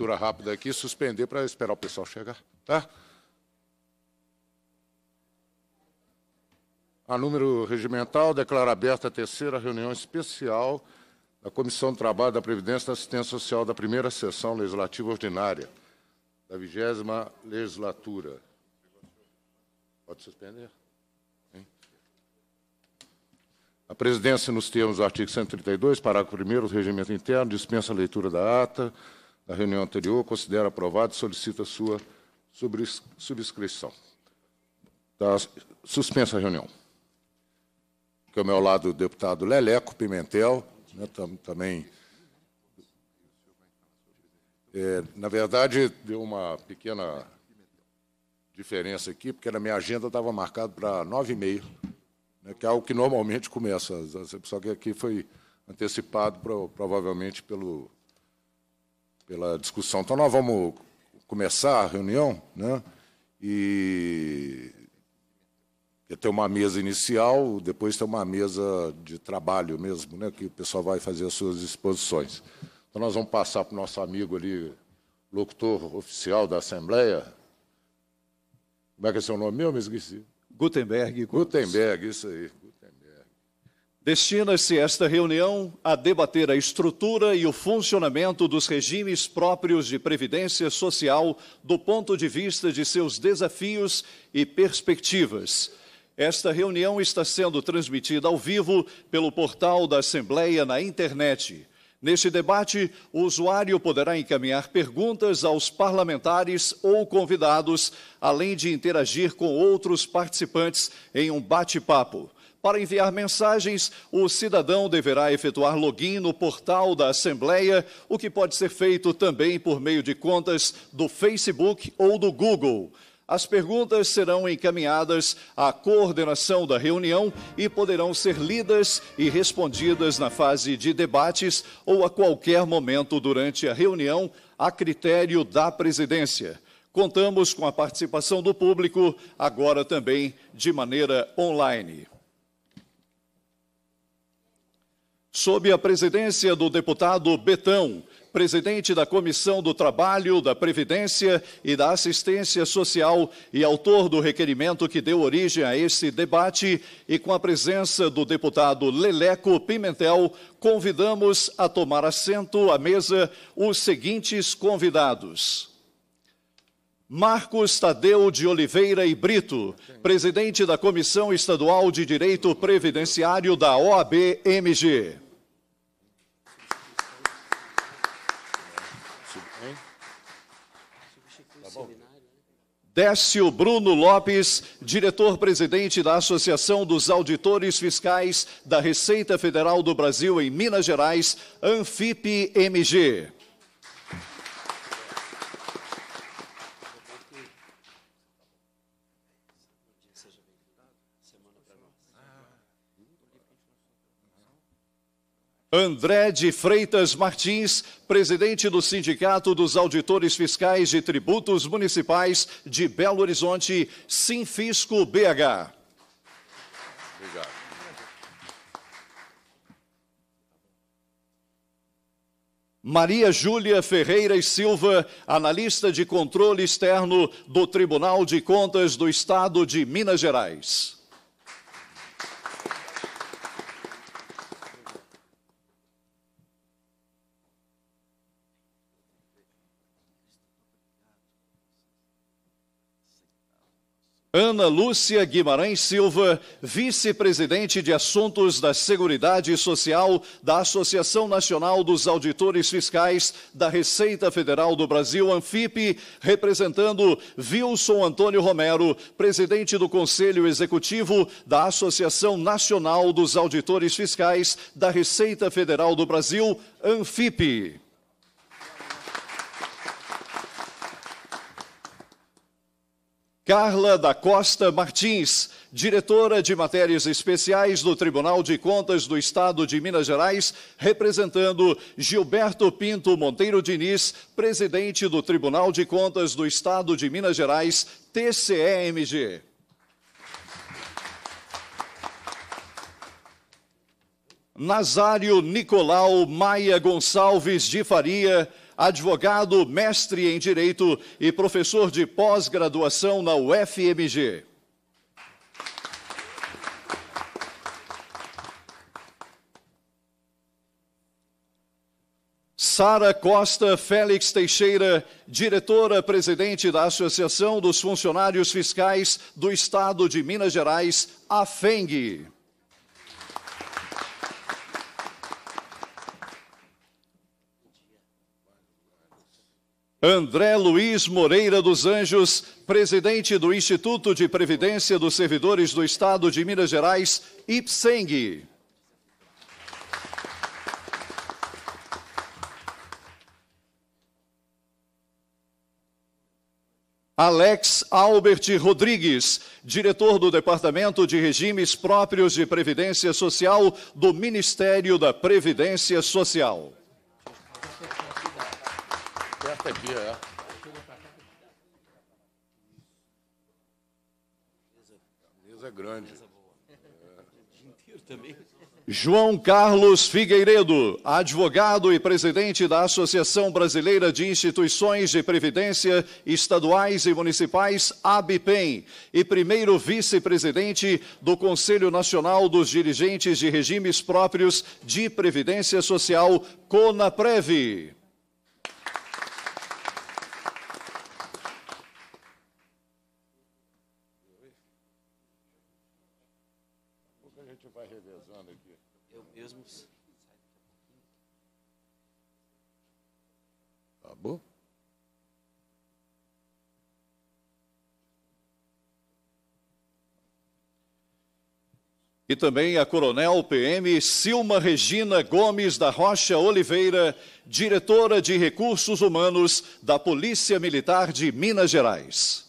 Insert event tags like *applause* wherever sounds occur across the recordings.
leitura rápida aqui, suspender para esperar o pessoal chegar, tá? A número regimental declara aberta a terceira reunião especial da Comissão do Trabalho da Previdência e da Assistência Social da primeira sessão legislativa ordinária da vigésima legislatura. Pode suspender. A presidência, nos termos do artigo 132, parágrafo 1 do Regimento Interno, dispensa a leitura da ata da reunião anterior, considera aprovado e solicita sua subscrição. Está suspensa a reunião. Aqui ao é meu lado o deputado Leleco Pimentel, né, tam, também. É, na verdade, deu uma pequena diferença aqui, porque na minha agenda estava marcado para nove e meia, né, que é algo que normalmente começa. Só que aqui foi antecipado, pro, provavelmente, pelo pela discussão. Então, nós vamos começar a reunião, né? E ia ter uma mesa inicial, depois ter uma mesa de trabalho mesmo, né? Que o pessoal vai fazer as suas exposições. Então, nós vamos passar para o nosso amigo ali, locutor oficial da Assembleia. Como é que é seu nome me Esqueci. Gutenberg. Gutenberg, isso aí. Destina-se esta reunião a debater a estrutura e o funcionamento dos regimes próprios de previdência social do ponto de vista de seus desafios e perspectivas. Esta reunião está sendo transmitida ao vivo pelo portal da Assembleia na internet. Neste debate, o usuário poderá encaminhar perguntas aos parlamentares ou convidados, além de interagir com outros participantes em um bate-papo. Para enviar mensagens, o cidadão deverá efetuar login no portal da Assembleia, o que pode ser feito também por meio de contas do Facebook ou do Google. As perguntas serão encaminhadas à coordenação da reunião e poderão ser lidas e respondidas na fase de debates ou a qualquer momento durante a reunião, a critério da presidência. Contamos com a participação do público, agora também de maneira online. Sob a presidência do deputado Betão, presidente da Comissão do Trabalho, da Previdência e da Assistência Social e autor do requerimento que deu origem a esse debate, e com a presença do deputado Leleco Pimentel, convidamos a tomar assento à mesa os seguintes convidados. Marcos Tadeu de Oliveira e Brito, presidente da Comissão Estadual de Direito Previdenciário da OAB-MG. Décio Bruno Lopes, diretor-presidente da Associação dos Auditores Fiscais da Receita Federal do Brasil em Minas Gerais, ANFIP-MG. André de Freitas Martins, presidente do Sindicato dos Auditores Fiscais de Tributos Municipais de Belo Horizonte, Sinfisco BH. Obrigado. Maria Júlia Ferreira e Silva, analista de controle externo do Tribunal de Contas do Estado de Minas Gerais. Ana Lúcia Guimarães Silva, vice-presidente de Assuntos da Seguridade Social da Associação Nacional dos Auditores Fiscais da Receita Federal do Brasil, ANFIP, representando Wilson Antônio Romero, presidente do Conselho Executivo da Associação Nacional dos Auditores Fiscais da Receita Federal do Brasil, ANFIP. Carla da Costa Martins, diretora de matérias especiais do Tribunal de Contas do Estado de Minas Gerais, representando Gilberto Pinto Monteiro Diniz, presidente do Tribunal de Contas do Estado de Minas Gerais, TCEMG. Nazário Nicolau Maia Gonçalves de Faria, advogado, mestre em Direito e professor de pós-graduação na UFMG. Sara Costa Félix Teixeira, diretora-presidente da Associação dos Funcionários Fiscais do Estado de Minas Gerais, AFENG. André Luiz Moreira dos Anjos, presidente do Instituto de Previdência dos Servidores do Estado de Minas Gerais, IPSENG. Alex Albert Rodrigues, diretor do Departamento de Regimes Próprios de Previdência Social do Ministério da Previdência Social. Aperta aqui, é. Mesa grande. João Carlos Figueiredo, advogado e presidente da Associação Brasileira de Instituições de Previdência Estaduais e Municipais, ABPEM, e primeiro vice-presidente do Conselho Nacional dos Dirigentes de Regimes Próprios de Previdência Social, CONAPREV. e também a Coronel PM Silma Regina Gomes da Rocha Oliveira, diretora de Recursos Humanos da Polícia Militar de Minas Gerais.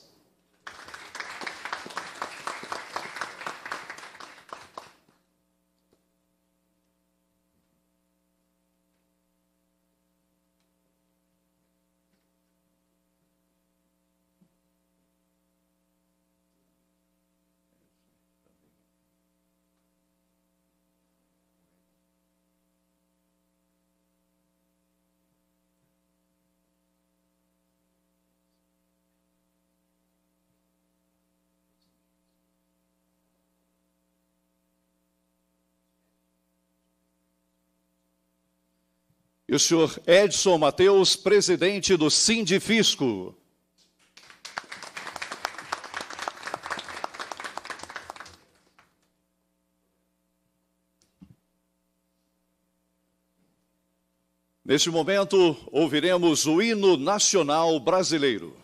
e o senhor Edson Mateus, presidente do Sindifisco. Neste momento, ouviremos o hino nacional brasileiro.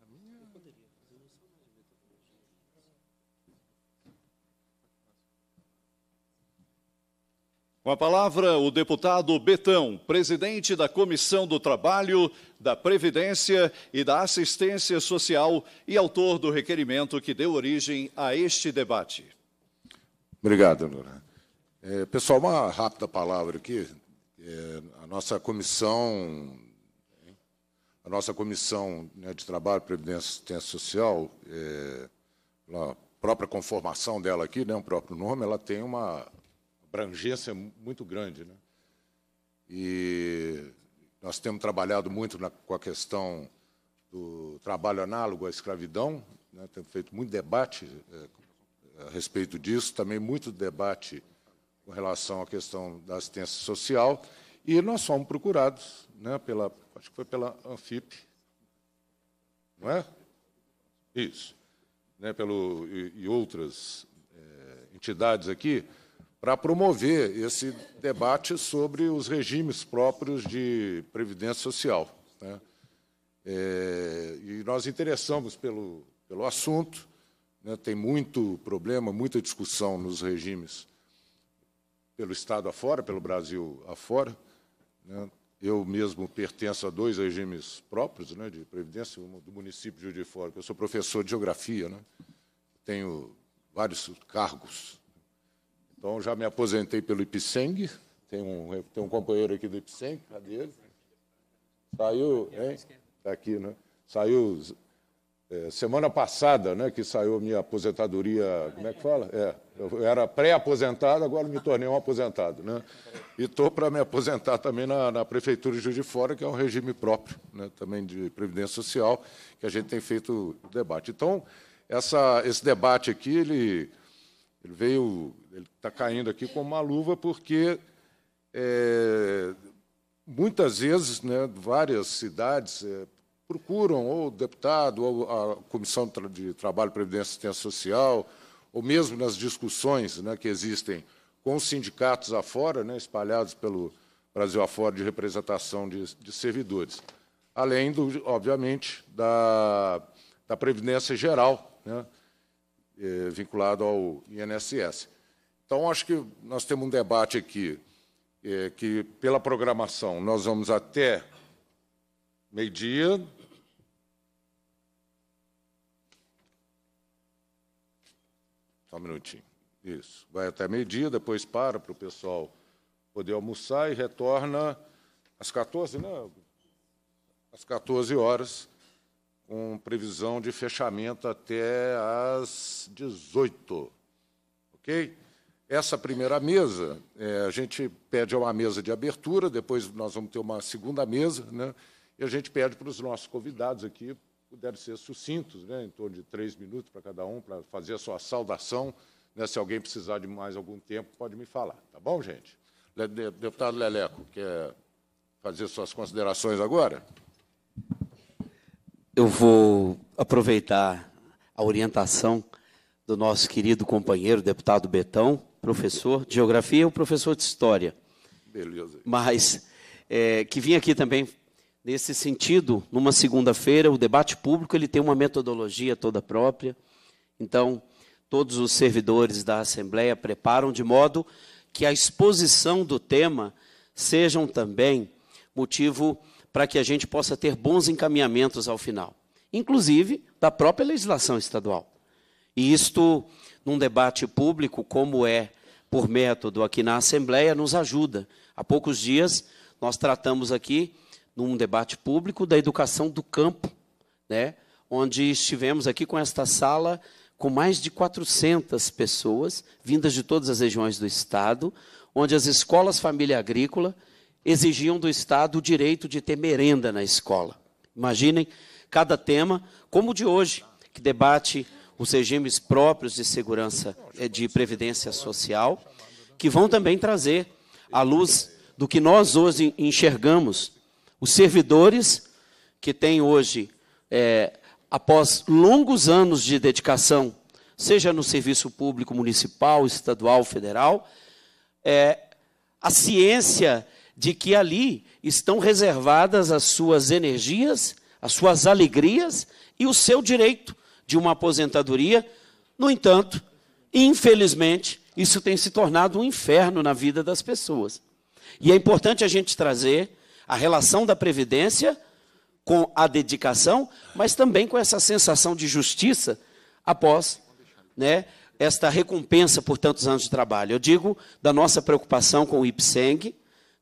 A minha. Eu poderia fazer de metodologia. Com a palavra, o deputado Betão, presidente da Comissão do Trabalho, da Previdência e da Assistência Social e autor do requerimento que deu origem a este debate. Obrigado, Nora. É, pessoal, uma rápida palavra aqui. É, a nossa comissão a nossa Comissão né, de Trabalho, Previdência e Assistência Social, é, a própria conformação dela aqui, né, o próprio nome, ela tem uma abrangência muito grande. Né? E nós temos trabalhado muito na, com a questão do trabalho análogo à escravidão, né, temos feito muito debate é, a respeito disso, também muito debate com relação à questão da assistência social, e nós fomos procurados né, pela, acho que foi pela Anfip, não é? Isso. Né, pelo, e, e outras é, entidades aqui, para promover esse debate sobre os regimes próprios de previdência social. Né? É, e nós interessamos pelo, pelo assunto, né? tem muito problema, muita discussão nos regimes pelo Estado afora, pelo Brasil afora. Né? Eu mesmo pertenço a dois regimes próprios né, de previdência, um do município de Juiz de Fora, eu sou professor de geografia, né, tenho vários cargos. Então, já me aposentei pelo IPSENG, tem um, tem um companheiro aqui do IPSENG, cadê ele? Saiu, hein? Está aqui, né? Saiu é, semana passada, né, que saiu minha aposentadoria, como é que fala? É, eu era pré-aposentado, agora me tornei um aposentado. Né? E estou para me aposentar também na, na, Prefeitura de Juiz de Fora, que é um regime próprio, né, também de Previdência Social, que a gente tem feito o debate. Então, essa, esse debate aqui, ele, ele veio, ele está caindo aqui como uma luva, porque é, muitas vezes né, várias cidades é, procuram ou o deputado, ou a Comissão de Trabalho, Previdência e Assistência Social, ou mesmo nas discussões né, que existem com os sindicatos afora, né, espalhados pelo Brasil afora de representação de, de servidores. Além, do, obviamente, da, da Previdência Geral, né, eh, vinculada ao INSS. Então, acho que nós temos um debate aqui eh, que, pela programação, nós vamos até meio-dia, Só um minutinho. Isso. Vai até meio-dia, depois para para o pessoal poder almoçar e retorna às 14, né? Às 14 horas, com previsão de fechamento até às 18. Ok? Essa primeira mesa, é, a gente pede uma mesa de abertura, depois nós vamos ter uma segunda mesa, né? e a gente pede para os nossos convidados aqui puderam ser sucintos, né, em torno de três minutos para cada um, para fazer a sua saudação. Né, se alguém precisar de mais algum tempo, pode me falar. Tá bom, gente? Deputado Leleco, quer fazer suas considerações agora? Eu vou aproveitar a orientação do nosso querido companheiro, deputado Betão, professor de Geografia e o professor de História. Beleza. Mas é, que vim aqui também Nesse sentido, numa segunda-feira, o debate público ele tem uma metodologia toda própria. Então, todos os servidores da Assembleia preparam de modo que a exposição do tema sejam também motivo para que a gente possa ter bons encaminhamentos ao final, inclusive da própria legislação estadual. E isto, num debate público, como é por método aqui na Assembleia, nos ajuda. Há poucos dias, nós tratamos aqui num debate público da educação do campo, né? onde estivemos aqui com esta sala com mais de 400 pessoas, vindas de todas as regiões do Estado, onde as escolas família agrícola exigiam do Estado o direito de ter merenda na escola. Imaginem cada tema, como o de hoje, que debate os regimes próprios de segurança, eh, de previdência social, que vão também trazer à luz do que nós hoje enxergamos os servidores que têm hoje, é, após longos anos de dedicação, seja no serviço público municipal, estadual, federal, é, a ciência de que ali estão reservadas as suas energias, as suas alegrias e o seu direito de uma aposentadoria. No entanto, infelizmente, isso tem se tornado um inferno na vida das pessoas. E é importante a gente trazer a relação da previdência com a dedicação, mas também com essa sensação de justiça após né, esta recompensa por tantos anos de trabalho. Eu digo da nossa preocupação com o IPSENG,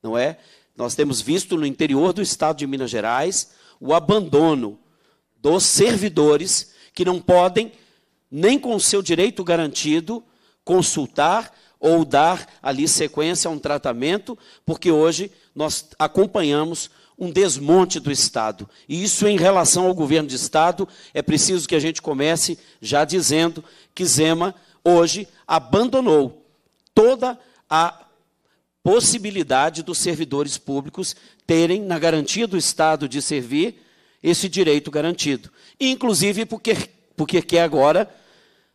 não é? Nós temos visto no interior do estado de Minas Gerais o abandono dos servidores que não podem, nem com o seu direito garantido, consultar ou dar ali sequência a um tratamento, porque hoje nós acompanhamos um desmonte do Estado. E isso, em relação ao governo de Estado, é preciso que a gente comece já dizendo que Zema, hoje, abandonou toda a possibilidade dos servidores públicos terem, na garantia do Estado de servir, esse direito garantido. Inclusive porque, porque quer agora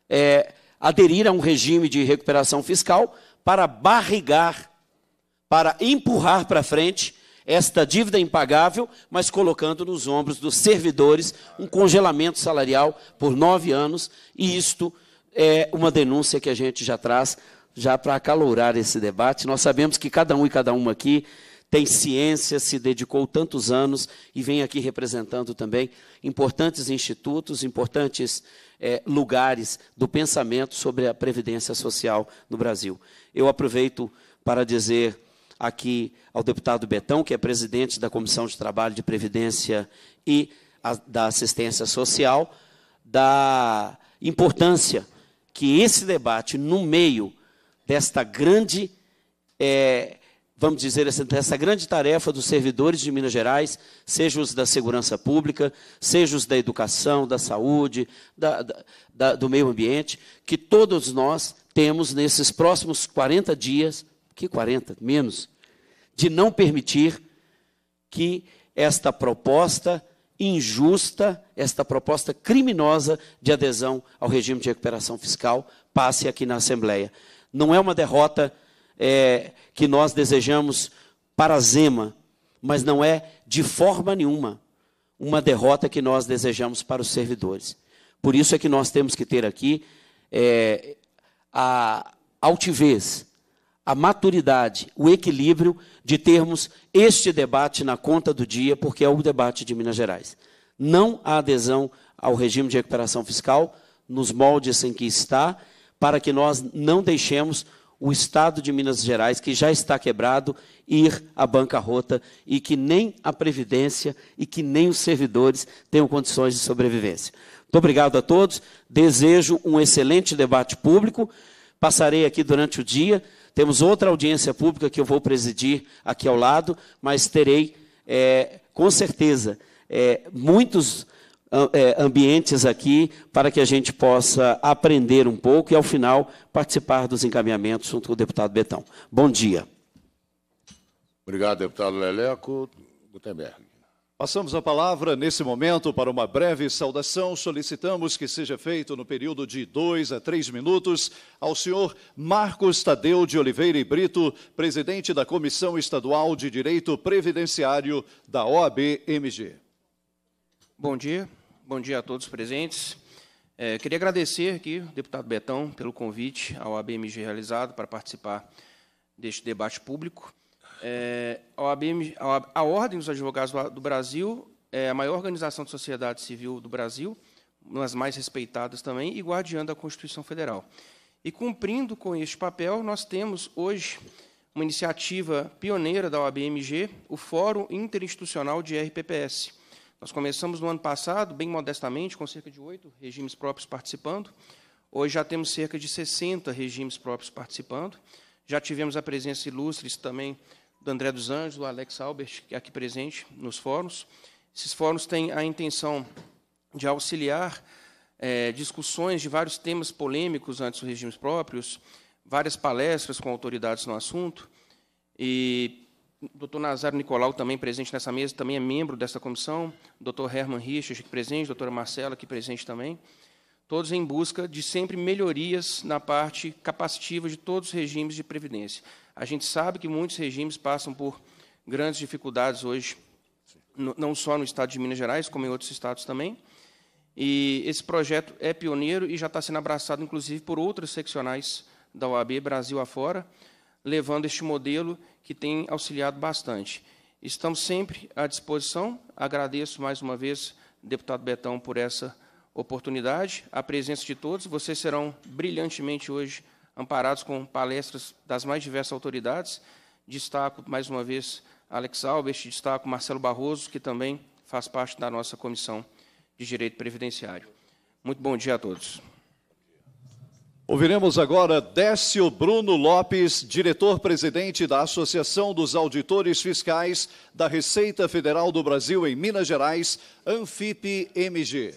é, aderir a um regime de recuperação fiscal para barrigar, para empurrar para frente esta dívida impagável, mas colocando nos ombros dos servidores um congelamento salarial por nove anos, e isto é uma denúncia que a gente já traz, já para acalorar esse debate. Nós sabemos que cada um e cada uma aqui tem ciência, se dedicou tantos anos e vem aqui representando também importantes institutos, importantes é, lugares do pensamento sobre a previdência social no Brasil. Eu aproveito para dizer aqui ao deputado Betão, que é presidente da Comissão de Trabalho de Previdência e a, da Assistência Social, da importância que esse debate, no meio desta grande é, vamos dizer, essa, essa grande tarefa dos servidores de Minas Gerais, seja os da segurança pública, seja os da educação, da saúde, da, da, da, do meio ambiente, que todos nós temos nesses próximos 40 dias, que 40, menos, de não permitir que esta proposta injusta, esta proposta criminosa de adesão ao regime de recuperação fiscal passe aqui na Assembleia. Não é uma derrota é, que nós desejamos para Zema, mas não é de forma nenhuma uma derrota que nós desejamos para os servidores. Por isso é que nós temos que ter aqui é, a altivez, a maturidade, o equilíbrio de termos este debate na conta do dia, porque é o debate de Minas Gerais. Não a adesão ao regime de recuperação fiscal, nos moldes em que está, para que nós não deixemos o Estado de Minas Gerais, que já está quebrado, ir à bancarrota e que nem a Previdência e que nem os servidores tenham condições de sobrevivência. Muito obrigado a todos. Desejo um excelente debate público. Passarei aqui durante o dia. Temos outra audiência pública que eu vou presidir aqui ao lado, mas terei, é, com certeza, é, muitos é, ambientes aqui para que a gente possa aprender um pouco e, ao final, participar dos encaminhamentos junto com o deputado Betão. Bom dia. Obrigado, deputado Leleco. Gutenberg. Passamos a palavra nesse momento para uma breve saudação. Solicitamos que seja feito no período de dois a três minutos ao senhor Marcos Tadeu de Oliveira e Brito, presidente da Comissão Estadual de Direito Previdenciário da OAB-MG. Bom dia. Bom dia a todos presentes. É, queria agradecer aqui, deputado Betão, pelo convite ao ABMG realizado para participar deste debate público. É, ao ABMG, ao, a Ordem dos Advogados do, do Brasil é a maior organização de sociedade civil do Brasil, uma das mais respeitadas também, e guardiã da Constituição Federal. E cumprindo com este papel, nós temos hoje uma iniciativa pioneira da OABMG, o Fórum Interinstitucional de RPPS nós começamos no ano passado, bem modestamente, com cerca de oito regimes próprios participando. Hoje já temos cerca de 60 regimes próprios participando. Já tivemos a presença ilustre também do André dos Anjos, do Alex Albert, é aqui presente nos fóruns. Esses fóruns têm a intenção de auxiliar é, discussões de vários temas polêmicos antes dos regimes próprios, várias palestras com autoridades no assunto. E Doutor Nazário Nicolau, também presente nessa mesa, também é membro dessa comissão. Doutor Herman Richard, aqui presente. Doutora Marcela, aqui presente também. Todos em busca de sempre melhorias na parte capacitiva de todos os regimes de previdência. A gente sabe que muitos regimes passam por grandes dificuldades hoje, não só no estado de Minas Gerais, como em outros estados também. E esse projeto é pioneiro e já está sendo abraçado, inclusive, por outras seccionais da OAB Brasil afora, levando este modelo que tem auxiliado bastante. Estamos sempre à disposição. Agradeço mais uma vez, deputado Betão, por essa oportunidade, a presença de todos. Vocês serão brilhantemente hoje amparados com palestras das mais diversas autoridades. Destaco, mais uma vez, Alex Albert, destaco Marcelo Barroso, que também faz parte da nossa Comissão de Direito Previdenciário. Muito bom dia a todos. Ouviremos agora Décio Bruno Lopes, diretor-presidente da Associação dos Auditores Fiscais da Receita Federal do Brasil em Minas Gerais, ANFIP-MG.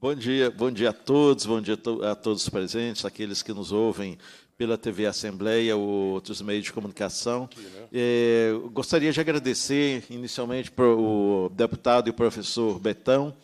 Bom dia, bom dia a todos, bom dia a todos presentes, aqueles que nos ouvem pela TV Assembleia ou outros meios de comunicação. Né? é, gostaria de agradecer inicialmente para o deputado e professor Betão,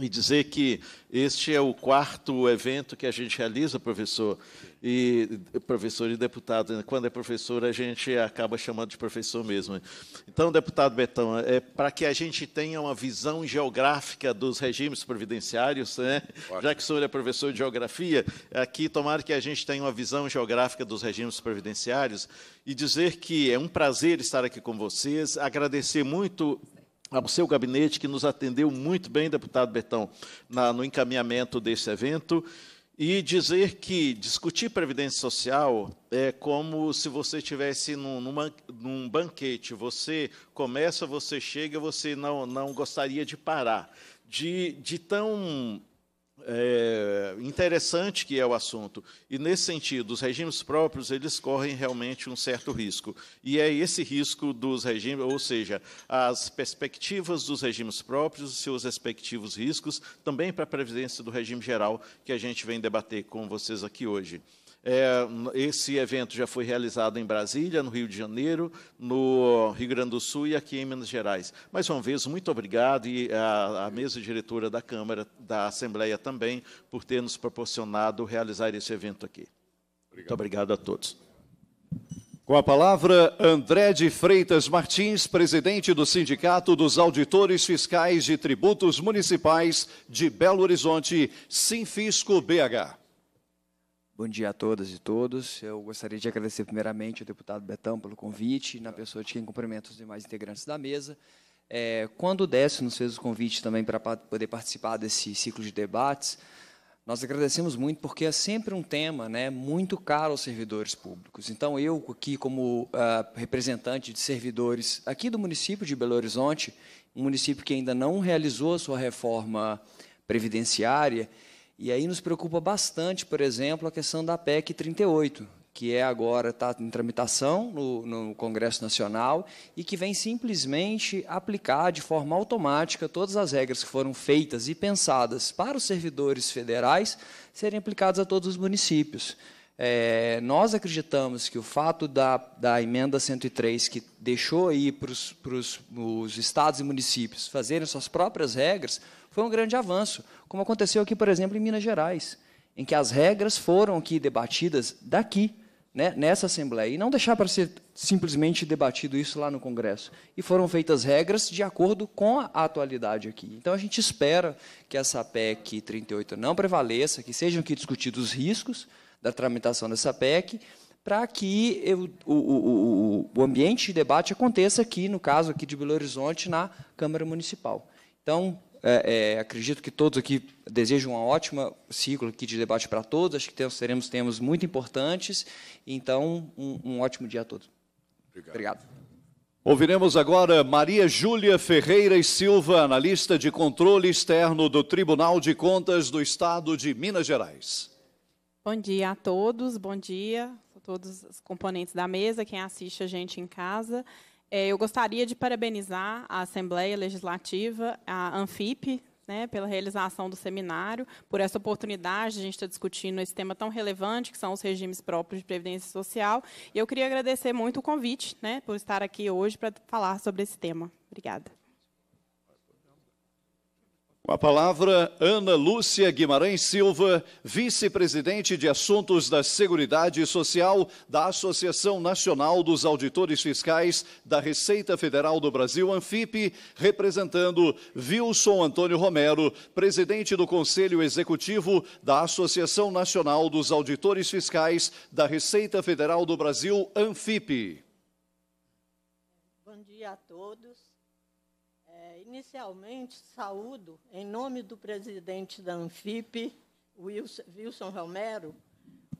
e dizer que este é o quarto evento que a gente realiza, professor e professor e deputado. Né? Quando é professor, a gente acaba chamando de professor mesmo. Né? Então, deputado Betão, é para que a gente tenha uma visão geográfica dos regimes previdenciários, né? já que o senhor é professor de geografia, aqui tomara que a gente tenha uma visão geográfica dos regimes previdenciários e dizer que é um prazer estar aqui com vocês, agradecer muito ao seu gabinete, que nos atendeu muito bem, deputado Betão, na, no encaminhamento desse evento, e dizer que discutir previdência social é como se você estivesse num, numa, num banquete. Você começa, você chega, você não, não gostaria de parar. De, de tão é, interessante que é o assunto. E, nesse sentido, os regimes próprios eles correm realmente um certo risco. E é esse risco dos regimes, ou seja, as perspectivas dos regimes próprios, seus respectivos riscos, também para a previdência do regime geral, que a gente vem debater com vocês aqui hoje. É, esse evento já foi realizado em Brasília, no Rio de Janeiro, no Rio Grande do Sul e aqui em Minas Gerais. Mais uma vez, muito obrigado e à, mesa diretora da Câmara, da Assembleia também, por ter nos proporcionado realizar esse evento aqui. Obrigado. Muito obrigado a todos. Com a palavra, André de Freitas Martins, presidente do Sindicato dos Auditores Fiscais de Tributos Municipais de Belo Horizonte, Sinfisco BH. Bom dia a todas e todos. Eu gostaria de agradecer primeiramente ao deputado Betão pelo convite, na pessoa de quem cumprimento os demais integrantes da mesa. É, quando o Décio nos fez o convite também para poder participar desse ciclo de debates, nós agradecemos muito porque é sempre um tema né, muito caro aos servidores públicos. Então, eu aqui, como ah, representante de servidores aqui do município de Belo Horizonte, um município que ainda não realizou a sua reforma previdenciária, e aí nos preocupa bastante, por exemplo, a questão da PEC 38, que é agora está em tramitação no, no, Congresso Nacional e que vem simplesmente aplicar de forma automática todas as regras que foram feitas e pensadas para os servidores federais serem aplicadas a todos os municípios. É, nós acreditamos que o fato da, da emenda 103, que deixou aí para os estados e municípios fazerem suas próprias regras, foi um grande avanço, como aconteceu aqui, por exemplo, em Minas Gerais, em que as regras foram aqui debatidas daqui, né, nessa Assembleia, e não deixar para ser simplesmente debatido isso lá no Congresso. E foram feitas regras de acordo com a atualidade aqui. Então, a gente espera que essa PEC 38 não prevaleça, que sejam aqui discutidos os riscos da tramitação dessa PEC, para que eu, o, o, o, ambiente de debate aconteça aqui, no caso aqui de Belo Horizonte, na Câmara Municipal. Então, é, é, acredito que todos aqui desejam uma ótima ciclo aqui de debate para todos. Acho que temos, teremos temas muito importantes. Então, um, um ótimo dia a todos. Obrigado. Obrigado. Ouviremos agora Maria Júlia Ferreira e Silva, analista de controle externo do Tribunal de Contas do Estado de Minas Gerais. Bom dia a todos, bom dia a todos os componentes da mesa, quem assiste a gente em casa. É, eu gostaria de parabenizar a Assembleia Legislativa, a ANFIP, né, pela realização do seminário, por essa oportunidade de a gente estar discutindo esse tema tão relevante, que são os regimes próprios de previdência social. E eu queria agradecer muito o convite, né, por estar aqui hoje para falar sobre esse tema. Obrigada. Com a palavra, Ana Lúcia Guimarães Silva, vice-presidente de Assuntos da Seguridade Social da Associação Nacional dos Auditores Fiscais da Receita Federal do Brasil, ANFIP, representando Wilson Antônio Romero, presidente do Conselho Executivo da Associação Nacional dos Auditores Fiscais da Receita Federal do Brasil, ANFIP. Inicialmente, saúdo, em nome do presidente da Anfip, Wilson Romero,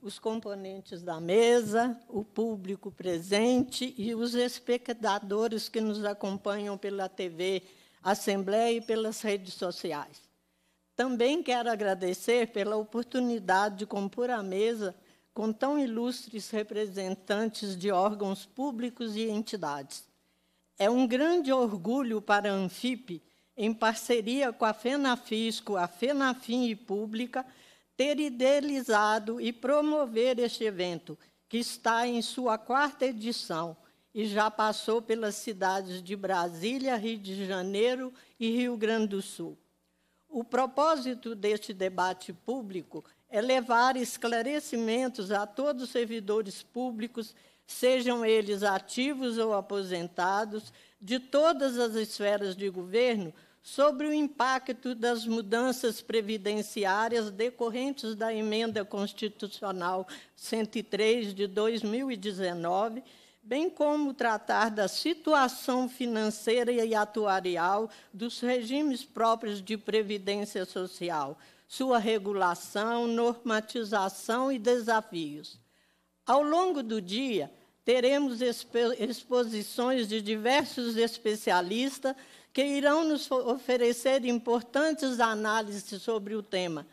os componentes da mesa, o público presente e os espectadores que nos acompanham pela TV Assembleia e pelas redes sociais. Também quero agradecer pela oportunidade de compor a mesa com tão ilustres representantes de órgãos públicos e entidades. É um grande orgulho para a Anfip, em parceria com a FENAFISCO, a FENAFIM e Pública, ter idealizado e promover este evento, que está em sua quarta edição e já passou pelas cidades de Brasília, Rio de Janeiro e Rio Grande do Sul. O propósito deste debate público é levar esclarecimentos a todos os servidores públicos sejam eles ativos ou aposentados, de todas as esferas de governo, sobre o impacto das mudanças previdenciárias decorrentes da emenda constitucional 103 de 2019, bem como tratar da situação financeira e atuarial dos regimes próprios de previdência social, sua regulação, normatização e desafios. Ao longo do dia, teremos exposições de diversos especialistas que irão nos oferecer importantes análises sobre o tema.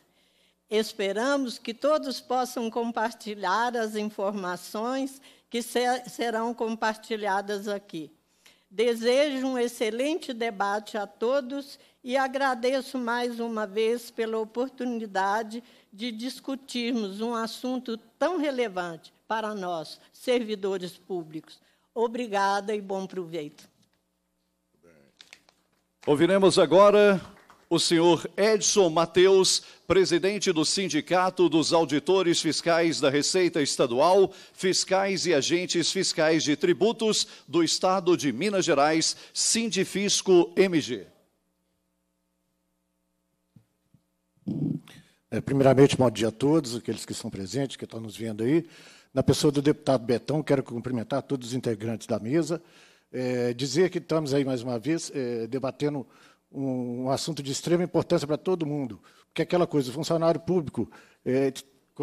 Esperamos que todos possam compartilhar as informações que serão compartilhadas aqui. Desejo um excelente debate a todos e agradeço mais uma vez pela oportunidade de discutirmos um assunto tão relevante para nós, servidores públicos. Obrigada e bom proveito. Ouviremos agora o senhor Edson Mateus, presidente do Sindicato dos Auditores Fiscais da Receita Estadual, Fiscais e Agentes Fiscais de Tributos do Estado de Minas Gerais, Sindifisco MG. É, primeiramente, bom dia a todos, aqueles que estão presentes, que estão nos vendo aí na pessoa do deputado Betão, quero cumprimentar todos os integrantes da mesa, é, dizer que estamos aí mais uma vez é, debatendo um, um, assunto de extrema importância para todo mundo, porque aquela coisa, o funcionário público é,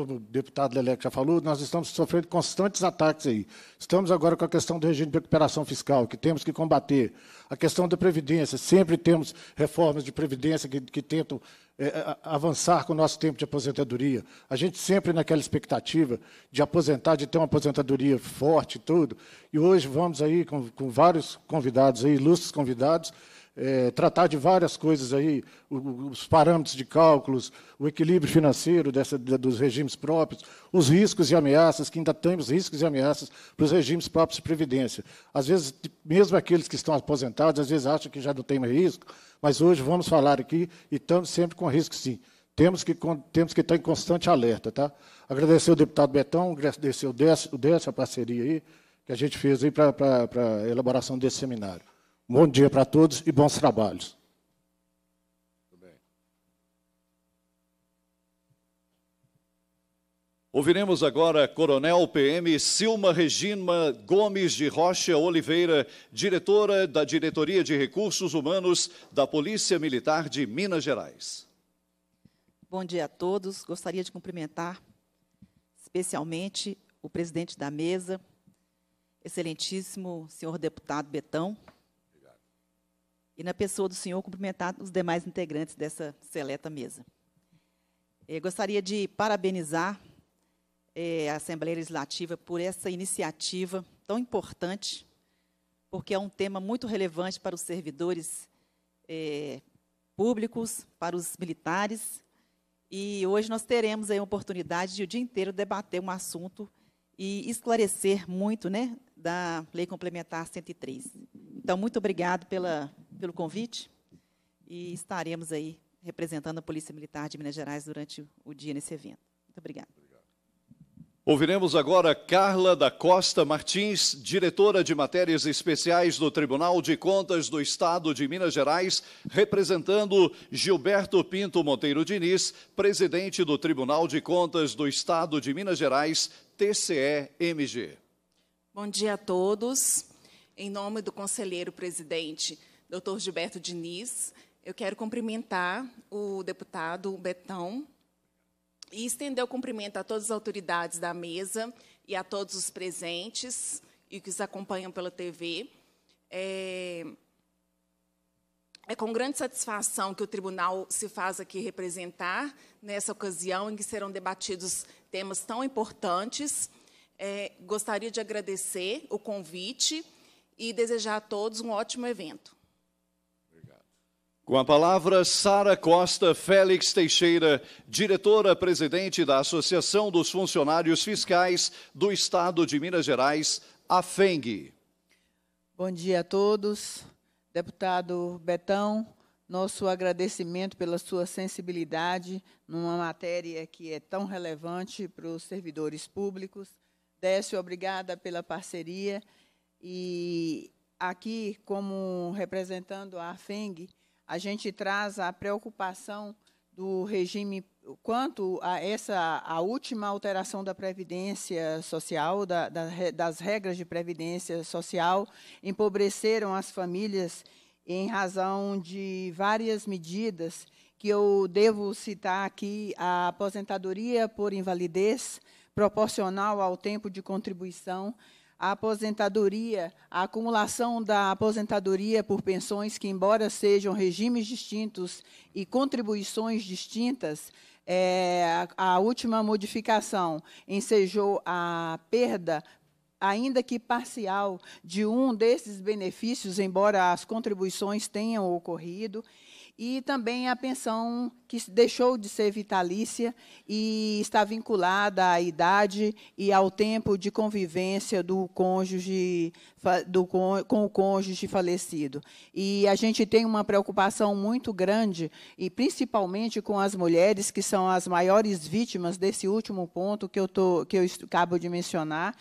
como o deputado Leleco já falou, nós estamos sofrendo constantes ataques aí. Estamos agora com a questão do regime de recuperação fiscal, que temos que combater. A questão da Previdência, sempre temos reformas de Previdência que, que tentam é, avançar com o nosso tempo de aposentadoria. A gente sempre naquela expectativa de aposentar, de ter uma aposentadoria forte e tudo. E hoje vamos aí com, com vários convidados, aí, ilustres convidados, é, tratar de várias coisas aí, os parâmetros de cálculos, o equilíbrio financeiro dessa, dos regimes próprios, os riscos e ameaças, que ainda temos riscos e ameaças para os regimes próprios de previdência. Às vezes, mesmo aqueles que estão aposentados, às vezes acham que já não tem mais risco, mas hoje vamos falar aqui e estamos sempre com risco, sim. Temos que, temos que estar em constante alerta. Tá? Agradecer o deputado Betão, agradecer o Décio, o Décio a parceria aí, que a gente fez aí para a elaboração desse seminário. Bom dia para todos e bons trabalhos. Ouviremos agora Coronel PM Silma Regina Gomes de Rocha Oliveira, diretora da Diretoria de Recursos Humanos da Polícia Militar de Minas Gerais. Bom dia a todos. Gostaria de cumprimentar especialmente o presidente da mesa, excelentíssimo senhor deputado Betão, e, na pessoa do senhor, cumprimentar os demais integrantes dessa seleta mesa. Eu eh, gostaria de parabenizar é, a Assembleia Legislativa por essa iniciativa tão importante, porque é um tema muito relevante para os servidores é, públicos, para os militares. E hoje nós teremos aí a oportunidade de o dia inteiro debater um assunto e esclarecer muito né, da Lei Complementar 103. Então, muito obrigado pela pelo convite e estaremos aí representando a Polícia Militar de Minas Gerais durante o dia nesse evento. Muito obrigada. Ouviremos agora Carla da Costa Martins, diretora de matérias especiais do Tribunal de Contas do Estado de Minas Gerais, representando Gilberto Pinto Monteiro Diniz, presidente do Tribunal de Contas do Estado de Minas Gerais, TCE-MG. Bom dia a todos. Em nome do conselheiro presidente, doutor Gilberto Diniz. Eu quero cumprimentar o deputado Betão e estender o cumprimento a todas as autoridades da mesa e a todos os presentes e que os acompanham pela TV. É, é com grande satisfação que o tribunal se faz aqui representar nessa ocasião em que serão debatidos temas tão importantes. É, gostaria de agradecer o convite e desejar a todos um ótimo evento. Com a palavra, Sara Costa Félix Teixeira, diretora-presidente da Associação dos Funcionários Fiscais do Estado de Minas Gerais, AFENG. Bom dia a todos. Deputado Betão, nosso agradecimento pela sua sensibilidade numa matéria que é tão relevante para os servidores públicos. Décio, obrigada pela parceria. E aqui, como representando a AFENG, a gente traz a preocupação do regime quanto a essa a última alteração da previdência social da, da, das regras de previdência social empobreceram as famílias em razão de várias medidas que eu devo citar aqui a aposentadoria por invalidez proporcional ao tempo de contribuição a aposentadoria, a acumulação da aposentadoria por pensões que, embora sejam regimes distintos e contribuições distintas, é, a, a última modificação ensejou a perda ainda que parcial, de um desses benefícios, embora as contribuições tenham ocorrido, e também a pensão que deixou de ser vitalícia e está vinculada à idade e ao tempo de convivência do cônjuge do, com o cônjuge falecido. E a gente tem uma preocupação muito grande e principalmente com as mulheres que são as maiores vítimas desse último ponto que eu tô que eu acabo de mencionar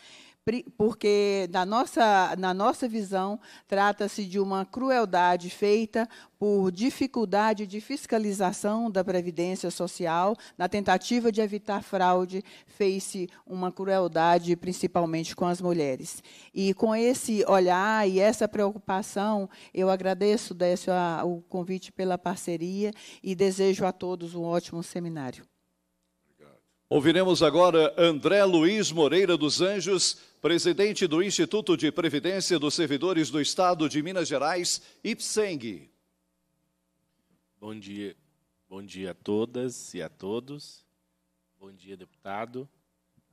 porque na nossa, na nossa visão trata-se de uma crueldade feita por dificuldade de fiscalização da previdência social, na tentativa de evitar fraude, fez-se uma crueldade principalmente com as mulheres. E com esse olhar e essa preocupação, eu agradeço Décio a, o convite pela parceria e desejo a todos um ótimo seminário. Ouviremos agora André Luiz Moreira dos Anjos presidente do Instituto de Previdência dos Servidores do Estado de Minas Gerais, IPSENG. Bom dia. Bom dia a todas e a todos. Bom dia, deputado.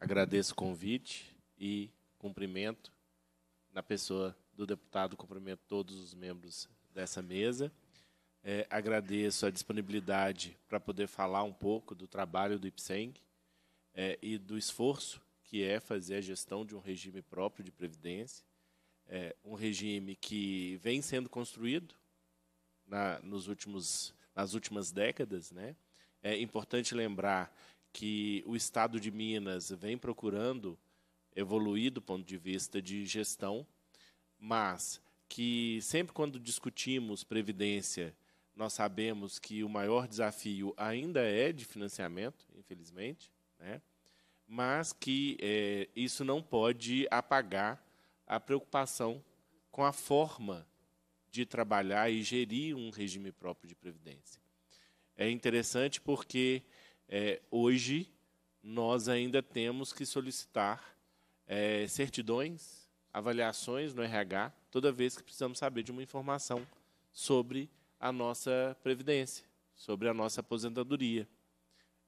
Agradeço o convite e cumprimento na pessoa do deputado, cumprimento todos os membros dessa mesa. É, agradeço a disponibilidade para poder falar um pouco do trabalho do IPSENG é, e do esforço que é fazer a gestão de um regime próprio de previdência, é, um regime que vem sendo construído na, nos últimos, nas últimas décadas. Né? É importante lembrar que o Estado de Minas vem procurando evoluir do ponto de vista de gestão, mas que sempre quando discutimos previdência, nós sabemos que o maior desafio ainda é de financiamento, infelizmente, né? mas que é, isso não pode apagar a preocupação com a forma de trabalhar e gerir um regime próprio de previdência. É interessante porque é, hoje nós ainda temos que solicitar é, certidões, avaliações no RH, toda vez que precisamos saber de uma informação sobre a nossa previdência, sobre a nossa aposentadoria.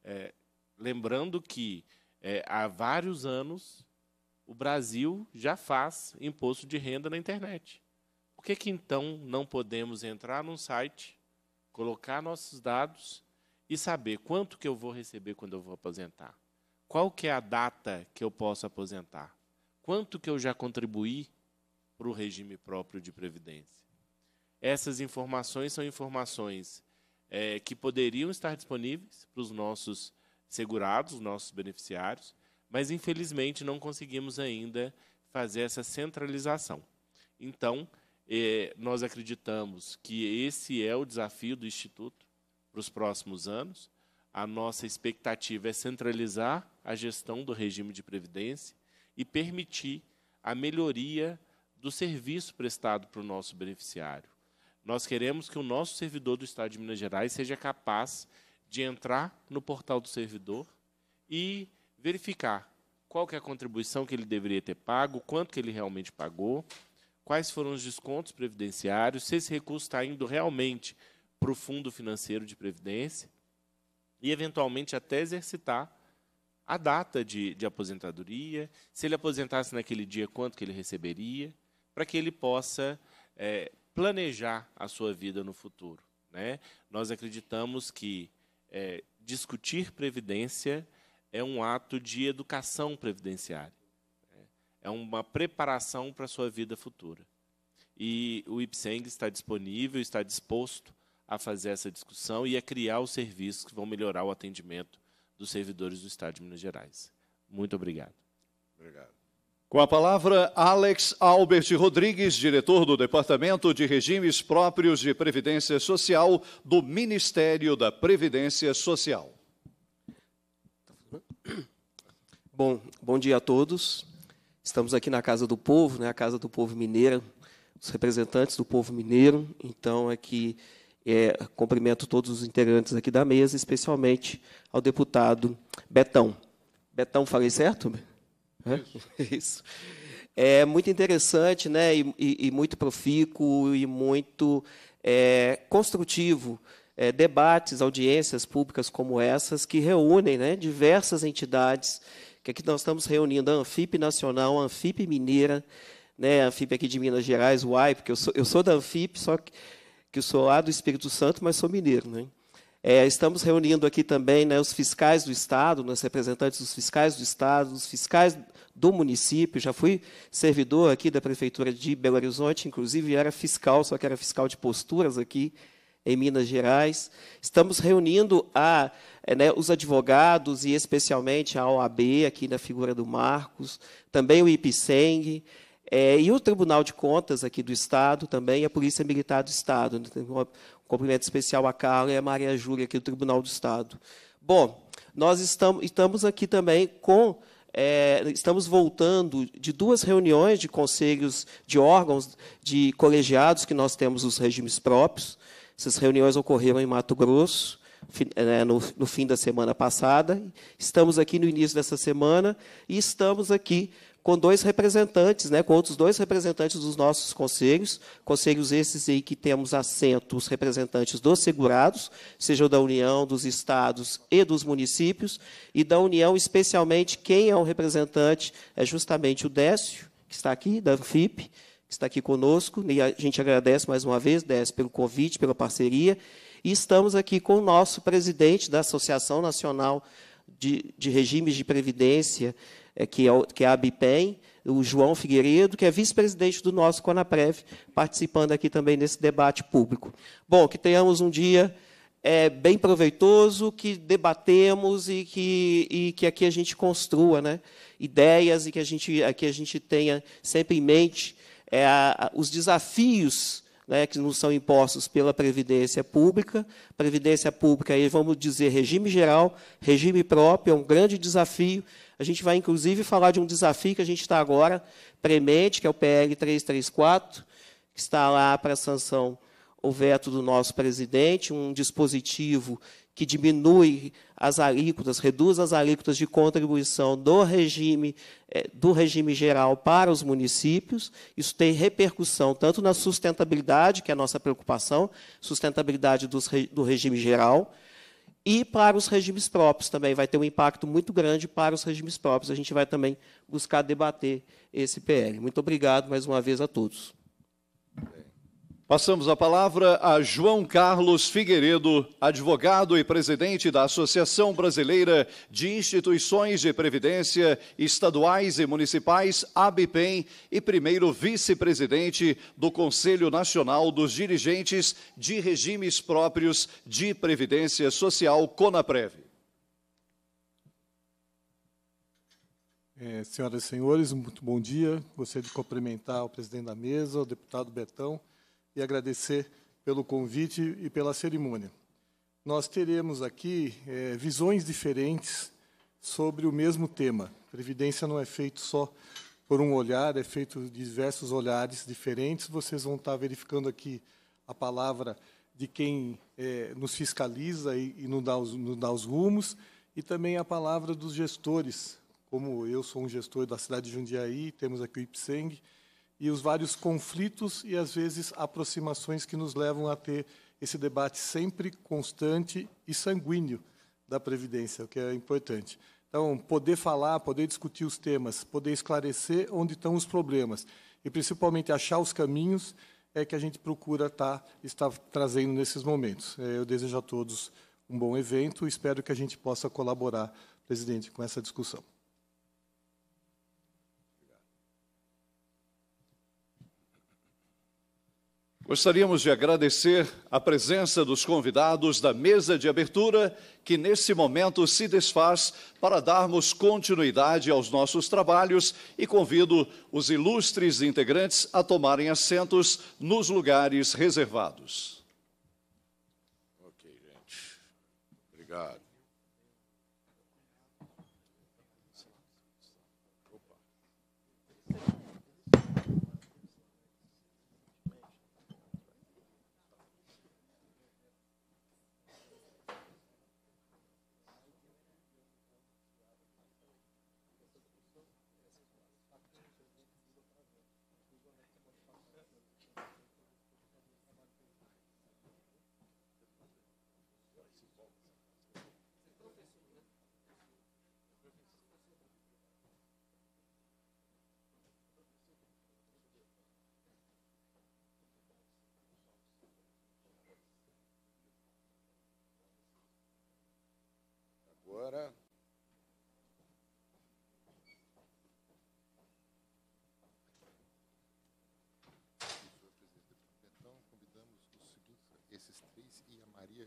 É, lembrando que é, há vários anos, o Brasil já faz imposto de renda na internet. Por que, que então não podemos entrar num site, colocar nossos dados e saber quanto que eu vou receber quando eu vou aposentar? Qual que é a data que eu posso aposentar? Quanto que eu já contribuí para o regime próprio de previdência? Essas informações são informações é, que poderiam estar disponíveis para os nossos segurados, os nossos beneficiários, mas infelizmente não conseguimos ainda fazer essa centralização. Então, eh, nós acreditamos que esse é o desafio do Instituto para os próximos anos. A nossa expectativa é centralizar a gestão do regime de previdência e permitir a melhoria do serviço prestado para o nosso beneficiário. Nós queremos que o nosso servidor do Estado de Minas Gerais seja capaz de entrar no portal do servidor e verificar qual que é a contribuição que ele deveria ter pago, quanto que ele realmente pagou, quais foram os descontos previdenciários, se esse recurso está indo realmente para o fundo financeiro de previdência e, eventualmente, até exercitar a data de, de aposentadoria, se ele aposentasse naquele dia, quanto que ele receberia, para que ele possa é, planejar a sua vida no futuro. Né? Nós acreditamos que é, discutir previdência é um ato de educação previdenciária. É, é uma preparação para a sua vida futura. E o IPSENG está disponível, está disposto a fazer essa discussão e a criar os serviços que vão melhorar o atendimento dos servidores do Estado de Minas Gerais. Muito obrigado. Obrigado. Com a palavra, Alex Albert Rodrigues, diretor do Departamento de Regimes Próprios de Previdência Social do Ministério da Previdência Social. Bom, bom dia a todos. Estamos aqui na Casa do Povo, né, a Casa do Povo Mineiro. os representantes do povo mineiro. Então, aqui é, cumprimento todos os integrantes aqui da mesa, especialmente ao deputado Betão. Betão, falei certo? Betão. *laughs* Isso. É muito interessante, né? E, e, e muito profícuo e muito é, construtivo. É, debates, audiências públicas como essas, que reúnem né, diversas entidades, que aqui nós estamos reunindo a Anfip Nacional, a Anfip Mineira, né, a Anfip aqui de Minas Gerais, o AI, porque eu sou, eu sou da Anfip, só que, que eu sou lá do Espírito Santo, mas sou mineiro. Né? É, estamos reunindo aqui também né, os fiscais do Estado, né, os representantes dos fiscais do Estado, os fiscais do município, já fui servidor aqui da Prefeitura de Belo Horizonte, inclusive era fiscal, só que era fiscal de posturas aqui em Minas Gerais. Estamos reunindo a, eh, né, os advogados e especialmente a OAB, aqui na figura do Marcos, também o IPSENG, é, eh, e o Tribunal de Contas aqui do Estado também, a Polícia Militar do Estado. Né, um cumprimento especial a Carla e a Maria Júlia aqui do Tribunal do Estado. Bom, nós estamos, estamos aqui também com é, estamos voltando de duas reuniões de conselhos de órgãos de colegiados que nós temos os regimes próprios. Essas reuniões ocorreram em Mato Grosso é, né, no, no fim da semana passada. Estamos aqui no início dessa semana e estamos aqui com dois representantes, né, com outros dois representantes dos nossos conselhos, conselhos esses aí que temos assento os representantes dos segurados, seja da União, dos estados e dos municípios, e da União, especialmente, quem é o representante é justamente o Décio, que está aqui, da ANFIP, que está aqui conosco, e a gente agradece mais uma vez, Décio, pelo convite, pela parceria, e estamos aqui com o nosso presidente da Associação Nacional de, de Regimes de Previdência, que, é, que é, é a BIPEM, o João Figueiredo, que é vice-presidente do nosso Conaprev, participando aqui também nesse debate público. Bom, que tenhamos um dia é, bem proveitoso, que debatemos e que, e que aqui a gente construa né, ideias e que a gente, aqui a gente tenha sempre em mente é, os desafios né, que nos são impostos pela Previdência Pública. Previdência Pública, aí vamos dizer regime geral, regime próprio, é um grande desafio. A gente vai, inclusive, falar de um desafio que a gente está agora premente, que é o PL 334, que está lá para sanção o veto do nosso presidente, um dispositivo que diminui as alíquotas, reduz as alíquotas de contribuição do regime, eh, do regime geral para os municípios. Isso tem repercussão tanto na sustentabilidade, que é a nossa preocupação, sustentabilidade dos, do regime geral, e para os regimes próprios também. Vai ter um impacto muito grande para os regimes próprios. A gente vai também buscar debater esse PL. Muito obrigado mais uma vez a todos. Passamos a palavra a João Carlos Figueiredo, advogado e presidente da Associação Brasileira de Instituições de Previdência Estaduais e Municipais, ABPEM, e primeiro vice-presidente do Conselho Nacional dos Dirigentes de Regimes Próprios de Previdência Social, CONAPREV. É, senhoras e senhores, muito bom dia. Gostaria de cumprimentar o presidente da mesa, o deputado Betão e agradecer pelo convite e pela cerimônia. Nós teremos aqui é, visões diferentes sobre o mesmo tema. Previdência não é feito só por um olhar, é feito de diversos olhares diferentes. Vocês vão estar verificando aqui a palavra de quem é, nos fiscaliza e, e nos, dá os, nos dá os rumos, e também a palavra dos gestores. Como eu sou um gestor da cidade de Jundiaí, temos aqui o IPSENG, e os vários conflitos e, às vezes, aproximações que nos levam a ter esse debate sempre constante e sanguíneo da Previdência, o que é importante. Então, poder falar, poder discutir os temas, poder esclarecer onde estão os problemas e, principalmente, achar os caminhos é que a gente procura tá, estar trazendo nesses momentos. É, eu desejo a todos um bom evento e espero que a gente possa colaborar, presidente, com essa discussão. Gostaríamos de agradecer a presença dos convidados da mesa de abertura, que nesse momento se desfaz para darmos continuidade aos nossos trabalhos e convido os ilustres integrantes a tomarem assentos nos lugares reservados. Ok, gente. Obrigado. esses três e a Maria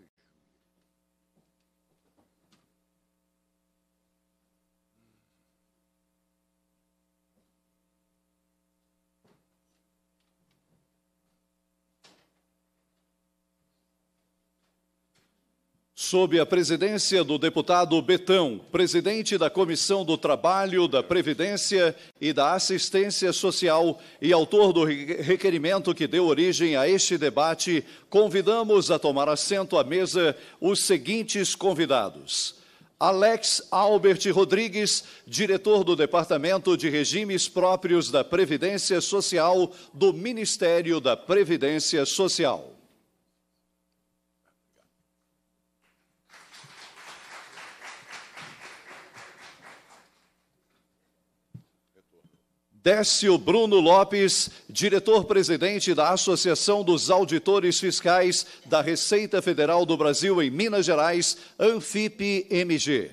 Sob a presidência do deputado Betão, presidente da Comissão do Trabalho, da Previdência e da Assistência Social e autor do requerimento que deu origem a este debate, convidamos a tomar assento à mesa os seguintes convidados. Alex Albert Rodrigues, diretor do Departamento de Regimes Próprios da Previdência Social do Ministério da Previdência Social. Décio Bruno Lopes, diretor-presidente da Associação dos Auditores Fiscais da Receita Federal do Brasil em Minas Gerais, ANFIP-MG.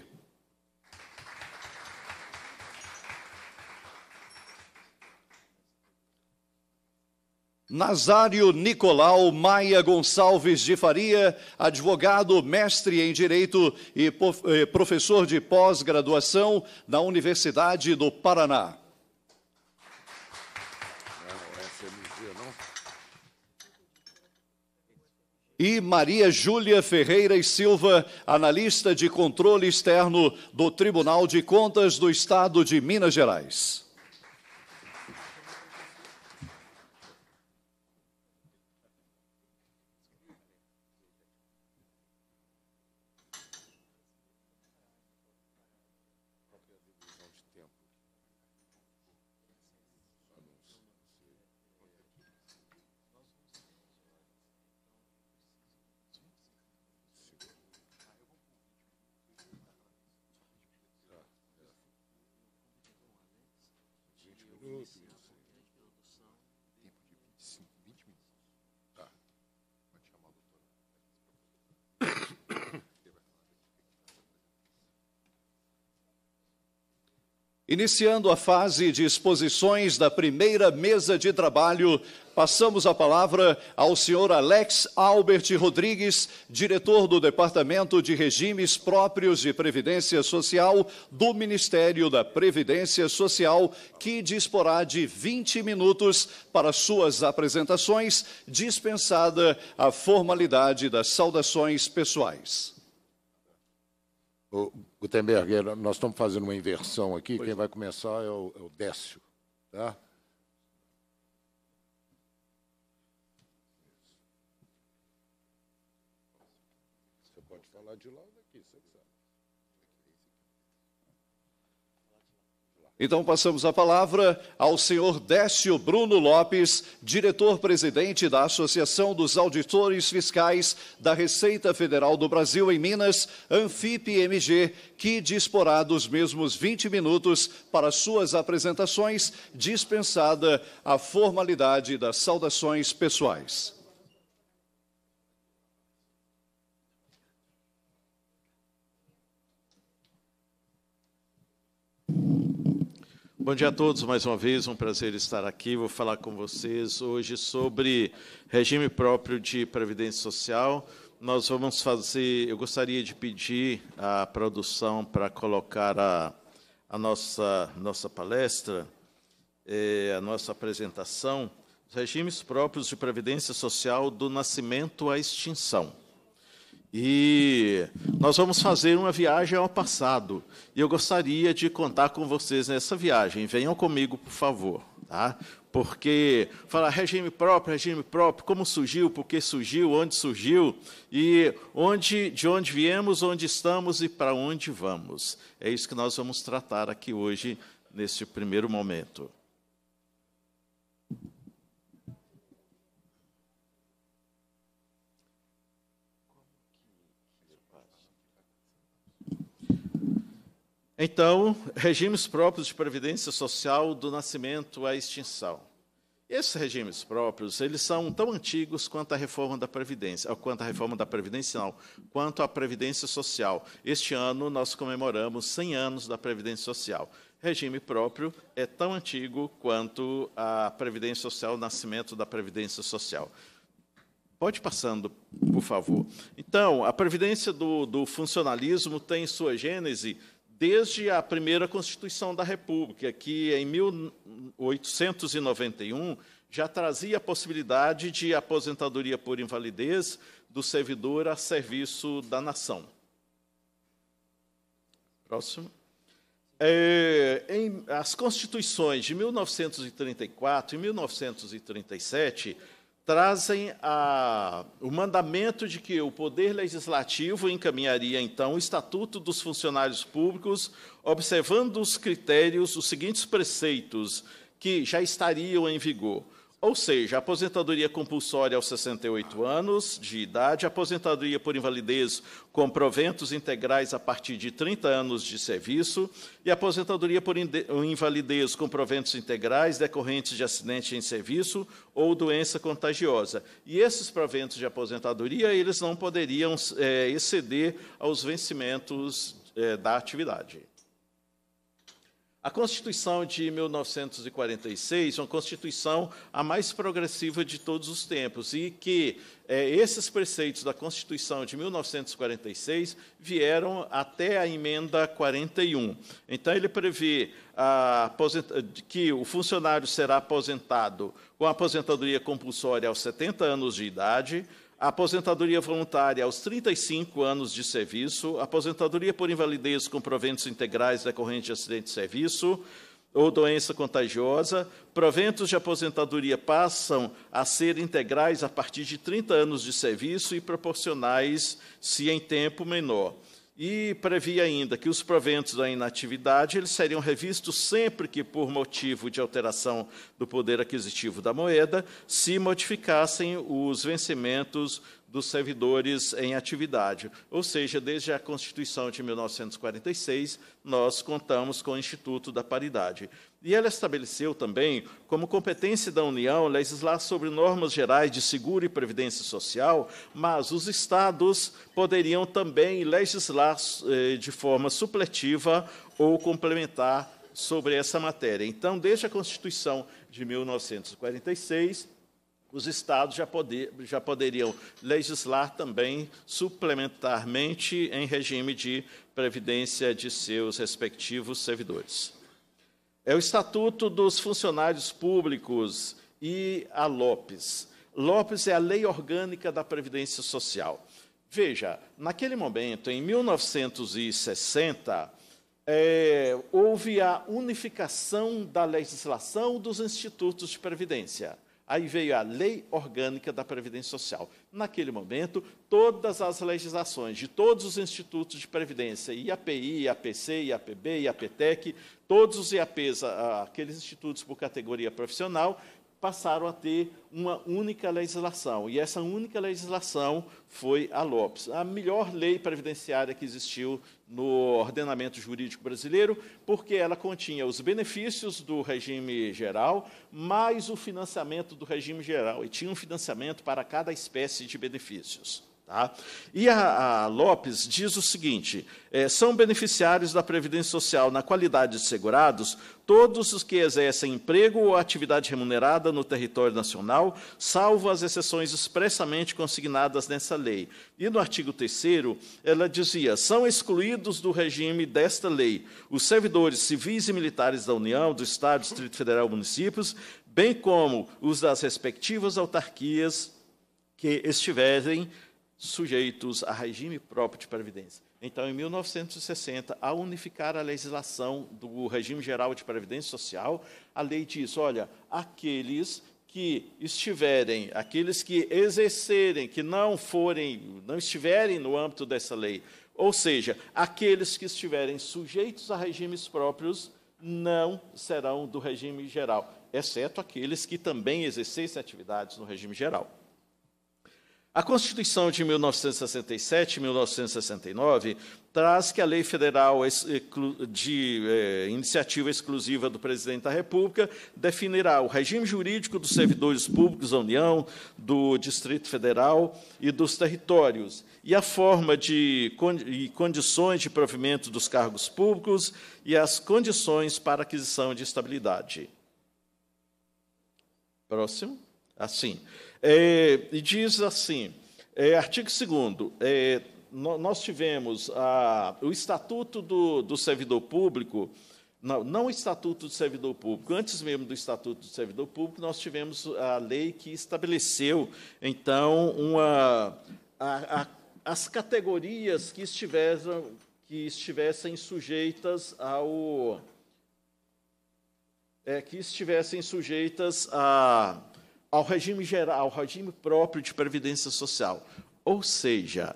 Nazário Nicolau Maia Gonçalves de Faria, advogado, mestre em Direito e eh, professor de pós-graduação na Universidade do Paraná. e Maria Júlia Ferreira e Silva, analista de controle externo do Tribunal de Contas do Estado de Minas Gerais. Iniciando a fase de exposições da primeira mesa de trabalho, passamos a palavra ao senhor Alex Albert Rodrigues, diretor do Departamento de Regimes Próprios de Previdência Social do Ministério da Previdência Social, que disporá de 20 minutos para suas apresentações, dispensada a formalidade das saudações pessoais. Gutenberg, nós estamos fazendo uma inversão aqui. Pois. Quem vai começar é o, é o Décio. Tá? Então passamos a palavra ao senhor Décio Bruno Lopes, diretor-presidente da Associação dos Auditores Fiscais da Receita Federal do Brasil em Minas, ANFIP-MG, que disporá dos mesmos 20 minutos para suas apresentações, dispensada a formalidade das saudações pessoais. Bom dia a todos mais uma vez, um prazer estar aqui. Vou falar com vocês hoje sobre regime próprio de previdência social. Nós vamos fazer. Eu gostaria de pedir à produção para colocar a, a nossa, nossa palestra, é, a nossa apresentação, os regimes próprios de previdência social do nascimento à extinção. E nós vamos fazer uma viagem ao passado. E eu gostaria de contar com vocês nessa viagem. Venham comigo, por favor. Tá? Porque falar regime próprio, regime próprio, como surgiu, por que surgiu, onde surgiu e onde, de onde viemos, onde estamos e para onde vamos. É isso que nós vamos tratar aqui hoje, neste primeiro momento. Então, regimes próprios de previdência social do nascimento à extinção. Esses regimes próprios, eles são tão antigos quanto a reforma da previdência, quanto a reforma da previdência não, quanto a previdência social. Este ano nós comemoramos 100 anos da previdência social. Regime próprio é tão antigo quanto a previdência social, o nascimento da previdência social. Pode passando, por favor. Então, a previdência do, do funcionalismo tem sua gênese desde a primeira Constituição da República, que em 1891 já trazia a possibilidade de aposentadoria por invalidez do servidor a serviço da nação. Próximo. É, em, as constituições de 1934 e 1937 trazem a, o mandamento de que o Poder Legislativo encaminharia, então, o Estatuto dos Funcionários Públicos, observando os critérios, os seguintes preceitos que já estariam em vigor: ou seja, aposentadoria compulsória aos 68 anos de idade, aposentadoria por invalidez com proventos integrais a partir de 30 anos de serviço e aposentadoria por invalidez com proventos integrais decorrentes de acidente em serviço ou doença contagiosa. E esses proventos de aposentadoria, eles não poderiam é, exceder aos vencimentos é, da atividade. A Constituição de 1946 é uma Constituição a mais progressiva de todos os tempos e que é, esses preceitos da Constituição de 1946 vieram até a emenda 41. Então, ele prevê a, que o funcionário será aposentado com a aposentadoria compulsória aos 70 anos de idade, aposentadoria voluntária aos 35 anos de serviço, aposentadoria por invalidez com proventos integrais decorrentes de acidente de serviço ou doença contagiosa, proventos de aposentadoria passam a ser integrais a partir de 30 anos de serviço e proporcionais se em tempo menor. E previa ainda que os proventos da inatividade eles seriam revistos sempre que, por motivo de alteração do poder aquisitivo da moeda, se modificassem os vencimentos dos servidores em atividade. Ou seja, desde a Constituição de 1946, nós contamos com o Instituto da Paridade. E ela estabeleceu também, como competência da União, legislar sobre normas gerais de seguro e previdência social, mas os estados poderiam também legislar eh, de forma supletiva ou complementar sobre essa matéria. Então, desde a Constituição de 1946, os estados já, poder, já poderiam legislar também suplementarmente em regime de previdência de seus respectivos servidores. É o Estatuto dos Funcionários Públicos e a Lopes. Lopes é a lei orgânica da Previdência Social. Veja, naquele momento, em 1960, é, houve a unificação da legislação dos institutos de previdência. Aí veio a lei orgânica da Previdência Social. Naquele momento, todas as legislações de todos os institutos de Previdência, IAPI, IAPC, IAPB, IAPTEC, todos os IAPs, aqueles institutos por categoria profissional, passaram a ter uma única legislação. E essa única legislação foi a Lopes, a melhor lei previdenciária que existiu no ordenamento jurídico brasileiro, porque ela continha os benefícios do regime geral, mais o financiamento do regime geral, e tinha um financiamento para cada espécie de benefícios. Tá? E a, a, Lopes diz o seguinte: é, são beneficiários da Previdência Social na qualidade de segurados todos os que exercem emprego ou atividade remunerada no território nacional, salvo as exceções expressamente consignadas nessa lei. E no artigo 3, ela dizia: são excluídos do regime desta lei os servidores civis e militares da União, do Estado, Distrito Federal, municípios, bem como os das respectivas autarquias que estiverem sujeitos a regime próprio de previdência. Então, em 1960, ao unificar a legislação do regime geral de previdência social, a lei diz: olha, aqueles que estiverem, aqueles que exercerem, que não forem, não estiverem no âmbito dessa lei, ou seja, aqueles que estiverem sujeitos a regimes próprios não serão do regime geral, exceto aqueles que também exercessem atividades no regime geral. A Constituição de 1967 e 1969 traz que a lei federal de eh, iniciativa exclusiva do presidente da República definirá o regime jurídico dos servidores públicos da União, do Distrito Federal e dos territórios, e a forma de, e condições de provimento dos cargos públicos e as condições para aquisição de estabilidade. Próximo. Assim. É, e diz assim, é, artigo 2 é, no, nós tivemos a, o Estatuto do, do Servidor Público, não, não, o Estatuto do Servidor Público, antes mesmo do Estatuto do Servidor Público, nós tivemos a lei que estabeleceu, então, uma, a, a, as categorias que estivessem que estivessem sujeitas ao. É, que estivessem sujeitas a ao regime geral, ao regime próprio de previdência social. Ou seja,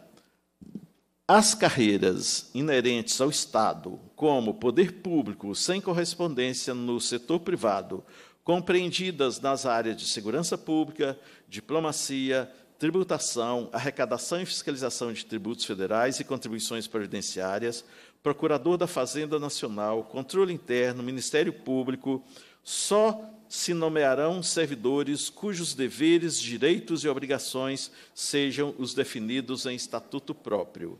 as carreiras inerentes ao Estado, como poder público sem correspondência no setor privado, compreendidas nas áreas de segurança pública, diplomacia, tributação, arrecadação e fiscalização de tributos federais e contribuições previdenciárias, procurador da Fazenda Nacional, controle interno, Ministério Público, só se nomearão servidores cujos deveres, direitos e obrigações sejam os definidos em estatuto próprio.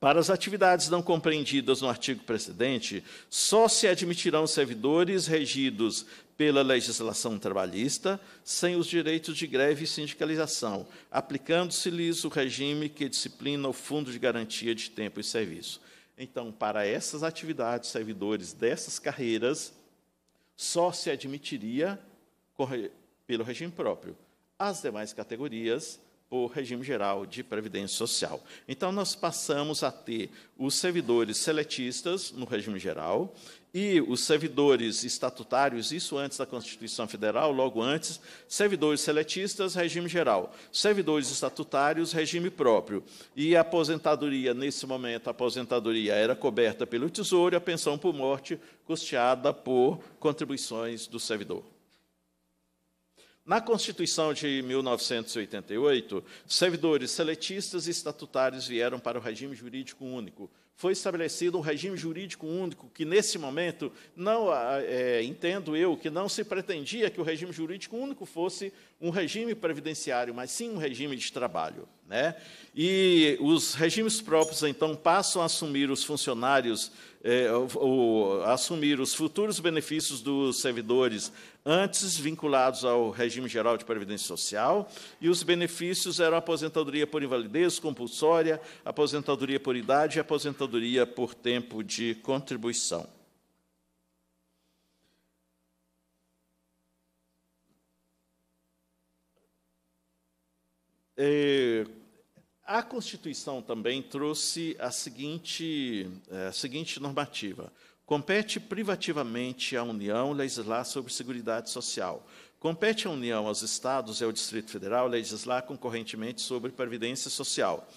Para as atividades não compreendidas no artigo precedente, só se admitirão servidores regidos pela legislação trabalhista sem os direitos de greve e sindicalização, aplicando-se-lhes o regime que disciplina o Fundo de Garantia de Tempo e Serviço. Então, para essas atividades, servidores dessas carreiras só se admitiria pelo regime próprio. As demais categorias, por regime geral de previdência social. Então, nós passamos a ter os servidores seletistas no regime geral e os servidores estatutários, isso antes da Constituição Federal, logo antes, servidores seletistas, regime geral, servidores estatutários, regime próprio. E a aposentadoria, nesse momento, a aposentadoria era coberta pelo Tesouro e a pensão por morte custeada por contribuições do servidor. Na Constituição de 1988, servidores seletistas e estatutários vieram para o regime jurídico único, foi estabelecido um regime jurídico único que, nesse momento, não ah, é, entendo eu que não se pretendia que o regime jurídico único fosse um regime previdenciário, mas sim um regime de trabalho. Né? E os regimes próprios, então, passam a assumir os funcionários, eh, assumir os futuros benefícios dos servidores antes vinculados ao regime geral de previdência social, e os benefícios eram aposentadoria por invalidez compulsória, aposentadoria por idade e aposentadoria por tempo de contribuição. É, a Constituição também trouxe a seguinte, é, a seguinte normativa. Compete privativamente à União legislar sobre Seguridade Social. Compete à União, aos Estados e ao Distrito Federal legislar concorrentemente sobre Previdência Social.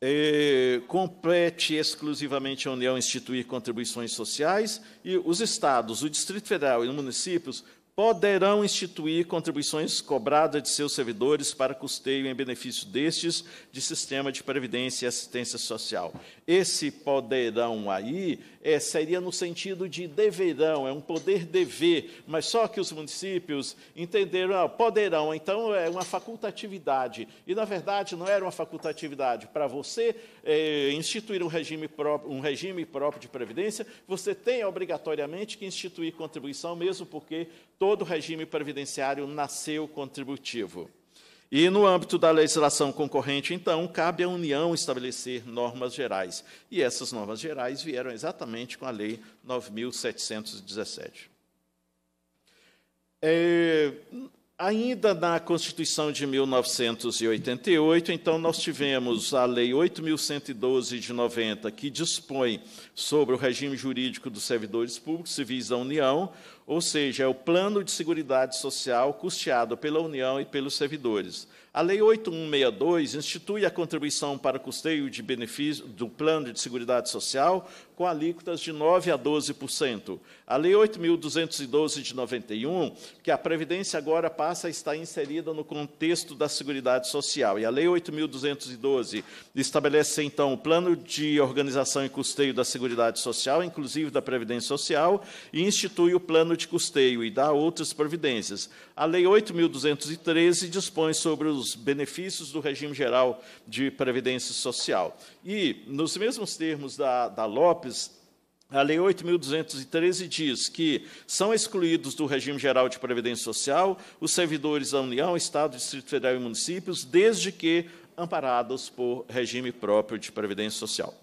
É, compete exclusivamente à União instituir contribuições sociais e os Estados, o Distrito Federal e os municípios poderão instituir contribuições cobradas de seus servidores para custeio em benefício destes de sistema de previdência e assistência social. Esse poderão aí é, seria no sentido de deverão, é um poder dever, mas só que os municípios entenderam, ah, poderão, então é uma facultatividade. E, na verdade, não era uma facultatividade. Para você é, instituir um regime, próprio, um regime próprio de previdência, você tem obrigatoriamente que instituir contribuição, mesmo porque todo regime previdenciário nasceu contributivo. E no âmbito da legislação concorrente, então, cabe à União estabelecer normas gerais. E essas normas gerais vieram exatamente com a Lei 9717. É, ainda na Constituição de 1988, então, nós tivemos a Lei 8.112 de 90, que dispõe sobre o regime jurídico dos servidores públicos civis da União, ou seja, é o plano de segurança social custeado pela União e pelos servidores. A Lei 8162 institui a contribuição para o custeio de benefício do Plano de Seguridade Social com alíquotas de 9 a 12%. A Lei 8.212 de 91, que a Previdência agora passa a estar inserida no contexto da Seguridade Social. E a Lei 8.212 estabelece, então, o plano de organização e custeio da Seguridade Social, inclusive da Previdência Social, e institui o plano de custeio e dá outras providências. A Lei 8.213 dispõe sobre os os benefícios do regime geral de previdência social. E, nos mesmos termos da, da Lopes, a Lei 8.213 diz que são excluídos do regime geral de previdência social os servidores da União, Estado, Distrito Federal e municípios, desde que amparados por regime próprio de previdência social.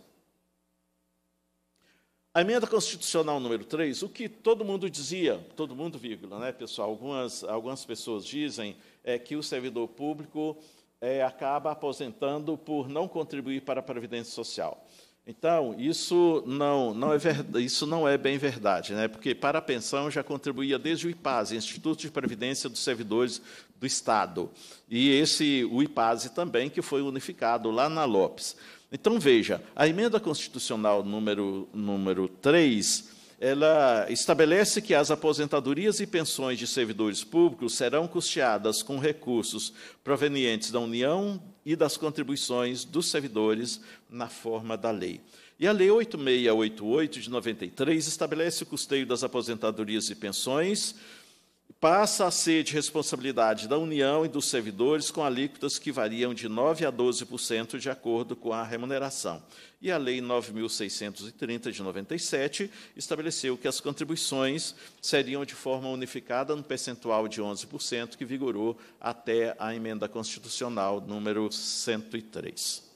A emenda constitucional número 3, o que todo mundo dizia, todo mundo, vírgula, né, pessoal? Algumas, algumas pessoas dizem é que o servidor público é, acaba aposentando por não contribuir para a Previdência Social. Então, isso não, não é verdade, isso não é bem verdade, né? porque para a pensão já contribuía desde o IPASE, Instituto de Previdência dos Servidores do Estado, e esse o IPASE também, que foi unificado lá na Lopes. Então, veja, a emenda constitucional número, número 3 ela estabelece que as aposentadorias e pensões de servidores públicos serão custeadas com recursos provenientes da União e das contribuições dos servidores na forma da lei. E a Lei 8688 de 93 estabelece o custeio das aposentadorias e pensões passa a ser de responsabilidade da União e dos servidores com alíquotas que variam de 9% a 12% de acordo com a remuneração. E a Lei 9.630, de 97, estabeleceu que as contribuições seriam de forma unificada no percentual de 11%, que vigorou até a emenda constitucional número 103.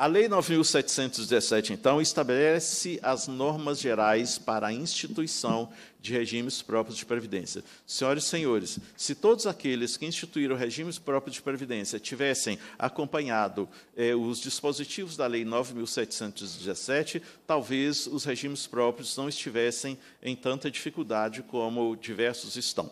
A Lei 9.717, então, estabelece as normas gerais para a instituição de regimes próprios de previdência. Senhoras e senhores, se todos aqueles que instituíram regimes próprios de previdência tivessem acompanhado eh, os dispositivos da Lei 9.717, talvez os regimes próprios não estivessem em tanta dificuldade como diversos estão.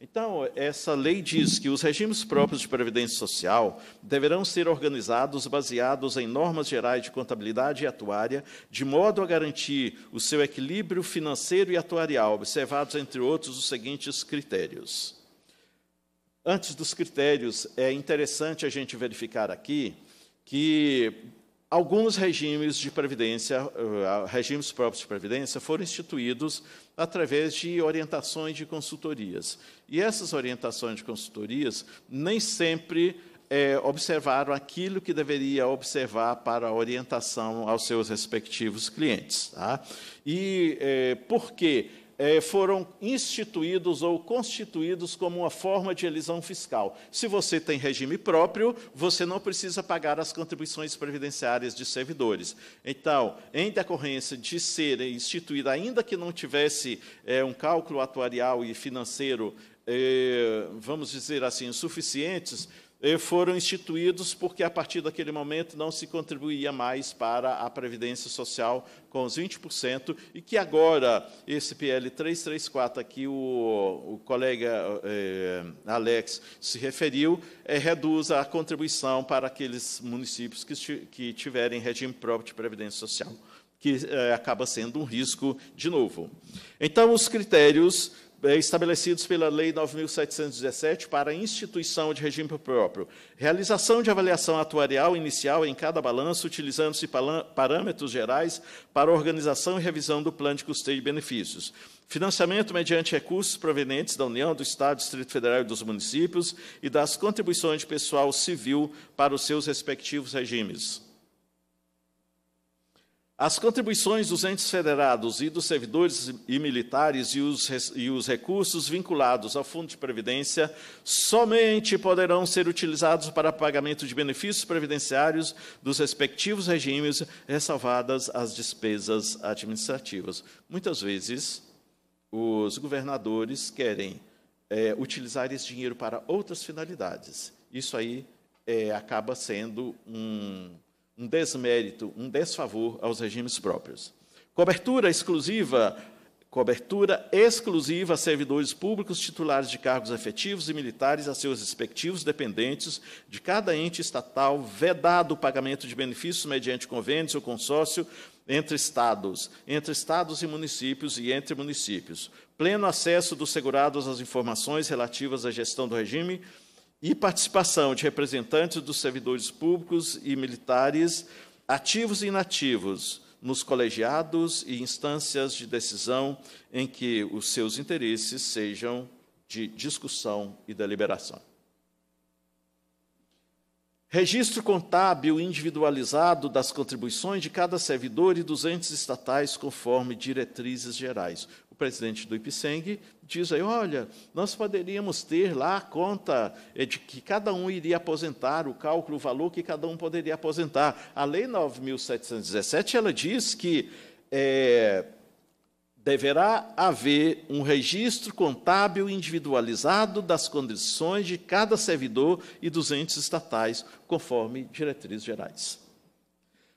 Então, essa lei diz que os regimes próprios de previdência social deverão ser organizados baseados em normas gerais de contabilidade e atuária, de modo a garantir o seu equilíbrio financeiro e atuarial, observados, entre outros, os seguintes critérios. Antes dos critérios, é interessante a gente verificar aqui que Alguns regimes de previdência, eh, regimes próprios de previdência, foram instituídos através de orientações de consultorias. E essas orientações de consultorias nem sempre é, observaram aquilo que deveria observar para a orientação aos seus respectivos clientes. Tá? E é, por quê? eh, foram instituídos ou constituídos como uma forma de elisão fiscal. Se você tem regime próprio, você não precisa pagar as contribuições previdenciárias de servidores. Então, em decorrência de ser instituída, ainda que não tivesse é, um cálculo atuarial e financeiro, é, vamos dizer assim, suficientes, foram instituídos porque, a partir daquele momento, não se contribuía mais para a Previdência Social com os 20%, e que agora, esse PL 334 a que o, o colega eh, Alex se referiu, eh, reduz a contribuição para aqueles municípios que, que tiverem regime próprio de Previdência Social que eh, acaba sendo um risco de novo. Então, os critérios eh, estabelecidos pela Lei 9.717 para instituição de regime próprio. Realização de avaliação atuarial inicial em cada balanço, utilizando-se parâmetros gerais para organização e revisão do plano de custeio e benefícios. Financiamento mediante recursos provenientes da União, do Estado, Distrito Federal e dos municípios e das contribuições de pessoal civil para os seus respectivos regimes. As contribuições dos entes federados e dos servidores e militares e os, e os, recursos vinculados ao Fundo de Previdência somente poderão ser utilizados para pagamento de benefícios previdenciários dos respectivos regimes, ressalvadas as despesas administrativas. Muitas vezes, os governadores querem é, utilizar esse dinheiro para outras finalidades. Isso aí é, acaba sendo um um desmérito, um desfavor aos regimes próprios. Cobertura exclusiva, cobertura exclusiva a servidores públicos titulares de cargos efetivos e militares a seus respectivos dependentes de cada ente estatal, vedado o pagamento de benefícios mediante convênios ou consórcio entre estados, entre estados e municípios e entre municípios. Pleno acesso dos segurados às informações relativas à gestão do regime e participação de representantes dos servidores públicos e militares, ativos e inativos, nos colegiados e instâncias de decisão em que os seus interesses sejam de discussão e deliberação. Registro contábil individualizado das contribuições de cada servidor e dos entes estatais, conforme diretrizes gerais o presidente do IPSENG diz aí, olha, nós poderíamos ter lá a conta eh, de que cada um iria aposentar, o cálculo, o valor que cada um poderia aposentar. A Lei 9.717, ela diz que é, deverá haver um registro contábil individualizado das condições de cada servidor e dos entes estatais, conforme diretrizes gerais.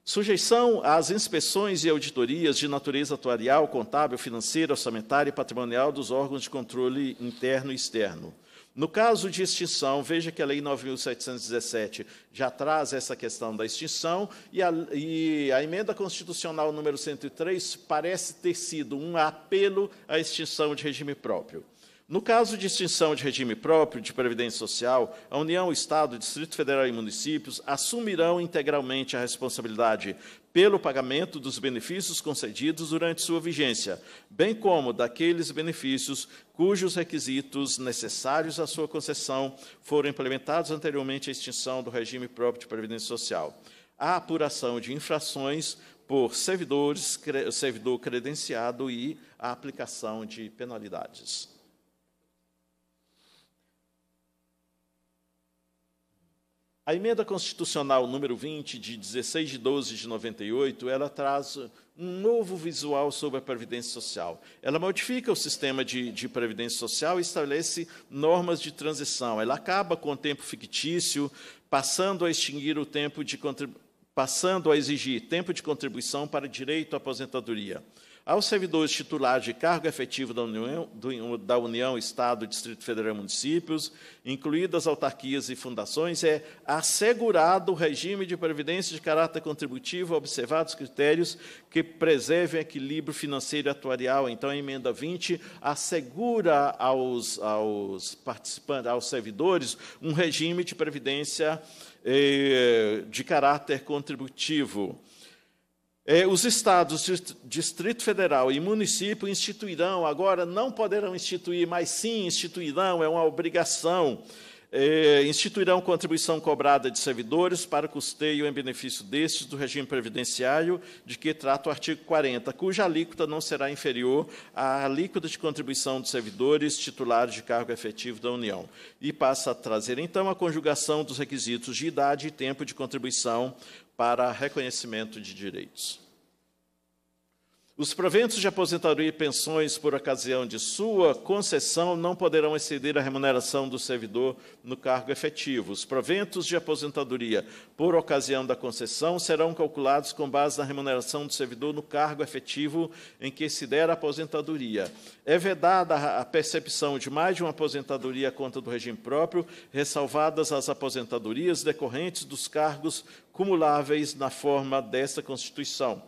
Sujeição às inspeções e auditorias de natureza atuarial, contábil, financeira, orçamentária e patrimonial dos órgãos de controle interno e externo. No caso de extinção, veja que a Lei 9.717 já traz essa questão da extinção, e a, e a, emenda constitucional número 103 parece ter sido um apelo à extinção de regime próprio. No caso de extinção de regime próprio de previdência social, a União, o Estado, Distrito Federal e municípios assumirão integralmente a responsabilidade pelo pagamento dos benefícios concedidos durante sua vigência, bem como daqueles benefícios cujos requisitos necessários à sua concessão foram implementados anteriormente à extinção do regime próprio de previdência social. A apuração de infrações por servidores, servidor credenciado e a aplicação de penalidades. A emenda constitucional número 20, de 16 de 12 de 98, ela traz um novo visual sobre a Previdência Social. Ela modifica o sistema de, de Previdência Social e estabelece normas de transição. Ela acaba com o tempo fictício, passando a extinguir o tempo de passando a exigir tempo de contribuição para direito à aposentadoria aos servidores titulares de cargo efetivo da União, do, da União, Estado, Distrito Federal e municípios, incluídas autarquias e fundações, é assegurado o regime de previdência de caráter contributivo, observados critérios que preservem o equilíbrio financeiro atuarial. Então, a emenda 20 assegura aos, aos participantes, aos servidores, um regime de previdência eh, de caráter contributivo. É, os estados, Distrito Federal e município instituirão, agora não poderão instituir, mas sim instituirão, é uma obrigação, é, instituirão contribuição cobrada de servidores para custeio em benefício destes do regime previdenciário de que trata o artigo 40, cuja alíquota não será inferior à alíquota de contribuição de servidores titulares de cargo efetivo da União. E passa a trazer, então, a conjugação dos requisitos de idade e tempo de contribuição para reconhecimento de direitos. Os proventos de aposentadoria e pensões por ocasião de sua concessão não poderão exceder a remuneração do servidor no cargo efetivo. Os proventos de aposentadoria por ocasião da concessão serão calculados com base na remuneração do servidor no cargo efetivo em que se der a aposentadoria. É vedada a percepção de mais de uma aposentadoria à conta do regime próprio, ressalvadas as aposentadorias decorrentes dos cargos cumuláveis na forma desta Constituição.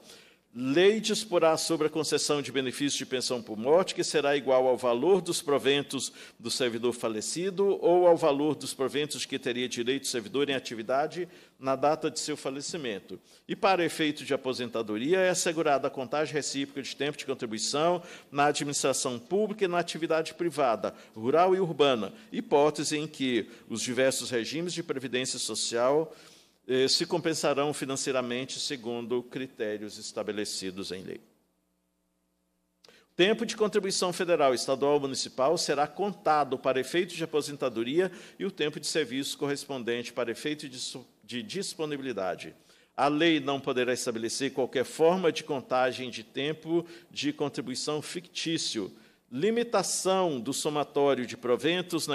Lei disporá sobre a concessão de benefício de pensão por morte, que será igual ao valor dos proventos do servidor falecido ou ao valor dos proventos que teria direito o servidor em atividade na data de seu falecimento. E para efeito de aposentadoria, é assegurada a contagem recíproca de tempo de contribuição na administração pública e na atividade privada, rural e urbana, hipótese em que os diversos regimes de previdência social eh, se compensarão financeiramente segundo critérios estabelecidos em lei. O tempo de contribuição federal, estadual ou municipal será contado para efeitos de aposentadoria e o tempo de serviço correspondente para efeito de disponibilidade. A lei não poderá estabelecer qualquer forma de contagem de tempo de contribuição fictício, limitação do somatório de proventos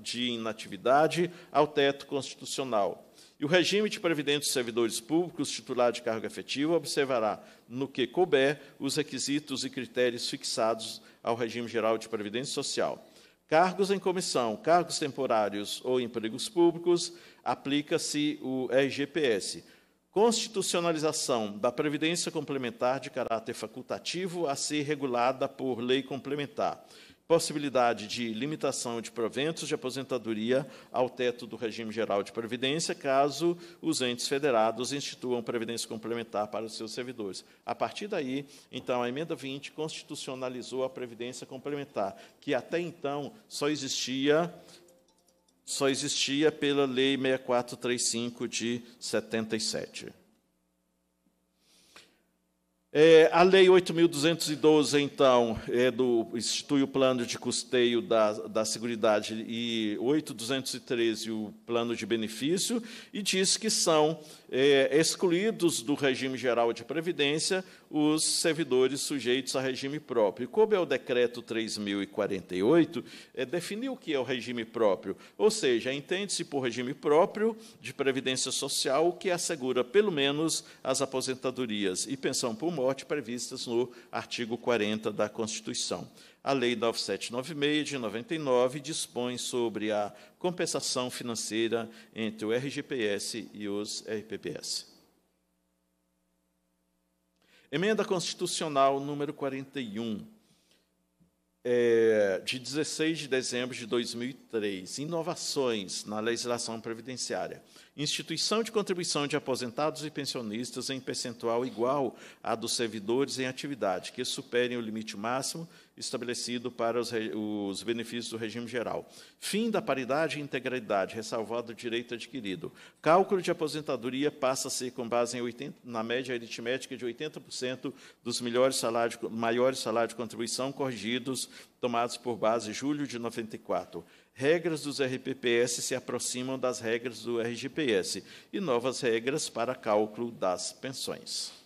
de inatividade ao teto constitucional e o regime de previdência dos servidores públicos, titular de cargo efetivo, observará, no que couber, os requisitos e critérios fixados ao regime geral de previdência social. Cargos em comissão, cargos temporários ou empregos públicos, aplica-se o RGPS. Constitucionalização da previdência complementar de caráter facultativo a ser regulada por lei complementar possibilidade de limitação de proventos de aposentadoria ao teto do regime geral de previdência, caso os entes federados instituam previdência complementar para os seus servidores. A partir daí, então, a emenda 20 constitucionalizou a previdência complementar, que até então só existia só existia pela lei 6435 de 77. É, a Lei 8.212, então, é do, institui o plano de custeio da, da Seguridade e 8.213 o plano de benefício, e diz que são é, excluídos do regime geral de previdência os servidores sujeitos a regime próprio. Como é o decreto 3048, é, definiu o que é o regime próprio, ou seja, entende-se por regime próprio de previdência social o que assegura pelo menos as aposentadorias e pensão por morte previstas no artigo 40 da Constituição. A Lei 9796 de 99 dispõe sobre a compensação financeira entre o RGPS e os RPPS. Emenda Constitucional número 41, é, de 16 de dezembro de 2003. Inovações na legislação previdenciária. Instituição de contribuição de aposentados e pensionistas em percentual igual à dos servidores em atividade, que superem o limite máximo estabelecido para os, os, benefícios do regime geral. Fim da paridade e integridade, ressalvado o direito adquirido. Cálculo de aposentadoria passa a ser com base em 80, na média aritmética de 80% dos melhores salários, maiores salários de contribuição corrigidos, tomados por base julho de 94. Regras dos RPPS se aproximam das regras do RGPS e novas regras para cálculo das pensões.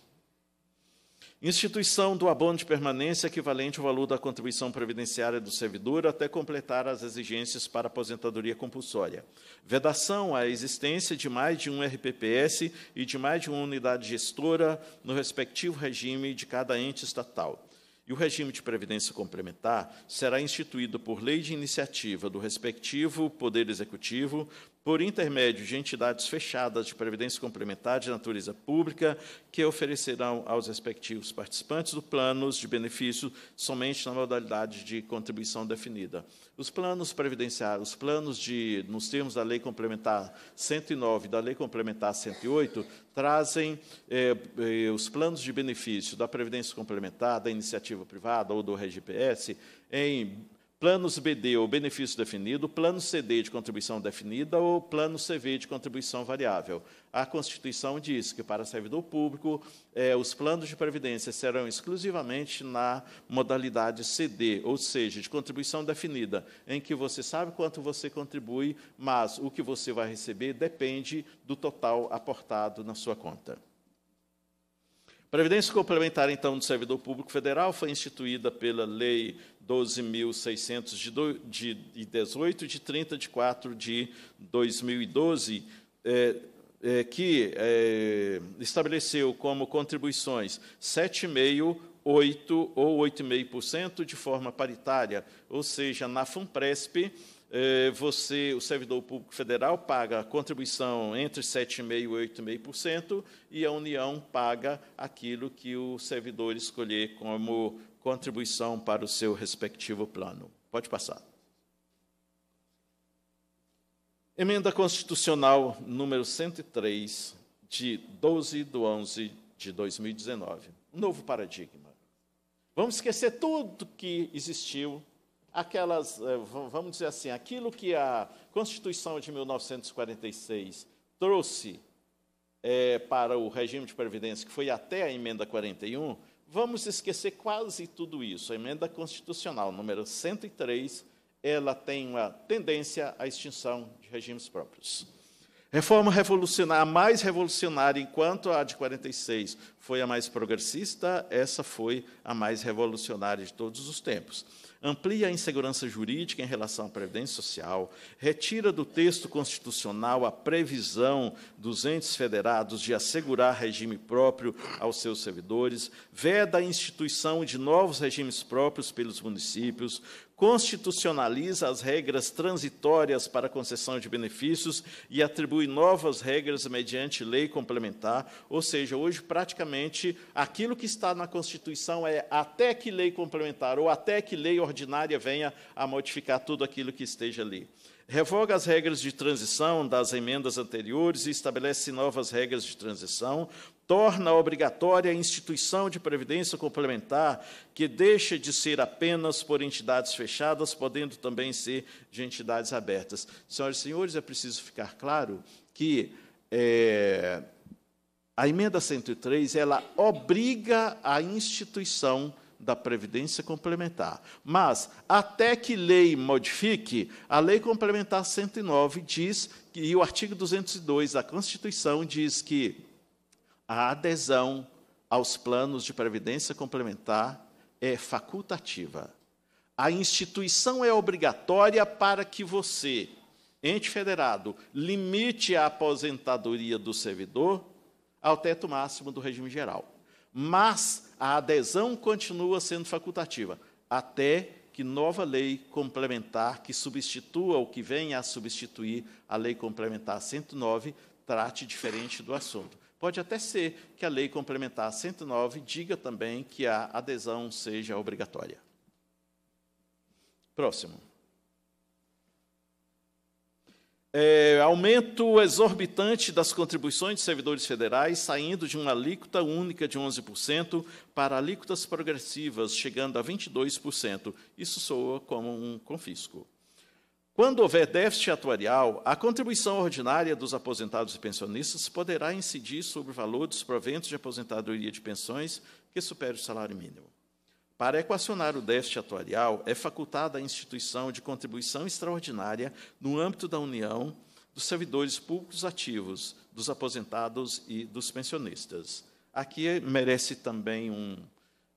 Instituição do abono de permanência equivalente ao valor da contribuição previdenciária do servidor até completar as exigências para aposentadoria compulsória. Vedação à existência de mais de um RPPS e de mais de uma unidade gestora no respectivo regime de cada ente estatal. E o regime de previdência complementar será instituído por lei de iniciativa do respectivo Poder Executivo, por intermédio de entidades fechadas de previdência complementar de natureza pública, que oferecerão aos respectivos participantes do planos de benefício somente na modalidade de contribuição definida. Os planos previdenciários, os planos de, nos termos da Lei Complementar 109 e da Lei Complementar 108, trazem eh, eh, os planos de benefício da previdência complementar, da iniciativa privada ou do RGPS em Planos BD ou benefício definido, plano CD de contribuição definida ou plano CV de contribuição variável. A Constituição diz que, para servidor público, eh, os planos de previdência serão exclusivamente na modalidade CD, ou seja, de contribuição definida, em que você sabe quanto você contribui, mas o que você vai receber depende do total aportado na sua conta. Previdência complementar, então, do servidor público federal foi instituída pela Lei 12.618, de 30 de 4 de 2012, é, é, que é, estabeleceu como contribuições 7,5%, 8% ou 8,5% de forma paritária, ou seja, na FUNPRESP, eh, você, o servidor público federal paga a contribuição entre 7,5% e 8,5%, e a União paga aquilo que o servidor escolher como contribuição para o seu respectivo plano. Pode passar. Emenda Constitucional número 103, de 12 de 11 de 2019. Um novo paradigma. Vamos esquecer tudo que existiu aquelas, eh, vamos dizer assim, aquilo que a Constituição de 1946 trouxe é, para o regime de previdência, que foi até a emenda 41, vamos esquecer quase tudo isso. A emenda constitucional número 103, ela tem uma tendência à extinção de regimes próprios. Reforma revolucionária, a mais revolucionária, enquanto a de 46 foi a mais progressista, essa foi a mais revolucionária de todos os tempos amplia a insegurança jurídica em relação à Previdência Social, retira do texto constitucional a previsão dos entes federados de assegurar regime próprio aos seus servidores, veda a instituição de novos regimes próprios pelos municípios, constitucionaliza as regras transitórias para concessão de benefícios e atribui novas regras mediante lei complementar, ou seja, hoje praticamente aquilo que está na Constituição é até que lei complementar ou até que lei ordinária venha a modificar tudo aquilo que esteja ali. Revoga as regras de transição das emendas anteriores e estabelece novas regras de transição, torna obrigatória a instituição de previdência complementar, que deixa de ser apenas por entidades fechadas, podendo também ser de entidades abertas. Senhoras e senhores, é preciso ficar claro que é, a emenda 103 ela obriga a instituição da previdência complementar. Mas até que lei modifique, a lei complementar 109 diz que, e o artigo 202 da Constituição diz que a adesão aos planos de previdência complementar é facultativa. A instituição é obrigatória para que você, ente federado, limite a aposentadoria do servidor ao teto máximo do regime geral. Mas a adesão continua sendo facultativa, até que nova lei complementar que substitua ou que venha a substituir a lei complementar 109 trate diferente do assunto. Pode até ser que a Lei Complementar 109 diga também que a adesão seja obrigatória. Próximo. É, aumento exorbitante das contribuições de servidores federais, saindo de uma alíquota única de 11% para alíquotas progressivas, chegando a 22%. Isso soa como um confisco. Quando houver déficit atuarial, a contribuição ordinária dos aposentados e pensionistas poderá incidir sobre o valor dos proventos de aposentadoria de pensões que supere o salário mínimo. Para equacionar o déficit atuarial, é facultada à instituição de contribuição extraordinária no âmbito da União dos servidores públicos ativos, dos aposentados e dos pensionistas. Aqui merece também um,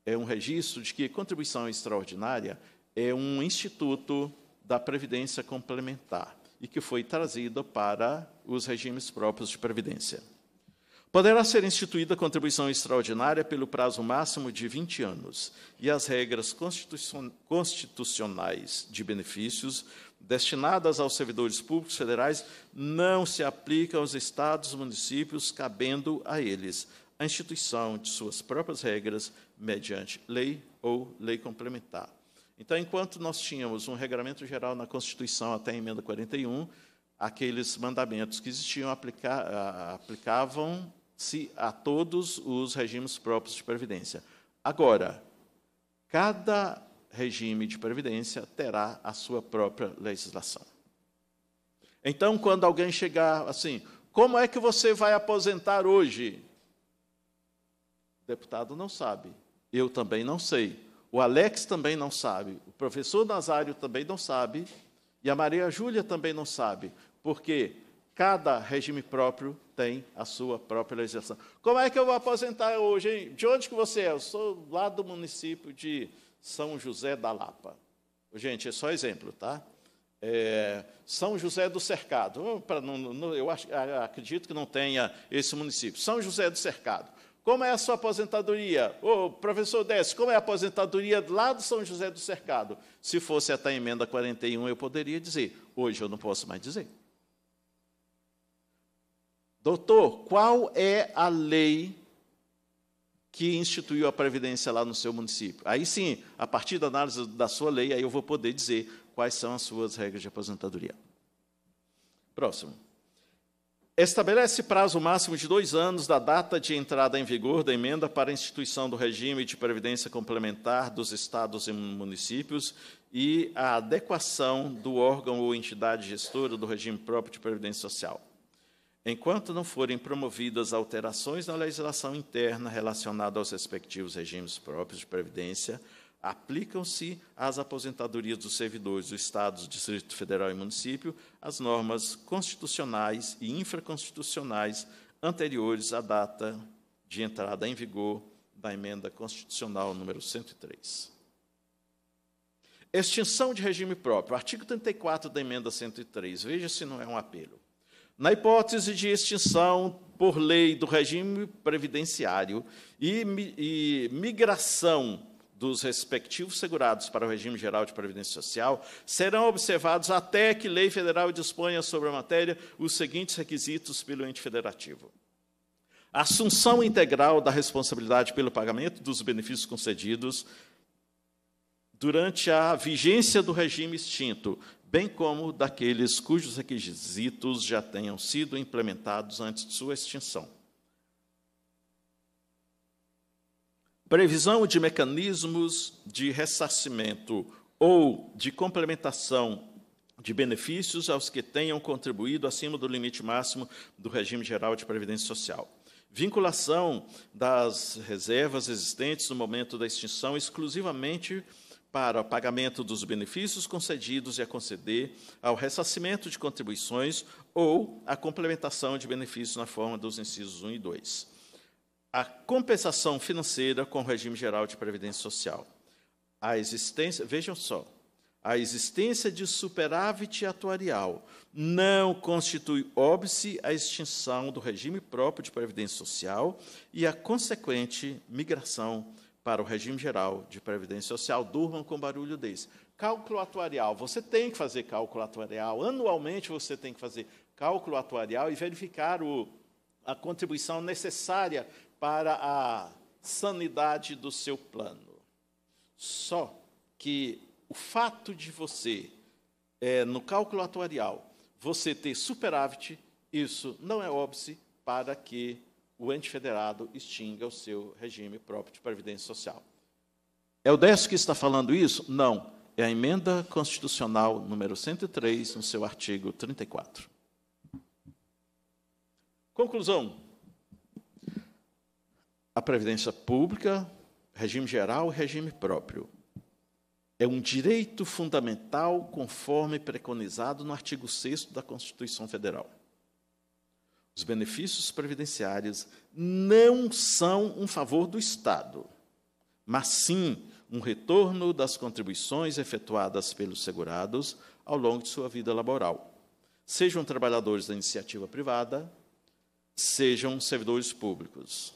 é um registro de que contribuição extraordinária é um instituto da previdência complementar e que foi trazido para os regimes próprios de previdência. Poderá ser instituída contribuição extraordinária pelo prazo máximo de 20 anos, e as regras constitucionais de benefícios destinadas aos servidores públicos federais não se aplicam aos estados e municípios, cabendo a eles a instituição de suas próprias regras mediante lei ou lei complementar. Então, enquanto nós tínhamos um regramento geral na Constituição até a emenda 41, aqueles mandamentos que existiam aplica aplicavam-se a todos os regimes próprios de previdência. Agora, cada regime de previdência terá a sua própria legislação. Então, quando alguém chegar assim, como é que você vai aposentar hoje? O deputado não sabe, eu também não sei. O Alex também não sabe, o professor Nazário também não sabe, e a Maria Júlia também não sabe, porque cada regime próprio tem a sua própria legislação. Como é que eu vou aposentar hoje? Hein? De onde que você é? Eu sou lá do município de São José da Lapa. Gente, é só exemplo, tá? É, São José do Cercado. Eu, não, eu acho, acredito que não tenha esse município. São José do Cercado. Como é a sua aposentadoria? Ô, professor Décio, como é a aposentadoria lá do São José do Cercado? Se fosse até a emenda 41, eu poderia dizer. Hoje eu não posso mais dizer. Doutor, qual é a lei que instituiu a previdência lá no seu município? Aí sim, a partir da análise da sua lei, aí eu vou poder dizer quais são as suas regras de aposentadoria. Próximo. Estabelece prazo máximo de dois anos da data de entrada em vigor da emenda para a instituição do regime de previdência complementar dos estados e municípios e a adequação do órgão ou entidade gestora do regime próprio de previdência social. Enquanto não forem promovidas alterações na legislação interna relacionada aos respectivos regimes próprios de previdência, Aplicam-se às aposentadorias dos servidores do Estado, Distrito Federal e município as normas constitucionais e infraconstitucionais anteriores à data de entrada em vigor da emenda constitucional número 103. Extinção de regime próprio. Artigo 34 da emenda 103. Veja se não é um apelo. Na hipótese de extinção por lei do regime previdenciário e, e migração dos respectivos segurados para o regime geral de previdência social, serão observados até que lei federal disponha sobre a matéria os seguintes requisitos pelo ente federativo: assunção integral da responsabilidade pelo pagamento dos benefícios concedidos durante a vigência do regime extinto, bem como daqueles cujos requisitos já tenham sido implementados antes de sua extinção previsão de mecanismos de ressarcimento ou de complementação de benefícios aos que tenham contribuído acima do limite máximo do regime geral de previdência social. Vinculação das reservas existentes no momento da extinção exclusivamente para o pagamento dos benefícios concedidos e a conceder ao ressarcimento de contribuições ou à complementação de benefícios na forma dos incisos 1 e 2 a compensação financeira com o regime geral de previdência social. A existência, vejam só, a existência de superávit atuarial não constitui óbice à extinção do regime próprio de previdência social e a consequente migração para o regime geral de previdência social. Durmam com barulho desse. Cálculo atuarial. Você tem que fazer cálculo atuarial. Anualmente você tem que fazer cálculo atuarial e verificar o, a contribuição necessária para a sanidade do seu plano. Só que o fato de você, é, no cálculo atuarial, você ter superávit, isso não é óbice para que o antifederado extinga o seu regime próprio de previdência social. É o Décio que está falando isso? Não. É a emenda constitucional número 103, no seu artigo 34. Conclusão a previdência pública, regime geral e regime próprio. É um direito fundamental conforme preconizado no artigo 6 da Constituição Federal. Os benefícios previdenciários não são um favor do Estado, mas sim um retorno das contribuições efetuadas pelos segurados ao longo de sua vida laboral, sejam trabalhadores da iniciativa privada, sejam servidores públicos.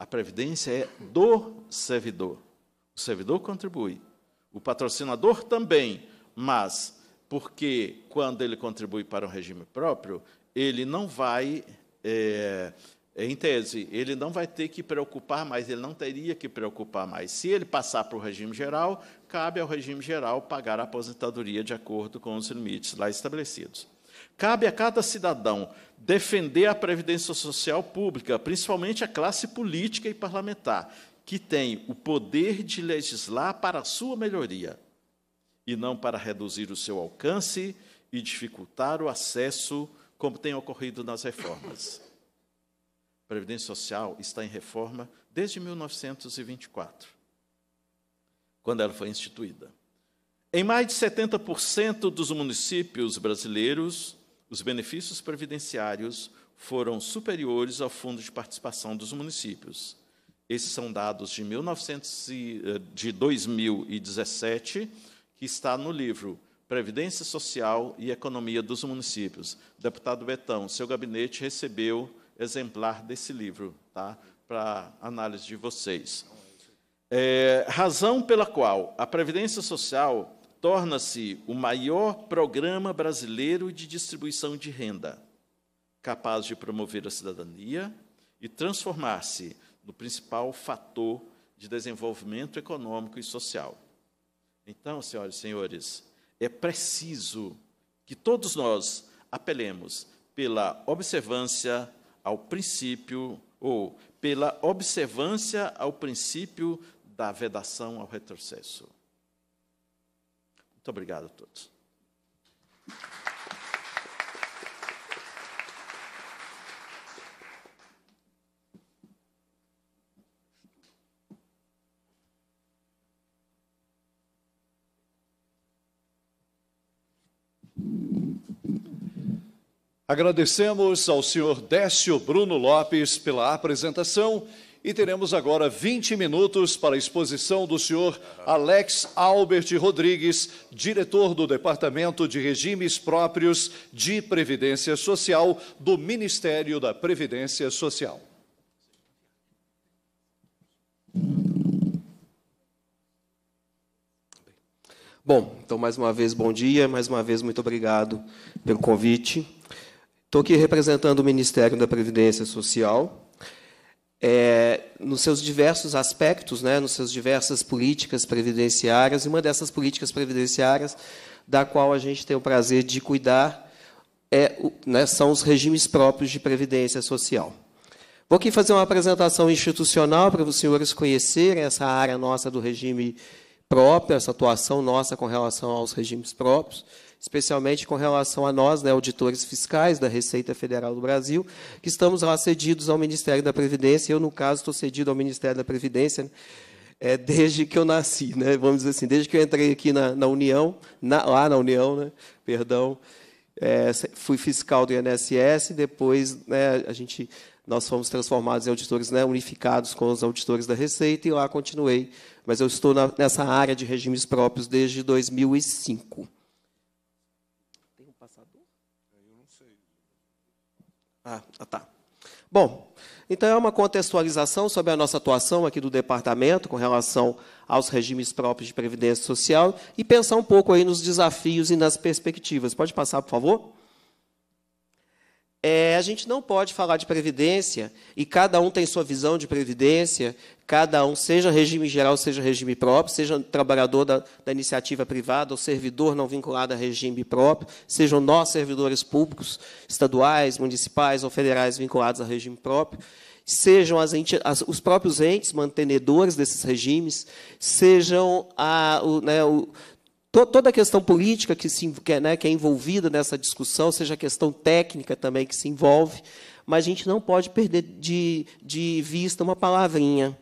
A previdência é do servidor. O servidor contribui. O patrocinador também, mas porque quando ele contribui para um regime próprio, ele não vai, é, é, em tese, ele não vai ter que preocupar mais, ele não teria que preocupar mais. Se ele passar para o regime geral, cabe ao regime geral pagar a aposentadoria de acordo com os limites lá estabelecidos. Cabe a cada cidadão defender a previdência social pública, principalmente a classe política e parlamentar, que tem o poder de legislar para a sua melhoria e não para reduzir o seu alcance e dificultar o acesso, como tem ocorrido nas reformas. A Previdência Social está em reforma desde 1924, quando ela foi instituída. Em mais de 70% dos municípios brasileiros, os benefícios previdenciários foram superiores ao fundo de participação dos municípios. Esses são dados de, 1900 e, eh, de 2017, que está no livro Previdência Social e Economia dos Municípios. Deputado Betão, seu gabinete recebeu exemplar desse livro, tá? para análise de vocês. É, razão pela qual a Previdência Social torna-se o maior programa brasileiro de distribuição de renda, capaz de promover a cidadania e transformar-se no principal fator de desenvolvimento econômico e social. Então, senhoras e senhores, é preciso que todos nós apelemos pela observância ao princípio ou pela observância ao princípio da vedação ao retrocesso. Muito obrigado a todos. Agradecemos ao senhor Décio Bruno Lopes pela apresentação e teremos agora 20 minutos para a exposição do senhor Alex Albert Rodrigues, diretor do Departamento de Regimes Próprios de Previdência Social do Ministério da Previdência Social. Bom, então mais uma vez bom dia, mais uma vez muito obrigado pelo convite. Estou aqui representando o Ministério da Previdência Social é, nos seus diversos aspectos, né, nos seus diversas políticas previdenciárias, e uma dessas políticas previdenciárias da qual a gente tem o prazer de cuidar é, né, são os regimes próprios de previdência social. Vou aqui fazer uma apresentação institucional para os senhores conhecerem essa área nossa do regime próprio, essa atuação nossa com relação aos regimes próprios especialmente com relação a nós, né, auditores fiscais da Receita Federal do Brasil, que estamos lá cedidos ao Ministério da Previdência. Eu, no caso, estou cedido ao Ministério da Previdência é, desde que eu nasci, né, vamos dizer assim, desde que eu entrei aqui na, na União, na, lá na União, né, perdão, é, fui fiscal do INSS, depois né, a gente nós fomos transformados em auditores né, unificados com os auditores da Receita e lá continuei. Mas eu estou na, nessa área de regimes próprios desde 2005. Ah, ah, tá. Bom, então é uma contextualização sobre a nossa atuação aqui do departamento com relação aos regimes próprios de previdência social e pensar um pouco aí nos desafios e nas perspectivas. Pode passar, por favor? É, a gente não pode falar de previdência, e cada um tem sua visão de previdência, cada um, seja regime geral, seja regime próprio, seja trabalhador da, da iniciativa privada ou servidor não vinculado a regime próprio, sejam nós servidores públicos, estaduais, municipais ou federais vinculados a regime próprio, sejam as ente, as, os próprios entes mantenedores desses regimes, sejam a, o, né, o toda a questão política que, se, que, é, né, que é envolvida nessa discussão, seja a questão técnica também que se envolve, mas a gente não pode perder de, de vista uma palavrinha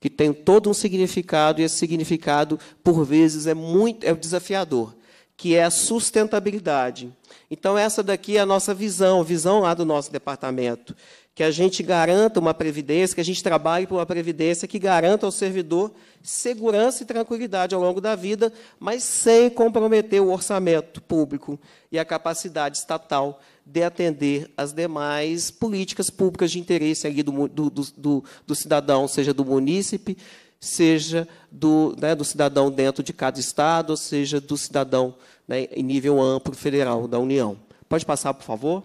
que tem todo um significado, e esse significado, por vezes, é muito é desafiador, que é a sustentabilidade. Então, essa daqui é a nossa visão, a visão lá do nosso departamento, que a gente garanta uma previdência, que a gente trabalhe por uma previdência que garanta ao servidor segurança e tranquilidade ao longo da vida, mas sem comprometer o orçamento público e a capacidade estatal de atender as demais políticas públicas de interesse ali do, do, do, do cidadão, seja do munícipe, seja do, né, do cidadão dentro de cada estado, ou seja do cidadão né, em nível amplo federal da União. Pode passar, por favor?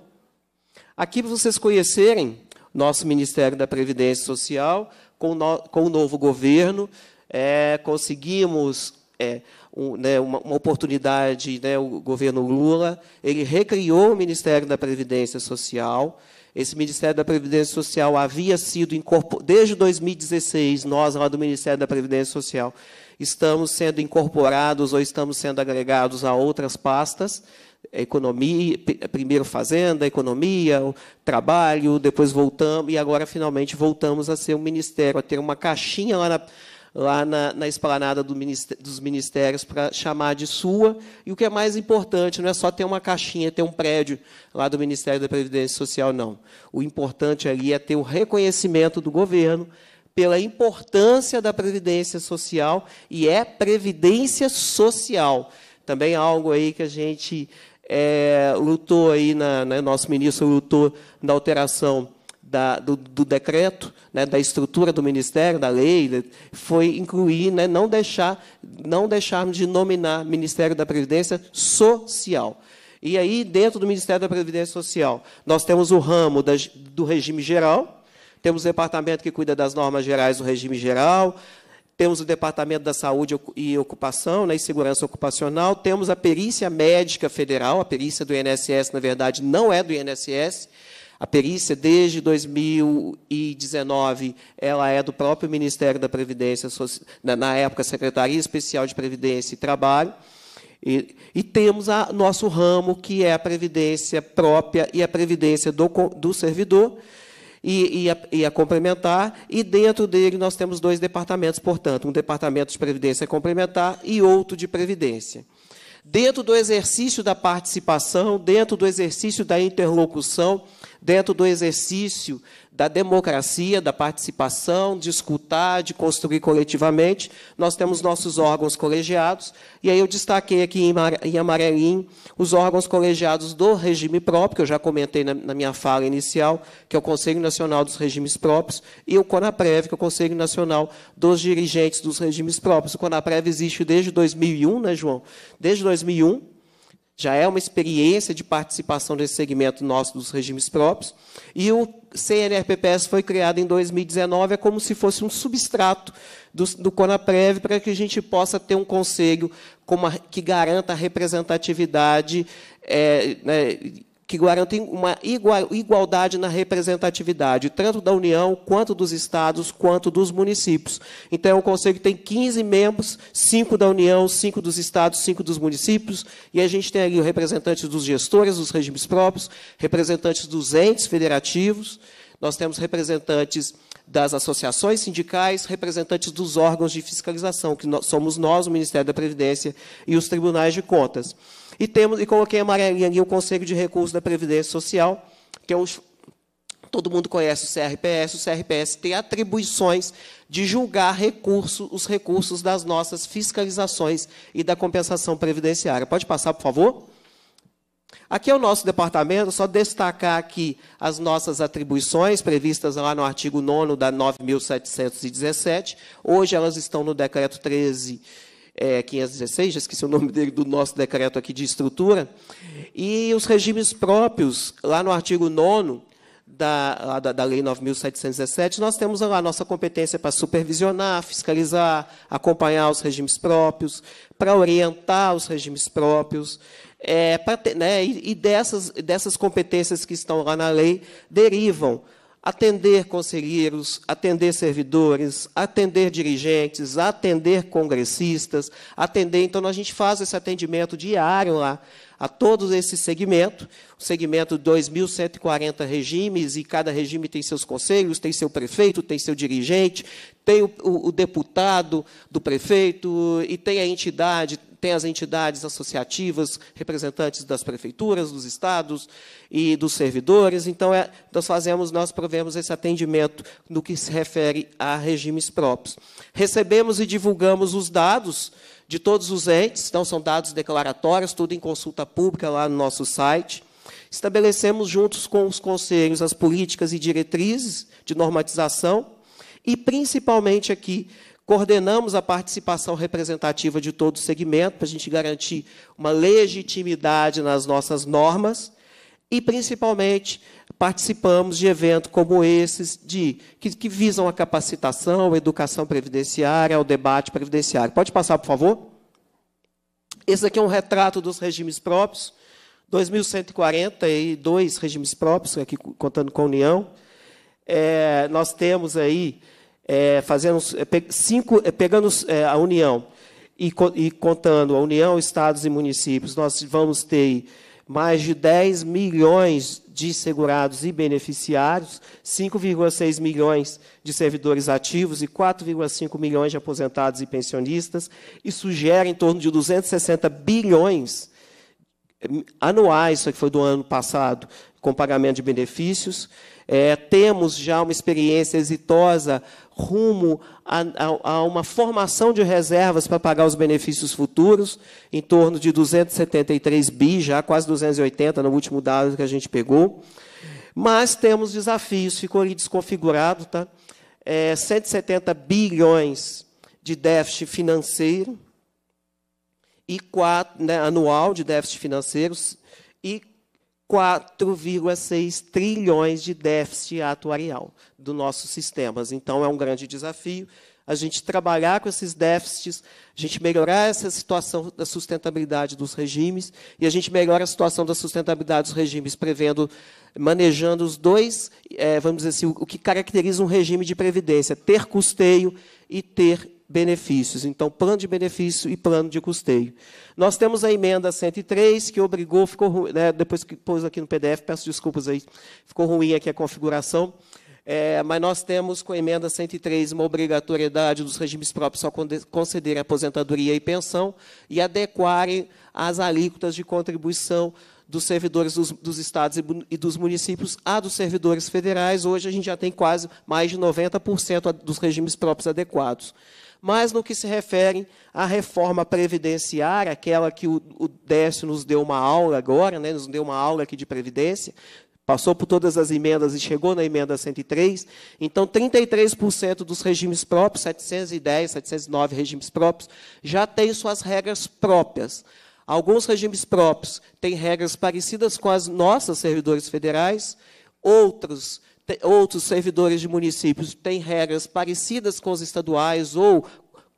Aqui para vocês conhecerem nosso Ministério da Previdência Social, com, no, com o novo governo, é, conseguimos é, um, né, uma, uma, oportunidade, né, o governo Lula, ele recriou o Ministério da Previdência Social. Esse Ministério da Previdência Social havia sido incorporado, desde 2016, nós lá do Ministério da Previdência Social, estamos sendo incorporados ou estamos sendo agregados a outras pastas, economia, primeiro fazenda, economia, trabalho, depois voltamos, e agora finalmente voltamos a ser um ministério, a ter uma caixinha lá na, lá na, na esplanada do ministério, dos ministérios para chamar de sua. E o que é mais importante, não é só ter uma caixinha, ter um prédio lá do Ministério da Previdência Social, não. O importante ali é ter o reconhecimento do governo pela importância da previdência social e é previdência social. Também algo aí que a gente é, lutou aí na, né, nosso ministro lutou na alteração da, do, do, decreto, né, da estrutura do ministério, da lei, né, foi incluir, né, não deixar, não deixarmos de nominar Ministério da Previdência Social. E aí, dentro do Ministério da Previdência Social, nós temos o ramo da, do regime geral, temos o departamento que cuida das normas gerais do regime geral, temos o Departamento da Saúde e Ocupação, né, e Segurança Ocupacional, temos a Perícia Médica Federal, a perícia do INSS, na verdade, não é do INSS, a perícia, desde 2019, ela é do próprio Ministério da Previdência, na época, Secretaria Especial de Previdência e Trabalho, e, e temos o nosso ramo, que é a Previdência própria e a Previdência do, do servidor, e, e, a, e, a, complementar, e dentro dele nós temos dois departamentos, portanto, um departamento de previdência complementar e outro de previdência. Dentro do exercício da participação, dentro do exercício da interlocução, dentro do exercício da democracia, da participação, de escutar, de construir coletivamente. Nós temos nossos órgãos colegiados, e aí eu destaquei aqui em amarelinho os órgãos colegiados do regime próprio, que eu já comentei na, minha fala inicial, que é o Conselho Nacional dos Regimes Próprios, e o CONAPREV, que é o Conselho Nacional dos Dirigentes dos Regimes Próprios. O CONAPREV existe desde 2001, né, João? Desde 2001, já é uma experiência de participação desse segmento nosso dos regimes próprios. E o CNRPPS foi criado em 2019, é como se fosse um substrato do, do Conaprev para que a gente possa ter um conselho uma, que garanta a representatividade é, né, que garantem uma igualdade na representatividade, tanto da União, quanto dos estados, quanto dos municípios. Então, o é conselho tem 15 membros, 5 da União, 5 dos estados, 5 dos municípios, e a gente tem ali representantes dos gestores, dos regimes próprios, representantes dos entes federativos, nós temos representantes das associações sindicais, representantes dos órgãos de fiscalização, que somos nós, o Ministério da Previdência e os tribunais de contas. E, temos, e coloquei amarelinho ali o Conselho de Recursos da Previdência Social, que é os, todo mundo conhece o CRPS. O CRPS tem atribuições de julgar recurso, os recursos das nossas fiscalizações e da compensação previdenciária. Pode passar, por favor? Aqui é o nosso departamento, só destacar aqui as nossas atribuições previstas lá no artigo 9 da 9.717. Hoje elas estão no decreto 13 é, 516, já esqueci o nome dele, do nosso decreto aqui de estrutura, e os regimes próprios, lá no artigo 9 da, da, da Lei 9.717, nós temos lá a nossa competência para supervisionar, fiscalizar, acompanhar os regimes próprios, para orientar os regimes próprios, é, ter, né, e, e dessas, dessas competências que estão lá na lei derivam atender conselheiros, atender servidores, atender dirigentes, atender congressistas, atender. Então, a gente faz esse atendimento diário lá a todos esse segmento, o segmento 2.140 regimes, e cada regime tem seus conselhos, tem seu prefeito, tem seu dirigente, tem o, o, o deputado do prefeito, e tem a entidade tem as entidades associativas, representantes das prefeituras, dos estados e dos servidores. Então, é, nós fazemos, nós provemos esse atendimento no que se refere a regimes próprios. Recebemos e divulgamos os dados de todos os entes, então são dados declaratórios, tudo em consulta pública lá no nosso site. Estabelecemos juntos com os conselhos as políticas e diretrizes de normatização e principalmente aqui Coordenamos a participação representativa de todo o segmento, para a gente garantir uma legitimidade nas nossas normas. E, principalmente, participamos de eventos como esses, de, que, que visam a capacitação, a educação previdenciária, o debate previdenciário. Pode passar, por favor? Esse aqui é um retrato dos regimes próprios. 2.142 regimes próprios, aqui contando com a União. É, nós temos aí é, fazendo, é, cinco, é, pegando é, a União e, e contando a União, estados e municípios, nós vamos ter mais de 10 milhões de segurados e beneficiários, 5,6 milhões de servidores ativos e 4,5 milhões de aposentados e pensionistas. Isso gera em torno de 260 bilhões hum, anuais, isso aqui foi do ano passado, com pagamento de benefícios é, temos já uma experiência exitosa rumo a, a, a, uma formação de reservas para pagar os benefícios futuros, em torno de 273 bi, já quase 280 no último dado que a gente pegou. Mas temos desafios, ficou ali desconfigurado, tá? É, 170 bilhões de déficit financeiro e quatro, né, anual de déficit financeiro e 4,6 trilhões de déficit atuarial do nossos sistemas. Então, é um grande desafio a gente trabalhar com esses déficits, a gente melhorar essa situação da sustentabilidade dos regimes, e a gente melhora a situação da sustentabilidade dos regimes, prevendo, manejando os dois, é, vamos dizer assim, o que caracteriza um regime de previdência, ter custeio e ter benefícios. Então, plano de benefício e plano de custeio. Nós temos a emenda 103, que obrigou, ficou né, depois que pôs aqui no PDF, peço desculpas aí, ficou ruim aqui a configuração. É, mas nós temos com a emenda 103 uma obrigatoriedade dos regimes próprios só concederem aposentadoria e pensão e adequarem as alíquotas de contribuição dos servidores dos, dos, estados e, dos municípios a dos servidores federais. Hoje a gente já tem quase mais de 90% dos regimes próprios adequados mas no que se refere à reforma previdenciária, aquela que o, o Décio nos deu uma aula agora, né, nos deu uma aula aqui de previdência, passou por todas as emendas e chegou na emenda 103. Então, 33% dos regimes próprios, 710, 709 regimes próprios, já têm suas regras próprias. Alguns regimes próprios têm regras parecidas com as nossas servidores federais, outros outros servidores de municípios têm regras parecidas com os estaduais ou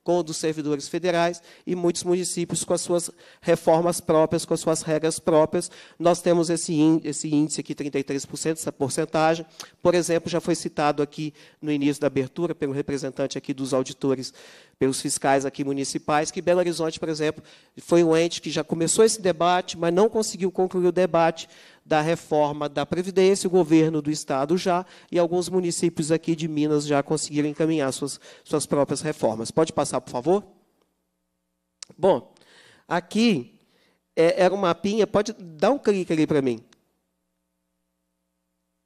com os servidores federais e muitos municípios com as suas reformas próprias, com as suas regras próprias. Nós temos esse índice, aqui, 33%, essa porcentagem. Por exemplo, já foi citado aqui no início da abertura, pelo representante aqui dos auditores, pelos fiscais aqui municipais, que Belo Horizonte, por exemplo, foi um ente que já começou esse debate, mas não conseguiu concluir o debate da reforma da Previdência, o governo do Estado já, e alguns municípios aqui de Minas já conseguiram encaminhar suas, suas próprias reformas. Pode passar, por favor? Bom, aqui é, era um mapinha, pode dar um clique ali para mim.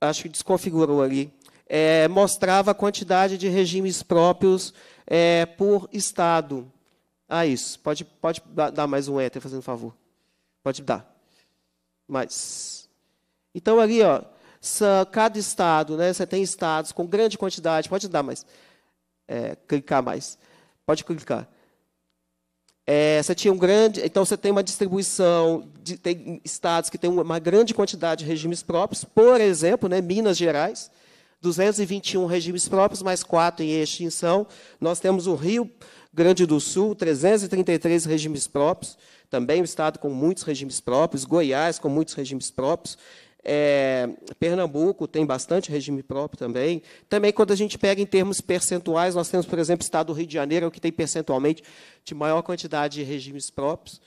Acho que desconfigurou ali. É, mostrava a quantidade de regimes próprios é, por Estado. Ah, isso. Pode, pode dar mais um éter fazendo favor. Pode dar. Mais. Então, ali, ó, cada estado, né, você tem estados com grande quantidade, pode dar mais, é, clicar mais, pode clicar. É, você tinha um grande, então você tem uma distribuição, de, tem estados que têm uma grande quantidade de regimes próprios, por exemplo, né, Minas Gerais, 221 regimes próprios, mais quatro em extinção. Nós temos o Rio Grande do Sul, 333 regimes próprios, também um estado com muitos regimes próprios, Goiás com muitos regimes próprios, é, Pernambuco tem bastante regime próprio também. Também, quando a gente pega em termos percentuais, nós temos, por exemplo, o estado do Rio de Janeiro, que tem percentualmente de maior quantidade de regimes próprios.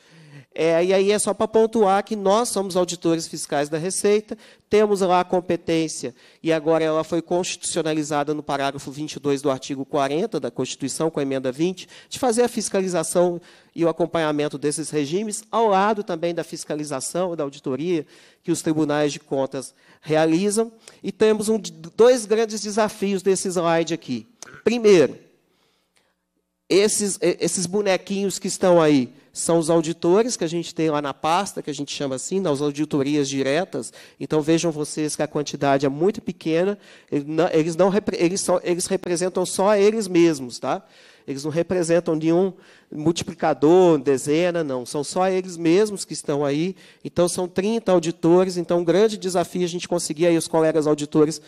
É, e aí é só para pontuar que nós somos auditores fiscais da Receita, temos lá a competência, e agora ela foi constitucionalizada no parágrafo 22 do artigo 40 da Constituição, com a emenda 20, de fazer a fiscalização e o acompanhamento desses regimes, ao lado também da fiscalização e da auditoria que os tribunais de contas realizam. E temos um, dois grandes desafios desse slide aqui. Primeiro, esses, esses bonequinhos que estão aí, são os auditores que a gente tem lá na pasta, que a gente chama assim, nas né, auditorias diretas. Então vejam vocês que a quantidade é muito pequena, eles, não, eles, só, eles representam só eles mesmos, tá? Eles não representam nenhum multiplicador, dezena, não. São só eles mesmos que estão aí. Então, são 30 auditores. Então, um grande desafio a gente conseguir aí os colegas auditores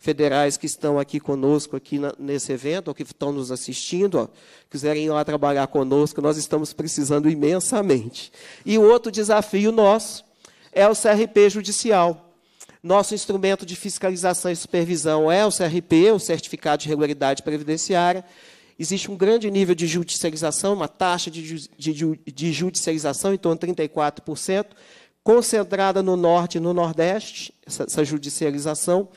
federais que estão aqui conosco, aqui na, nesse evento, ou que estão nos assistindo, ó, quiserem ir lá trabalhar conosco, nós estamos precisando imensamente. E o outro desafio nosso é o CRP judicial. Nosso instrumento de fiscalização e supervisão é o CRP, o Certificado de Regularidade Previdenciária. Existe um grande nível de judicialização, uma taxa de, de, de judicialização em torno de 34%, concentrada no Norte e no Nordeste, essa, essa judicialização.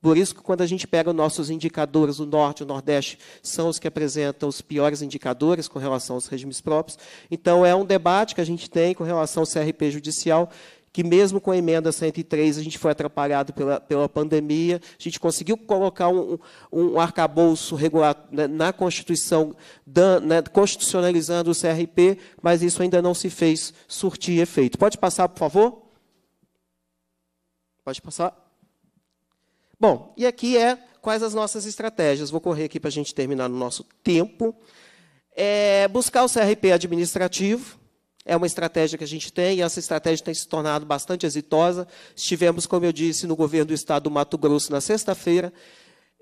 Por isso que quando a gente pega nossos indicadores, o norte e o nordeste são os que apresentam os piores indicadores com relação aos regimes próprios. Então é um debate que a gente tem com relação ao CRP judicial, que mesmo com a emenda 103 a gente foi atrapalhado pela, pela pandemia, a gente conseguiu colocar um, um arcabouço regulado né, na Constituição, né, constitucionalizando o CRP, mas isso ainda não se fez surtir efeito. Pode passar, por favor? Pode passar. Bom, e aqui é quais as nossas estratégias. Vou correr aqui para a gente terminar no nosso tempo. É, buscar o CRP administrativo é uma estratégia que a gente tem, e essa estratégia tem se tornado bastante exitosa. Estivemos, como eu disse, no governo do estado do Mato Grosso na sexta-feira,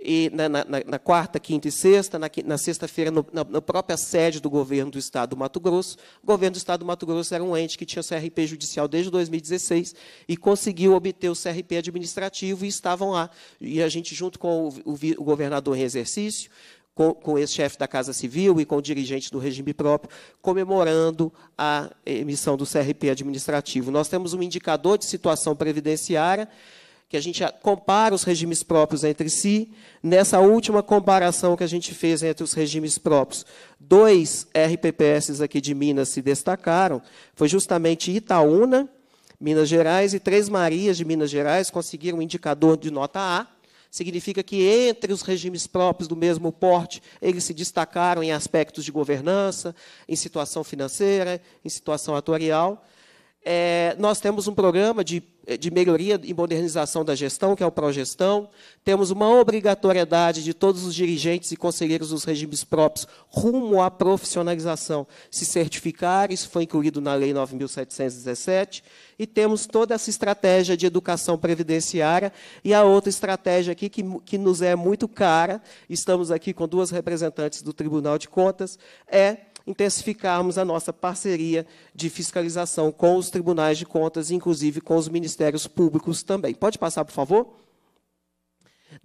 e na, na, na, quarta, quinta e sexta, na, na sexta-feira, na, própria sede do governo do Estado do Mato Grosso. O governo do Estado do Mato Grosso era um ente que tinha CRP judicial desde 2016 e conseguiu obter o CRP administrativo e estavam lá. E a gente, junto com o, o, o governador em exercício, com, com esse chefe da Casa Civil e com o dirigente do regime próprio, comemorando a emissão do CRP administrativo. Nós temos um indicador de situação previdenciária que a gente compara os regimes próprios entre si. Nessa última comparação que a gente fez entre os regimes próprios, dois RPPS aqui de Minas se destacaram. Foi justamente Itaúna, Minas Gerais, e Três Marias de Minas Gerais conseguiram um indicador de nota A. Significa que entre os regimes próprios do mesmo porte, eles se destacaram em aspectos de governança, em situação financeira, em situação atuarial. É, nós temos um programa de, de melhoria e modernização da gestão, que é o Progestão. Temos uma obrigatoriedade de todos os dirigentes e conselheiros dos regimes próprios rumo à profissionalização se certificar, isso foi incluído na Lei 9.717. E temos toda essa estratégia de educação previdenciária e a outra estratégia aqui que, que nos é muito cara, estamos aqui com duas representantes do Tribunal de Contas, é intensificarmos a nossa parceria de fiscalização com os tribunais de contas, inclusive com os ministérios públicos também. Pode passar, por favor?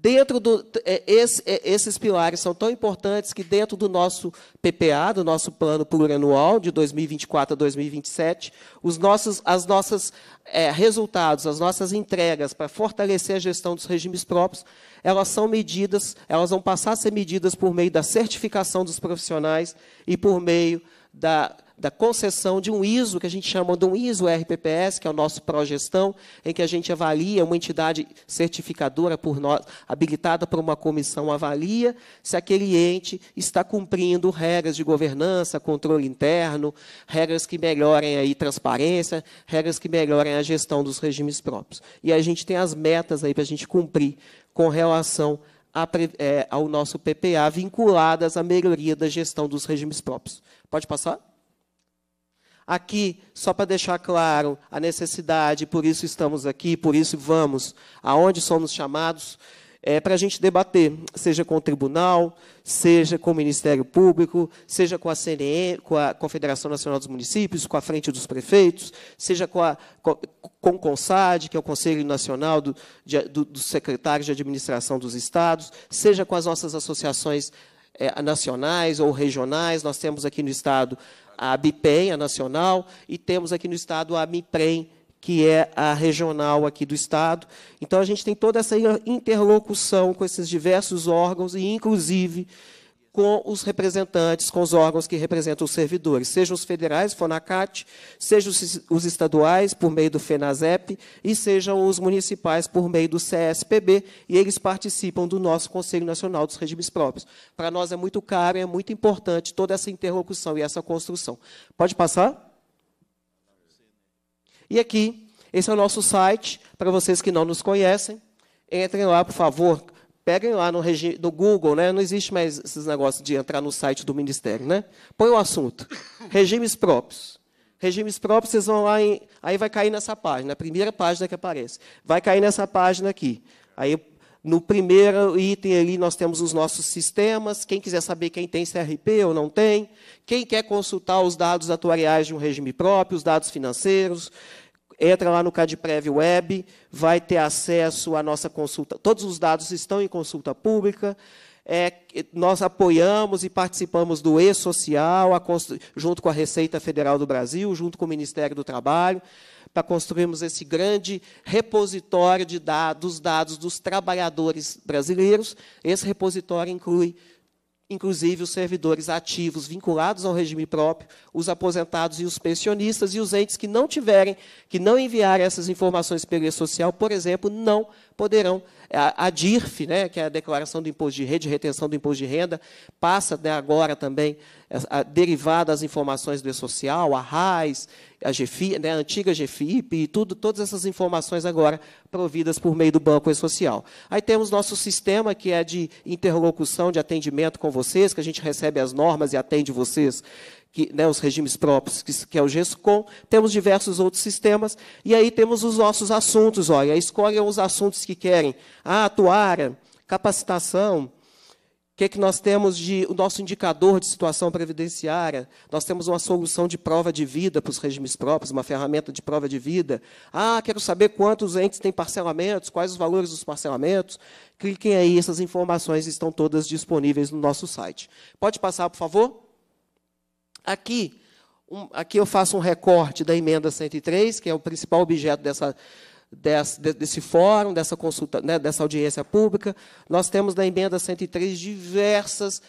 Dentro do, é, esse, é, esses pilares são tão importantes que dentro do nosso PPA, do nosso plano plurianual de 2024 a 2027, os nossos, as nossas é, resultados, as nossas entregas para fortalecer a gestão dos regimes próprios, elas são medidas, elas vão passar a ser medidas por meio da certificação dos profissionais e por meio da da concessão de um ISO, que a gente chama de um ISO RPPS, que é o nosso progestão, em que a gente avalia, uma entidade certificadora por nós, habilitada por uma comissão avalia, se aquele ente está cumprindo regras de governança, controle interno, regras que melhorem aí transparência, regras que melhorem a gestão dos regimes próprios. E a gente tem as metas aí para a gente cumprir com relação a, é, ao nosso PPA vinculadas à melhoria da gestão dos regimes próprios. Pode passar? Aqui, só para deixar claro a necessidade, por isso estamos aqui, por isso vamos, aonde somos chamados, é, para a gente debater, seja com o tribunal, seja com o Ministério Público, seja com a CNE, com a Confederação Nacional dos Municípios, com a Frente dos Prefeitos, seja com, a, com o CONSAD, que é o Conselho Nacional dos do, do Secretários de Administração dos Estados, seja com as nossas associações é, nacionais ou regionais. Nós temos aqui no Estado a BIPEM, a nacional, e temos aqui no estado a MIPREM, que é a regional aqui do estado. Então a gente tem toda essa interlocução com esses diversos órgãos e inclusive com os representantes, com os órgãos que representam os servidores, sejam os federais, FONACAT, sejam os estaduais, por meio do FENASEP, e sejam os municipais, por meio do CSPB, e eles participam do nosso Conselho Nacional dos Regimes Próprios. Para nós é muito caro, é muito importante toda essa interlocução e essa construção. Pode passar? E aqui, esse é o nosso site, para vocês que não nos conhecem, entrem lá, por favor, Peguem lá no, no, Google, né? não existe mais esses negócios de entrar no site do Ministério. Né? Põe o assunto. Regimes próprios. Regimes próprios, vocês vão lá em. Aí vai cair nessa página, a primeira página que aparece. Vai cair nessa página aqui. Aí no primeiro item ali nós temos os nossos sistemas. Quem quiser saber quem tem CRP ou não tem, quem quer consultar os dados atuariais de um regime próprio, os dados financeiros, Entra lá no Cadprev Web, vai ter acesso à nossa consulta. Todos os dados estão em consulta pública. É, nós apoiamos e participamos do E-Social, junto com a Receita Federal do Brasil, junto com o Ministério do Trabalho, para construirmos esse grande repositório de dados, dos dados dos trabalhadores brasileiros. Esse repositório inclui inclusive os servidores ativos vinculados ao regime próprio, os aposentados e os pensionistas, e os entes que não tiverem, que não enviarem essas informações pelo e-social, por exemplo, não poderão. É, a, DIRF, né, que é a Declaração do Imposto de Rede, de Retenção do Imposto de Renda, passa né, agora também, a, é, a, derivada das informações do e-social, a RAIS a GFI, né, a antiga GFIP e tudo, todas essas informações agora providas por meio do Banco Social. Aí temos nosso sistema que é de interlocução, de atendimento com vocês, que a gente recebe as normas e atende vocês que, né, os regimes próprios, que, que, é o GESCOM, temos diversos outros sistemas, e aí temos os nossos assuntos, olha, escolhem é os assuntos que querem, ah, atuária, capacitação, o que, é que nós temos de o nosso indicador de situação previdenciária? Nós temos uma solução de prova de vida para os regimes próprios, uma ferramenta de prova de vida. Ah, quero saber quantos entes têm parcelamentos, quais os valores dos parcelamentos. Cliquem aí, essas informações estão todas disponíveis no nosso site. Pode passar, por favor? Aqui, um, aqui eu faço um recorte da emenda 103, que é o principal objeto dessa desse, desse fórum, dessa consulta, né, dessa audiência pública. Nós temos na emenda 103 diversas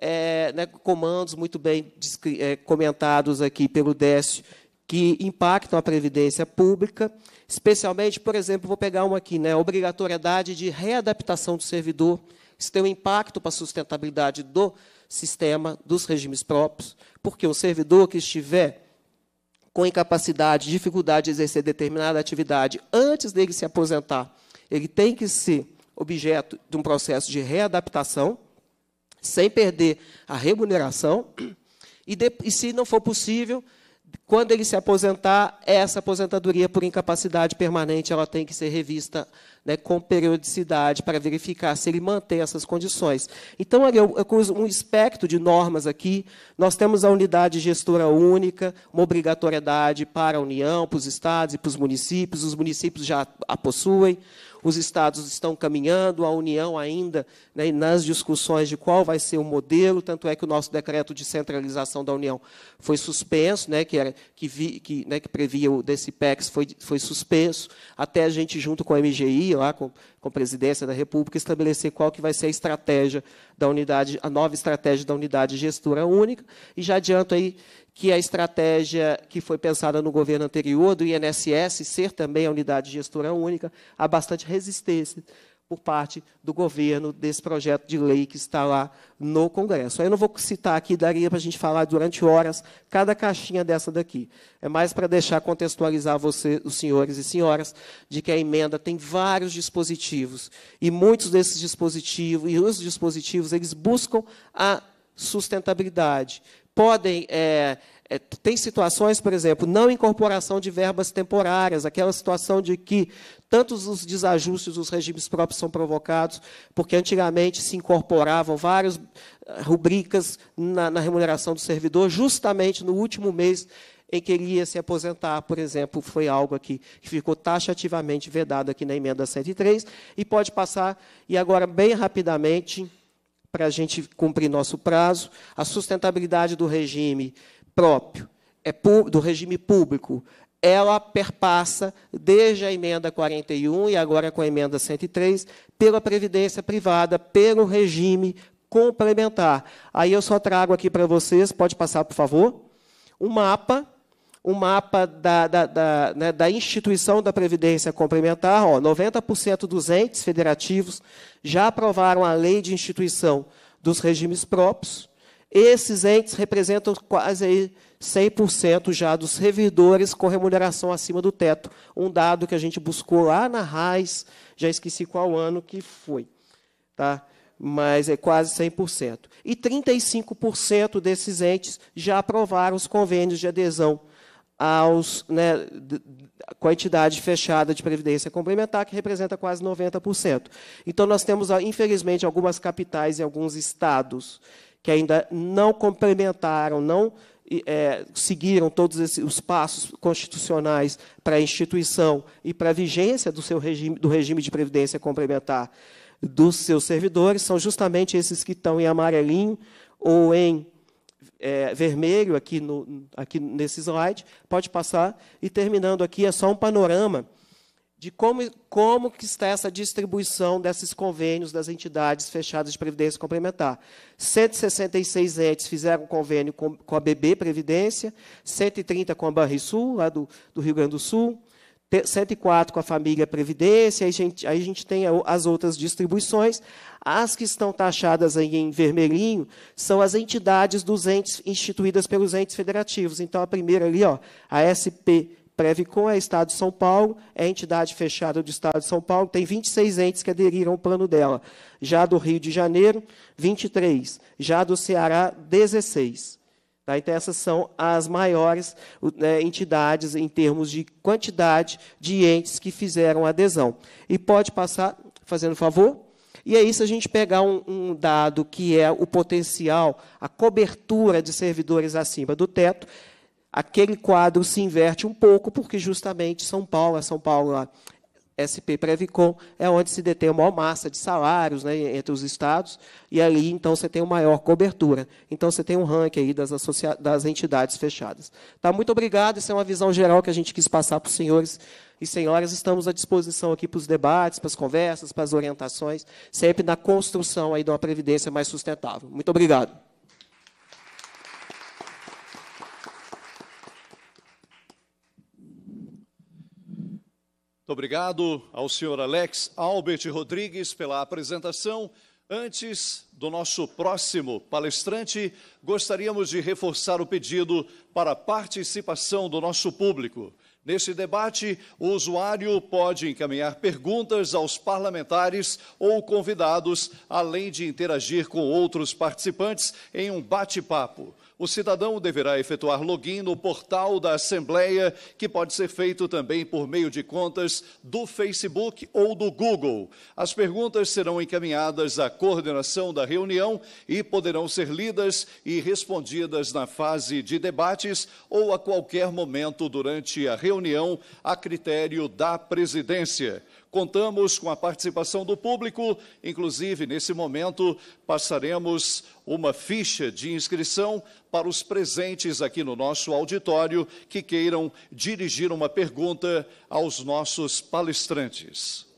é, né, comandos muito bem é, comentados aqui pelo Décio que impactam a previdência pública, especialmente, por exemplo, vou pegar uma aqui, né, a obrigatoriedade de readaptação do servidor. Isso tem um impacto para a sustentabilidade do sistema, dos regimes próprios, porque um servidor que estiver com incapacidade, dificuldade de exercer determinada atividade antes dele se aposentar, ele tem que ser objeto de um processo de readaptação, sem perder a remuneração, e, de, e se não for possível, quando ele se aposentar, essa aposentadoria por incapacidade permanente ela tem que ser revista né, com periodicidade para verificar se ele mantém essas condições. Então, eu, eu uso um espectro de normas aqui. Nós temos a unidade gestora única, uma obrigatoriedade para a União, para os estados e para os municípios. Os municípios já a possuem os estados estão caminhando, a União ainda né, nas discussões de qual vai ser o modelo, tanto é que o nosso decreto de centralização da União foi suspenso, né, que, era, que, vi, que, né, que previa o desse PEX, foi, foi suspenso, até a gente, junto com a MGI, lá, com, com a Presidência da República, estabelecer qual que vai ser a estratégia da unidade, a nova estratégia da unidade gestora única, e já adianto aí que a estratégia que foi pensada no governo anterior do INSS, ser também a unidade gestora única, há bastante resistência por parte do governo desse projeto de lei que está lá no Congresso. Eu não vou citar aqui, daria para a gente falar durante horas cada caixinha dessa daqui. É mais para deixar contextualizar você, os senhores e senhoras, de que a emenda tem vários dispositivos e muitos desses dispositivos e os dispositivos eles buscam a sustentabilidade, podem. É, é, tem situações, por exemplo, não incorporação de verbas temporárias, aquela situação de que tantos os desajustes dos regimes próprios são provocados, porque antigamente se incorporavam várias eh, rubricas na, na remuneração do servidor, justamente no último mês em que ele ia se aposentar, por exemplo, foi algo aqui que ficou taxativamente vedado aqui na emenda 103, e pode passar, e agora, bem rapidamente, para a gente cumprir nosso prazo. A sustentabilidade do regime próprio, é do regime público, ela perpassa desde a emenda 41 e agora com a emenda 103 pela previdência privada, pelo regime complementar. Aí eu só trago aqui para vocês, pode passar, por favor, um mapa um mapa da, da, da, né, da instituição da Previdência Complementar. Ó, 90% dos entes federativos já aprovaram a lei de instituição dos regimes próprios. Esses entes representam quase aí 100% já dos servidores com remuneração acima do teto. Um dado que a gente buscou lá na RAIS, já esqueci qual ano que foi. Tá? mas é quase 100%. E 35% desses entes já aprovaram os convênios de adesão aos, né, a fechada de previdência complementar, que representa quase 90%. Então, nós temos, infelizmente, algumas capitais e alguns estados que ainda não complementaram, não é, seguiram todos esses, os passos constitucionais para a instituição e para a vigência do, seu regime, do regime de previdência complementar dos seus servidores, são justamente esses que estão em amarelinho ou em é, vermelho aqui, no, aqui nesse slide, pode passar. E terminando aqui, é só um panorama de como, como que está essa distribuição desses convênios das entidades fechadas de previdência complementar. 166 entes fizeram convênio com, com a BB Previdência, 130 com a Sul lá do, do Rio Grande do Sul, 104 com a família Previdência, aí a gente, aí a gente tem as outras distribuições. As que estão taxadas aí em vermelhinho são as entidades dos entes instituídas pelos entes federativos. Então, a primeira ali, ó, a SP Previcon é Estado de São Paulo, é entidade fechada do Estado de São Paulo, tem 26 entes que aderiram ao plano dela. Já do Rio de Janeiro, 23. Já do Ceará, 16. Tá? Então, essas são as maiores né, entidades em termos de quantidade de entes que fizeram adesão. E pode passar, fazendo favor. E aí, se a gente pegar um, um, dado que é o potencial, a cobertura de servidores acima do teto, aquele quadro se inverte um pouco, porque justamente São Paulo, é São Paulo SP Previcom é onde se detém a maior massa de salários né, entre os estados, e ali, então, você tem uma maior cobertura. Então, você tem um ranking aí das, das entidades fechadas. Tá, muito obrigado, isso é uma visão geral que a gente quis passar para os senhores e senhoras, estamos à disposição aqui para os debates, para as conversas, para as orientações, sempre na construção aí de uma previdência mais sustentável. Muito obrigado. Muito obrigado ao senhor Alex Albert Rodrigues pela apresentação. Antes do nosso próximo palestrante, gostaríamos de reforçar o pedido para participação do nosso público. Neste debate, o usuário pode encaminhar perguntas aos parlamentares ou convidados, além de interagir com outros participantes em um bate-papo. O cidadão deverá efetuar login no portal da Assembleia, que pode ser feito também por meio de contas do Facebook ou do Google. As perguntas serão encaminhadas à coordenação da reunião e poderão ser lidas e respondidas na fase de debates ou a qualquer momento durante a reunião, a critério da presidência. Contamos com a participação do público, inclusive nesse momento passaremos uma ficha de inscrição para os presentes aqui no nosso auditório que queiram dirigir uma pergunta aos nossos palestrantes.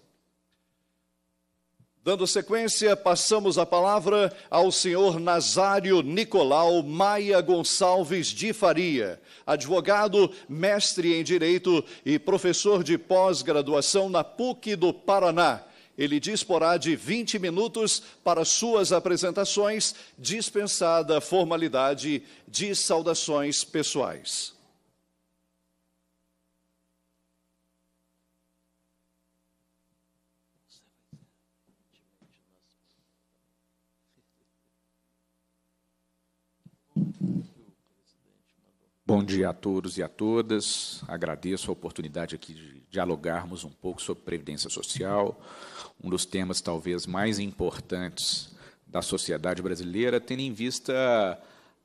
Dando sequência, passamos a palavra ao senhor Nazário Nicolau Maia Gonçalves de Faria, advogado, mestre em Direito e professor de pós-graduação na PUC do Paraná. Ele disporá de 20 minutos para suas apresentações, dispensada a formalidade de saudações pessoais. Bom dia a todos e a todas. Agradeço a oportunidade aqui de dialogarmos um pouco sobre previdência social, um dos temas talvez mais importantes da sociedade brasileira, tendo em vista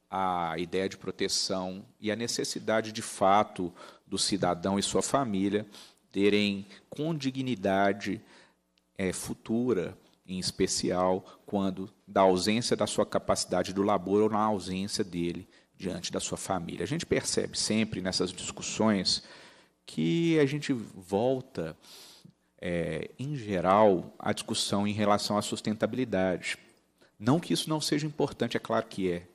a ideia de proteção e a necessidade de fato do cidadão e sua família terem com dignidade é, futura, em especial quando da ausência da sua capacidade do labor ou na ausência dele diante da sua família. A gente percebe sempre nessas discussões que a gente volta, é, em geral, à discussão em relação à sustentabilidade. Não que isso não seja importante, é claro que é.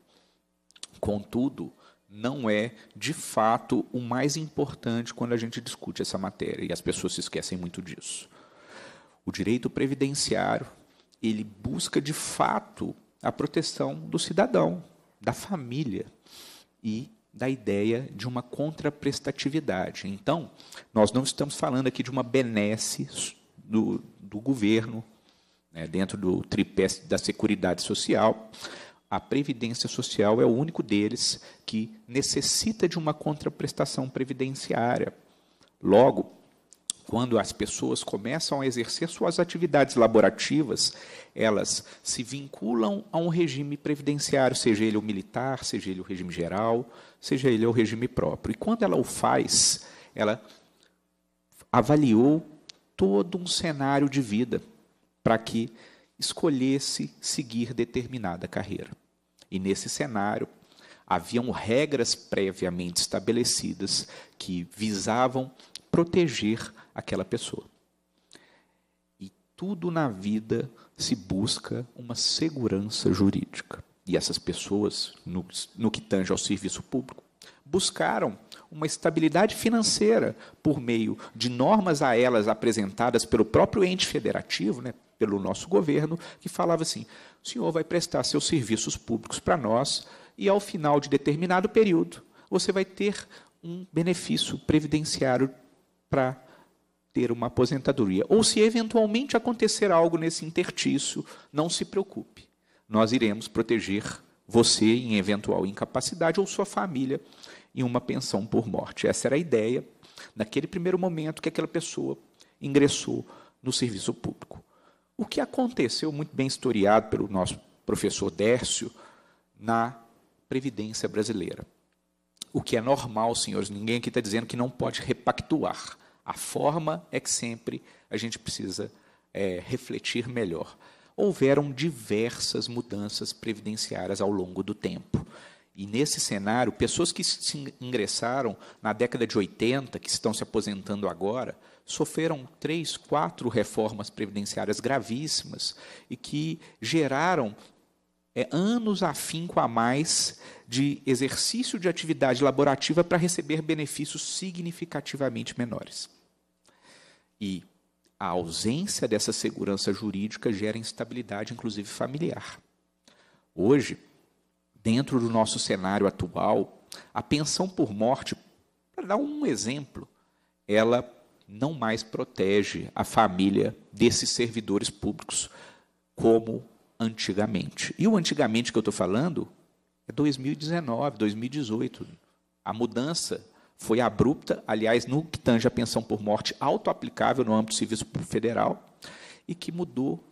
Contudo, não é de fato o mais importante quando a gente discute essa matéria e as pessoas se esquecem muito disso. O direito previdenciário, ele busca de fato a proteção do cidadão, da família, e da ideia de uma contraprestatividade. Então, nós não estamos falando aqui de uma benesse do, do governo, né, dentro do tripé da Seguridade Social. A Previdência Social é o único deles que necessita de uma contraprestação previdenciária. Logo, quando as pessoas começam a exercer suas atividades laborativas, elas se vinculam a um regime previdenciário, seja ele o militar, seja ele o regime geral, seja ele o regime próprio. E quando ela o faz, ela avaliou todo um cenário de vida para que escolhesse seguir determinada carreira. E nesse cenário, haviam regras previamente estabelecidas que visavam proteger aquela pessoa. E tudo na vida se busca uma segurança jurídica. E essas pessoas, no, no que tange ao serviço público, buscaram uma estabilidade financeira por meio de normas a elas apresentadas pelo próprio ente federativo, né, pelo nosso governo, que falava assim: o senhor vai prestar seus serviços públicos para nós e, ao final de determinado período, você vai ter um benefício previdenciário para ter uma aposentadoria. Ou se eventualmente acontecer algo nesse intertício, não se preocupe. Nós iremos proteger você em eventual incapacidade ou sua família em uma pensão por morte. Essa era a ideia naquele primeiro momento que aquela pessoa ingressou no serviço público. O que aconteceu, muito bem historiado pelo nosso professor Dércio, na Previdência Brasileira. O que é normal, senhores, ninguém aqui está dizendo que não pode repactuar. A forma é que sempre a gente precisa é, refletir melhor. Houveram diversas mudanças previdenciárias ao longo do tempo. E nesse cenário, pessoas que se ingressaram na década de 80, que estão se aposentando agora, sofreram três, quatro reformas previdenciárias gravíssimas e que geraram é, anos afinco a mais de exercício de atividade laborativa para receber benefícios significativamente menores. E a ausência dessa segurança jurídica gera instabilidade, inclusive familiar. Hoje, dentro do nosso cenário atual, a pensão por morte, para dar um exemplo, ela não mais protege a família desses servidores públicos como antigamente. E o antigamente que eu estou falando é 2019, 2018. A mudança foi abrupta, aliás, no que tange a pensão por morte autoaplicável no âmbito do serviço federal, e que mudou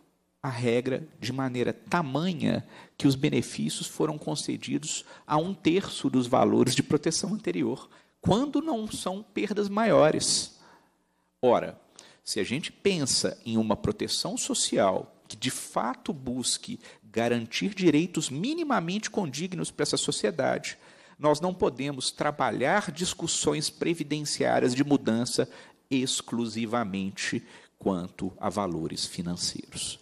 a regra de maneira tamanha que os benefícios foram concedidos a um terço dos valores de proteção anterior, quando não são perdas maiores. Ora, se a gente pensa em uma proteção social que de fato busque garantir direitos minimamente condignos para essa sociedade. Nós não podemos trabalhar discussões previdenciárias de mudança exclusivamente quanto a valores financeiros.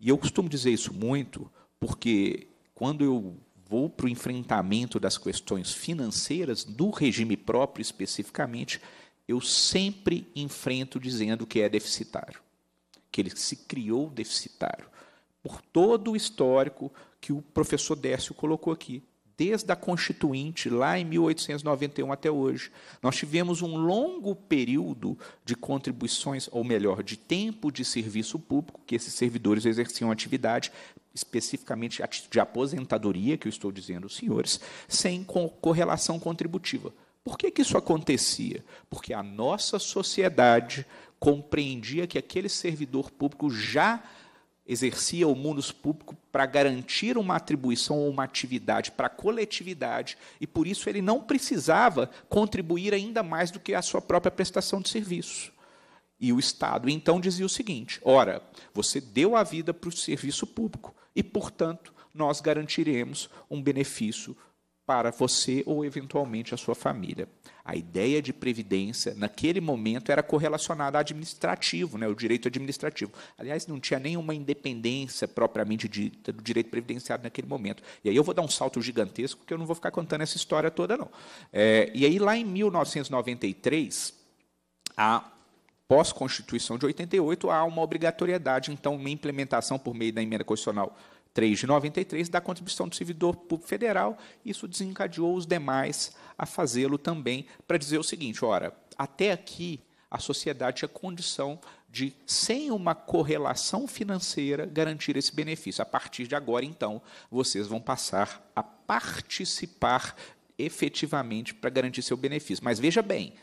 E eu costumo dizer isso muito porque quando eu vou para o enfrentamento das questões financeiras do regime próprio especificamente, eu sempre enfrento dizendo que é deficitário, que ele se criou deficitário por todo o histórico que o professor Décio colocou aqui. Desde a Constituinte, lá em 1891 até hoje, nós tivemos um longo período de contribuições, ou melhor, de tempo de serviço público, que esses servidores exerciam atividade, especificamente de aposentadoria, que eu estou dizendo senhores, sem correlação contributiva. Por que, que isso acontecia? Porque a nossa sociedade compreendia que aquele servidor público já exercia o munus público para garantir uma atribuição ou uma atividade para a coletividade, e por isso ele não precisava contribuir ainda mais do que a sua própria prestação de serviço. E o Estado então dizia o seguinte: ora, você deu a vida para o serviço público e, portanto, nós garantiremos um benefício para você ou eventualmente a sua família. A ideia de previdência, naquele momento, era correlacionada a administrativo, né, o direito administrativo. Aliás, não tinha nenhuma independência propriamente dita do direito previdenciário naquele momento. E aí eu vou dar um salto gigantesco, porque eu não vou ficar contando essa história toda, não. É, e aí, lá em 1993, a pós-constituição de 88, há uma obrigatoriedade, então, uma implementação por meio da emenda constitucional 3 de 93 da Contribuição do Servidor Público Federal, isso desencadeou os demais a fazê-lo também para dizer o seguinte, ora, até aqui a sociedade tinha condição de, sem uma correlação financeira, garantir esse benefício. A partir de agora, então, vocês vão passar a participar efetivamente para garantir seu benefício. Mas veja bem,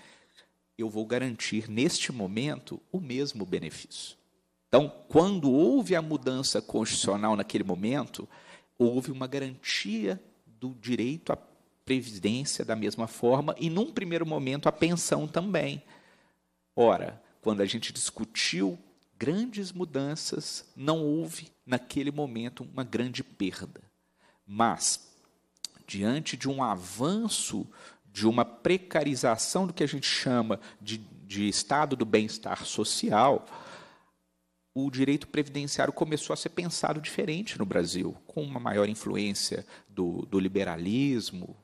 eu vou garantir neste momento o mesmo benefício. Então, quando houve a mudança constitucional naquele momento, houve uma garantia do direito à previdência da mesma forma e, num primeiro momento, à pensão também. Ora, quando a gente discutiu grandes mudanças, não houve, naquele momento, uma grande perda. Mas, diante de um avanço, de uma precarização do que a gente chama de, de estado do bem-estar social, o direito previdenciário começou a ser pensado diferente no Brasil, com uma maior influência do, do liberalismo,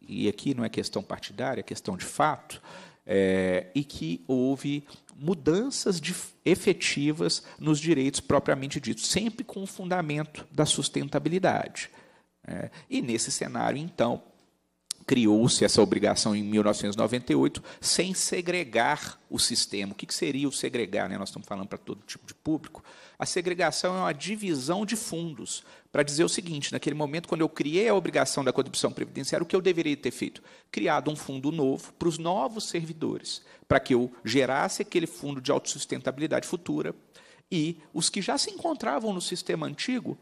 e aqui não é questão partidária, é questão de fato, é, e que houve mudanças de, efetivas nos direitos propriamente ditos, sempre com o fundamento da sustentabilidade. É, e nesse cenário, então, criou-se essa obrigação em 1998 sem segregar o sistema. O que, seria o segregar? Né? Nós estamos falando para todo tipo de público. A segregação é uma divisão de fundos. Para dizer o seguinte, naquele momento, quando eu criei a obrigação da contribuição previdenciária, o que eu deveria ter feito? Criado um fundo novo para os novos servidores, para que eu gerasse aquele fundo de autossustentabilidade futura e os que já se encontravam no sistema antigo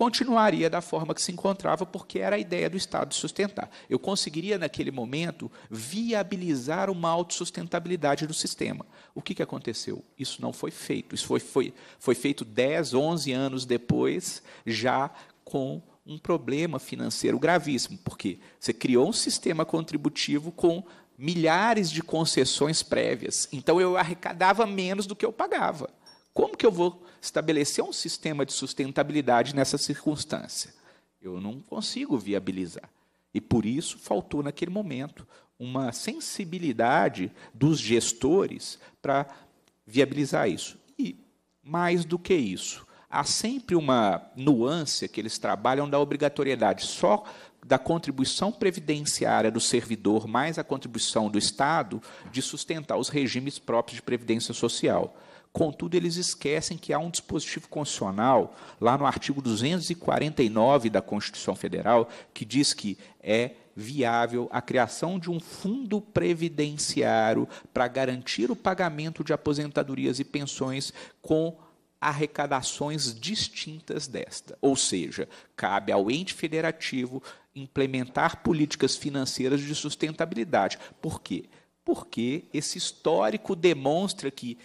continuaria da forma que se encontrava, porque era a ideia do Estado sustentar. Eu conseguiria, naquele momento, viabilizar uma autossustentabilidade do sistema. O que, que aconteceu? Isso não foi feito. Isso foi, foi, foi feito 10, 11 anos depois, já com um problema financeiro gravíssimo, porque você criou um sistema contributivo com milhares de concessões prévias. Então, eu arrecadava menos do que eu pagava. Como que eu vou estabelecer um sistema de sustentabilidade nessa circunstância? Eu não consigo viabilizar. E por isso faltou naquele momento uma sensibilidade dos gestores para viabilizar isso. E mais do que isso, há sempre uma nuance que eles trabalham da obrigatoriedade só da contribuição previdenciária do servidor mais a contribuição do Estado de sustentar os regimes próprios de previdência social. Contudo, eles esquecem que há um dispositivo constitucional, lá no artigo 249 da Constituição Federal, que diz que é viável a criação de um fundo previdenciário para garantir o pagamento de aposentadorias e pensões com arrecadações distintas desta. Ou seja, cabe ao ente federativo implementar políticas financeiras de sustentabilidade. Por quê? Porque esse histórico demonstra que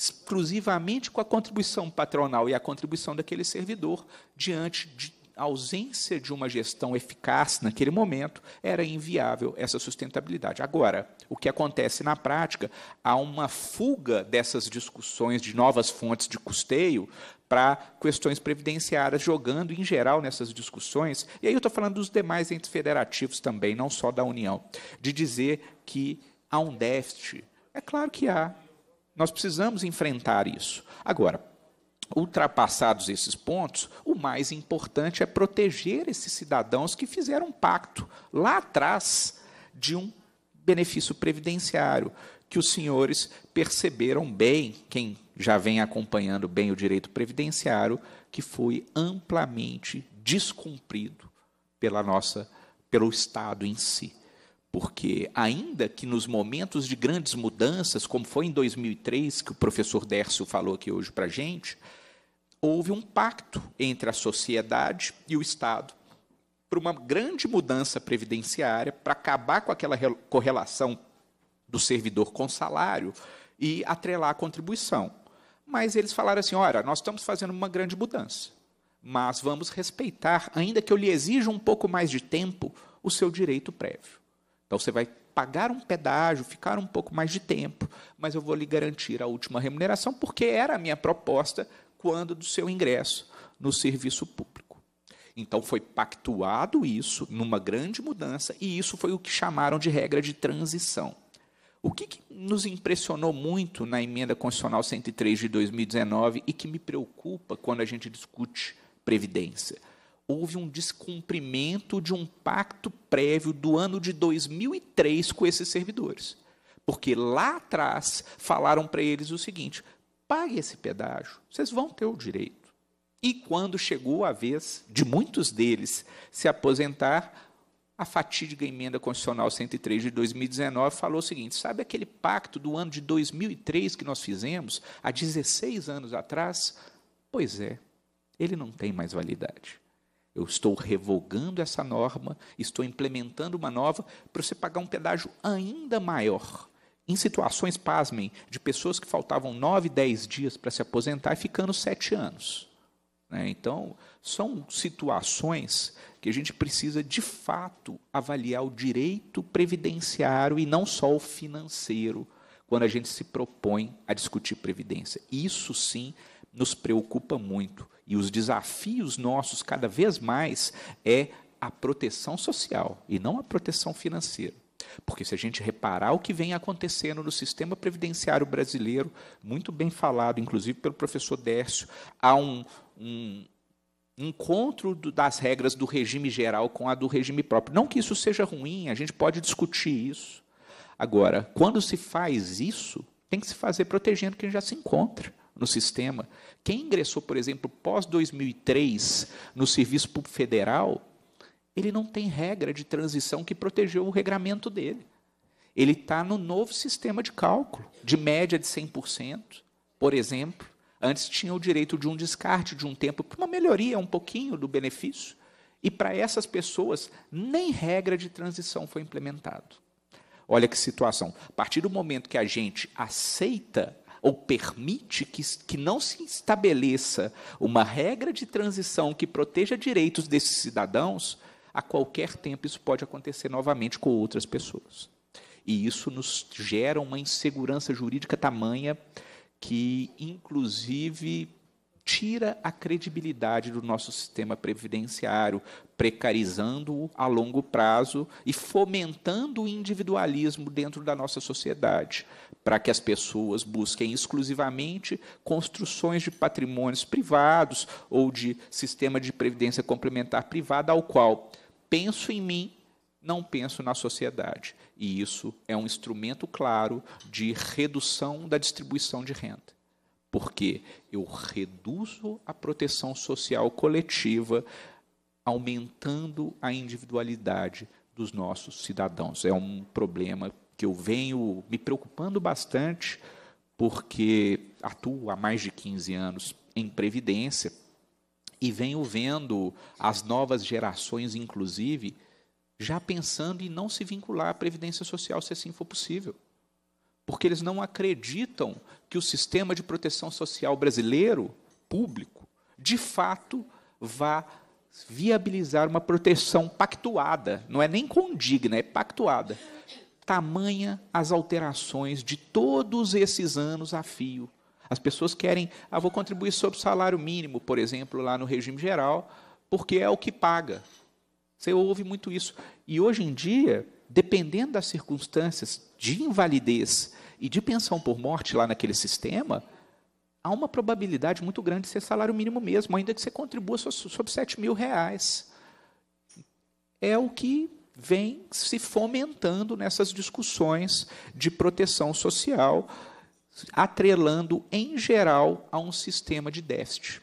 exclusivamente com a contribuição patronal e a contribuição daquele servidor diante de ausência de uma gestão eficaz naquele momento, era inviável essa sustentabilidade. Agora, o que acontece na prática, há uma fuga dessas discussões de novas fontes de custeio para questões previdenciárias, jogando em geral nessas discussões, e aí eu estou falando dos demais entes federativos também, não só da União, de dizer que há um déficit. É claro que há, nós precisamos enfrentar isso. Agora, ultrapassados esses pontos, o mais importante é proteger esses cidadãos que fizeram um pacto lá atrás de um benefício previdenciário, que os senhores perceberam bem, quem já vem acompanhando bem o direito previdenciário, que foi amplamente descumprido pela nossa pelo Estado em si. Porque, ainda que nos momentos de grandes mudanças, como foi em 2003, que o professor Dércio falou aqui hoje para a gente, houve um pacto entre a sociedade e o Estado para uma grande mudança previdenciária, para acabar com aquela correlação do servidor com salário e atrelar a contribuição. Mas eles falaram assim: olha, nós estamos fazendo uma grande mudança, mas vamos respeitar, ainda que eu lhe exija um pouco mais de tempo, o seu direito prévio. Então você vai pagar um pedágio, ficar um pouco mais de tempo, mas eu vou lhe garantir a última remuneração, porque era a minha proposta quando do seu ingresso no serviço público. Então foi pactuado isso numa grande mudança e isso foi o que chamaram de regra de transição. O que, que nos impressionou muito na emenda constitucional 103 de 2019 e que me preocupa quando a gente discute previdência? houve um descumprimento de um pacto prévio do ano de 2003 com esses servidores. Porque lá atrás falaram para eles o seguinte: pague esse pedágio, vocês vão ter o direito. E quando chegou a vez de muitos deles se aposentar, a fatídica emenda constitucional 103 de 2019 falou o seguinte: sabe aquele pacto do ano de 2003 que nós fizemos, há 16 anos atrás? Pois é, ele não tem mais validade. Eu estou revogando essa norma, estou implementando uma nova para você pagar um pedágio ainda maior. Em situações, pasmem, de pessoas que faltavam nove, dez dias para se aposentar e ficando sete anos. Né? Então, são situações que a gente precisa, de fato, avaliar o direito previdenciário e não só o financeiro quando a gente se propõe a discutir previdência. Isso sim nos preocupa muito e os desafios nossos cada vez mais é a proteção social e não a proteção financeira. Porque se a gente reparar o que vem acontecendo no sistema previdenciário brasileiro, muito bem falado, inclusive pelo professor Dércio há um, um encontro do, das regras do regime geral com a do regime próprio. Não que isso seja ruim, a gente pode discutir isso. Agora, quando se faz isso, tem que se fazer protegendo quem já se encontra no sistema. Quem ingressou, por exemplo, pós 2003 no serviço público federal, ele não tem regra de transição que protegeu o regramento dele. Ele está no novo sistema de cálculo, de média de 100%, por exemplo. Antes tinha o direito de um descarte de um tempo, é uma melhoria um pouquinho do benefício. E para essas pessoas, nem regra de transição foi implementado. Olha que situação. A partir do momento que a gente aceita ou permite que, que não se estabeleça uma regra de transição que proteja direitos desses cidadãos, a qualquer tempo isso pode acontecer novamente com outras pessoas. E isso nos gera uma insegurança jurídica tamanha que, inclusive, tira a credibilidade do nosso sistema previdenciário, precarizando-o a longo prazo e fomentando o individualismo dentro da nossa sociedade, para que as pessoas busquem exclusivamente construções de patrimônios privados ou de sistema de previdência complementar privada, ao qual penso em mim não penso na sociedade. E isso é um instrumento claro de redução da distribuição de renda porque eu reduzo a proteção social coletiva, aumentando a individualidade dos nossos cidadãos. É um problema que eu venho me preocupando bastante, porque atuo há mais de 15 anos em previdência e venho vendo as novas gerações, inclusive, já pensando em não se vincular à previdência social, se assim for possível porque eles não acreditam que o sistema de proteção social brasileiro, público, de fato vá viabilizar uma proteção pactuada, não é nem condigna, é pactuada. Tamanha as alterações de todos esses anos a fio. As pessoas querem, ah, vou contribuir sobre o salário mínimo, por exemplo, lá no regime geral, porque é o que paga. Você ouve muito isso. E hoje em dia, dependendo das circunstâncias de invalidez e de pensão por morte lá naquele sistema, há uma probabilidade muito grande de ser salário mínimo mesmo, ainda que você contribua sobre 7 mil reais. É o que vem se fomentando nessas discussões de proteção social, atrelando, em geral, a um sistema de déficit.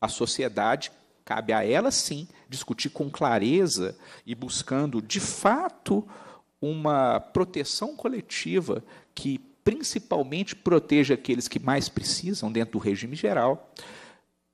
A sociedade cabe a ela sim discutir com clareza e buscando de fato uma proteção coletiva que principalmente proteja aqueles que mais precisam dentro do regime geral,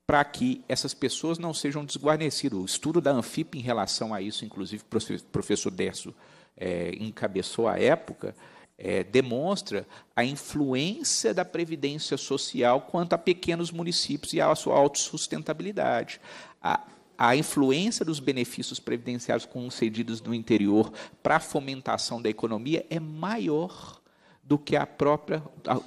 para que essas pessoas não sejam desguarnecidas. O estudo da Anfip em relação a isso, inclusive o professor Derso é, encabeçou a época, é, demonstra a influência da previdência social quanto a pequenos municípios e à sua autossustentabilidade. A, a influência dos benefícios previdenciários concedidos no interior para a fomentação da economia é maior do que a própria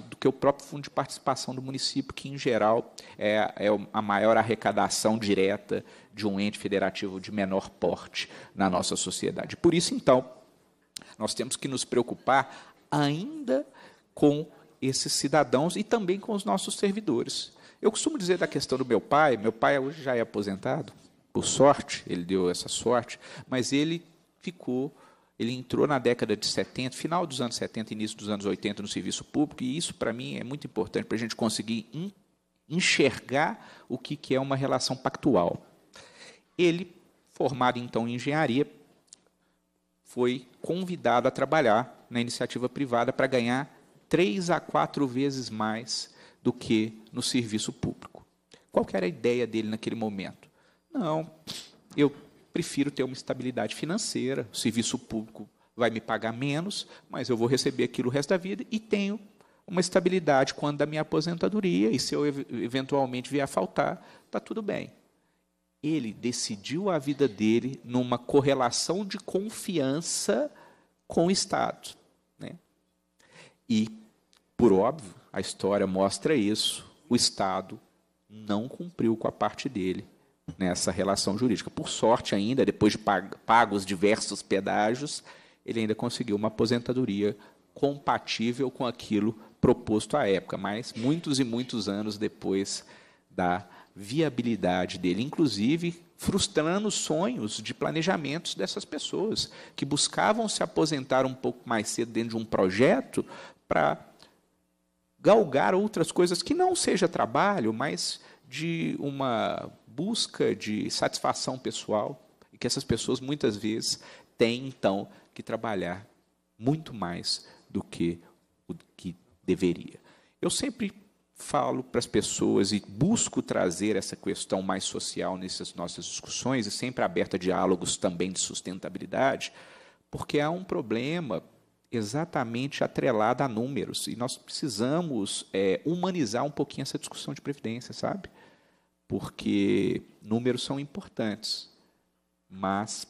do que o próprio fundo de participação do município, que em geral é, é a maior arrecadação direta de um ente federativo de menor porte na nossa sociedade. Por isso, então, nós temos que nos preocupar ainda com esses cidadãos e também com os nossos servidores. Eu costumo dizer da questão do meu pai, meu pai hoje já é aposentado, por sorte, ele deu essa sorte, mas ele ficou ele entrou na década de 70, final dos anos 70, início dos anos 80 no serviço público, e isso para mim é muito importante para a gente conseguir enxergar o que, é uma relação pactual. Ele, formado então em engenharia, foi convidado a trabalhar na iniciativa privada para ganhar três a quatro vezes mais do que no serviço público. Qual que era a ideia dele naquele momento? Não, eu prefiro ter uma estabilidade financeira, o serviço público vai me pagar menos, mas eu vou receber aquilo o resto da vida e tenho uma estabilidade quando da minha aposentadoria, e se eu eventualmente vier a faltar, está tudo bem. Ele decidiu a vida dele numa correlação de confiança com o Estado. Né? E, por óbvio, a história mostra isso, o Estado não cumpriu com a parte dele nessa relação jurídica. Por sorte, ainda, depois de pagos diversos pedágios, ele ainda conseguiu uma aposentadoria compatível com aquilo proposto à época, mas muitos e muitos anos depois da viabilidade dele, inclusive frustrando sonhos de planejamentos dessas pessoas que buscavam se aposentar um pouco mais cedo dentro de um projeto para galgar outras coisas que não seja trabalho, mas de uma busca de satisfação pessoal e que essas pessoas muitas vezes têm então que trabalhar muito mais do que o que deveria. Eu sempre falo para as pessoas e busco trazer essa questão mais social nessas nossas discussões e sempre aberta a diálogos também de sustentabilidade, porque há um problema exatamente atrelado a números e nós precisamos é, humanizar um pouquinho essa discussão de previdência, sabe? porque números são importantes, mas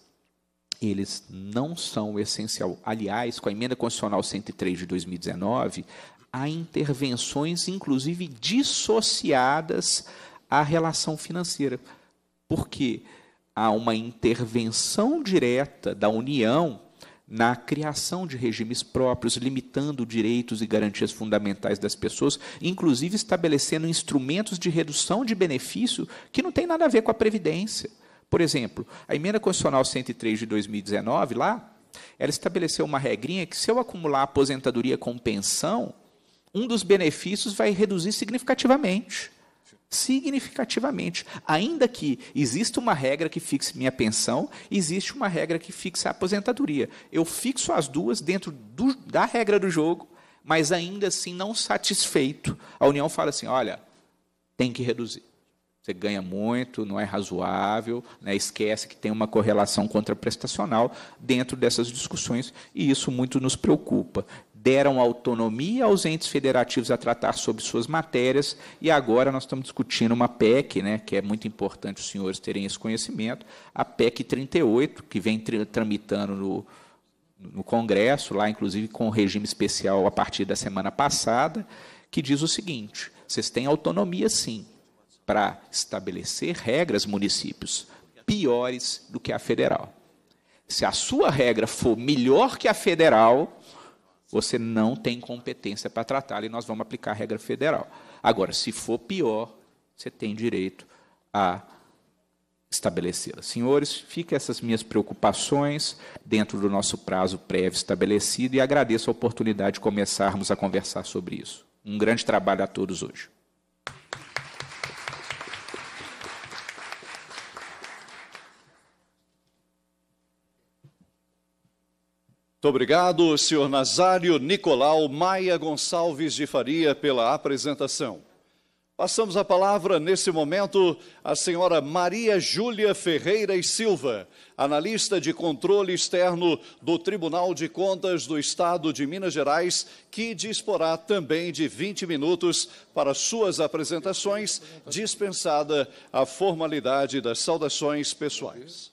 eles não são o essencial. Aliás, com a emenda constitucional 103 de 2019, há intervenções, inclusive, dissociadas à relação financeira, porque há uma intervenção direta da União na criação de regimes próprios, limitando direitos e garantias fundamentais das pessoas, inclusive estabelecendo instrumentos de redução de benefício que não tem nada a ver com a previdência. Por exemplo, a emenda constitucional 103 de 2019 lá, ela estabeleceu uma regrinha que se eu acumular aposentadoria com pensão, um dos benefícios vai reduzir significativamente significativamente. Ainda que exista uma regra que fixe minha pensão, existe uma regra que fixe a aposentadoria. Eu fixo as duas dentro do, da regra do jogo, mas ainda assim não satisfeito. A União fala assim: olha, tem que reduzir. Você ganha muito, não é razoável, né? esquece que tem uma correlação contraprestacional dentro dessas discussões, e isso muito nos preocupa deram autonomia aos entes federativos a tratar sobre suas matérias, e agora nós estamos discutindo uma PEC, né, que é muito importante os senhores terem esse conhecimento, a PEC 38, que vem tramitando no, no Congresso, lá inclusive com regime especial a partir da semana passada, que diz o seguinte: vocês têm autonomia sim para estabelecer regras municípios piores do que a federal. Se a sua regra for melhor que a federal, você não tem competência para tratá-la e nós vamos aplicar a regra federal. Agora, se for pior, você tem direito a estabelecê-la. Senhores, fiquem essas minhas preocupações dentro do nosso prazo prévio estabelecido e agradeço a oportunidade de começarmos a conversar sobre isso. Um grande trabalho a todos hoje. Muito obrigado, senhor Nazário Nicolau Maia Gonçalves de Faria, pela apresentação. Passamos a palavra, nesse momento, à senhora Maria Júlia Ferreira e Silva, analista de controle externo do Tribunal de Contas do Estado de Minas Gerais, que disporá também de 20 minutos para suas apresentações, dispensada a formalidade das saudações pessoais.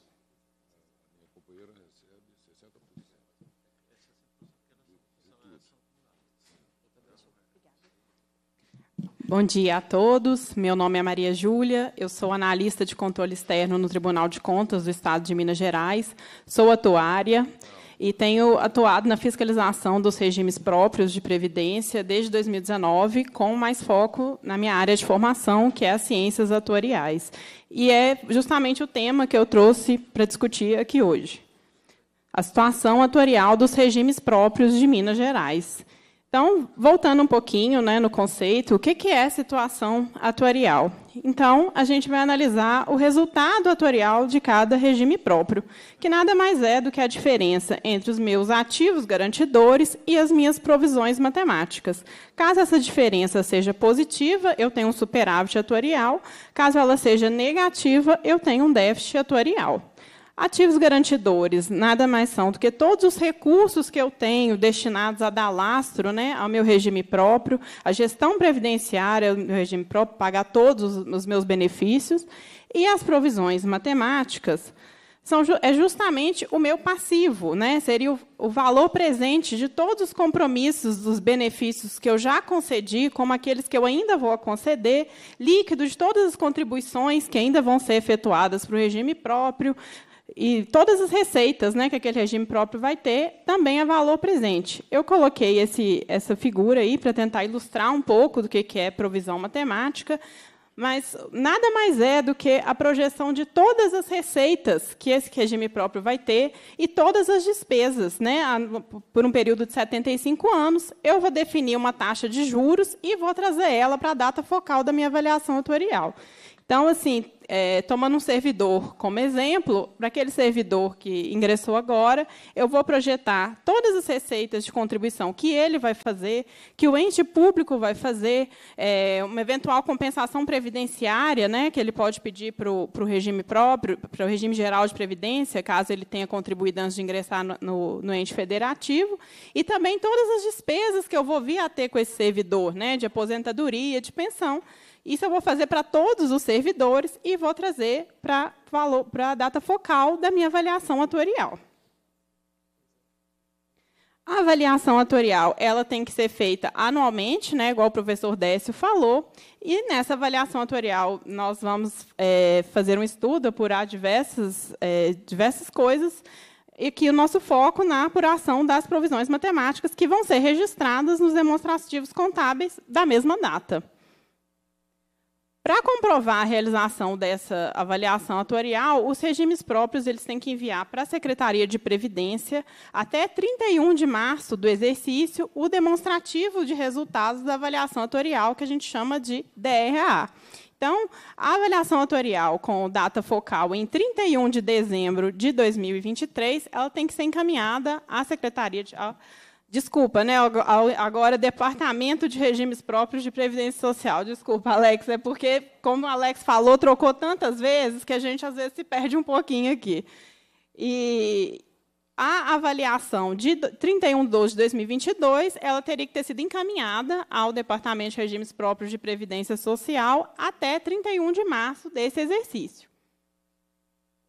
Bom dia a todos. Meu nome é Maria Júlia. Eu sou analista de controle externo no Tribunal de Contas do Estado de Minas Gerais. Sou atuária e tenho atuado na fiscalização dos regimes próprios de previdência desde 2019, com mais foco na minha área de formação, que é as ciências atuariais. E é justamente o tema que eu trouxe para discutir aqui hoje. A situação atuarial dos regimes próprios de Minas Gerais. Então, voltando um pouquinho né, no conceito, o que é situação atuarial? Então, a gente vai analisar o resultado atuarial de cada regime próprio, que nada mais é do que a diferença entre os meus ativos garantidores e as minhas provisões matemáticas. Caso essa diferença seja positiva, eu tenho um superávit atuarial, caso ela seja negativa, eu tenho um déficit atuarial. Ativos garantidores nada mais são do que todos os recursos que eu tenho destinados a dar lastro né, ao meu regime próprio, a gestão previdenciária, o meu regime próprio, pagar todos os meus benefícios, e as provisões matemáticas são, é justamente o meu passivo, né? seria o, o valor presente de todos os compromissos, dos benefícios que eu já concedi, como aqueles que eu ainda vou conceder, líquido de todas as contribuições que ainda vão ser efetuadas para o regime próprio, e todas as receitas né, que aquele regime próprio vai ter, também é valor presente. Eu coloquei esse, essa figura aí para tentar ilustrar um pouco do que, é provisão matemática, mas nada mais é do que a projeção de todas as receitas que esse regime próprio vai ter e todas as despesas. Né? Por um período de 75 anos, eu vou definir uma taxa de juros e vou trazer ela para a data focal da minha avaliação atuarial. Então, assim, é, tomando um servidor como exemplo, para aquele servidor que ingressou agora, eu vou projetar todas as receitas de contribuição que ele vai fazer, que o ente público vai fazer, é, uma eventual compensação previdenciária, né, que ele pode pedir para o, para o regime próprio, para o regime geral de previdência, caso ele tenha contribuído antes de ingressar no, no, no ente federativo, e também todas as despesas que eu vou vir a ter com esse servidor, né, de aposentadoria, de pensão. Isso eu vou fazer para todos os servidores e vou trazer para a data focal da minha avaliação atuarial. A avaliação atuarial ela tem que ser feita anualmente, né, igual o professor Décio falou, e nessa avaliação atuarial nós vamos é, fazer um estudo, apurar diversas, é, diversas coisas, e que o nosso foco na apuração das provisões matemáticas que vão ser registradas nos demonstrativos contábeis da mesma data. Para comprovar a realização dessa avaliação atuarial, os regimes próprios eles têm que enviar para a Secretaria de Previdência, até 31 de março do exercício, o demonstrativo de resultados da avaliação atuarial, que a gente chama de DRA. Então, a avaliação atuarial com data focal em 31 de dezembro de 2023, ela tem que ser encaminhada à Secretaria de, Desculpa, né? Agora, Departamento de Regimes Próprios de Previdência Social. Desculpa, Alex, é porque, como o Alex falou, trocou tantas vezes que a gente às vezes se perde um pouquinho aqui. E a avaliação de 31 de de 2022, ela teria que ter sido encaminhada ao Departamento de Regimes Próprios de Previdência Social até 31 de março desse exercício.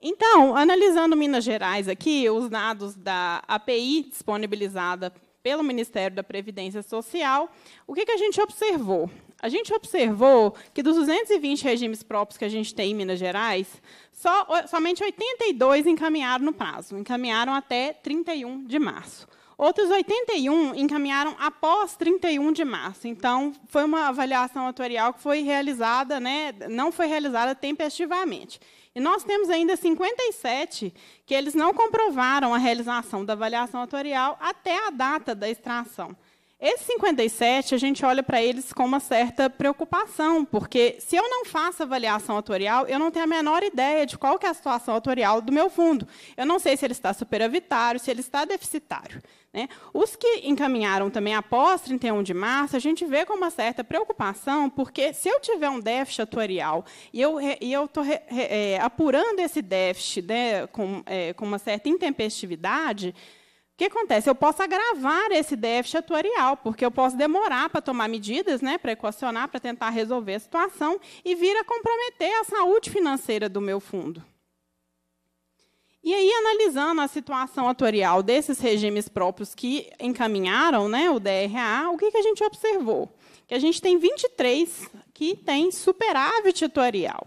Então, analisando Minas Gerais aqui, os dados da API disponibilizada pelo Ministério da Previdência Social, o que, que a gente observou? A gente observou que dos 220 regimes próprios que a gente tem em Minas Gerais, só, somente 82 encaminharam no prazo, encaminharam até 31 de março. Outros 81 encaminharam após 31 de março. Então, foi uma avaliação atuarial que foi realizada, né, não foi realizada tempestivamente. E nós temos ainda 57 que eles não comprovaram a realização da avaliação atuarial até a data da extração. Esses 57, a gente olha para eles com uma certa preocupação, porque se eu não faço avaliação atuarial eu não tenho a menor ideia de qual é a situação atuarial do meu fundo. Eu não sei se ele está superavitário, se ele está deficitário. Né? Os que encaminharam também após 31 de março, a gente vê com uma certa preocupação, porque se eu tiver um déficit atuarial e eu estou é, apurando esse déficit né, com, é, com uma certa intempestividade, que acontece? Eu posso agravar esse déficit atuarial, porque eu posso demorar para tomar medidas, né, para equacionar, para tentar resolver a situação e vir a comprometer a saúde financeira do meu fundo. E aí, analisando a situação atuarial desses regimes próprios que encaminharam né, o DRA, o que, que a gente observou? Que a gente tem 23 que têm superávit atuarial.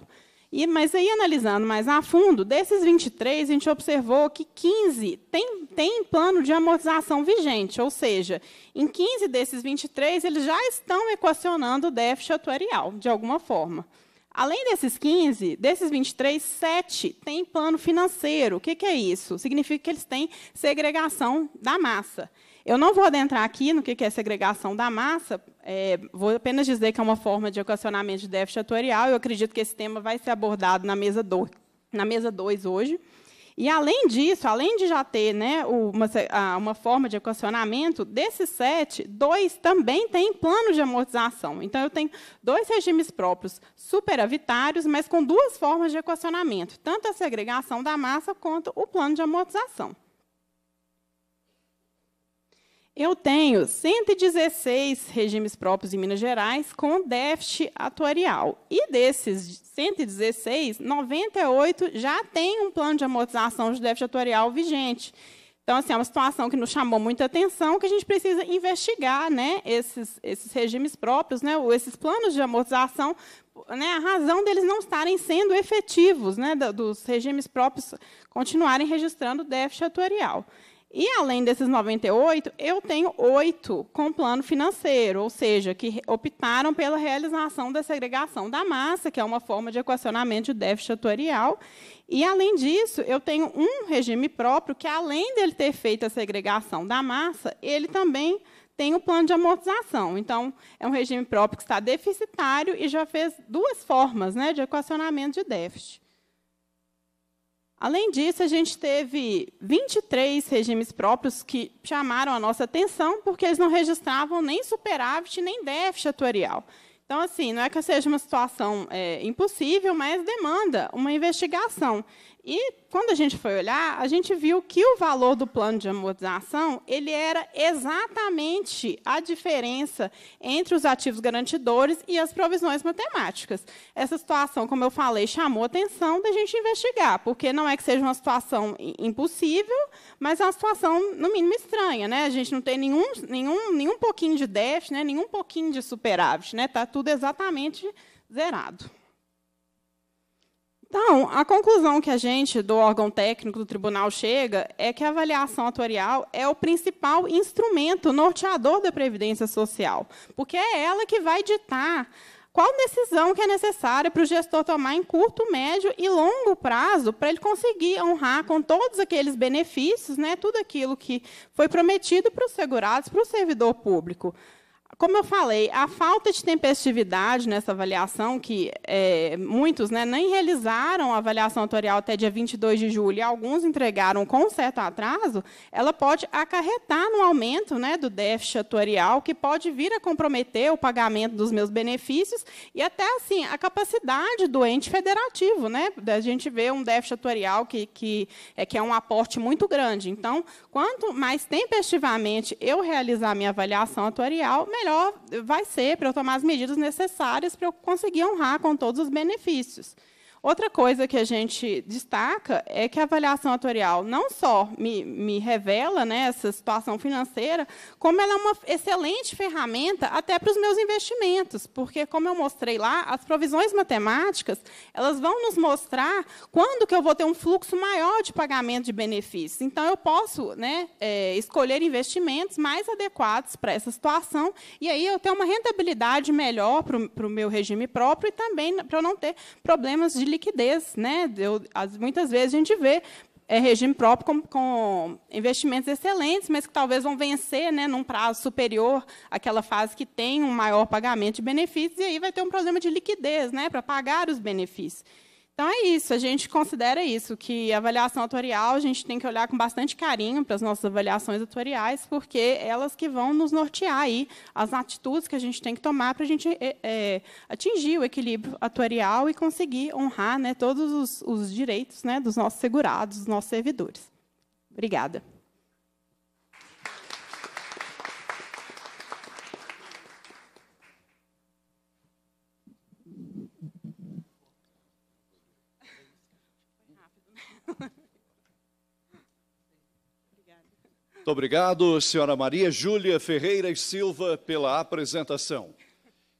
E, mas aí, analisando mais a fundo, desses 23, a gente observou que 15 têm tem plano de amortização vigente, ou seja, em 15 desses 23, eles já estão equacionando o déficit atuarial, de alguma forma. Além desses 15, desses 23, 7 têm plano financeiro. O que, que é isso? Significa que eles têm segregação da massa. Eu não vou adentrar aqui no que é segregação da massa, é, vou apenas dizer que é uma forma de equacionamento de déficit atuarial. Eu acredito que esse tema vai ser abordado na mesa 2, na mesa hoje. E, além disso, além de já ter né, uma, uma, forma de equacionamento, desses sete, dois também têm plano de amortização. Então, eu tenho dois regimes próprios superavitários, mas com duas formas de equacionamento, tanto a segregação da massa quanto o plano de amortização. Eu tenho 116 regimes próprios em Minas Gerais com déficit atuarial. E desses 116, 98 já têm um plano de amortização de déficit atuarial vigente. Então, assim, é uma situação que nos chamou muita atenção, que a gente precisa investigar né, esses, esses regimes próprios, né, esses planos de amortização, né, a razão deles não estarem sendo efetivos, né, dos regimes próprios continuarem registrando déficit atuarial. E além desses 98, eu tenho oito com plano financeiro, ou seja, que optaram pela realização da segregação da massa, que é uma forma de equacionamento de déficit atuarial. E além disso, eu tenho um regime próprio que, além dele ter feito a segregação da massa, ele também tem o plano de amortização. Então, é um regime próprio que está deficitário e já fez duas formas né, de equacionamento de déficit. Além disso, a gente teve 23 regimes próprios que chamaram a nossa atenção, porque eles não registravam nem superávit, nem déficit atuarial. Então, assim, não é que seja uma situação é, impossível, mas demanda uma investigação. E quando a gente foi olhar, a gente viu que o valor do plano de amortização ele era exatamente a diferença entre os ativos garantidores e as provisões matemáticas. Essa situação, como eu falei, chamou a atenção da gente investigar, porque não é que seja uma situação impossível, mas é uma situação, no mínimo, estranha. Né? A gente não tem nenhum, nenhum, nenhum pouquinho de déficit, né? nenhum pouquinho de superávit. Está né? Tá tudo exatamente zerado. Então, a conclusão que a gente, do órgão técnico do tribunal, chega é que a avaliação atuarial é o principal instrumento norteador da Previdência Social, porque é ela que vai ditar qual decisão que é necessária para o gestor tomar em curto, médio e longo prazo para ele conseguir honrar com todos aqueles benefícios, né, tudo aquilo que foi prometido para os segurados, para o servidor público. Como eu falei, a falta de tempestividade nessa avaliação, que é, muitos né, nem realizaram a avaliação autorial até dia 22 de julho, e alguns entregaram com certo atraso, ela pode acarretar no aumento né, do déficit atuarial, que pode vir a comprometer o pagamento dos meus benefícios e até assim a capacidade do ente federativo. Né? A gente vê um déficit atuarial que, que, é, que é um aporte muito grande. Então, quanto mais tempestivamente eu realizar minha avaliação atuarial, melhor melhor vai ser para eu tomar as medidas necessárias para eu conseguir honrar com todos os benefícios. Outra coisa que a gente destaca é que a avaliação atuarial não só me, me revela né, essa situação financeira, como ela é uma excelente ferramenta até para os meus investimentos, porque, como eu mostrei lá, as provisões matemáticas elas vão nos mostrar quando que eu vou ter um fluxo maior de pagamento de benefícios. Então, eu posso né, é, escolher investimentos mais adequados para essa situação, e aí eu tenho uma rentabilidade melhor para o meu regime próprio e também para eu não ter problemas de liquidez. Né? Eu, as, muitas vezes a gente vê é, regime próprio com, com, investimentos excelentes, mas que talvez vão vencer né, num prazo superior àquela fase que tem um maior pagamento de benefícios, e aí vai ter um problema de liquidez né, para pagar os benefícios. Então é isso, a gente considera isso, que a avaliação atuarial a gente tem que olhar com bastante carinho para as nossas avaliações atuariais, porque elas que vão nos nortear aí as atitudes que a gente tem que tomar para a gente é, é, atingir o equilíbrio atuarial e conseguir honrar né, todos os, os direitos né, dos nossos segurados, dos nossos servidores. Obrigada. Muito obrigado, senhora Maria Júlia Ferreira e Silva, pela apresentação.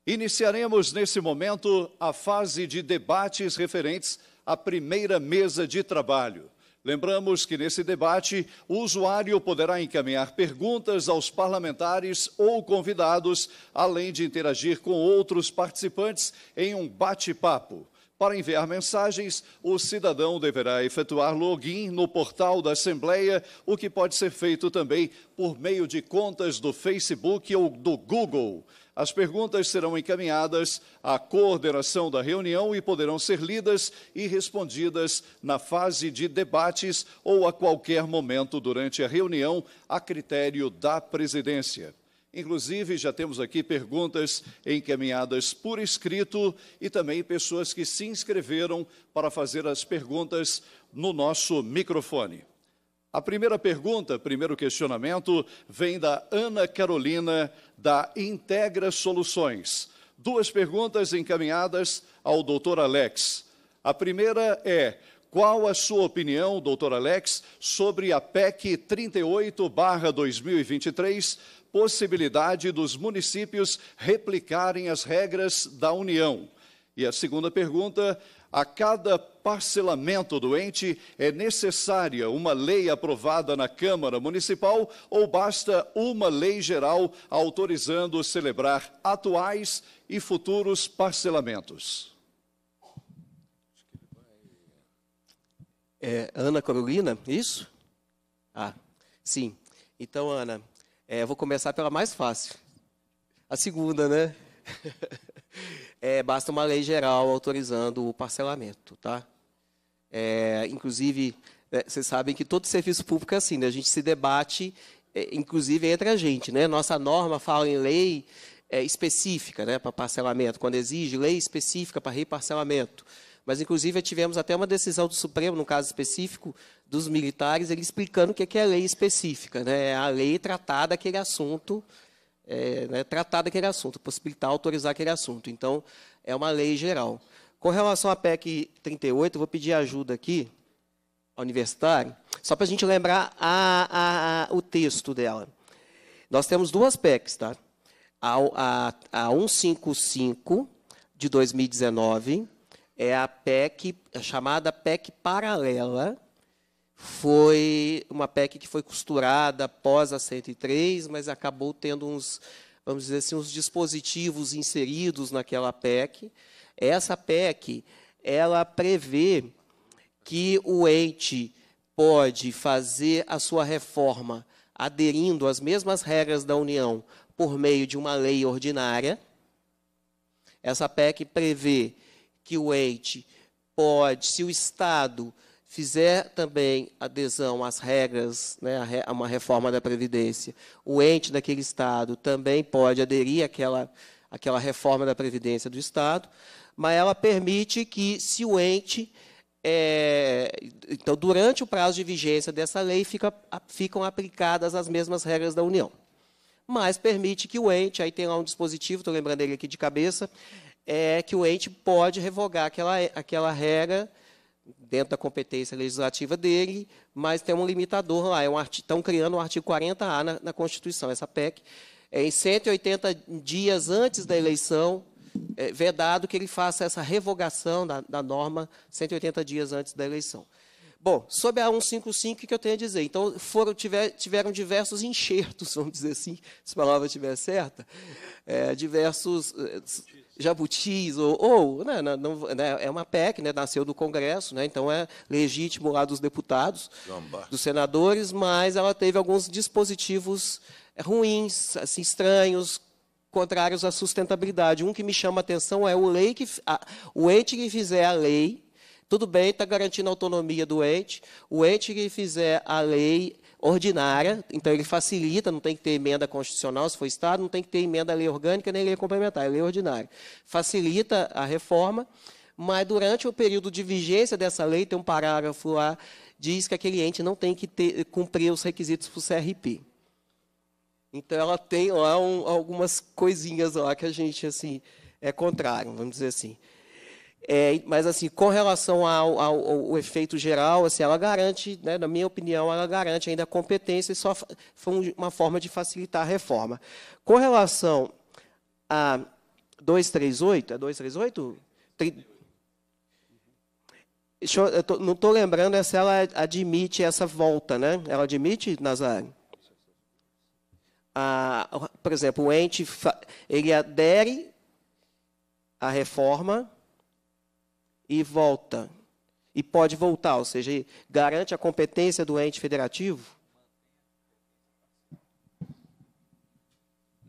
Iniciaremos nesse momento a fase de debates referentes à primeira mesa de trabalho. Lembramos que nesse debate o usuário poderá encaminhar perguntas aos parlamentares ou convidados, além de interagir com outros participantes em um bate-papo. Para enviar mensagens, o cidadão deverá efetuar login no portal da Assembleia, o que pode ser feito também por meio de contas do Facebook ou do Google. As perguntas serão encaminhadas à coordenação da reunião e poderão ser lidas e respondidas na fase de debates ou a qualquer momento durante a reunião, a critério da presidência. Inclusive, já temos aqui perguntas encaminhadas por escrito e também pessoas que se inscreveram para fazer as perguntas no nosso microfone. A primeira pergunta, primeiro questionamento, vem da Ana Carolina, da Integra Soluções. Duas perguntas encaminhadas ao doutor Alex. A primeira é: qual a sua opinião, doutor Alex, sobre a PEC 38-2023, possibilidade dos municípios replicarem as regras da União? E a segunda pergunta: a cada parcelamento doente é necessária uma lei aprovada na Câmara Municipal ou basta uma lei geral autorizando celebrar atuais e futuros parcelamentos? É, Ana Carolina, isso? Ah, sim. Então, Ana, é, vou começar pela mais fácil. A segunda, né? *laughs* é, basta uma lei geral autorizando o parcelamento, tá? É, inclusive, né, vocês sabem que todo serviço público é assim, né? A gente se debate, é, inclusive entre a gente, né? Nossa norma fala em lei é, específica, né? Para parcelamento, quando exige lei específica para reparcelamento. Mas, inclusive, tivemos até uma decisão do Supremo, no caso específico, dos militares, ele explicando o que é, é a lei específica. Né? É a lei tratar daquele assunto, é, né? tratar daquele assunto, possibilitar autorizar aquele assunto. Então, é uma lei geral. Com relação à PEC 38, vou pedir ajuda aqui ao universitário, só para a gente lembrar a, a, a, o texto dela. Nós temos duas PECs, tá? A, a, a 155 de 2019 é a PEC, a chamada PEC paralela. Foi uma PEC que foi costurada após a 103, mas acabou tendo uns, vamos dizer assim, uns dispositivos inseridos naquela PEC. Essa PEC, ela prevê que o ente pode fazer a sua reforma aderindo às mesmas regras da União por meio de uma lei ordinária. Essa PEC prevê que o ente pode, se o Estado fizer também adesão às regras, né, a, uma reforma da Previdência, o ente daquele Estado também pode aderir àquela, àquela reforma da Previdência do Estado, mas ela permite que, se o ente. É, então, durante o prazo de vigência dessa lei, fica, ficam aplicadas as mesmas regras da União. Mas permite que o ente, aí tem lá um dispositivo, estou lembrando ele aqui de cabeça, é que o ente pode revogar aquela, aquela regra dentro da competência legislativa dele, mas tem um limitador lá. É um artigo, estão criando o artigo 40A na, na Constituição, essa PEC. É, em 180 dias antes da eleição, é vedado que ele faça essa revogação da, da norma 180 dias antes da eleição. Bom, sobre a 155, o que eu tenho a dizer? Então, foram, tiver, tiveram diversos enxertos, *laughs* vamos dizer assim, se a palavra estiver certa, é, diversos é, jabutis, ou, ou né, não, né, é uma PEC, né, nasceu do Congresso, né, então é legítimo lá dos deputados, Jamba. dos senadores, mas ela teve alguns dispositivos ruins, assim, estranhos, contrários à sustentabilidade. Um que me chama a atenção é o, lei que, a, o ente que fizer a lei, tudo bem, está garantindo a autonomia do ente, o ente que fizer a lei ordinária, então ele facilita, não tem que ter emenda constitucional se for Estado, não tem que ter emenda à lei orgânica nem lei complementar, é lei ordinária. Facilita a reforma, mas durante o período de vigência dessa lei, tem um parágrafo lá, diz que aquele ente não tem que ter, cumprir os requisitos para o CRP. Então ela tem lá um, algumas coisinhas lá que a gente assim é contrário, vamos dizer assim. É, mas assim, com relação ao, ao, ao, efeito geral, assim, ela garante, né, na minha opinião, ela garante ainda a competência e só foi uma forma de facilitar a reforma. Com relação a 238, é 238? Tri... Eu, tô, não estou lembrando se ela admite essa volta, né? Ela admite, Nazário? por exemplo, o ente ele adere à reforma e volta. E pode voltar, ou seja, garante a competência do ente federativo?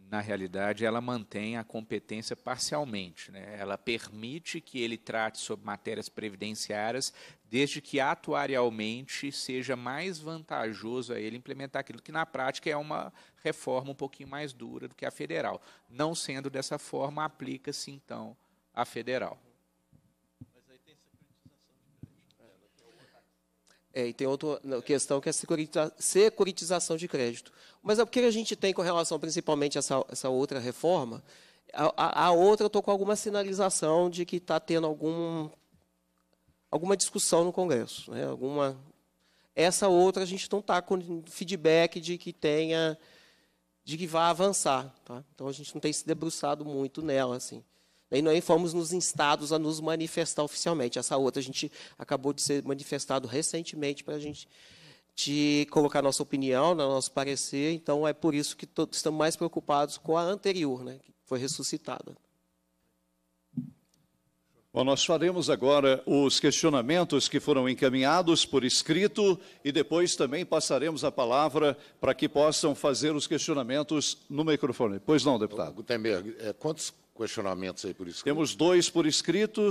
na realidade, ela mantém a competência parcialmente. Né? Ela permite que ele trate sobre matérias previdenciárias, desde que atuarialmente seja mais vantajoso a ele implementar aquilo, que na prática é uma reforma um pouquinho mais dura do que a federal. Não sendo dessa forma, aplica-se então a federal. É, e tem outra questão que é a securitização de crédito. Mas é o que a gente tem com relação principalmente a essa, essa outra reforma? A, a, a outra eu estou com alguma sinalização de que está tendo algum, alguma discussão no Congresso. Né? Alguma, essa outra a gente não está com feedback de que tenha de que vá avançar. Tá? Então a gente não tem se debruçado muito nela. Assim. E nós fomos nos instados a nos manifestar oficialmente. Essa outra a gente acabou de ser manifestado recentemente para a gente de colocar nossa opinião, né, nosso parecer. Então é por isso que todos estamos mais preocupados com a anterior, né, que foi ressuscitada. Bom, nós faremos agora os questionamentos que foram encaminhados por escrito e depois também passaremos a palavra para que possam fazer os questionamentos no microfone. Pois não, deputado. Gutenberg, é, quantos questionamentos aí por escrito. Temos dois por escrito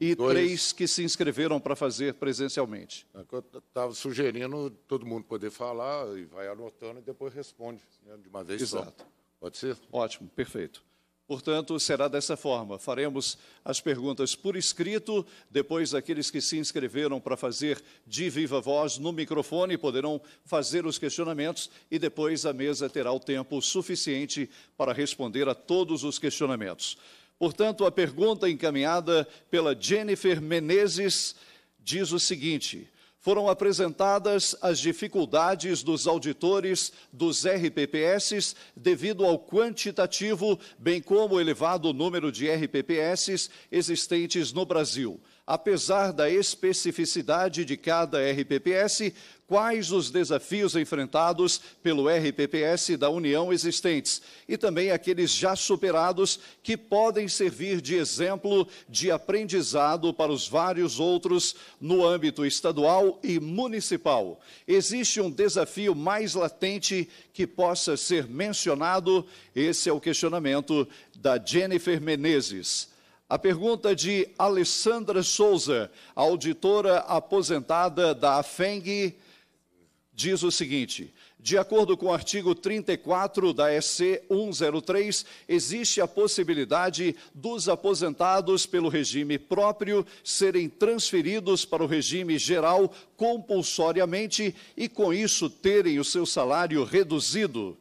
e dois. três que se inscreveram para fazer presencialmente. É eu estava sugerindo todo mundo poder falar e vai anotando e depois responde né, de uma vez Exato. só. Pode ser? Ótimo, perfeito. Portanto, será dessa forma. Faremos as perguntas por escrito, depois aqueles que se inscreveram para fazer de viva voz no microfone poderão fazer os questionamentos e depois a mesa terá o tempo suficiente para responder a todos os questionamentos. Portanto, a pergunta encaminhada pela Jennifer Menezes diz o seguinte: foram apresentadas as dificuldades dos auditores dos RPPS devido ao quantitativo, bem como elevado número de RPPS existentes no Brasil apesar da especificidade de cada RPPS, quais os desafios enfrentados pelo RPPS da União existentes e também aqueles já superados que podem servir de exemplo de aprendizado para os vários outros no âmbito estadual e municipal. Existe um desafio mais latente que possa ser mencionado? Esse é o questionamento da Jennifer Menezes. A pergunta de Alessandra Souza, auditora aposentada da FENG, diz o seguinte: de acordo com o artigo 34 da EC 103, existe a possibilidade dos aposentados pelo regime próprio serem transferidos para o regime geral compulsoriamente e, com isso, terem o seu salário reduzido.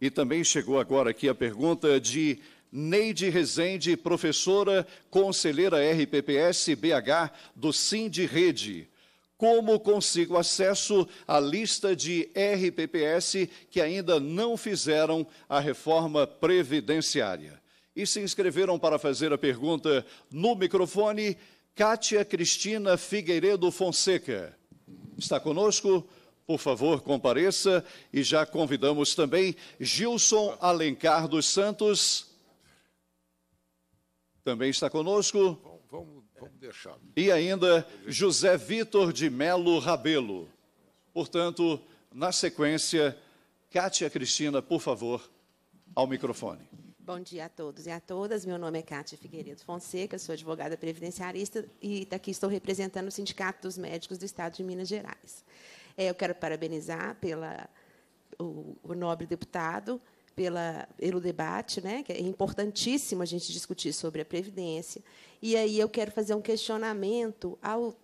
E também chegou agora aqui a pergunta de Neide Rezende, professora, conselheira RPPS BH do Sind Rede. Como consigo acesso à lista de RPPS que ainda não fizeram a reforma previdenciária? E se inscreveram para fazer a pergunta no microfone Kátia Cristina Figueiredo Fonseca. Está conosco? Por favor, compareça. E já convidamos também Gilson Alencar dos Santos também está conosco. Vamos, vamos, vamos deixar. E ainda José Vitor de Melo Rabelo. Portanto, na sequência, Kátia Cristina, por favor, ao microfone. Bom dia a todos e a todas. Meu nome é Kátia Figueiredo Fonseca, sou advogada previdenciarista e daqui estou representando o Sindicato dos Médicos do Estado de Minas Gerais. É, eu quero parabenizar pela o, o nobre deputado pela, pelo debate, né? que é importantíssimo a gente discutir sobre a Previdência. E aí eu quero fazer um questionamento ao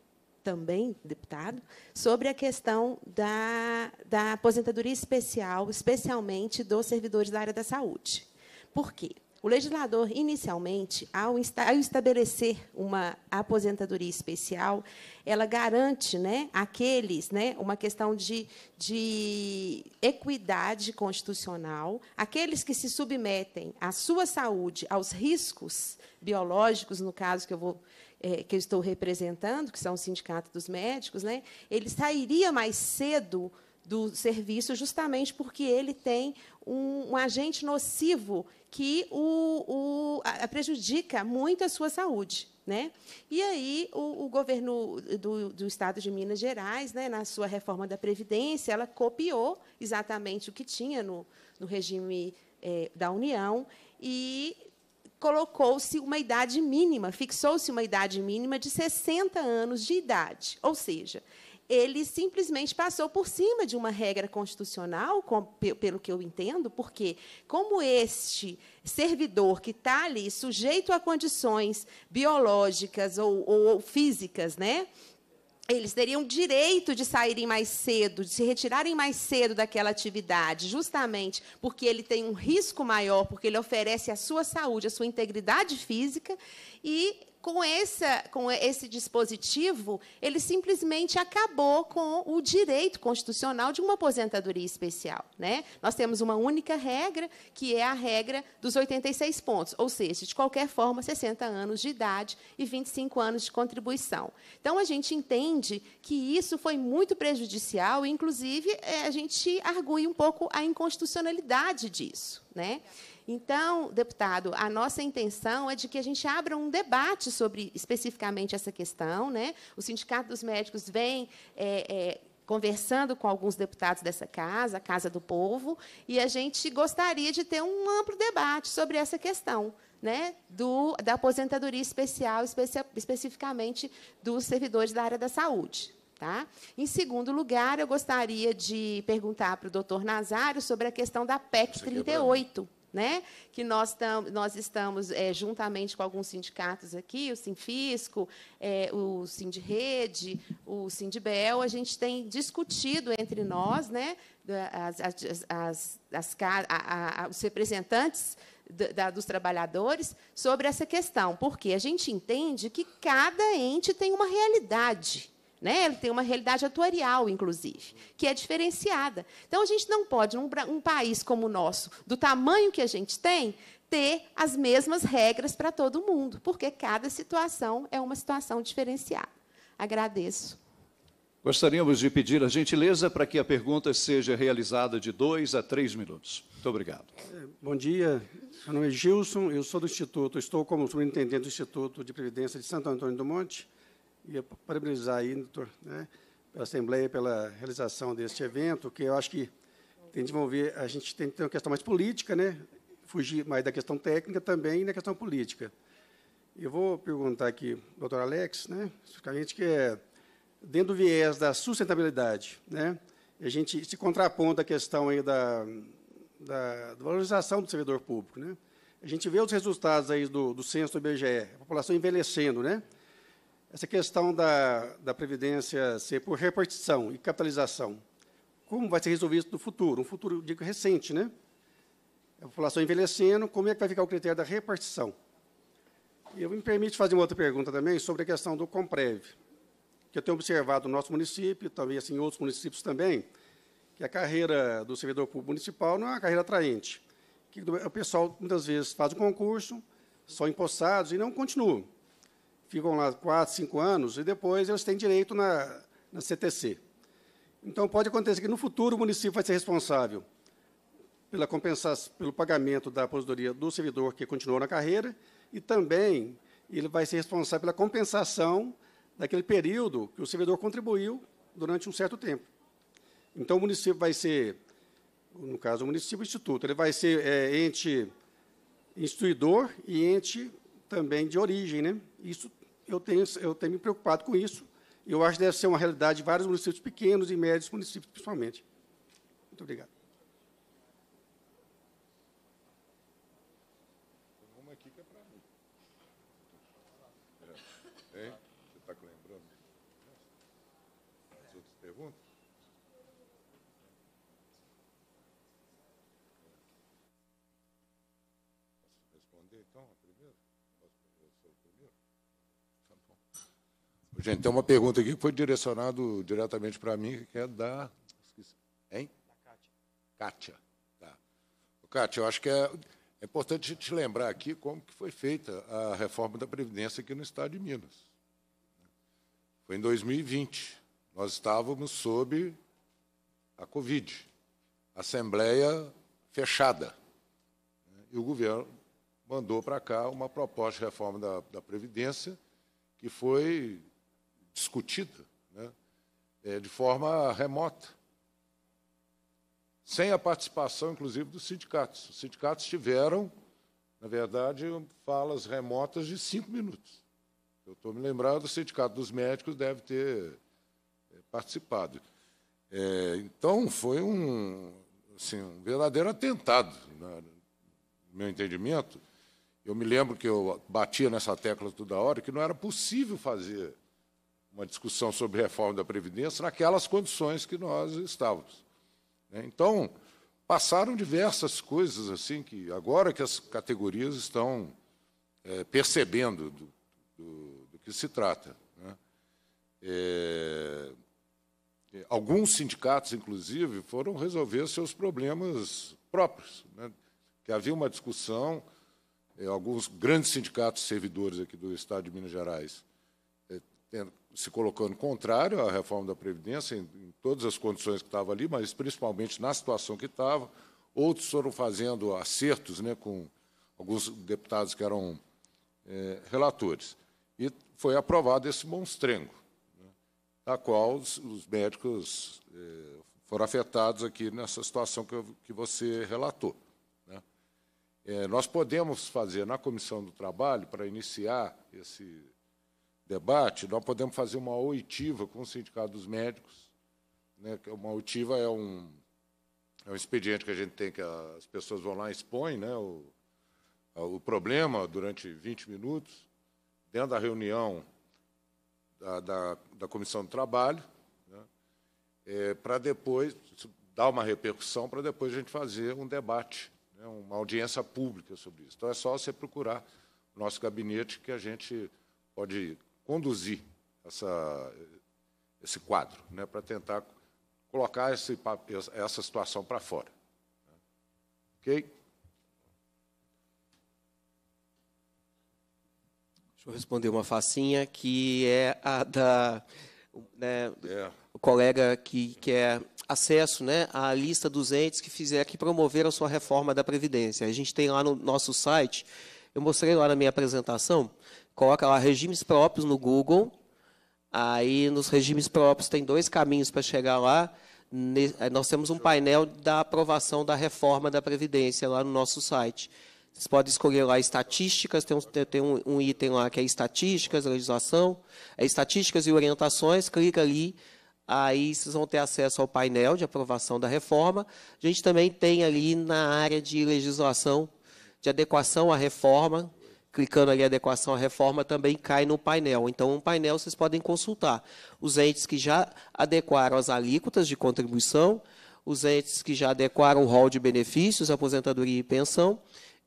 também, deputado, sobre a questão da, da aposentadoria especial, especialmente dos servidores da área da saúde. Por quê? O legislador, inicialmente, ao, estabelecer uma aposentadoria especial, ela garante né, aqueles né, uma questão de, de equidade constitucional, aqueles que se submetem à sua saúde, aos riscos biológicos, no caso que eu vou é, que eu estou representando, que são o sindicato dos médicos, né, ele sairia mais cedo do serviço, justamente porque ele tem um, um agente nocivo que o, o a, prejudica muito a sua saúde. Né? E aí, o, o governo do, do, estado de Minas Gerais, né, na sua reforma da Previdência, ela copiou exatamente o que tinha no, no regime é, da União e colocou-se uma idade mínima, fixou-se uma idade mínima de 60 anos de idade. Ou seja, ele simplesmente passou por cima de uma regra constitucional, com, pelo que eu entendo, porque, como este servidor que está ali sujeito a condições biológicas ou, ou, ou físicas, né? eles teriam direito de saírem mais cedo, de se retirarem mais cedo daquela atividade, justamente porque ele tem um risco maior, porque ele oferece a sua saúde, a sua integridade física, e com, com esse dispositivo, ele simplesmente acabou com o direito constitucional de uma aposentadoria especial. Né? Nós temos uma única regra, que é a regra dos 86 pontos, ou seja, de qualquer forma, 60 anos de idade e 25 anos de contribuição. Então, a gente entende que isso foi muito prejudicial, e, inclusive, eh, a gente argui um pouco a inconstitucionalidade disso. Né? Então, deputado, a nossa intenção é de que a gente abra um debate sobre especificamente essa questão. Né? O Sindicato dos Médicos vem é, é, conversando com alguns deputados dessa casa, a Casa do Povo, e a gente gostaria de ter um amplo debate sobre essa questão. Né, do, da aposentadoria especial, especi, especificamente dos servidores da área da saúde. Tá? Em segundo lugar, eu gostaria de perguntar para o doutor Nazário sobre a questão da PEC 38. Né? que nós, tam, nós estamos, é, juntamente com alguns sindicatos aqui, o Sinfisco, é, o Sindrede, o Sindbel, a gente tem discutido entre nós, né, as, as, as, a, a, os representantes da, dos trabalhadores, sobre essa questão, porque a gente entende que cada ente tem uma realidade. Né? Ele tem uma realidade atuarial, inclusive, que é diferenciada. Então, a gente não pode, num um país como o nosso, do tamanho que a gente tem, ter as mesmas regras para todo mundo, porque cada situação é uma situação diferenciada. Agradeço. Gostaríamos de pedir a gentileza para que a pergunta seja realizada de dois a três minutos. Muito obrigado. É, bom dia, meu nome é Gilson, eu sou do Instituto, estou como superintendente do Instituto de Previdência de Santo Antônio do Monte e parabenizar aí, doutor, né, pela Assembleia, pela realização deste evento, que eu acho que tem envolver, a gente tem que ter uma questão mais política, né, fugir mais da questão técnica também e da questão política. Eu vou perguntar aqui, doutor Alex, né, especificamente que é dentro do viés da sustentabilidade, né, a gente se contraponta à questão aí da, da, da valorização do servidor público, né, a gente vê os resultados aí do, do censo do IBGE, a população envelhecendo, né? Essa questão da, da Previdência ser por repartição e capitalização, como vai ser resolvido isso no futuro? Um futuro, digo, recente, né? A população envelhecendo, como é que vai ficar o critério da repartição? E eu me permite fazer uma outra pergunta também sobre a questão do Comprev, que eu tenho observado no nosso município, talvez assim, em outros municípios também, que a carreira do servidor público municipal não é uma carreira atraente. Que o pessoal muitas vezes faz o concurso, são empossados e não continuam ficam lá quatro, cinco anos, e depois eles têm direito na, na CTC. Então, pode acontecer que no futuro o município vai ser responsável pela compensação, pelo pagamento da aposentadoria do servidor que continuou na carreira e também ele vai ser responsável pela compensação daquele período que o servidor contribuiu durante um certo tempo. Então, o município vai ser, no caso, o município o instituto, ele vai ser é, ente instituidor e ente também de origem, né? Isso eu tenho, eu tenho me preocupado com isso. Eu acho que deve ser uma realidade de vários municípios pequenos e médios municípios, principalmente. Muito obrigado. Gente, tem uma pergunta aqui que foi direcionada diretamente para mim, que é da. Hein? Da Kátia. Kátia. Tá. Kátia, eu acho que é, é importante a gente lembrar aqui como que foi feita a reforma da Previdência aqui no Estado de Minas. Foi em 2020. Nós estávamos sob a Covid. Assembleia fechada. Né? E o governo mandou para cá uma proposta de reforma da, da Previdência, que foi discutida né, é, de forma remota, sem a participação, inclusive, dos sindicatos. Os sindicatos tiveram, na verdade, falas remotas de cinco minutos. Eu estou me lembrando, o Sindicato dos Médicos deve ter é, participado. É, então, foi um, assim, um verdadeiro atentado, né, no meu entendimento. Eu me lembro que eu batia nessa tecla toda hora, que não era possível fazer uma discussão sobre reforma da Previdência naquelas condições que nós estávamos. Né? Então, passaram diversas coisas assim que agora que as categorias estão é, percebendo do, do, do, que se trata. Né? É, alguns sindicatos, inclusive, foram resolver seus problemas próprios. Né? Que havia uma discussão, é, alguns grandes sindicatos servidores aqui do Estado de Minas Gerais é, se colocando contrário à reforma da Previdência, em, em todas as condições que estava ali, mas principalmente na situação que estava. Outros foram fazendo acertos né, com alguns deputados que eram é, relatores. E foi aprovado esse monstrengo, né, da qual os, os médicos é, foram afetados aqui nessa situação que, eu, que você relatou. Né. É, nós podemos fazer na Comissão do Trabalho, para iniciar esse debate, nós podemos fazer uma oitiva com o Sindicato dos Médicos. Né? É uma oitiva é um, é um expediente que a gente tem, que as pessoas vão lá e expõem né? o, o problema durante 20 minutos, dentro da reunião da, da, da Comissão do Trabalho, né? é, para depois dar uma repercussão, para depois a gente fazer um debate, né? uma audiência pública sobre isso. Então, é só você procurar o nosso gabinete que a gente pode conduzir essa, esse quadro, né, para tentar colocar esse, essa situação para fora. Ok? Deixa eu responder uma facinha que é a da né, é. o colega que quer é acesso né, à lista dos entes que fizeram que promoveram sua reforma da Previdência. A gente tem lá no nosso site, eu mostrei lá na minha apresentação, coloca lá regimes próprios no Google. Aí, nos regimes próprios, tem dois caminhos para chegar lá. Eh, nós temos um painel da aprovação da reforma da Previdência lá no nosso site. Vocês podem escolher lá estatísticas, tem um, tem um item lá que é estatísticas, legislação, é estatísticas e orientações, clica ali, aí vocês vão ter acesso ao painel de aprovação da reforma. A gente também tem ali na área de legislação, de adequação à reforma, clicando ali adequação à reforma, também cai no painel. Então, um painel vocês podem consultar os entes que já adequaram as alíquotas de contribuição, os entes que já adequaram o rol de benefícios, aposentadoria e pensão,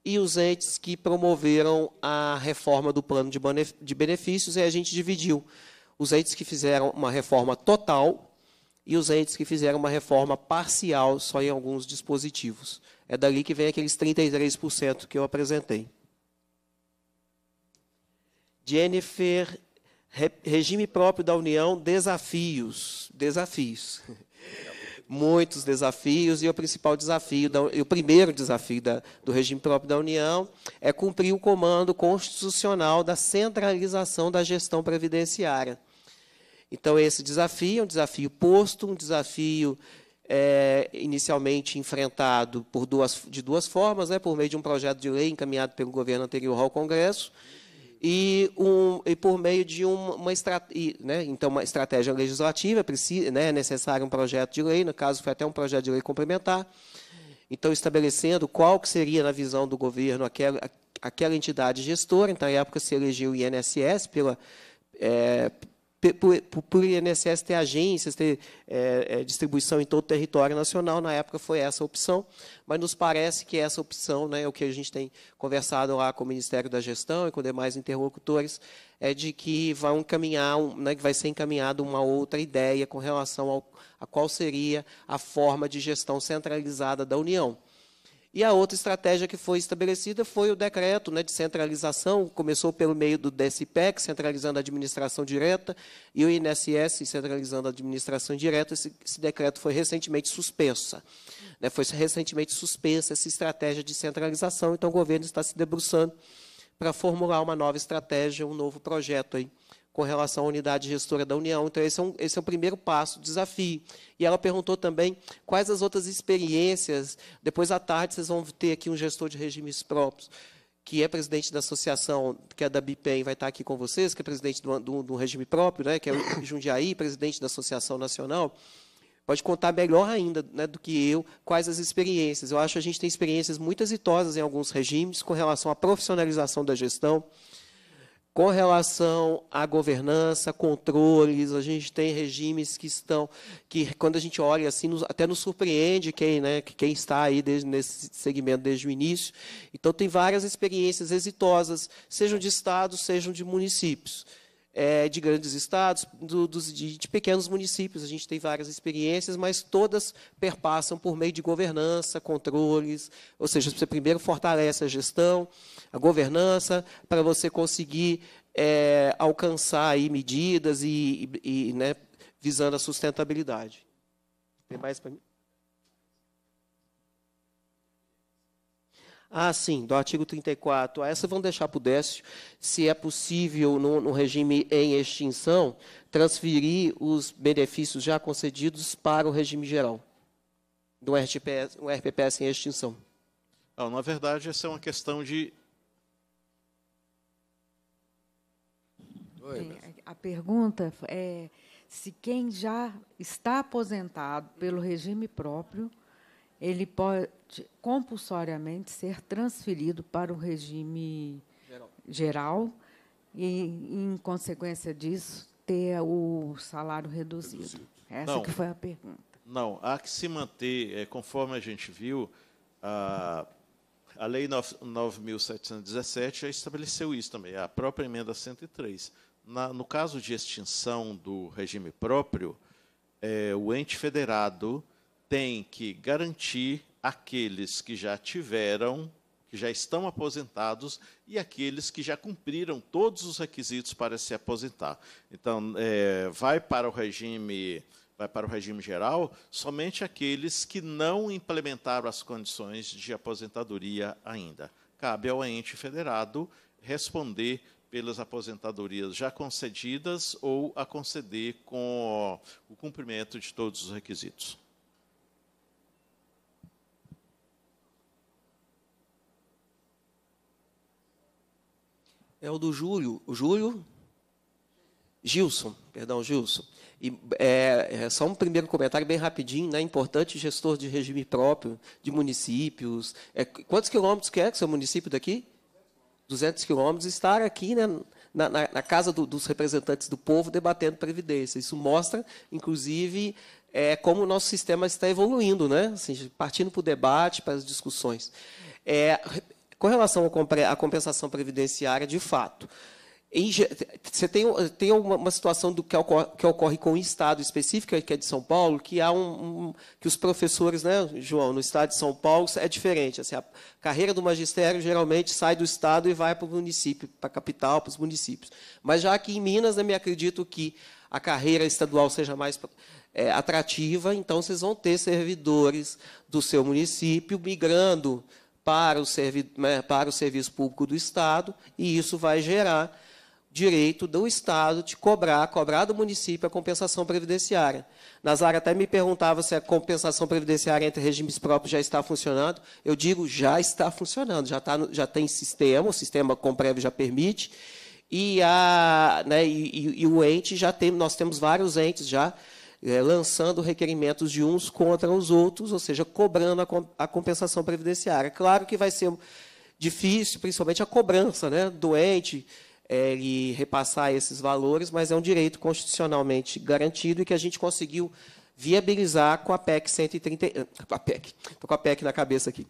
e os entes que promoveram a reforma do plano de benefícios, e a gente dividiu os entes que fizeram uma reforma total e os entes que fizeram uma reforma parcial só em alguns dispositivos. É dali que vem aqueles 33% que eu apresentei. Jennifer, regime próprio da União, desafios, desafios. *laughs* Muitos desafios, e o principal desafio, o primeiro desafio do regime próprio da União é cumprir o comando constitucional da centralização da gestão previdenciária. Então, esse desafio é um desafio posto, um desafio é, inicialmente enfrentado por duas, de duas formas, né, por meio de um projeto de lei encaminhado pelo governo anterior ao Congresso, e, um, e por meio de uma, uma estratégia, né? então uma estratégia legislativa, é precisa, né? é necessário um projeto de lei, no caso foi até um projeto de lei complementar, então estabelecendo qual que seria na visão do governo aquela, aquela entidade gestora, então na época se elegeu o INSS pela é, por, por, INSS ter agências, ter é, é, distribuição em todo o território nacional, na época foi essa a opção, mas nos parece que essa opção, né, é o que a gente tem conversado lá com o Ministério da Gestão e com demais interlocutores, é de que vão encaminhar né, que vai ser encaminhada uma outra ideia com relação ao, a qual seria a forma de gestão centralizada da União. E a outra estratégia que foi estabelecida foi o decreto né, de centralização, começou pelo meio do DSPEC, centralizando a administração direta, e o INSS centralizando a administração direta. Esse, esse decreto foi recentemente suspensa. Né, foi recentemente suspensa essa estratégia de centralização, então o governo está se debruçando para formular uma nova estratégia, um novo projeto aí com relação à unidade gestora da União. Então, esse é, um, esse é o primeiro passo, desafio. E ela perguntou também quais as outras experiências. Depois, à tarde, vocês vão ter aqui um gestor de regimes próprios, que é presidente da associação, que é da BIPEM, vai estar aqui com vocês, que é presidente do, do, do regime próprio, né, que é o *coughs* Jundiaí, presidente da Associação Nacional pode contar melhor ainda né, do que eu quais as experiências. Eu acho que a gente tem experiências muito exitosas em alguns regimes com relação à profissionalização da gestão, com relação à governança, controles, a gente tem regimes que estão, que quando a gente olha assim, nos, até nos surpreende quem, né, quem está aí desde, nesse segmento desde o início. Então, tem várias experiências exitosas, sejam de estados, sejam de municípios é, de grandes estados, do, dos, de, de, pequenos municípios. A gente tem várias experiências, mas todas perpassam por meio de governança, controles, ou seja, você primeiro fortalece a gestão, a governança, para você conseguir é, alcançar aí medidas e, e, e né, visando a sustentabilidade. Tem mais para mim? Ah, sim, do artigo 34. Ah, essa vão deixar para o Décio, se é possível, no, no, regime em extinção, transferir os benefícios já concedidos para o regime geral, do RPPS, o RPPS em extinção. Não, na verdade, essa é uma questão de. Oi, a pergunta é se quem já está aposentado pelo regime próprio ele pode compulsoriamente ser transferido para o regime geral, geral e, em consequência disso, ter o salário reduzido. reduzido. Essa não, que foi a pergunta. Não, há que se manter, é, conforme a gente viu, a, a Lei 9.717 já estabeleceu isso também, a própria emenda 103. Na, no caso de extinção do regime próprio, é, o ente federado tem que garantir aqueles que já tiveram, que já estão aposentados e aqueles que já cumpriram todos os requisitos para se aposentar. Então, é, vai para o regime vai para o regime geral somente aqueles que não implementaram as condições de aposentadoria ainda. Cabe ao ente federado responder pelas aposentadorias já concedidas ou a conceder com o cumprimento de todos os requisitos. é o do Júlio. O Júlio? Gilson, perdão, Gilson. E, é, é, só um primeiro comentário bem rapidinho, né? Importante gestor de regime próprio, de municípios. É, quantos quilômetros que é que seu município daqui? 200 quilômetros, estar aqui né, na, na, na casa do, dos representantes do povo debatendo previdência. Isso mostra, inclusive, é, como o nosso sistema está evoluindo, né? Assim, partindo para o debate, para as discussões. É, com relação à compensação previdenciária, de fato, você tem, tem uma, uma, situação do que ocorre, que ocorre com o Estado específico, que é de São Paulo, que há um, um, que os professores, né, João, no Estado de São Paulo é diferente. Assim, a carreira do magistério geralmente sai do Estado e vai para o município, para a capital, para os municípios. Mas já aqui em Minas, eu né, me acredito que a carreira estadual seja mais é, atrativa, então vocês vão ter servidores do seu município migrando para o, né, para o serviço público do Estado, e isso vai gerar direito do Estado de cobrar, cobrar do município a compensação previdenciária. Nazara até me perguntava se a compensação previdenciária entre regimes próprios já está funcionando. Eu digo, já está funcionando, já, está já tem sistema, o sistema com prévio já permite, e, a, né, e, e, e o ente já tem, nós temos vários entes já é, lançando requerimentos de uns contra os outros, ou seja, cobrando a, a compensação previdenciária. Claro que vai ser difícil, principalmente a cobrança, né? Doente, é, repassar esses valores, mas é um direito constitucionalmente garantido e que a gente conseguiu viabilizar com a PEC 130, com a PEC, tô com a PEC na cabeça aqui,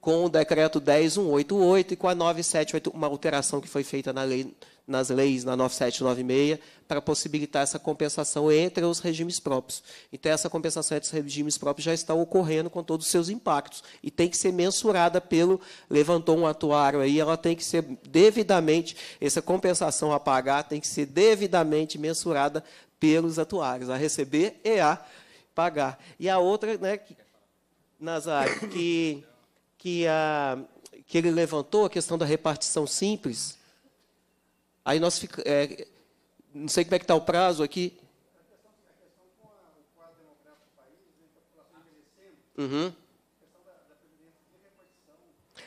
com o decreto 10188 e com a 978 uma alteração que foi feita na lei nas leis, na 9796, para possibilitar essa compensação entre os regimes próprios. Então, essa compensação entre os regimes próprios já está ocorrendo com todos os seus impactos e tem que ser mensurada pelo levantou um atuário aí, ela tem que ser devidamente, essa compensação a pagar tem que ser devidamente mensurada pelos atuários, a receber e a pagar. E a outra, né, que, Nazário, que, que, a, que ele levantou, a questão da repartição simples, Aí nós fica, é, não sei como é que está o prazo aqui. Uhum.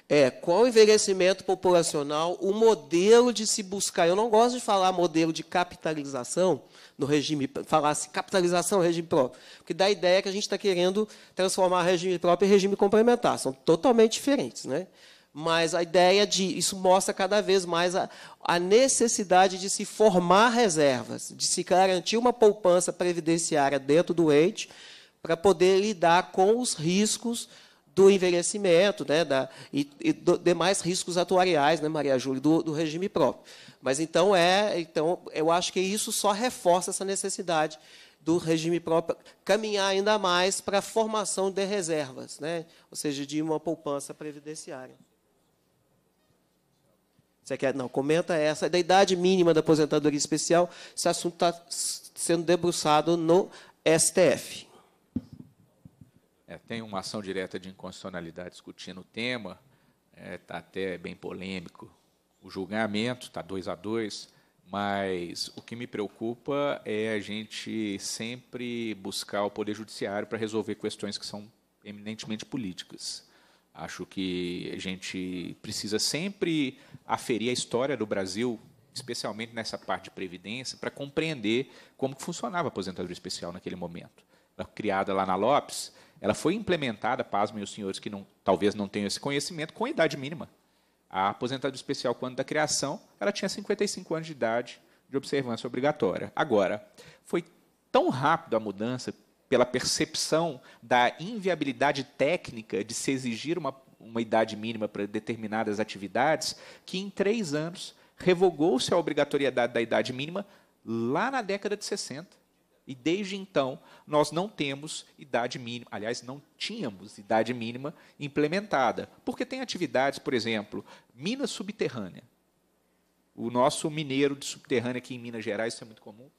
É, qual o envelhecimento populacional, o modelo de se buscar. Eu não gosto de falar modelo de capitalização no regime, falar assim, capitalização, regime próprio, porque dá a ideia que a gente está querendo transformar regime próprio em regime complementar. São totalmente diferentes. Né? Mas a ideia de isso mostra cada vez mais a, a necessidade de se formar reservas, de se garantir uma poupança previdenciária dentro do EIT para poder lidar com os riscos do envelhecimento né, da, e, e do, demais riscos atuariais, né, Maria Júlia, do, do, regime próprio. Mas então é, então eu acho que isso só reforça essa necessidade do regime próprio caminhar ainda mais para a formação de reservas, né, ou seja, de uma poupança previdenciária. Você quer? Não, comenta essa. da idade mínima da aposentadoria especial. Esse assunto está sendo debruçado no STF. É, tem uma ação direta de inconstitucionalidade discutindo o tema. Está é, tá até bem polêmico o julgamento, está 2 a 2 mas o que me preocupa é a gente sempre buscar o Poder Judiciário para resolver questões que são eminentemente políticas. Acho que a gente precisa sempre aferir a história do Brasil, especialmente nessa parte de previdência, para compreender como funcionava a aposentadoria especial naquele momento. Ela, criada lá na Lopes, ela foi implementada, pasmem os senhores que não, talvez não tenham esse conhecimento, com a idade mínima. A aposentadoria especial, quando da criação, ela tinha 55 anos de idade de observância obrigatória. Agora, foi tão rápido a mudança pela percepção da inviabilidade técnica de se exigir uma uma idade mínima para determinadas atividades, que em três anos revogou-se a obrigatoriedade da idade mínima lá na década de 60. E desde então, nós não temos idade mínima, aliás, não tínhamos idade mínima implementada. Porque tem atividades, por exemplo, mina subterrânea. O nosso mineiro de subterrânea aqui em Minas Gerais, isso é muito comum,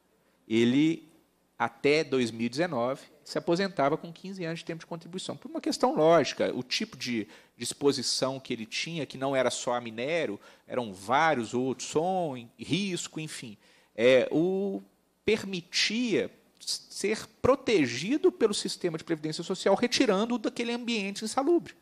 ele, até 2019, se aposentava com 15 anos de tempo de contribuição. Por uma questão lógica, o tipo de, disposição exposição que ele tinha, que não era só a minério, eram vários outros, som, risco, enfim, é, o permitia ser protegido pelo sistema de previdência social, retirando-o daquele ambiente insalubre,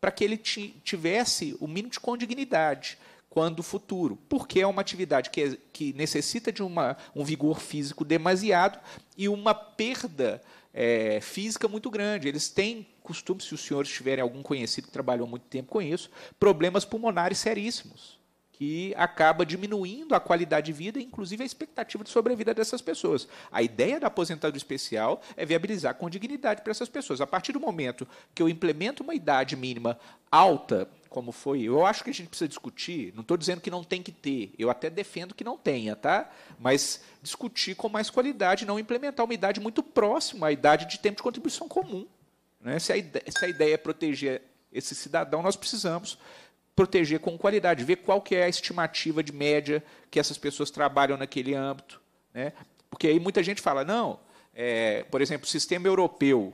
para que ele tivesse o mínimo de condignidade quando futuro, porque é uma atividade que, é, que necessita de uma, um vigor físico demasiado e uma perda é, física muito grande. Eles têm costume, se os senhores tiverem algum conhecido que trabalhou muito tempo com isso, problemas pulmonares seríssimos que acaba diminuindo a qualidade de vida, inclusive a expectativa de sobrevida dessas pessoas. A ideia da aposentadoria especial é viabilizar com dignidade para essas pessoas. A partir do momento que eu implemento uma idade mínima alta, como foi, eu acho que a gente precisa discutir, não estou dizendo que não tem que ter, eu até defendo que não tenha, tá? Mas discutir com mais qualidade, não implementar uma idade muito próxima à idade de tempo de contribuição comum. Né? Se, a ideia, se a ideia é proteger esse cidadão, nós precisamos proteger com qualidade, ver qual que é a estimativa de média que essas pessoas trabalham naquele âmbito. Né? Porque aí muita gente fala, não, é, por exemplo, o sistema europeu,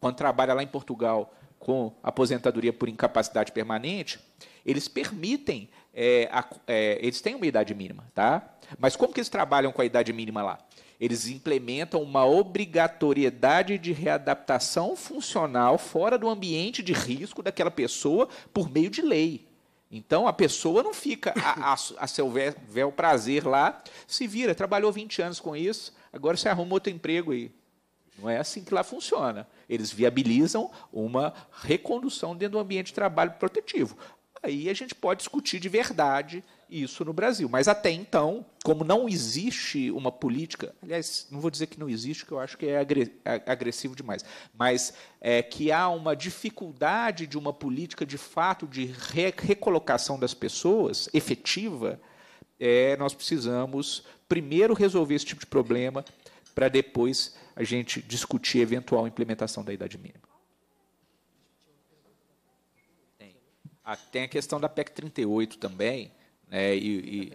quando trabalha lá em Portugal com aposentadoria por incapacidade permanente, eles permitem, é, a, é, eles têm uma idade mínima, tá? Mas como que eles trabalham com a idade mínima lá? Eles implementam uma obrigatoriedade de readaptação funcional fora do ambiente de risco daquela pessoa por meio de lei. Então a pessoa não fica a, a, a seu véu prazer lá, se vira, trabalhou 20 anos com isso, agora você arruma outro emprego aí. Não é assim que lá funciona. Eles viabilizam uma recondução dentro do ambiente de trabalho protetivo. Aí a gente pode discutir de verdade isso no Brasil. Mas até então, como não existe uma política, aliás, não vou dizer que não existe, que eu acho que é, é agressivo demais, mas é que há uma dificuldade de uma política de fato de recolocação das pessoas efetiva, é, nós precisamos primeiro resolver esse tipo de problema para depois a gente discutir eventual implementação da idade mínima. tem ah, a questão da PEC 38 também, né, e, e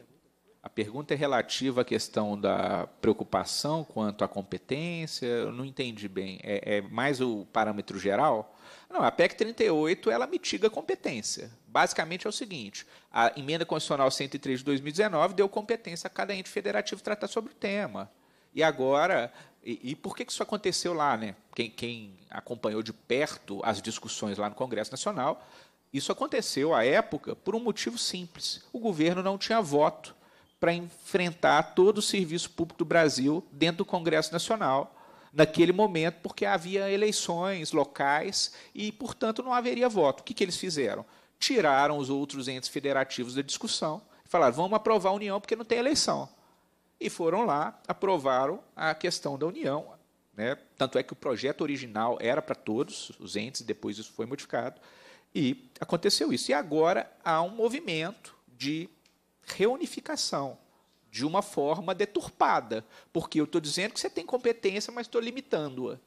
a pergunta é relativa à questão da preocupação quanto à competência. Eu não entendi bem. É, é mais o parâmetro geral? Não, a PEC 38 ela mitiga a competência. Basicamente é o seguinte: a emenda constitucional 103 de 2019 deu competência a cada ente federativo tratar sobre o tema. E agora, e, e por que, que isso aconteceu lá, né? Quem, quem acompanhou de perto as discussões lá no Congresso Nacional isso aconteceu à época por um motivo simples: o governo não tinha voto para enfrentar todo o serviço público do Brasil dentro do Congresso Nacional naquele momento, porque havia eleições locais e, portanto, não haveria voto. O que, que eles fizeram? Tiraram os outros entes federativos da discussão e falaram: vamos aprovar a União porque não tem eleição. E foram lá, aprovaram a questão da União. Né? Tanto é que o projeto original era para todos os entes, depois isso foi modificado. E aconteceu isso. E agora há um movimento de reunificação de uma forma deturpada, porque eu estou dizendo que você tem competência, mas estou limitando-a.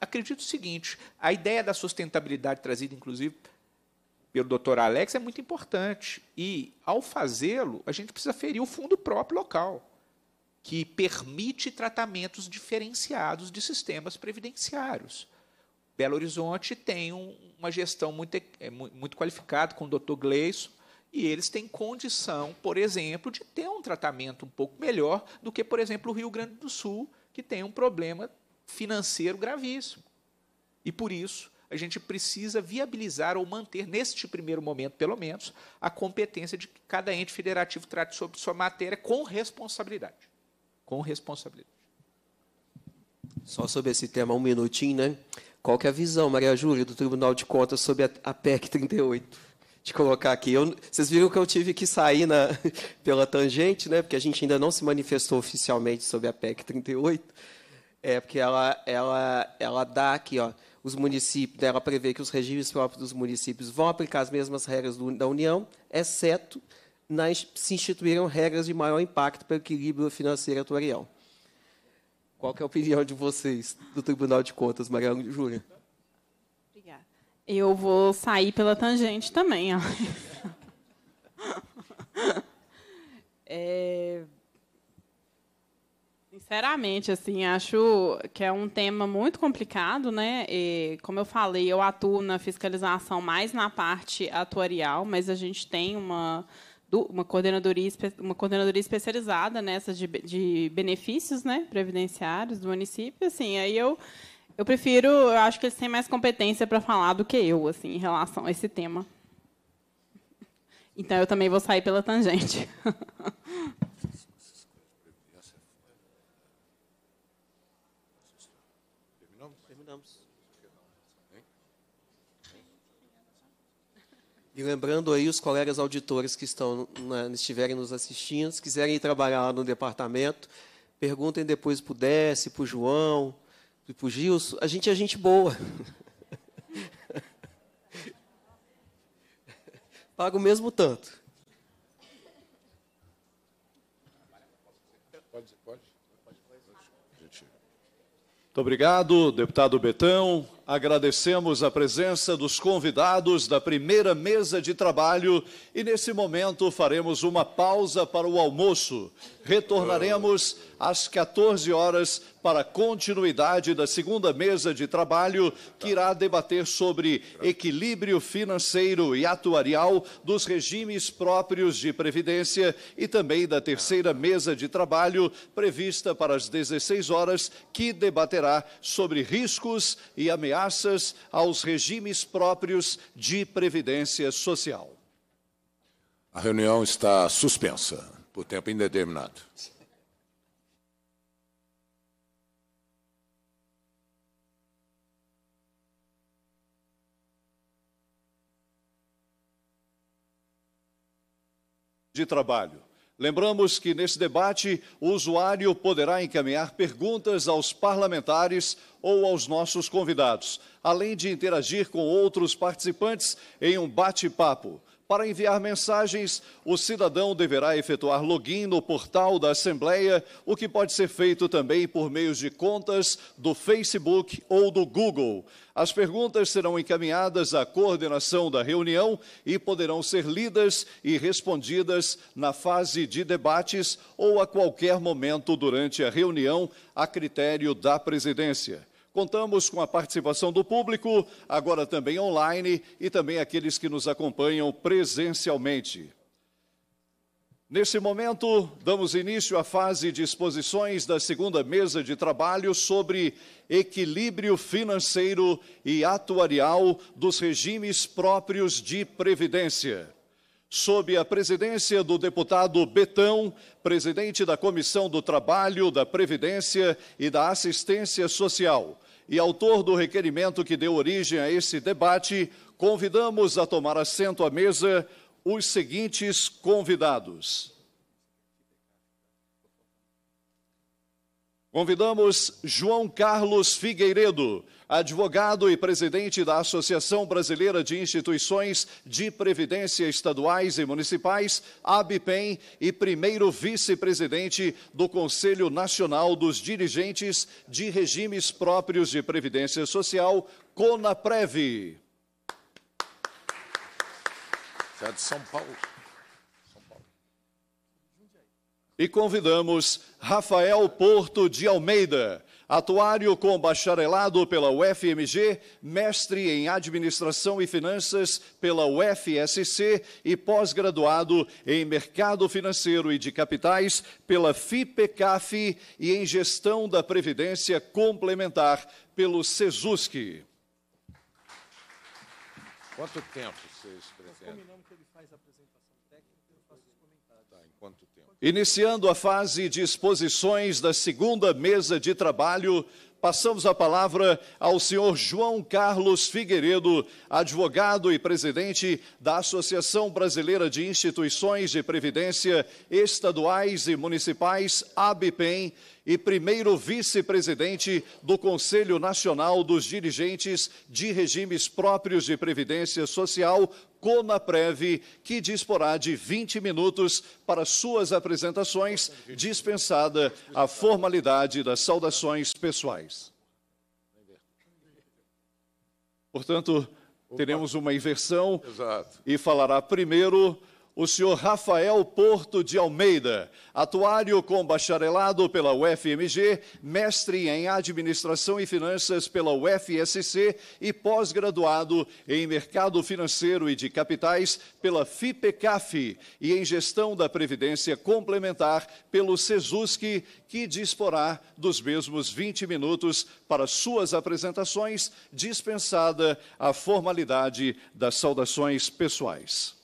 Acredito o seguinte: a ideia da sustentabilidade trazida, inclusive, pelo doutor Alex é muito importante. E, ao fazê-lo, a gente precisa ferir o fundo próprio local, que permite tratamentos diferenciados de sistemas previdenciários. Belo Horizonte tem um, uma gestão muito, é, muito qualificada com o Dr. Gleison, e eles têm condição, por exemplo, de ter um tratamento um pouco melhor do que, por exemplo, o Rio Grande do Sul, que tem um problema financeiro gravíssimo. E por isso, a gente precisa viabilizar ou manter, neste primeiro momento, pelo menos, a competência de que cada ente federativo trate sobre sua matéria com responsabilidade. Com responsabilidade. Só sobre esse tema, um minutinho, né? Qual que é a visão, Maria Júlia, do Tribunal de Contas sobre a, a PEC 38? De colocar aqui. Eu, vocês viram que eu tive que sair na, *laughs* pela tangente, né? Porque a gente ainda não se manifestou oficialmente sobre a PEC 38. É porque ela, ela, ela dá aqui, ó, os municípios, né? ela prevê que os regimes próprios dos municípios vão aplicar as mesmas regras do, da União, exceto nas, se instituíram regras de maior impacto para o equilíbrio financeiro atuarial. Qual é a opinião de vocês do Tribunal de Contas, Mariana e Júlia? Obrigada. Eu vou sair pela tangente também. Ó. *laughs* É... Sinceramente, assim, acho que é um tema muito complicado, né? E, como eu falei, eu atuo na fiscalização mais na parte atuarial, mas a gente tem uma uma, coordenadoria, uma coordenadoria especializada nessas né, de, de benefícios né, previdenciários do município. Assim, aí eu, eu prefiro, eu acho que eles têm mais competência para falar do que eu assim, em relação a esse tema. Então eu também vou sair pela tangente. *laughs* E lembrando aí os colegas auditores que estão né, estiverem nos assistindo, se quiserem ir trabalhar lá no departamento, perguntem depois para o Décio, para o João, para o Gilson. A gente é gente boa. *laughs* Paga o mesmo tanto. Pode, pode. Muito obrigado, deputado Betão. Agradecemos a presença dos convidados da primeira mesa de trabalho e, nesse momento, faremos uma pausa para o almoço. Retornaremos às 14 horas para a continuidade da segunda mesa de trabalho, que irá debater sobre equilíbrio financeiro e atuarial dos regimes próprios de previdência e também da terceira mesa de trabalho, prevista para as 16 horas, que debaterá sobre riscos e ameaças aos regimes próprios de previdência social. A reunião está suspensa por tempo indeterminado. de trabalho. Lembramos que nesse debate o usuário poderá encaminhar perguntas aos parlamentares ou aos nossos convidados, além de interagir com outros participantes em um bate-papo. Para enviar mensagens, o cidadão deverá efetuar login no portal da Assembleia, o que pode ser feito também por meios de contas do Facebook ou do Google. As perguntas serão encaminhadas à coordenação da reunião e poderão ser lidas e respondidas na fase de debates ou a qualquer momento durante a reunião, a critério da presidência. Contamos com a participação do público, agora também online, e também aqueles que nos acompanham presencialmente. Nesse momento, damos início à fase de exposições da segunda mesa de trabalho sobre equilíbrio financeiro e atuarial dos regimes próprios de previdência sob a presidência do deputado Betão, presidente da Comissão do Trabalho, da Previdência e da Assistência Social. E autor do requerimento que deu origem a esse debate, convidamos a tomar assento à mesa os seguintes convidados. Convidamos João Carlos Figueiredo, advogado e presidente da Associação Brasileira de Instituições de Previdência Estaduais e Municipais, ABPEM, e primeiro vice-presidente do Conselho Nacional dos Dirigentes de Regimes Próprios de Previdência Social, CONAPREV. É de São Paulo. E convidamos Rafael Porto de Almeida, Atuário com bacharelado pela UFMG, mestre em administração e finanças pela UFSC e pós-graduado em mercado financeiro e de capitais pela FIPECAF e em gestão da previdência complementar pelo SESUSC. Quanto tempo vocês pretendem? Iniciando a fase de exposições da segunda mesa de trabalho, passamos a palavra ao senhor João Carlos Figueiredo, advogado e presidente da Associação Brasileira de Instituições de Previdência Estaduais e Municipais, ABPEM, e primeiro vice-presidente do Conselho Nacional dos Dirigentes de Regimes Próprios de Previdência Social, Comaprev, que disporá de 20 minutos para suas apresentações, dispensada a formalidade das saudações pessoais. Portanto, teremos uma inversão Exato. e falará primeiro o senhor Rafael Porto de Almeida, atuário com bacharelado pela UFMG, mestre em administração e finanças pela UFSC e pós-graduado em mercado financeiro e de capitais pela FIPECAF e em gestão da previdência complementar pelo SESUSC, que disporá dos mesmos 20 minutos para suas apresentações, dispensada a formalidade das saudações pessoais.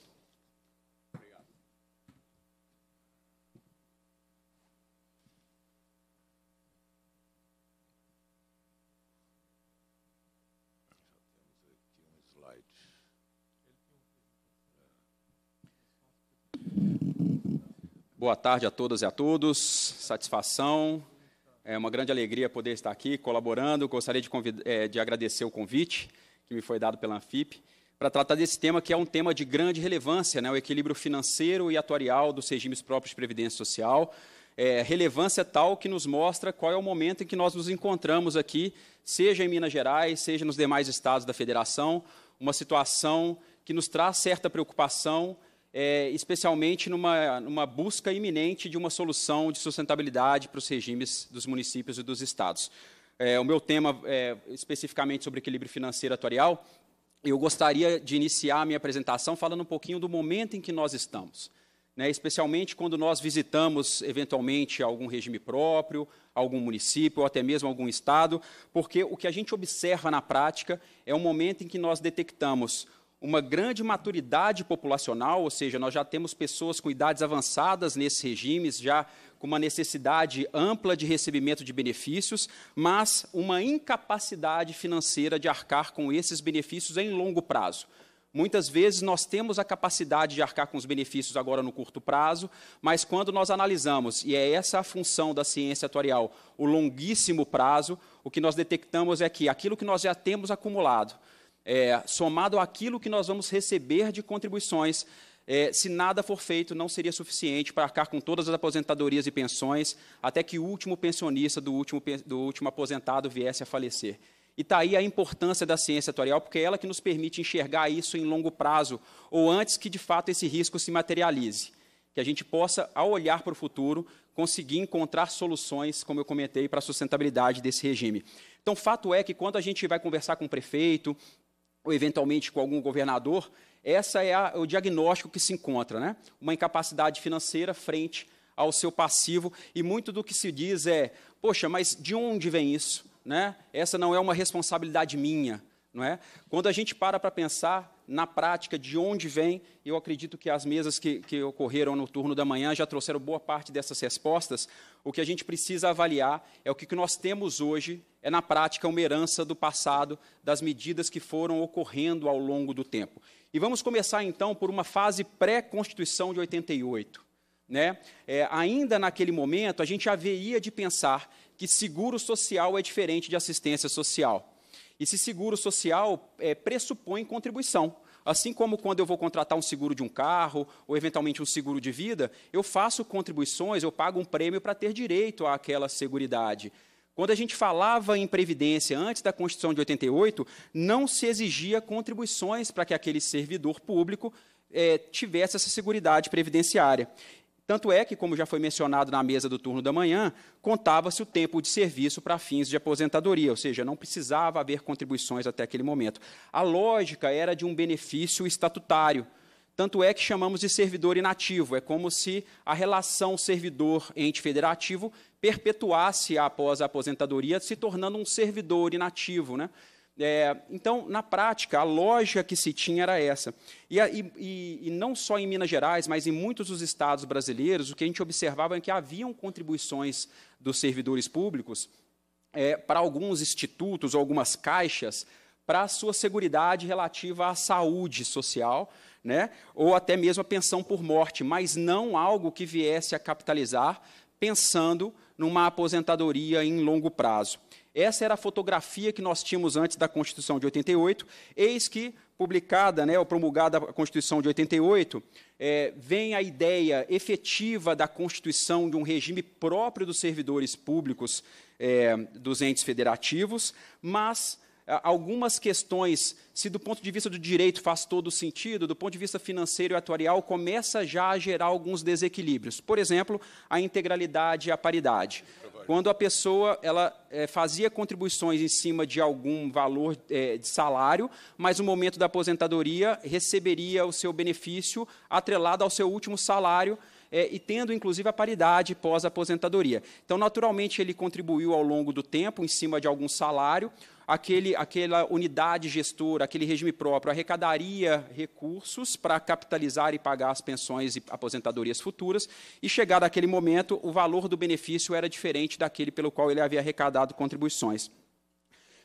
Boa tarde a todas e a todos. Satisfação, é uma grande alegria poder estar aqui colaborando. Gostaria de, é, de agradecer o convite que me foi dado pela Anfip para tratar desse tema que é um tema de grande relevância, né? o equilíbrio financeiro e atuarial dos regimes próprios de previdência social. É, relevância tal que nos mostra qual é o momento em que nós nos encontramos aqui, seja em Minas Gerais, seja nos demais estados da federação, uma situação que nos traz certa preocupação é, especialmente numa, numa busca iminente de uma solução de sustentabilidade para os regimes dos municípios e dos estados. É, o meu tema é especificamente sobre equilíbrio financeiro atuarial. Eu gostaria de iniciar a minha apresentação falando um pouquinho do momento em que nós estamos. Né, especialmente quando nós visitamos, eventualmente, algum regime próprio, algum município, ou até mesmo algum estado, porque o que a gente observa na prática é o momento em que nós detectamos uma grande maturidade populacional, ou seja, nós já temos pessoas com idades avançadas nesses regimes, já com uma necessidade ampla de recebimento de benefícios, mas uma incapacidade financeira de arcar com esses benefícios em longo prazo. Muitas vezes nós temos a capacidade de arcar com os benefícios agora no curto prazo, mas quando nós analisamos, e é essa a função da ciência atuarial, o longuíssimo prazo, o que nós detectamos é que aquilo que nós já temos acumulado, é, somado àquilo que nós vamos receber de contribuições, é, se nada for feito, não seria suficiente para arcar com todas as aposentadorias e pensões, até que o último pensionista do último, do último aposentado viesse a falecer. E está aí a importância da ciência atuarial, porque é ela que nos permite enxergar isso em longo prazo, ou antes que de fato esse risco se materialize. Que a gente possa, ao olhar para o futuro, conseguir encontrar soluções, como eu comentei, para a sustentabilidade desse regime. Então, fato é que quando a gente vai conversar com o prefeito, ou eventualmente com algum governador, essa é a, o diagnóstico que se encontra, né? Uma incapacidade financeira frente ao seu passivo e muito do que se diz é, poxa, mas de onde vem isso, né? Essa não é uma responsabilidade minha, não é? Quando a gente para para pensar na prática de onde vem, eu acredito que as mesas que, que ocorreram no turno da manhã já trouxeram boa parte dessas respostas. O que a gente precisa avaliar é o que, que nós temos hoje é, na prática, uma herança do passado, das medidas que foram ocorrendo ao longo do tempo. E vamos começar, então, por uma fase pré-Constituição de 88. Né? É, ainda naquele momento, a gente haveria de pensar que seguro social é diferente de assistência social. E se seguro social é, pressupõe contribuição. Assim como quando eu vou contratar um seguro de um carro ou eventualmente um seguro de vida, eu faço contribuições, eu pago um prêmio para ter direito àquela seguridade. Quando a gente falava em previdência antes da Constituição de 88, não se exigia contribuições para que aquele servidor público é, tivesse essa segurança previdenciária. Tanto é que, como já foi mencionado na mesa do turno da manhã, contava-se o tempo de serviço para fins de aposentadoria, ou seja, não precisava haver contribuições até aquele momento. A lógica era de um benefício estatutário. Tanto é que chamamos de servidor inativo. É como se a relação servidor-ente federativo perpetuasse após a aposentadoria, se tornando um servidor inativo. Né? É, então, na prática, a lógica que se tinha era essa. E, e, e, não só em Minas Gerais, mas em muitos dos estados brasileiros, o que a gente observava é que haviam contribuições dos servidores públicos é, para alguns institutos, algumas caixas, para a sua segurança relativa à saúde social, né? ou até mesmo a pensão por morte, mas não algo que viesse a capitalizar pensando numa aposentadoria em longo prazo. Essa era a fotografia que nós tínhamos antes da Constituição de 88. Eis que, publicada né, ou promulgada a Constituição de 88, é, vem a ideia efetiva da constituição de um regime próprio dos servidores públicos é, dos entes federativos, mas algumas questões, se do ponto de vista do direito faz todo sentido, do ponto de vista financeiro e atuarial, começa já a gerar alguns desequilíbrios. Por exemplo, a integralidade e a paridade. Quando a pessoa ela é, fazia contribuições em cima de algum valor é, de salário, mas no momento da aposentadoria receberia o seu benefício atrelado ao seu último salário. É, e tendo inclusive a paridade pós-aposentadoria. Então, naturalmente, ele contribuiu ao longo do tempo, em cima de algum salário, aquele, aquela unidade gestora, aquele regime próprio, arrecadaria recursos para capitalizar e pagar as pensões e aposentadorias futuras, e chegado aquele momento, o valor do benefício era diferente daquele pelo qual ele havia arrecadado contribuições.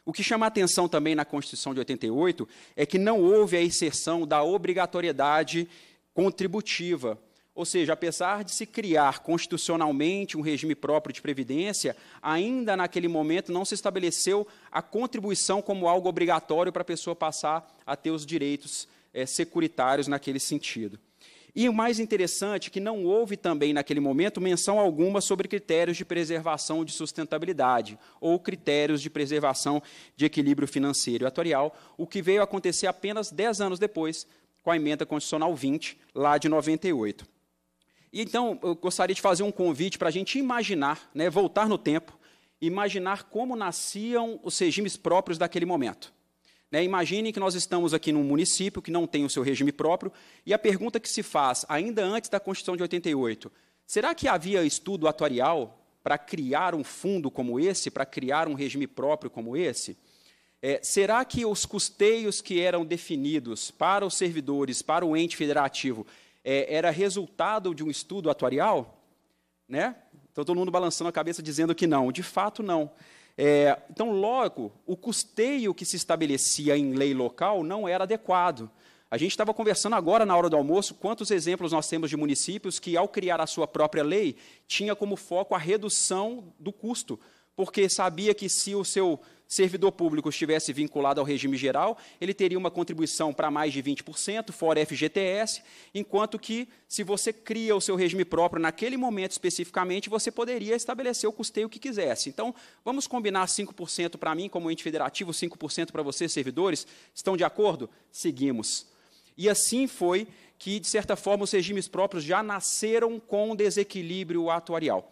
O que chama a atenção também na Constituição de 88 é que não houve a inserção da obrigatoriedade contributiva ou seja, apesar de se criar constitucionalmente um regime próprio de previdência, ainda naquele momento não se estabeleceu a contribuição como algo obrigatório para a pessoa passar a ter os direitos é, securitários naquele sentido. E o mais interessante é que não houve também naquele momento menção alguma sobre critérios de preservação de sustentabilidade ou critérios de preservação de equilíbrio financeiro e atuarial, o que veio a acontecer apenas 10 anos depois, com a emenda constitucional 20, lá de 98. E então eu gostaria de fazer um convite para a gente imaginar, né, voltar no tempo, imaginar como nasciam os regimes próprios daquele momento. Né, imagine que nós estamos aqui num município que não tem o seu regime próprio, e a pergunta que se faz, ainda antes da Constituição de 88, será que havia estudo atuarial para criar um fundo como esse, para criar um regime próprio como esse? É, será que os custeios que eram definidos para os servidores, para o ente federativo, é, era resultado de um estudo atuarial, né? Então todo mundo balançando a cabeça dizendo que não. De fato, não. É, então, logo, o custeio que se estabelecia em lei local não era adequado. A gente estava conversando agora na hora do almoço quantos exemplos nós temos de municípios que, ao criar a sua própria lei, tinha como foco a redução do custo porque sabia que se o seu servidor público estivesse vinculado ao regime geral, ele teria uma contribuição para mais de 20%, fora FGTS, enquanto que, se você cria o seu regime próprio naquele momento especificamente, você poderia estabelecer o custeio que quisesse. Então, vamos combinar 5% para mim, como ente federativo, 5% para vocês, servidores? Estão de acordo? Seguimos. E assim foi que, de certa forma, os regimes próprios já nasceram com desequilíbrio atuarial.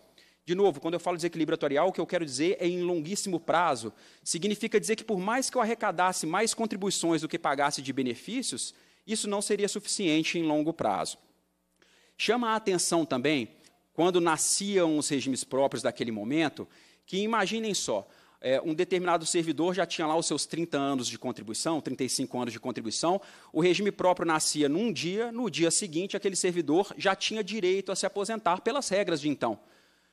De novo, quando eu falo desequilíbrio atuarial, o que eu quero dizer é em longuíssimo prazo. Significa dizer que por mais que eu arrecadasse mais contribuições do que pagasse de benefícios, isso não seria suficiente em longo prazo. Chama a atenção também, quando nasciam os regimes próprios daquele momento, que imaginem só, é, um determinado servidor já tinha lá os seus 30 anos de contribuição, 35 anos de contribuição, o regime próprio nascia num dia, no dia seguinte, aquele servidor já tinha direito a se aposentar pelas regras de então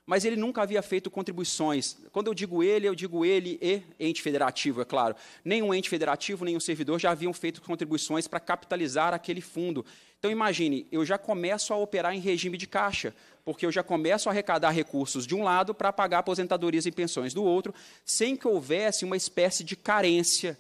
mas ele nunca havia feito contribuições. Quando eu digo ele, eu digo ele e ente federativo, é claro. Nenhum ente federativo, nenhum servidor já haviam feito contribuições para capitalizar aquele fundo. Então imagine, eu já começo a operar em regime de caixa, porque eu já começo a arrecadar recursos de um lado para pagar aposentadorias e pensões do outro, sem que houvesse uma espécie de carência,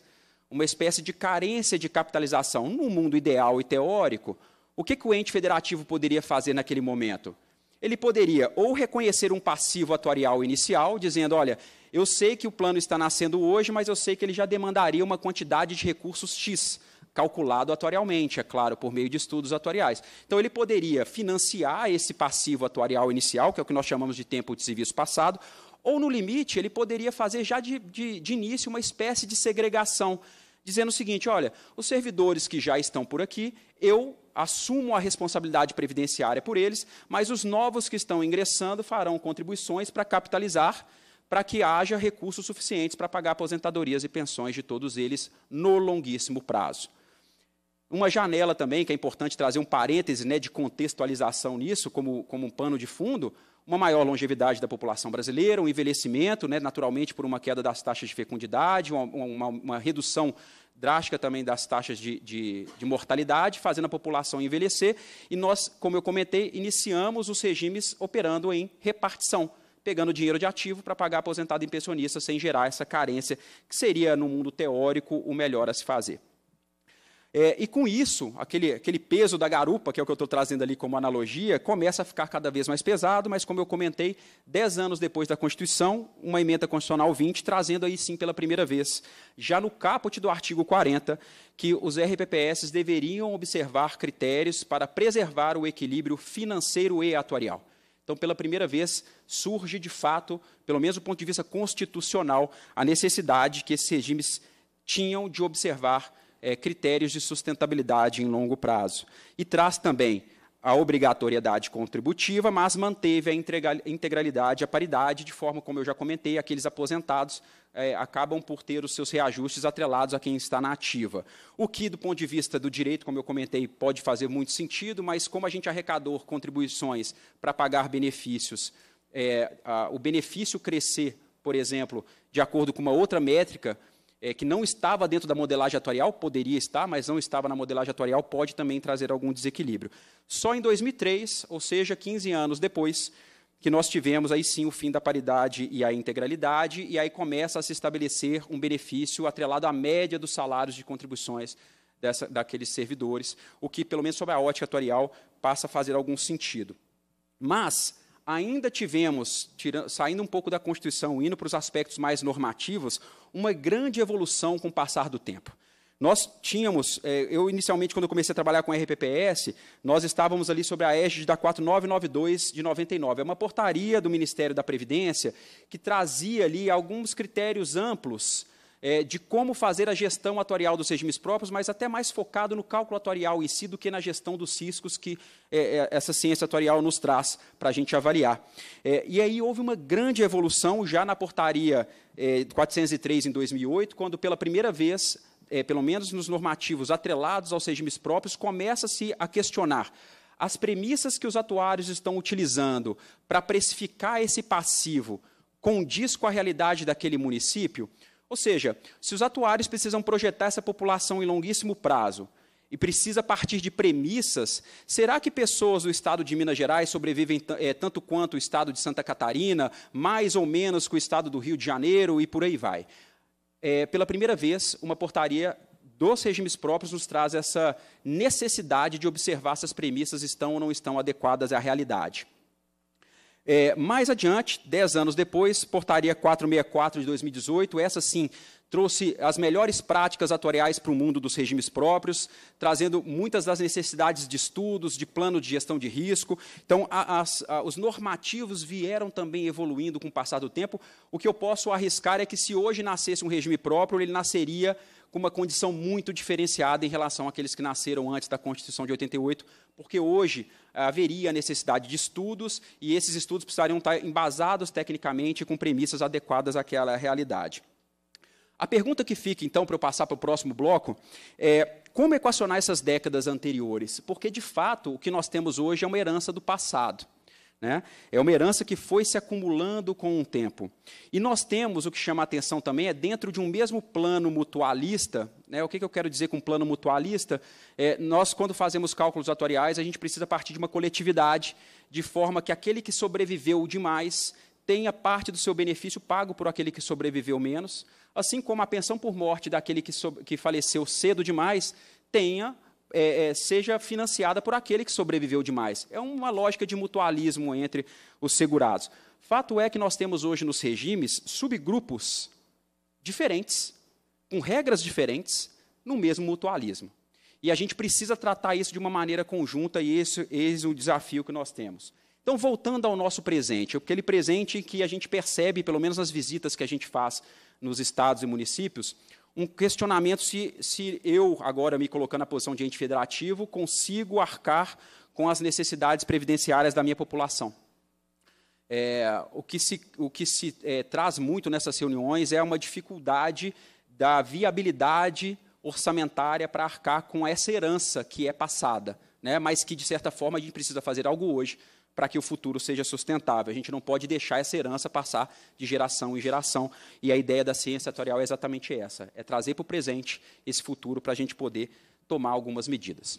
uma espécie de carência de capitalização. No mundo ideal e teórico, o que, que o ente federativo poderia fazer naquele momento? Ele poderia ou reconhecer um passivo atuarial inicial, dizendo: olha, eu sei que o plano está nascendo hoje, mas eu sei que ele já demandaria uma quantidade de recursos X, calculado atuarialmente, é claro, por meio de estudos atuariais. Então, ele poderia financiar esse passivo atuarial inicial, que é o que nós chamamos de tempo de serviço passado, ou, no limite, ele poderia fazer já de, de, de início uma espécie de segregação, dizendo o seguinte: olha, os servidores que já estão por aqui, eu assumam a responsabilidade previdenciária por eles, mas os novos que estão ingressando farão contribuições para capitalizar, para que haja recursos suficientes para pagar aposentadorias e pensões de todos eles no longuíssimo prazo. Uma janela também, que é importante trazer um parêntese né, de contextualização nisso, como, como um pano de fundo, uma maior longevidade da população brasileira, um envelhecimento, né, naturalmente por uma queda das taxas de fecundidade, uma, uma, uma redução drástica também das taxas de, de, de, mortalidade, fazendo a população envelhecer. E nós, como eu comentei, iniciamos os regimes operando em repartição, pegando dinheiro de ativo para pagar aposentado e pensionista, sem gerar essa carência, que seria, no mundo teórico, o melhor a se fazer. É, e com isso, aquele, aquele peso da garupa, que é o que eu estou trazendo ali como analogia, começa a ficar cada vez mais pesado, mas como eu comentei, dez anos depois da Constituição, uma emenda constitucional 20, trazendo aí sim pela primeira vez, já no caput do artigo 40, que os RPPS deveriam observar critérios para preservar o equilíbrio financeiro e atuarial. Então, pela primeira vez, surge de fato, pelo menos do ponto de vista constitucional, a necessidade que esses regimes tinham de observar é, critérios de sustentabilidade em longo prazo. E traz também a obrigatoriedade contributiva, mas manteve a integralidade, a paridade, de forma como eu já comentei, aqueles aposentados é, acabam por ter os seus reajustes atrelados a quem está na ativa. O que, do ponto de vista do direito, como eu comentei, pode fazer muito sentido, mas como a gente arrecadou contribuições para pagar benefícios, é, a, o benefício crescer, por exemplo, de acordo com uma outra métrica, é, que não estava dentro da modelagem atuarial, poderia estar, mas não estava na modelagem atuarial, pode também trazer algum desequilíbrio. Só em 2003, ou seja, 15 anos depois, que nós tivemos aí sim o fim da paridade e a integralidade, e aí começa a se estabelecer um benefício atrelado à média dos salários de contribuições dessa, daqueles servidores, o que, pelo menos sob a ótica atuarial, passa a fazer algum sentido. Mas, ainda tivemos, saindo um pouco da Constituição, indo para os aspectos mais normativos, uma grande evolução com o passar do tempo. Nós tínhamos, é, eu inicialmente, quando comecei a trabalhar com RPPS, nós estávamos ali sobre a égide da 4992 de 99. É uma portaria do Ministério da Previdência que trazia ali alguns critérios amplos é, de como fazer a gestão atuarial dos regimes próprios, mas até mais focado no cálculo atuarial em si do que na gestão dos riscos que é, é essa ciência atuarial nos traz para a gente avaliar. É, e aí houve uma grande evolução já na portaria 403 é, em 2008, quando pela primeira vez é, pelo menos nos normativos atrelados aos regimes próprios, começa-se a questionar as premissas que os atuários estão utilizando para precificar esse passivo condiz com a realidade daquele município? Ou seja, se os atuários precisam projetar essa população em longuíssimo prazo e precisa partir de premissas, será que pessoas do estado de Minas Gerais sobrevivem é, tanto quanto o estado de Santa Catarina, mais ou menos que o estado do Rio de Janeiro e por aí vai? É, pela primeira vez, uma portaria dos regimes próprios nos traz essa necessidade de observar se as premissas estão ou não estão adequadas à realidade. É, mais adiante, dez anos depois, portaria 464 de 2018, essa sim trouxe as melhores práticas atuariais para o mundo dos regimes próprios, trazendo muitas das necessidades de estudos, de plano de gestão de risco. Então, a, os normativos vieram também evoluindo com o passar do tempo. O que eu posso arriscar é que, se hoje nascesse um regime próprio, ele nasceria com uma condição muito diferenciada em relação àqueles que nasceram antes da Constituição de 88, porque hoje haveria necessidade de estudos e esses estudos precisariam estar embasados tecnicamente com premissas adequadas àquela realidade. A pergunta que fica, então, para eu passar para o próximo bloco é como equacionar essas décadas anteriores? Porque, de fato, o que nós temos hoje é uma herança do passado. Né? É uma herança que foi se acumulando com o tempo. E nós temos, o que chama a atenção também, é dentro de um mesmo plano mutualista. Né? O que, que, eu quero dizer com plano mutualista? É, nós, quando fazemos cálculos atuariais, a gente precisa partir de uma coletividade, de forma que aquele que sobreviveu demais tenha parte do seu benefício pago por aquele que sobreviveu menos, assim como a pensão por morte daquele que, so que faleceu cedo demais tenha é, é, seja financiada por aquele que sobreviveu demais. É uma lógica de mutualismo entre os segurados. Fato é que nós temos hoje nos regimes subgrupos diferentes, com regras diferentes, no mesmo mutualismo. E a gente precisa tratar isso de uma maneira conjunta, e esse, esse é o desafio que nós temos. Então, voltando ao nosso presente, aquele presente que a gente percebe, pelo menos nas visitas que a gente faz nos estados e municípios, um questionamento se, se eu, agora me colocando na posição de ente federativo, consigo arcar com as necessidades previdenciárias da minha população. É, o que se, o que se é, traz muito nessas reuniões é uma dificuldade da viabilidade orçamentária para arcar com essa herança que é passada, né, mas que, de certa forma, a gente precisa fazer algo hoje para que o futuro seja sustentável. A gente não pode deixar essa herança passar de geração em geração. E a ideia da ciência atuarial é exatamente essa: é trazer para o presente esse futuro para a gente poder tomar algumas medidas.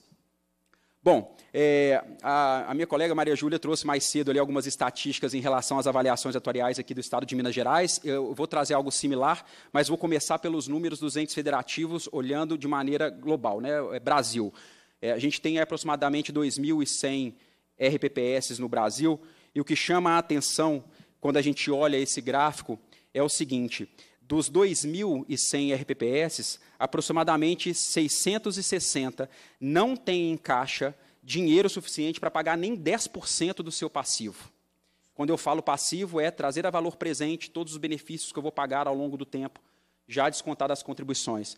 Bom, é, a, a, minha colega Maria Júlia trouxe mais cedo ali algumas estatísticas em relação às avaliações atuariais aqui do Estado de Minas Gerais. Eu vou trazer algo similar, mas vou começar pelos números dos entes federativos, olhando de maneira global, né? É Brasil. É, a gente tem aproximadamente 2.100 RPPS no Brasil. E o que chama a atenção quando a gente olha esse gráfico é o seguinte: dos 2.100 RPPS, aproximadamente 660 não têm em caixa dinheiro suficiente para pagar nem 10% do seu passivo. Quando eu falo passivo, é trazer a valor presente todos os benefícios que eu vou pagar ao longo do tempo, já descontadas as contribuições.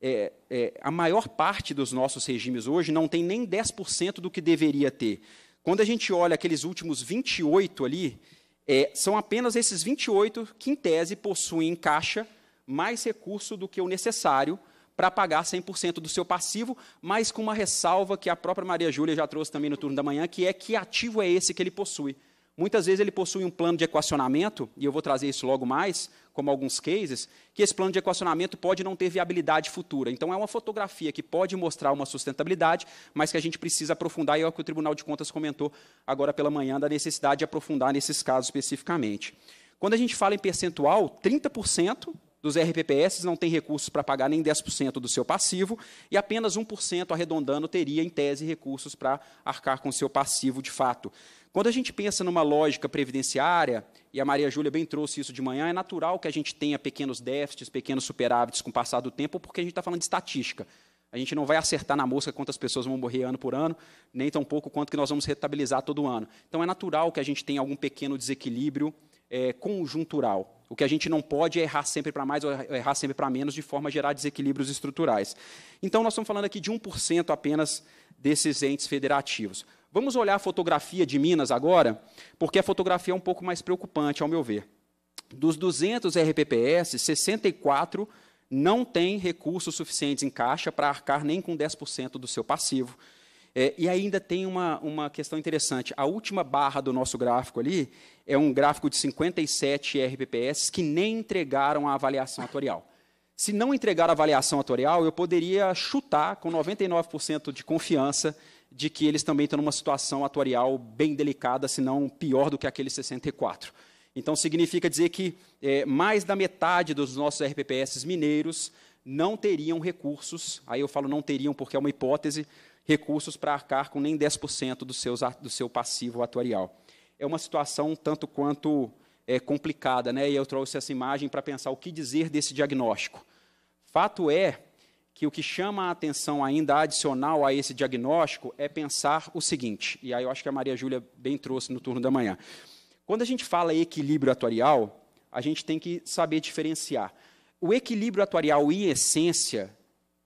É, é, a maior parte dos nossos regimes hoje não tem nem 10% do que deveria ter. Quando a gente olha aqueles últimos 28 ali, é, são apenas esses 28 que, em tese, possuem em caixa mais recurso do que o necessário para pagar 100% do seu passivo, mas com uma ressalva que a própria Maria Júlia já trouxe também no turno da manhã, que é que ativo é esse que ele possui. Muitas vezes ele possui um plano de equacionamento, e eu vou trazer isso logo mais, como alguns cases, que esse plano de equacionamento pode não ter viabilidade futura. Então, é uma fotografia que pode mostrar uma sustentabilidade, mas que a gente precisa aprofundar, e é o que o Tribunal de Contas comentou agora pela manhã, da necessidade de aprofundar nesses casos especificamente. Quando a gente fala em percentual, 30% dos RPPS não tem recursos para pagar nem 10% do seu passivo, e apenas 1% arredondando teria, em tese, recursos para arcar com o seu passivo de fato. Quando a gente pensa numa lógica previdenciária, e a Maria Júlia bem trouxe isso de manhã, é natural que a gente tenha pequenos déficits, pequenos superávites com o passar do tempo, porque a gente está falando de estatística. A gente não vai acertar na mosca quantas pessoas vão morrer ano por ano, nem tampouco quanto que nós vamos retabilizar todo ano. Então é natural que a gente tenha algum pequeno desequilíbrio é, conjuntural. O que a gente não pode é errar sempre para mais ou errar sempre para menos, de forma a gerar desequilíbrios estruturais. Então, nós estamos falando aqui de 1% apenas desses entes federativos. Vamos olhar a fotografia de Minas agora, porque a fotografia é um pouco mais preocupante, ao meu ver. Dos 200 RPPS, 64 não têm recursos suficientes em caixa para arcar nem com 10% do seu passivo. É, e ainda tem uma, uma questão interessante. A última barra do nosso gráfico ali é um gráfico de 57 RPPS que nem entregaram a avaliação atorial. Se não entregar a avaliação atorial, eu poderia chutar com 99% de confiança de que eles também estão numa situação atuarial bem delicada, se não pior do que aquele 64. Então, significa dizer que é, mais da metade dos nossos RPPS mineiros não teriam recursos, aí eu falo não teriam porque é uma hipótese, recursos para arcar com nem 10% do, seus, do seu passivo atuarial. É uma situação tanto quanto é, complicada, né? e eu trouxe essa imagem para pensar o que dizer desse diagnóstico. Fato é que o que chama a atenção ainda adicional a esse diagnóstico é pensar o seguinte, e aí eu acho que a Maria Júlia bem trouxe no turno da manhã. Quando a gente fala equilíbrio atuarial, a gente tem que saber diferenciar. O equilíbrio atuarial, em essência,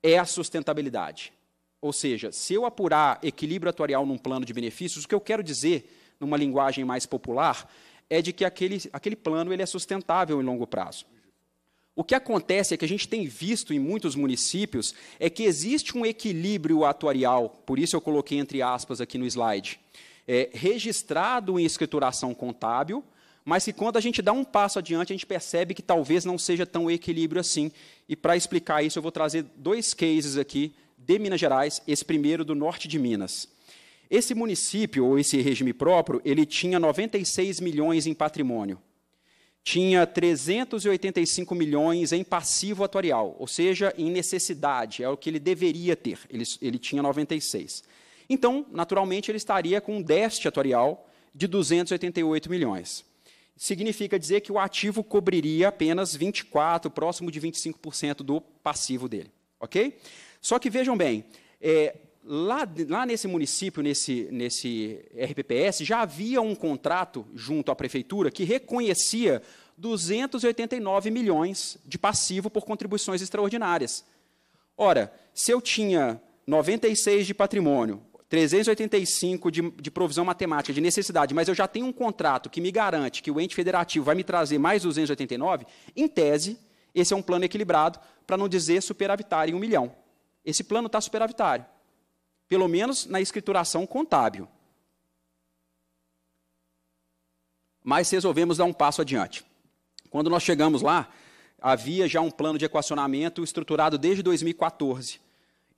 é a sustentabilidade. Ou seja, se eu apurar equilíbrio atuarial num plano de benefícios, o que eu quero dizer, numa linguagem mais popular, é de que aquele, aquele plano ele é sustentável em longo prazo. O que acontece é que a gente tem visto em muitos municípios é que existe um equilíbrio atuarial, por isso eu coloquei entre aspas aqui no slide, é, registrado em escrituração contábil, mas que quando a gente dá um passo adiante, a gente percebe que talvez não seja tão equilíbrio assim. E para explicar isso, eu vou trazer dois cases aqui de Minas Gerais, esse primeiro do norte de Minas. Esse município, ou esse regime próprio, ele tinha 96 milhões em patrimônio tinha 385 milhões em passivo atuarial, ou seja, em necessidade, é o que ele deveria ter. Ele, ele tinha 96. Então, naturalmente, ele estaria com um déficit atuarial de 288 milhões. Significa dizer que o ativo cobriria apenas 24, próximo de 25% do passivo dele. Ok? Só que vejam bem, é, lá, lá nesse município, nesse, nesse RPPS, já havia um contrato junto à prefeitura que reconhecia 289 milhões de passivo por contribuições extraordinárias. Ora, se eu tinha 96 de patrimônio, 385 de, de provisão matemática, de necessidade, mas eu já tenho um contrato que me garante que o ente federativo vai me trazer mais 289, em tese, esse é um plano equilibrado, para não dizer superavitário em um milhão. Esse plano está superavitário. Pelo menos na escrituração contábil. Mas resolvemos dar um passo adiante. Quando nós chegamos lá, havia já um plano de equacionamento estruturado desde 2014.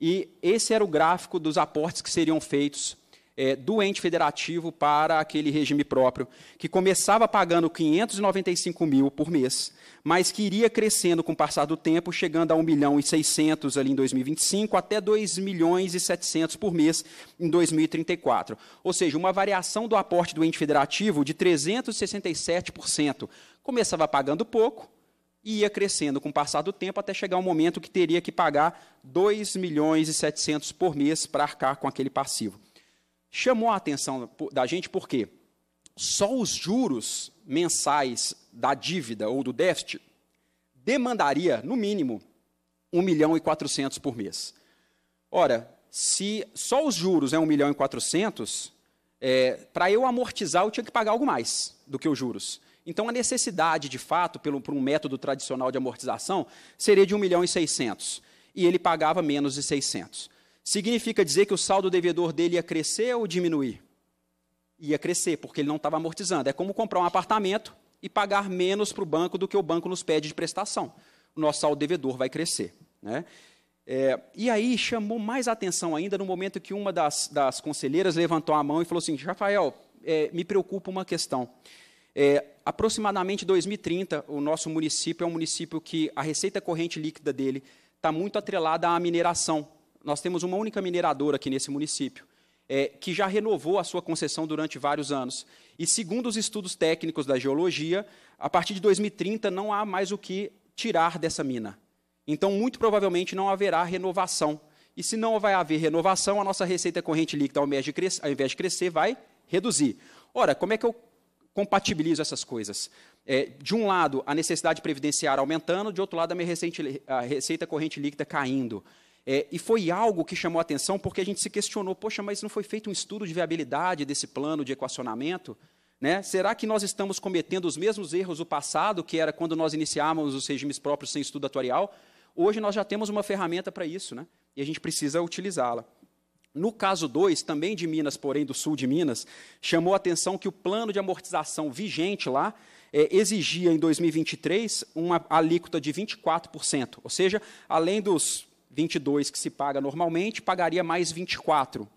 E esse era o gráfico dos aportes que seriam feitos é, do ente federativo para aquele regime próprio, que começava pagando 595 mil por mês, mas que iria crescendo com o passar do tempo, chegando a 1 milhão e 600 ali em 2025, até 2 milhões e 700 por mês em 2034. Ou seja, uma variação do aporte do ente federativo de 367%. Começava pagando pouco, e ia crescendo com o passar do tempo até chegar um momento que teria que pagar 2 milhões e 700 por mês para arcar com aquele passivo chamou a atenção da gente porque só os juros mensais da dívida ou do déficit demandaria, no mínimo, 1 milhão e 400 por mês. Ora, se só os juros é 1 milhão e 400, é, para eu amortizar eu tinha que pagar algo mais do que os juros. Então a necessidade, de fato, pelo, por um método tradicional de amortização, seria de 1 milhão e 600. E ele pagava menos de 600. Significa dizer que o saldo devedor dele ia crescer ou diminuir? Ia crescer, porque ele não estava amortizando. É como comprar um apartamento e pagar menos para o banco do que o banco nos pede de prestação. O nosso saldo devedor vai crescer. Né? É, e aí chamou mais atenção ainda no momento que uma das, das conselheiras levantou a mão e falou assim: Rafael, é, me preocupa uma questão. É, aproximadamente 2030, o nosso município é um município que a receita corrente líquida dele está muito atrelada à mineração nós temos uma única mineradora aqui nesse município, é, que já renovou a sua concessão durante vários anos. E segundo os estudos técnicos da geologia, a partir de 2030 não há mais o que tirar dessa mina. Então, muito provavelmente, não haverá renovação. E se não vai haver renovação, a nossa receita corrente líquida, ao invés de crescer, ao invés de crescer vai reduzir. Ora, como é que eu compatibilizo essas coisas? É, de um lado, a necessidade previdenciária aumentando, de outro lado, a minha receita, a receita corrente líquida caindo. É, e foi algo que chamou a atenção porque a gente se questionou: poxa, mas não foi feito um estudo de viabilidade desse plano de equacionamento? Né? Será que nós estamos cometendo os mesmos erros do passado, que era quando nós iniciávamos os regimes próprios sem estudo atuarial? Hoje nós já temos uma ferramenta para isso, né? e a gente precisa utilizá-la. No caso 2, também de Minas, porém do sul de Minas, chamou a atenção que o plano de amortização vigente lá é, exigia em 2023 uma alíquota de 24%, ou seja, além dos 22 que se paga normalmente, pagaria mais 24.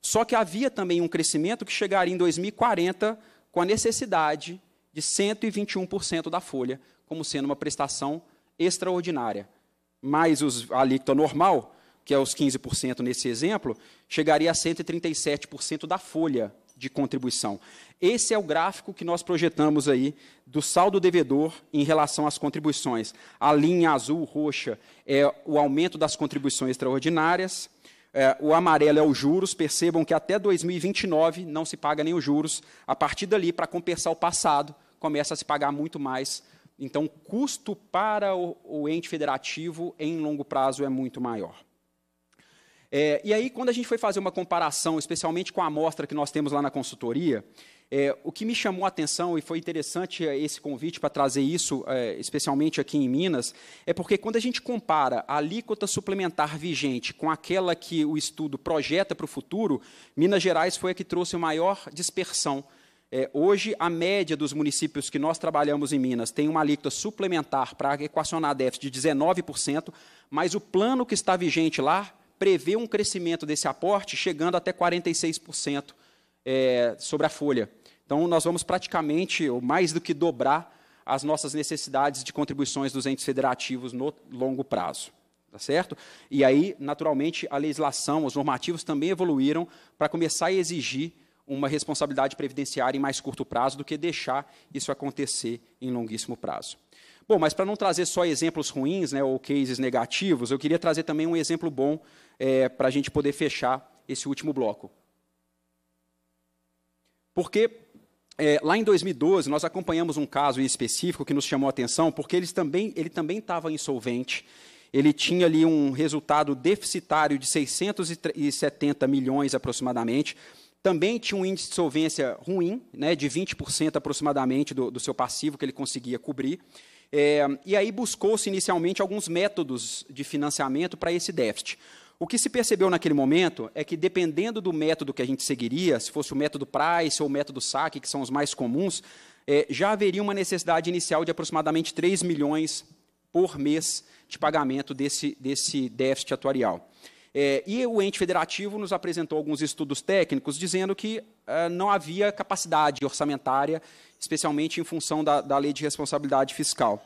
Só que havia também um crescimento que chegaria em 2040 com a necessidade de 121% da folha, como sendo uma prestação extraordinária. Mais os, a alíquota normal, que é os 15% nesse exemplo, chegaria a 137% da folha de contribuição. Esse é o gráfico que nós projetamos aí do saldo devedor em relação às contribuições. A linha azul roxa é o aumento das contribuições extraordinárias. É, o amarelo é os juros. Percebam que até 2029 não se paga nem os juros. A partir dali, para compensar o passado, começa a se pagar muito mais. Então, o custo para o, o ente federativo em longo prazo é muito maior. É, e aí, quando a gente foi fazer uma comparação, especialmente com a amostra que nós temos lá na consultoria, é, o que me chamou a atenção, e foi interessante é, esse convite para trazer isso, é, especialmente aqui em Minas, é porque quando a gente compara a alíquota suplementar vigente com aquela que o estudo projeta para o futuro, Minas Gerais foi a que trouxe a maior dispersão. É, hoje, a média dos municípios que nós trabalhamos em Minas tem uma alíquota suplementar para equacionar déficit de 19%, mas o plano que está vigente lá prevê um crescimento desse aporte chegando até 46% é, sobre a folha. Então, nós vamos praticamente, ou mais do que dobrar, as nossas necessidades de contribuições dos entes federativos no longo prazo. Tá certo? E aí, naturalmente, a legislação, os normativos também evoluíram para começar a exigir uma responsabilidade previdenciária em mais curto prazo do que deixar isso acontecer em longuíssimo prazo. Bom, mas para não trazer só exemplos ruins né, ou cases negativos, eu queria trazer também um exemplo bom é, para a gente poder fechar esse último bloco. Porque é, lá em 2012 nós acompanhamos um caso em específico que nos chamou a atenção, porque eles também, ele também estava insolvente. Ele tinha ali um resultado deficitário de 670 milhões aproximadamente. Também tinha um índice de solvência ruim, né, de 20% aproximadamente do, do seu passivo que ele conseguia cobrir. É, e aí buscou-se inicialmente alguns métodos de financiamento para esse déficit. O que se percebeu naquele momento é que, dependendo do método que a gente seguiria, se fosse o método Price ou o método saque, que são os mais comuns, é, já haveria uma necessidade inicial de aproximadamente 3 milhões por mês de pagamento desse, desse déficit atuarial. É, e o ente federativo nos apresentou alguns estudos técnicos dizendo que é, não havia capacidade orçamentária, especialmente em função da, da lei de responsabilidade fiscal.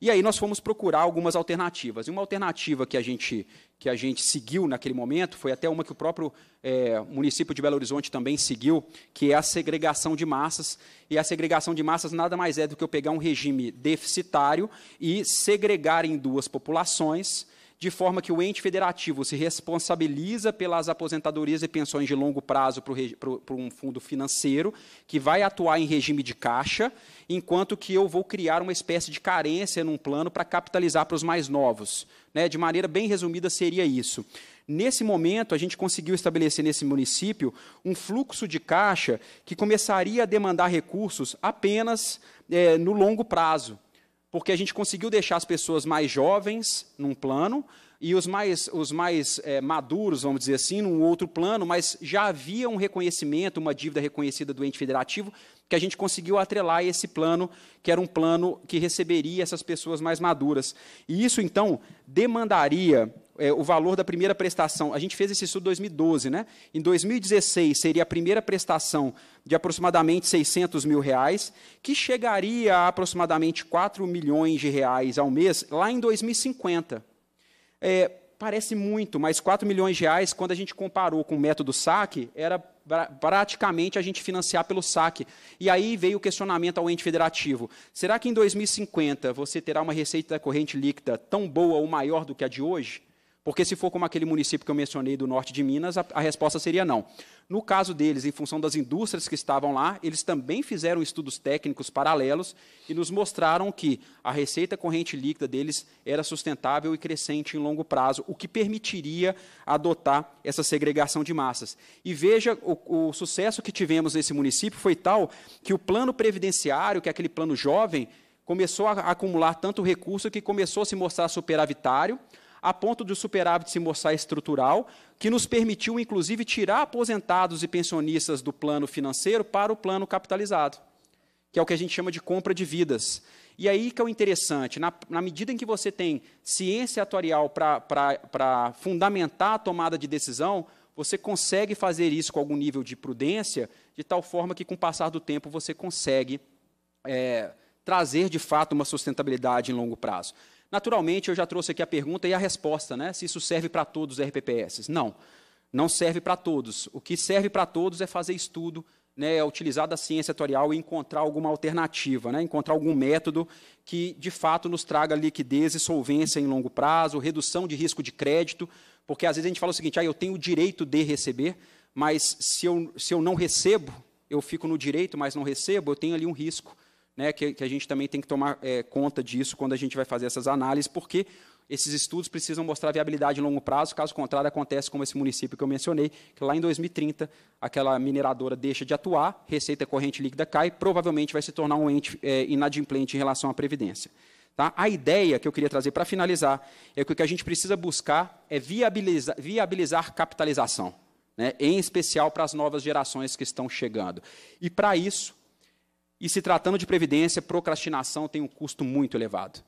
E aí nós fomos procurar algumas alternativas. E uma alternativa que a gente, que a gente seguiu naquele momento foi até uma que o próprio é, município de Belo Horizonte também seguiu, que é a segregação de massas. E a segregação de massas nada mais é do que eu pegar um regime deficitário e segregar em duas populações de forma que o ente federativo se responsabiliza pelas aposentadorias e pensões de longo prazo para um fundo financeiro, que vai atuar em regime de caixa, enquanto que eu vou criar uma espécie de carência num plano para capitalizar para os mais novos. Né? De maneira bem resumida, seria isso. Nesse momento, a gente conseguiu estabelecer nesse município um fluxo de caixa que começaria a demandar recursos apenas é, no longo prazo porque a gente conseguiu deixar as pessoas mais jovens num plano e os mais, os mais é, maduros, vamos dizer assim, num outro plano, mas já havia um reconhecimento, uma dívida reconhecida do ente federativo, que a gente conseguiu atrelar esse plano, que era um plano que receberia essas pessoas mais maduras. E isso, então, demandaria é, o valor da primeira prestação. A gente fez esse estudo em 2012, né? Em 2016 seria a primeira prestação de aproximadamente 600 mil reais, que chegaria a aproximadamente 4 milhões de reais ao mês lá em 2050. É, parece muito, mas 4 milhões de reais, quando a gente comparou com o método saque, era praticamente a gente financiar pelo saque. E aí veio o questionamento ao ente federativo. Será que em 2050 você terá uma receita corrente líquida tão boa ou maior do que a de hoje? Porque se for como aquele município que eu mencionei do norte de Minas, a, a, resposta seria não. No caso deles, em função das indústrias que estavam lá, eles também fizeram estudos técnicos paralelos e nos mostraram que a receita corrente líquida deles era sustentável e crescente em longo prazo, o que permitiria adotar essa segregação de massas. E veja, o, o sucesso que tivemos nesse município foi tal que o plano previdenciário, que é aquele plano jovem, começou a acumular tanto recurso que começou a se mostrar superavitário a ponto o superávit se mostrar estrutural, que nos permitiu, inclusive, tirar aposentados e pensionistas do plano financeiro para o plano capitalizado, que é o que a gente chama de compra de vidas. E aí que é o interessante, na, na medida em que você tem ciência atuarial para fundamentar a tomada de decisão, você consegue fazer isso com algum nível de prudência, de tal forma que, com o passar do tempo, você consegue é, trazer, de fato, uma sustentabilidade em longo prazo. Naturalmente, eu já trouxe aqui a pergunta e a resposta, né? Se isso serve para todos os RPPS. Não, não serve para todos. O que serve para todos é fazer estudo, né? É utilizar da ciência atuarial e encontrar alguma alternativa, né? Encontrar algum método que, de fato, nos traga liquidez e solvência em longo prazo, redução de risco de crédito, porque às vezes a gente fala o seguinte, ah, eu tenho o direito de receber, mas se eu, se eu não recebo, eu fico no direito, mas não recebo, eu tenho ali um risco né, que, que, a gente também tem que tomar é, conta disso quando a gente vai fazer essas análises, porque esses estudos precisam mostrar viabilidade a longo prazo, caso contrário, acontece como esse município que eu mencionei, que lá em 2030 aquela mineradora deixa de atuar, receita corrente líquida cai, provavelmente vai se tornar um ente é, inadimplente em relação à Previdência. Tá? A ideia que eu queria trazer para finalizar é que o que a gente precisa buscar é viabilizar, viabilizar capitalização, né? em especial para as novas gerações que estão chegando. E para isso, e se tratando de previdência, procrastinação tem um custo muito elevado.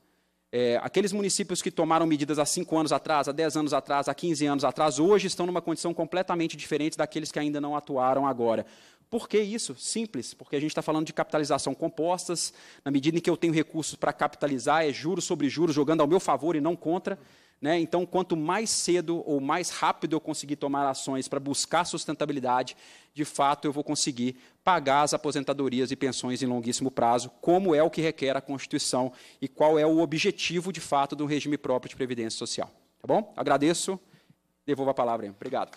É, aqueles municípios que tomaram medidas há cinco anos atrás, há 10 anos atrás, há 15 anos atrás, hoje estão numa condição completamente diferente daqueles que ainda não atuaram agora. Por que isso? Simples, porque a gente está falando de capitalização compostas, na medida em que eu tenho recursos para capitalizar, é juros sobre juros, jogando ao meu favor e não contra. Né? Então, quanto mais cedo ou mais rápido eu conseguir tomar ações para buscar sustentabilidade, de fato eu vou conseguir pagar as aposentadorias e pensões em longuíssimo prazo, como é o que requer a Constituição e qual é o objetivo, de fato, do regime próprio de previdência social. Tá bom? Agradeço. Devolvo a palavra. Obrigado.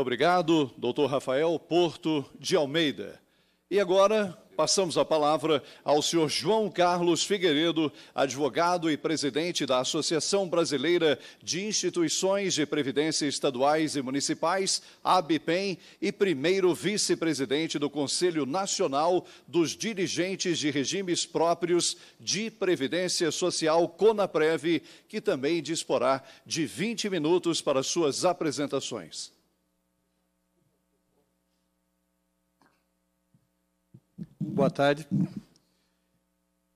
Muito obrigado, doutor Rafael Porto de Almeida. E agora passamos a palavra ao senhor João Carlos Figueiredo, advogado e presidente da Associação Brasileira de Instituições de Previdência Estaduais e Municipais, ABPEM, e primeiro vice-presidente do Conselho Nacional dos Dirigentes de Regimes Próprios de Previdência Social, CONAPREV, que também disporá de 20 minutos para suas apresentações. Boa tarde.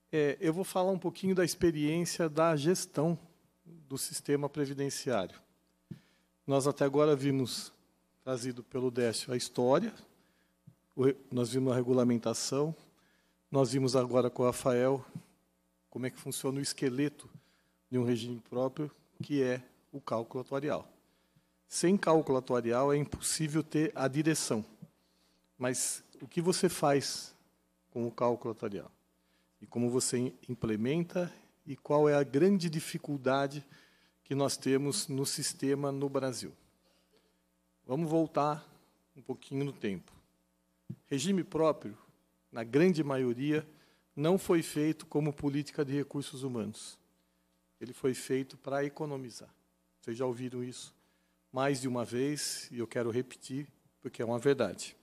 É, eu vou falar um pouquinho da experiência da gestão do sistema previdenciário. Nós até agora vimos, trazido pelo Décio, a história, nós vimos a regulamentação, nós vimos agora com o Rafael como é que funciona o esqueleto de um regime próprio, que é o cálculo atuarial. Sem cálculo atuarial é impossível ter a direção. Mas o que você faz com o cálculo atuarial? E como você implementa e qual é a grande dificuldade que nós temos no sistema no Brasil? Vamos voltar um pouquinho no tempo. Regime próprio, na grande maioria, não foi feito como política de recursos humanos. Ele foi feito para economizar. Vocês já ouviram isso mais de uma vez, e eu quero repetir, porque é uma verdade.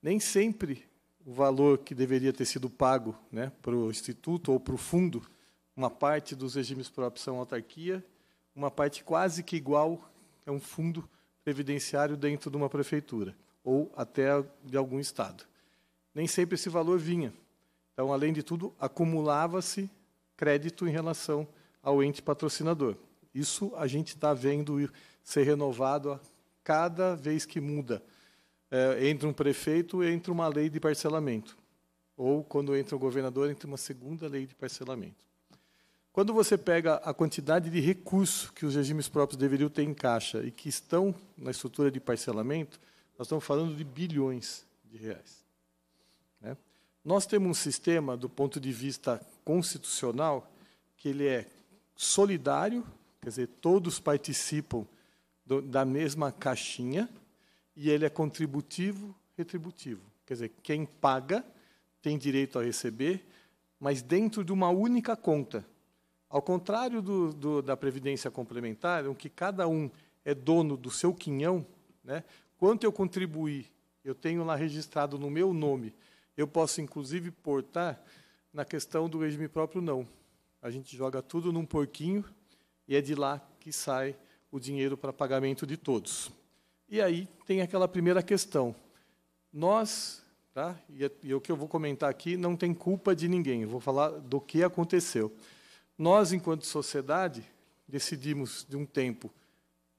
Nem sempre o valor que deveria ter sido pago né, para o Instituto ou para o fundo, uma parte dos regimes próprios são autarquia, uma parte quase que igual é um fundo previdenciário dentro de uma prefeitura, ou até de algum estado. Nem sempre esse valor vinha. Então, além de tudo, acumulava-se crédito em relação ao ente patrocinador. Isso a gente está vendo ser renovado a cada vez que muda é, entra um prefeito, entra uma lei de parcelamento. Ou, quando entra o governador, entra uma segunda lei de parcelamento. Quando você pega a quantidade de recurso que os regimes próprios deveriam ter em caixa e que estão na estrutura de parcelamento, nós estamos falando de bilhões de reais. Né? Nós temos um sistema, do ponto de vista constitucional, que ele é solidário, quer dizer, todos participam do, da mesma caixinha, e ele é contributivo, retributivo. Quer dizer, quem paga tem direito a receber, mas dentro de uma única conta. Ao contrário do, do, da previdência complementar, em que cada um é dono do seu quinhão, né? quanto eu contribuí, eu tenho lá registrado no meu nome, eu posso inclusive portar na questão do regime próprio, não. A gente joga tudo num porquinho e é de lá que sai o dinheiro para pagamento de todos. E aí tem aquela primeira questão. Nós, tá? e, é, e é o que eu vou comentar aqui, não tem culpa de ninguém, eu vou falar do que aconteceu. Nós, enquanto sociedade, decidimos de um tempo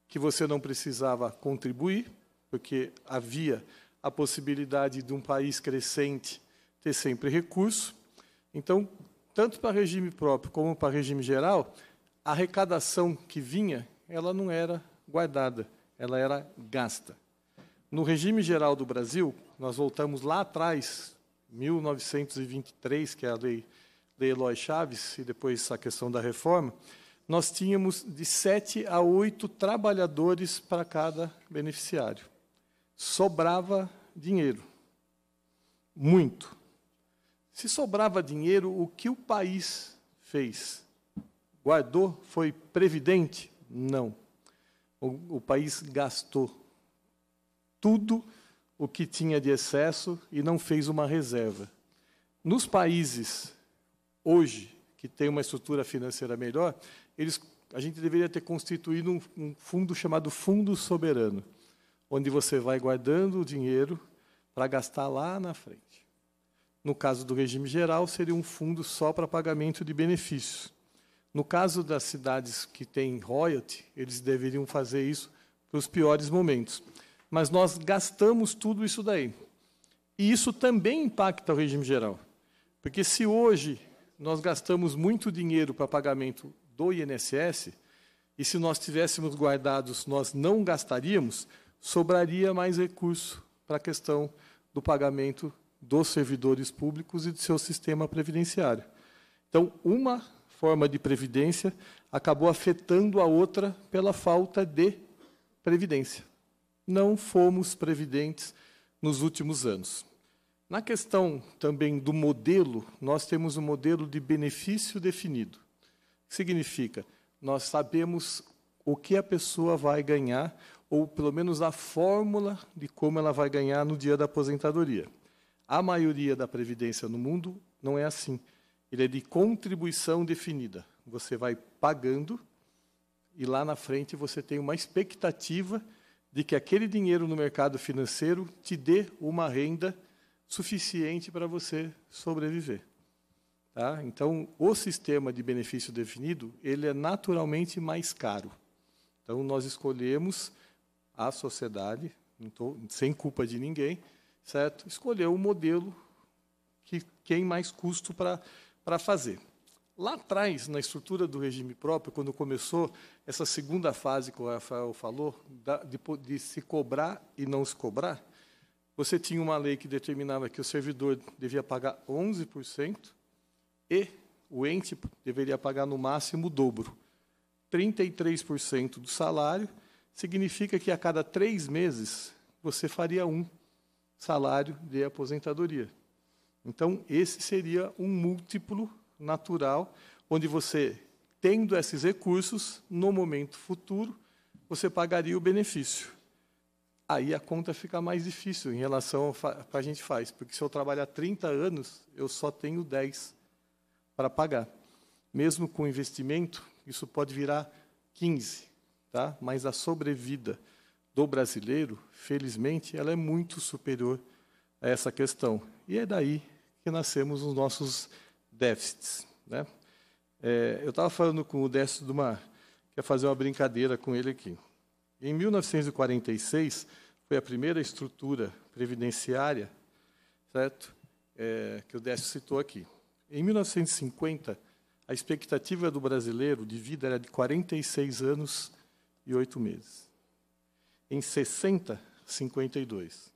que você não precisava contribuir, porque havia a possibilidade de um país crescente ter sempre recurso. Então, tanto para regime próprio como para regime geral, a arrecadação que vinha, ela não era guardada ela era gasta. No regime geral do Brasil, nós voltamos lá atrás, 1923, que é a lei, lei Eloy Chaves, e depois a questão da reforma, nós tínhamos de sete a oito trabalhadores para cada beneficiário. Sobrava dinheiro. Muito. Se sobrava dinheiro, o que o país fez? Guardou? Foi previdente? Não. O, o país gastou tudo o que tinha de excesso e não fez uma reserva. Nos países hoje que têm uma estrutura financeira melhor, eles, a gente deveria ter constituído um, um fundo chamado Fundo Soberano, onde você vai guardando o dinheiro para gastar lá na frente. No caso do regime geral, seria um fundo só para pagamento de benefícios. No caso das cidades que têm royalty, eles deveriam fazer isso para os piores momentos. Mas nós gastamos tudo isso daí. E isso também impacta o regime geral. Porque se hoje nós gastamos muito dinheiro para pagamento do INSS, e se nós tivéssemos guardados, nós não gastaríamos, sobraria mais recurso para a questão do pagamento dos servidores públicos e do seu sistema previdenciário. Então, uma forma de previdência acabou afetando a outra pela falta de previdência. Não fomos previdentes nos últimos anos. Na questão também do modelo, nós temos um modelo de benefício definido. Significa, nós sabemos o que a pessoa vai ganhar, ou pelo menos a fórmula de como ela vai ganhar no dia da aposentadoria. A maioria da previdência no mundo não é assim ele é de contribuição definida. Você vai pagando e lá na frente você tem uma expectativa de que aquele dinheiro no mercado financeiro te dê uma renda suficiente para você sobreviver. Tá? Então, o sistema de benefício definido ele é naturalmente mais caro. Então, nós escolhemos a sociedade, tô, sem culpa de ninguém, certo? Escolheu o modelo que tem mais custo para para fazer. Lá atrás, na estrutura do regime próprio, quando começou essa segunda fase que o Rafael falou, de, se cobrar e não se cobrar, você tinha uma lei que determinava que o servidor devia pagar 11% e o ente deveria pagar no máximo o dobro. 33% do salário significa que a cada três meses você faria um salário de aposentadoria. Então, esse seria um múltiplo natural, onde você, tendo esses recursos, no momento futuro, você pagaria o benefício. Aí a conta fica mais difícil em relação ao que a gente faz, porque se eu trabalhar 30 anos, eu só tenho 10 para pagar. Mesmo com investimento, isso pode virar 15, tá? mas a sobrevida do brasileiro, felizmente, ela é muito superior a essa questão. E é daí que os nossos déficits. Né? É, eu estava falando com o Décio de uma. quer fazer uma brincadeira com ele aqui. Em 1946, foi a primeira estrutura previdenciária, certo? É, que o Décio citou aqui. Em 1950, a expectativa do brasileiro de vida era de 46 anos e 8 meses. Em 60, 52.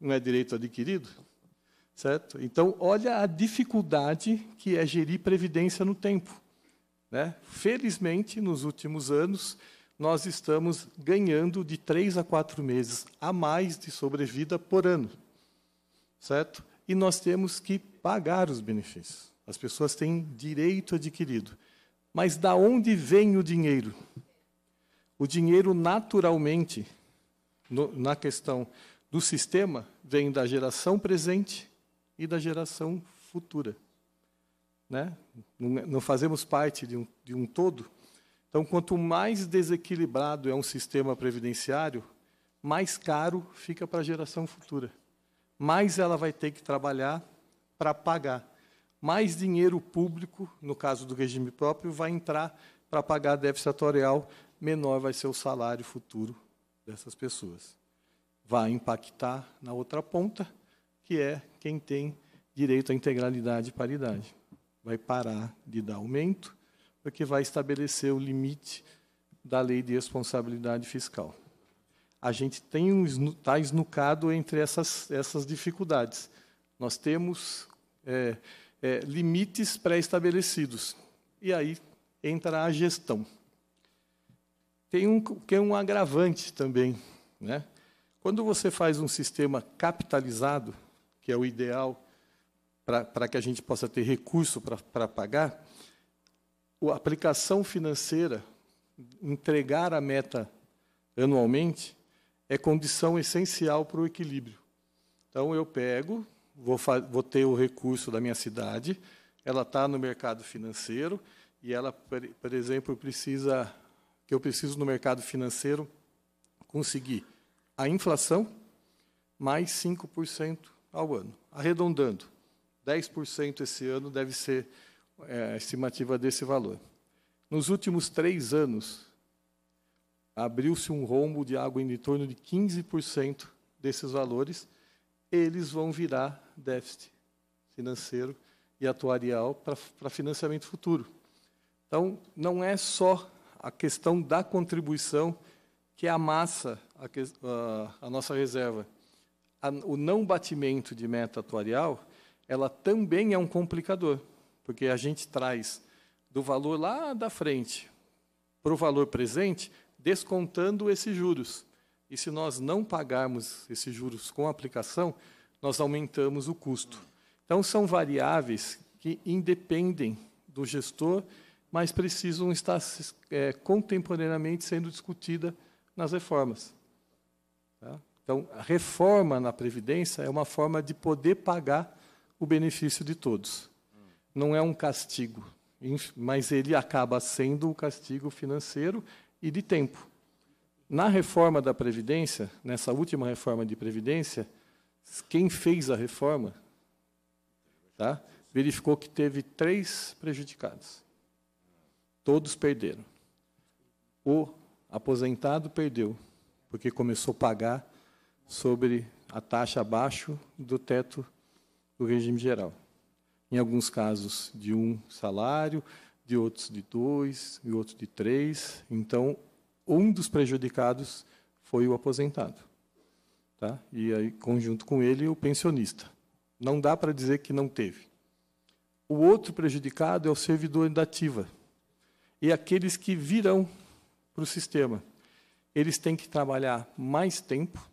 não é direito adquirido? Certo? Então, olha a dificuldade que é gerir previdência no tempo. Né? Felizmente, nos últimos anos, nós estamos ganhando de três a quatro meses a mais de sobrevida por ano. Certo? E nós temos que pagar os benefícios. As pessoas têm direito adquirido. Mas da onde vem o dinheiro? O dinheiro, naturalmente, no, na questão do sistema, vem da geração presente e da geração futura. Né? Não, fazemos parte de um, de um todo. Então, quanto mais desequilibrado é um sistema previdenciário, mais caro fica para a geração futura. Mais ela vai ter que trabalhar para pagar. Mais dinheiro público, no caso do regime próprio, vai entrar para pagar déficit atorial, menor vai ser o salário futuro dessas pessoas vai impactar na outra ponta, que é quem tem direito à integralidade e paridade. Vai parar de dar aumento, porque vai estabelecer o limite da lei de responsabilidade fiscal. A gente tem um está esnucado entre essas, essas dificuldades. Nós temos é, é, limites pré-estabelecidos. E aí entra a gestão. Tem um, que é um agravante também, né? Quando você faz um sistema capitalizado, que é o ideal para que a gente possa ter recurso para pagar, a aplicação financeira, entregar a meta anualmente, é condição essencial para o equilíbrio. Então, eu pego, vou, vou ter o recurso da minha cidade, ela está no mercado financeiro, e ela, por exemplo, precisa que eu preciso no mercado financeiro conseguir a inflação, mais 5% ao ano. Arredondando, 10% esse ano deve ser é, a estimativa desse valor. Nos últimos três anos, abriu-se um rombo de água em torno de 15% desses valores, eles vão virar déficit financeiro e atuarial para financiamento futuro. Então, não é só a questão da contribuição que amassa é a, a, a nossa reserva. A, o não batimento de meta atuarial, ela também é um complicador, porque a gente traz do valor lá da frente para o valor presente, descontando esses juros. E se nós não pagarmos esses juros com aplicação, nós aumentamos o custo. Então, são variáveis que independem do gestor, mas precisam estar é, contemporaneamente sendo discutidas nas reformas. Tá? Então, a reforma na Previdência é uma forma de poder pagar o benefício de todos. Não é um castigo, mas ele acaba sendo o um castigo financeiro e de tempo. Na reforma da Previdência, nessa última reforma de Previdência, quem fez a reforma tá, verificou que teve três prejudicados. Todos perderam. O aposentado perdeu, porque começou a pagar sobre a taxa abaixo do teto do regime geral. Em alguns casos, de um salário, de outros de dois, e outros de três. Então, um dos prejudicados foi o aposentado. Tá? E aí, conjunto com ele, o pensionista. Não dá para dizer que não teve. O outro prejudicado é o servidor da ativa. E aqueles que virão para o sistema. Eles têm que trabalhar mais tempo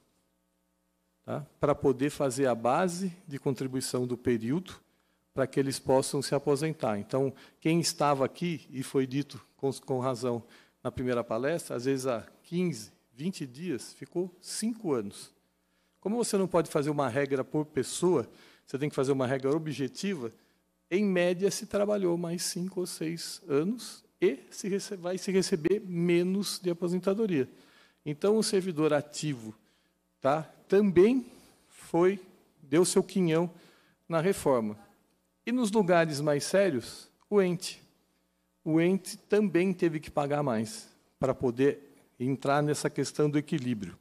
tá, para poder fazer a base de contribuição do período para que eles possam se aposentar. Então, quem estava aqui, e foi dito com, com razão na primeira palestra, às vezes há 15, 20 dias, ficou 5 anos. Como você não pode fazer uma regra por pessoa, você tem que fazer uma regra objetiva, em média se trabalhou mais 5 ou 6 anos e se vai se receber menos de aposentadoria. Então, o servidor ativo tá, também foi deu seu quinhão na reforma. E nos lugares mais sérios, o ente. O ente também teve que pagar mais para poder entrar nessa questão do equilíbrio.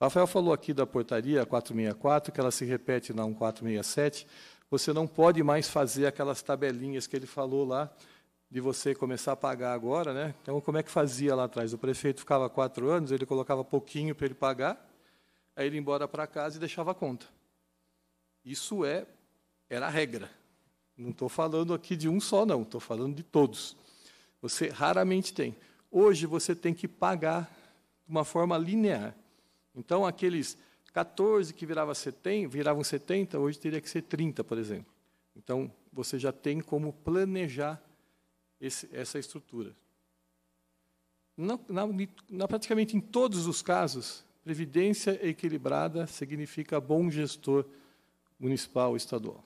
Rafael falou aqui da portaria 464, que ela se repete na 1467. Você não pode mais fazer aquelas tabelinhas que ele falou lá, de você começar a pagar agora, né? Então, como é que fazia lá atrás? O prefeito ficava quatro anos, ele colocava pouquinho para ele pagar, aí ele ia embora para casa e deixava a conta. Isso é era a regra. Não estou falando aqui de um só, não. Estou falando de todos. Você raramente tem. Hoje você tem que pagar de uma forma linear. Então, aqueles 14 que virava 70, viravam 70, hoje teria que ser 30, por exemplo. Então, você já tem como planejar esse, essa estrutura. Na, na, na, praticamente em todos os casos, previdência equilibrada significa bom gestor municipal estadual.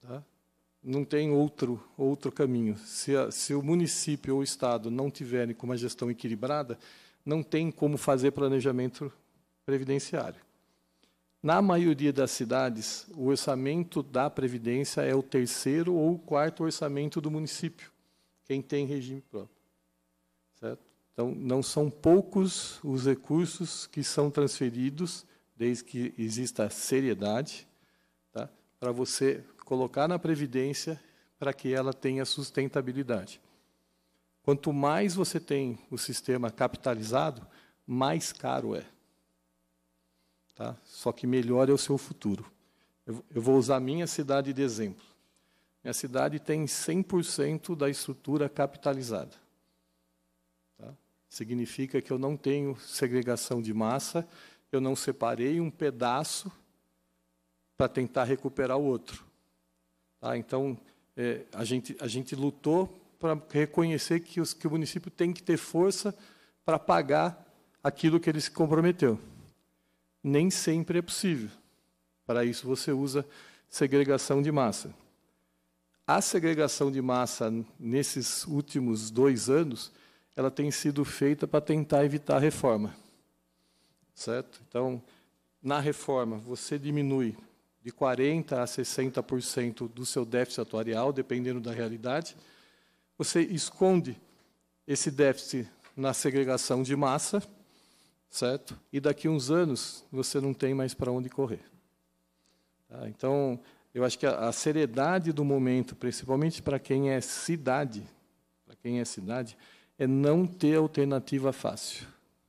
Tá? Não tem outro, outro caminho. Se, a, se o município ou o estado não tiverem com uma gestão equilibrada, não tem como fazer planejamento previdenciário. Na maioria das cidades, o orçamento da Previdência é o terceiro ou o quarto orçamento do município, quem tem regime próprio. Certo? Então, não são poucos os recursos que são transferidos, desde que exista seriedade, tá? para você colocar na Previdência para que ela tenha sustentabilidade. Quanto mais você tem o sistema capitalizado, mais caro é. Tá? Só que melhor é o seu futuro. Eu, vou usar minha cidade de exemplo. Minha cidade tem 100% da estrutura capitalizada. Tá? Significa que eu não tenho segregação de massa, eu não separei um pedaço para tentar recuperar o outro. Tá? Então, é, a, gente, a gente lutou para reconhecer que, os, que o município tem que ter força para pagar aquilo que ele se comprometeu nem sempre é possível. Para isso, você usa segregação de massa. A segregação de massa, nesses últimos dois anos, ela tem sido feita para tentar evitar a reforma. Certo? Então, na reforma, você diminui de 40% a 60% do seu déficit atuarial, dependendo da realidade. Você esconde esse déficit na segregação de massa, certo? E daqui uns anos você não tem mais para onde correr. Tá? Então, eu acho que a, a seriedade do momento, principalmente para quem é cidade, para quem é cidade, é não ter alternativa fácil.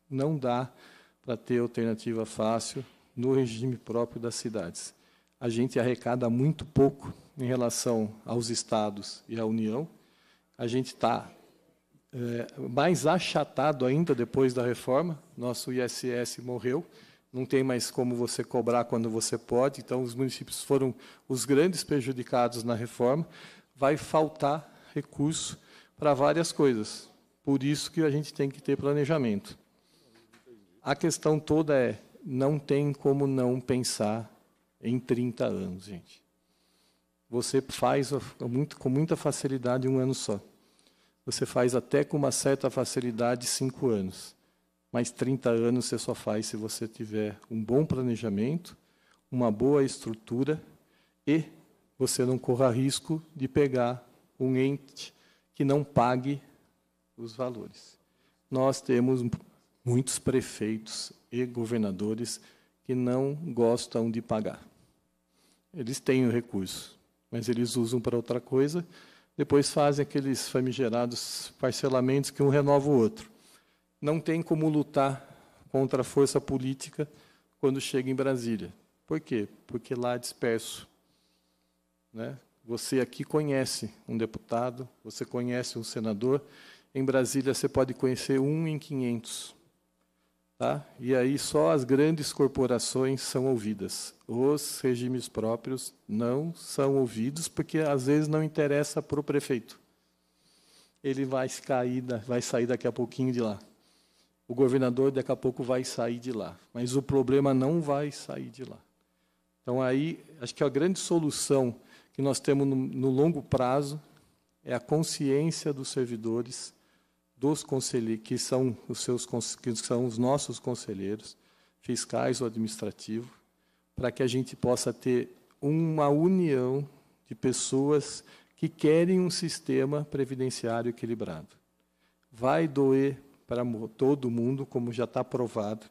Não dá para ter alternativa fácil no regime próprio das cidades. A gente arrecada muito pouco em relação aos estados e à União. A gente está é, mais achatado ainda depois da reforma. Nosso ISS morreu, não tem mais como você cobrar quando você pode. Então, os municípios foram os grandes prejudicados na reforma. Vai faltar recurso para várias coisas. Por isso que a gente tem que ter planejamento. A questão toda é: não tem como não pensar em 30 anos, gente. Você faz com muita facilidade um ano só você faz até com uma certa facilidade 5 anos. Mas 30 anos você só faz se você tiver um bom planejamento, uma boa estrutura e você não corra risco de pegar um ente que não pague os valores. Nós temos muitos prefeitos e governadores que não gostam de pagar. Eles têm o recurso, mas eles usam para outra coisa depois fazem aqueles famigerados parcelamentos que um renova o outro. Não tem como lutar contra a força política quando chega em Brasília. Por quê? Porque lá é disperso. Né? Você aqui conhece um deputado, você conhece um senador. Em Brasília, você pode conhecer um em 500. Tá? E aí só as grandes corporações são ouvidas. Os regimes próprios não são ouvidos porque às vezes não interessa para o prefeito. Ele vai cair, vai sair daqui a pouquinho de lá. O governador daqui a pouco vai sair de lá, mas o problema não vai sair de lá. Então aí acho que a grande solução que nós temos no, no longo prazo é a consciência dos servidores dos conselheiros que são os seus que são os nossos conselheiros fiscais ou administrativos, para que a gente possa ter uma união de pessoas que querem um sistema previdenciário equilibrado. Vai doer para todo mundo, como já está provado,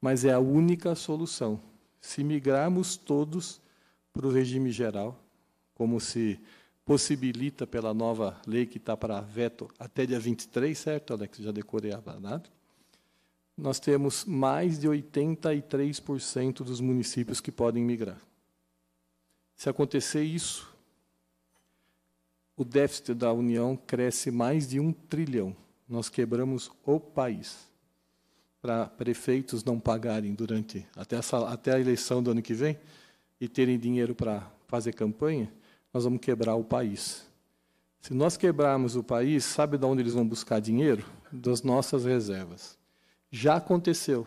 mas é a única solução. Se migrarmos todos para o regime geral, como se possibilita pela nova lei que está para veto até dia 23, certo, Alex? Já decorei a data. Nós temos mais de 83% dos municípios que podem migrar. Se acontecer isso, o déficit da União cresce mais de um trilhão. Nós quebramos o país. Para prefeitos não pagarem durante até, essa, até a eleição do ano que vem e terem dinheiro para fazer campanha, nós vamos quebrar o país. Se nós quebrarmos o país, sabe de onde eles vão buscar dinheiro? Das nossas reservas. Já aconteceu.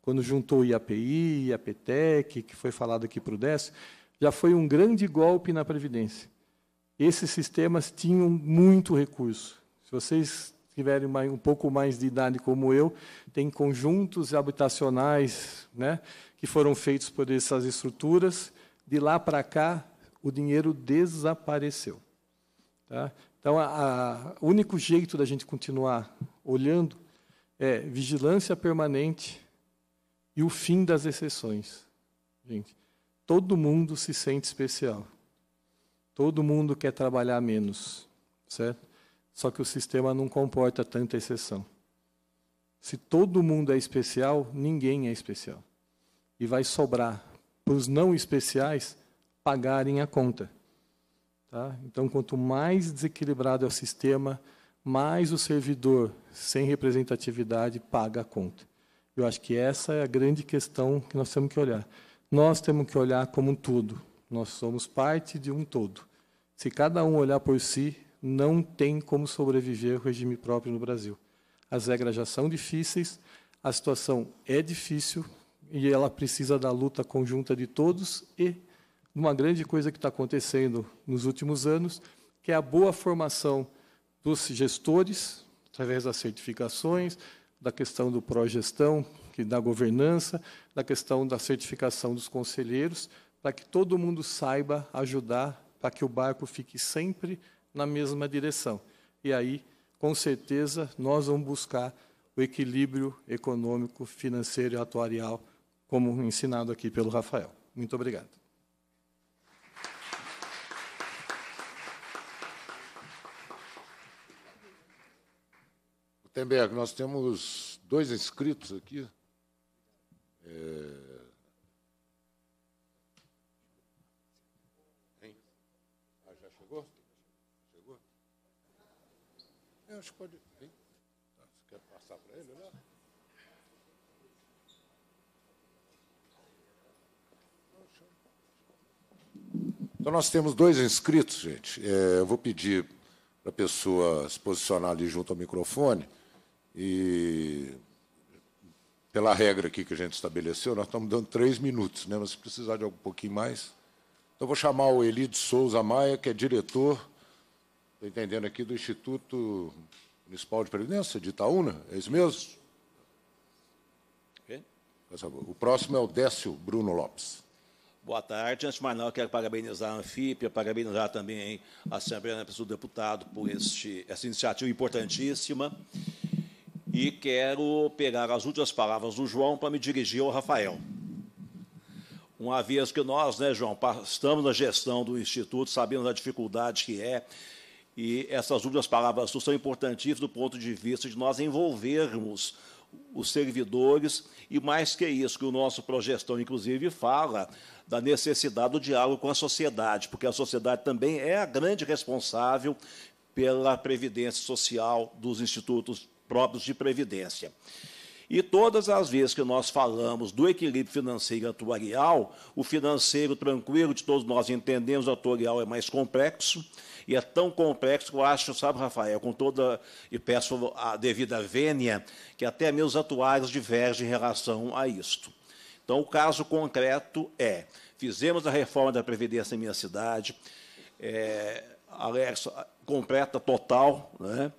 Quando juntou IAPI, IAPTEC, que foi falado aqui para o Décio, já foi um grande golpe na Previdência. Esses sistemas tinham muito recurso. Se vocês tiverem um pouco mais de idade como eu, tem conjuntos habitacionais né, que foram feitos por essas estruturas. De lá para cá, o dinheiro desapareceu. Tá? Então, o único jeito da gente continuar olhando é vigilância permanente e o fim das exceções. Gente, todo mundo se sente especial. Todo mundo quer trabalhar menos, certo? Só que o sistema não comporta tanta exceção. Se todo mundo é especial, ninguém é especial. E vai sobrar para os não especiais pagarem a conta. Tá? Então, quanto mais desequilibrado é o sistema, mais o servidor sem representatividade paga a conta. Eu acho que essa é a grande questão que nós temos que olhar. Nós temos que olhar como um todo. Nós somos parte de um todo. Se cada um olhar por si, não tem como sobreviver o regime próprio no Brasil. As regras já são difíceis, a situação é difícil e ela precisa da luta conjunta de todos e numa grande coisa que está acontecendo nos últimos anos, que é a boa formação dos gestores, através das certificações, da questão do pró-gestão, da governança, da questão da certificação dos conselheiros, para que todo mundo saiba ajudar, para que o barco fique sempre na mesma direção. E aí, com certeza, nós vamos buscar o equilíbrio econômico, financeiro e atuarial, como ensinado aqui pelo Rafael. Muito obrigado. Temberg, nós temos dois inscritos aqui. É... Ah, já chegou? Chegou? Eu acho que pode. Hein? Tá, você quer passar para ele né? Então, nós temos dois inscritos, gente. É, eu vou pedir para a pessoa se posicionar ali junto ao microfone. E pela regra aqui que a gente estabeleceu, nós estamos dando três minutos, né? mas se precisar de um pouquinho mais. Então, vou chamar o Eli Souza Maia, que é diretor, estou entendendo aqui, do Instituto Municipal de Previdência de Itaúna, né? é isso mesmo? O próximo é o Décio Bruno Lopes. Boa tarde. Antes de mais nada, quero parabenizar a Anfípia, parabenizar também a Assembleia do né, Deputado por este, essa iniciativa importantíssima e quero pegar as últimas palavras do João para me dirigir ao Rafael. Uma vez que nós, né, João, estamos na gestão do Instituto, sabemos a dificuldade que é, e essas últimas palavras são importantíssimas do ponto de vista de nós envolvermos os servidores, e mais que isso, que o nosso progestão, inclusive, fala da necessidade do diálogo com a sociedade, porque a sociedade também é a grande responsável pela previdência social dos institutos próprios de previdência. E todas as vezes que nós falamos do equilíbrio financeiro atuarial, o financeiro tranquilo de todos nós entendemos, o atuarial é mais complexo, e é tão complexo que eu acho, sabe, Rafael, com toda, e peço a devida vênia, que até meus atuários divergem em relação a isto. Então, o caso concreto é: fizemos a reforma da Previdência em minha cidade, é, Alex, completa, total, né?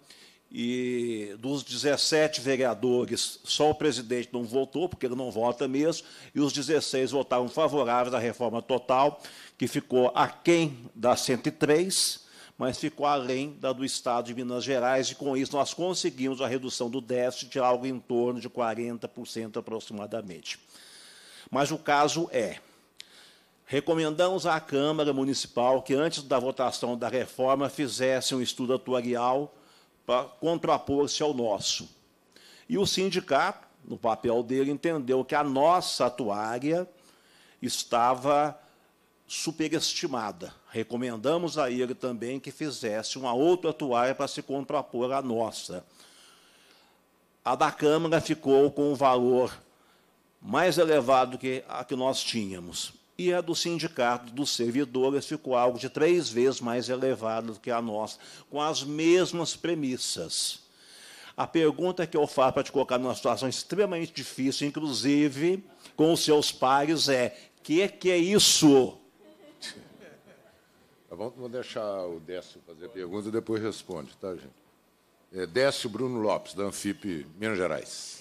e dos 17 vereadores, só o presidente não votou, porque ele não vota mesmo, e os 16 votaram favoráveis à reforma total, que ficou aquém da 103, mas ficou além da do Estado de Minas Gerais, e com isso nós conseguimos a redução do déficit de algo em torno de 40% aproximadamente. Mas o caso é, Recomendamos à Câmara Municipal que, antes da votação da reforma, fizesse um estudo atuarial para contrapor-se ao nosso. E o sindicato, no papel dele, entendeu que a nossa atuária estava superestimada. Recomendamos a ele também que fizesse uma outra atuária para se contrapor à nossa. A da Câmara ficou com um valor mais elevado que a que nós tínhamos e a do sindicato dos servidores ficou algo de três vezes mais elevado do que a nossa, com as mesmas premissas. A pergunta que eu faço para te colocar numa situação extremamente difícil, inclusive com os seus pares, é: que que é isso? Tá Vamos deixar o Décio fazer a pergunta e depois responde, tá, gente? É Décio Bruno Lopes, da Anfip Minas Gerais.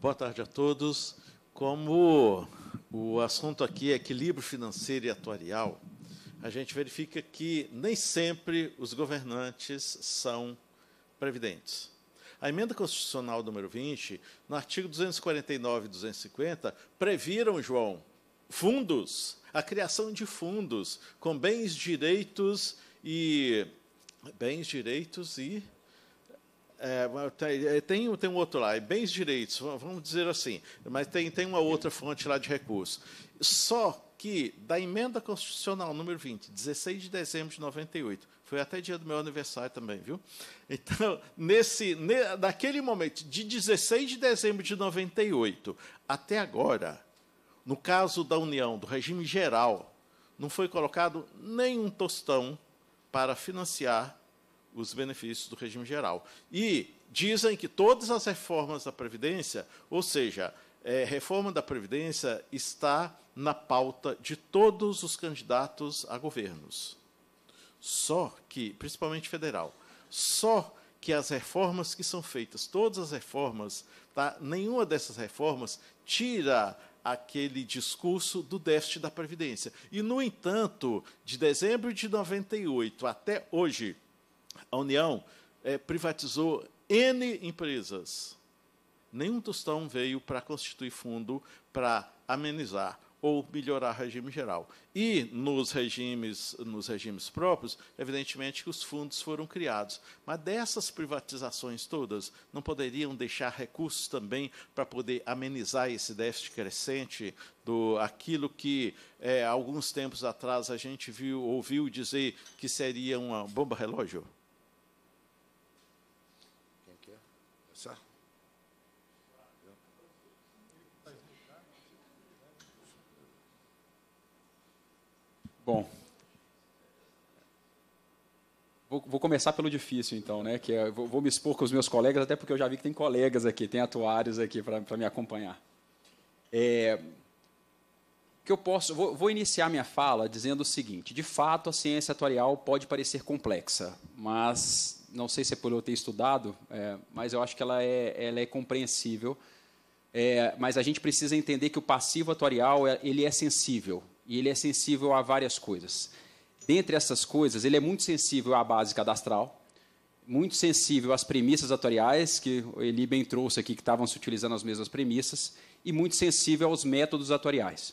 Boa tarde a todos. Como o assunto aqui é equilíbrio financeiro e atuarial, a gente verifica que nem sempre os governantes são previdentes. A emenda constitucional número 20, no artigo 249 e 250, previram, João, fundos, a criação de fundos com bens, direitos e bens, direitos e é, é, tem, tem um outro lá, é bens direitos, vamos dizer assim, mas tem, tem uma outra fonte lá de recursos. Só que da emenda constitucional número 20, 16 de dezembro de 98, foi até dia do meu aniversário também, viu? Então, *laughs* nesse, ne, naquele momento, de 16 de dezembro de 98 até agora, no caso da União, do regime geral, não foi colocado nenhum tostão para financiar os benefícios do regime geral. E dizem que todas as reformas da Previdência, ou seja, é, reforma da Previdência está na pauta de todos os candidatos a governos. Só que, principalmente federal, só que as reformas que são feitas, todas as reformas, tá? nenhuma dessas reformas tira aquele discurso do déficit da Previdência. E, no entanto, de dezembro de 98 até hoje, a União é, privatizou N empresas. Nenhum tostão veio para constituir fundo para amenizar ou melhorar o regime geral. E nos regimes, nos regimes próprios, evidentemente que os fundos foram criados. Mas dessas privatizações todas, não poderiam deixar recursos também para poder amenizar esse déficit crescente do aquilo que é, alguns tempos atrás a gente viu, ouviu dizer que seria uma bomba relógio? Bom, vou, vou, começar pelo difícil, então, né? Que é, vou, vou, me expor com os meus colegas, até porque eu já vi que tem colegas aqui, tem atuários aqui para me acompanhar. É, que eu posso, vou, vou, iniciar minha fala dizendo o seguinte: de fato, a ciência atuarial pode parecer complexa, mas não sei se é por eu ter estudado, é, mas eu acho que ela é, ela é compreensível. É, mas a gente precisa entender que o passivo atuarial é, ele é sensível, e ele é sensível a várias coisas. Dentre essas coisas, ele é muito sensível à base cadastral, muito sensível às premissas atoriais, que o Eli bem trouxe aqui, que estavam se utilizando as mesmas premissas, e muito sensível aos métodos atoriais.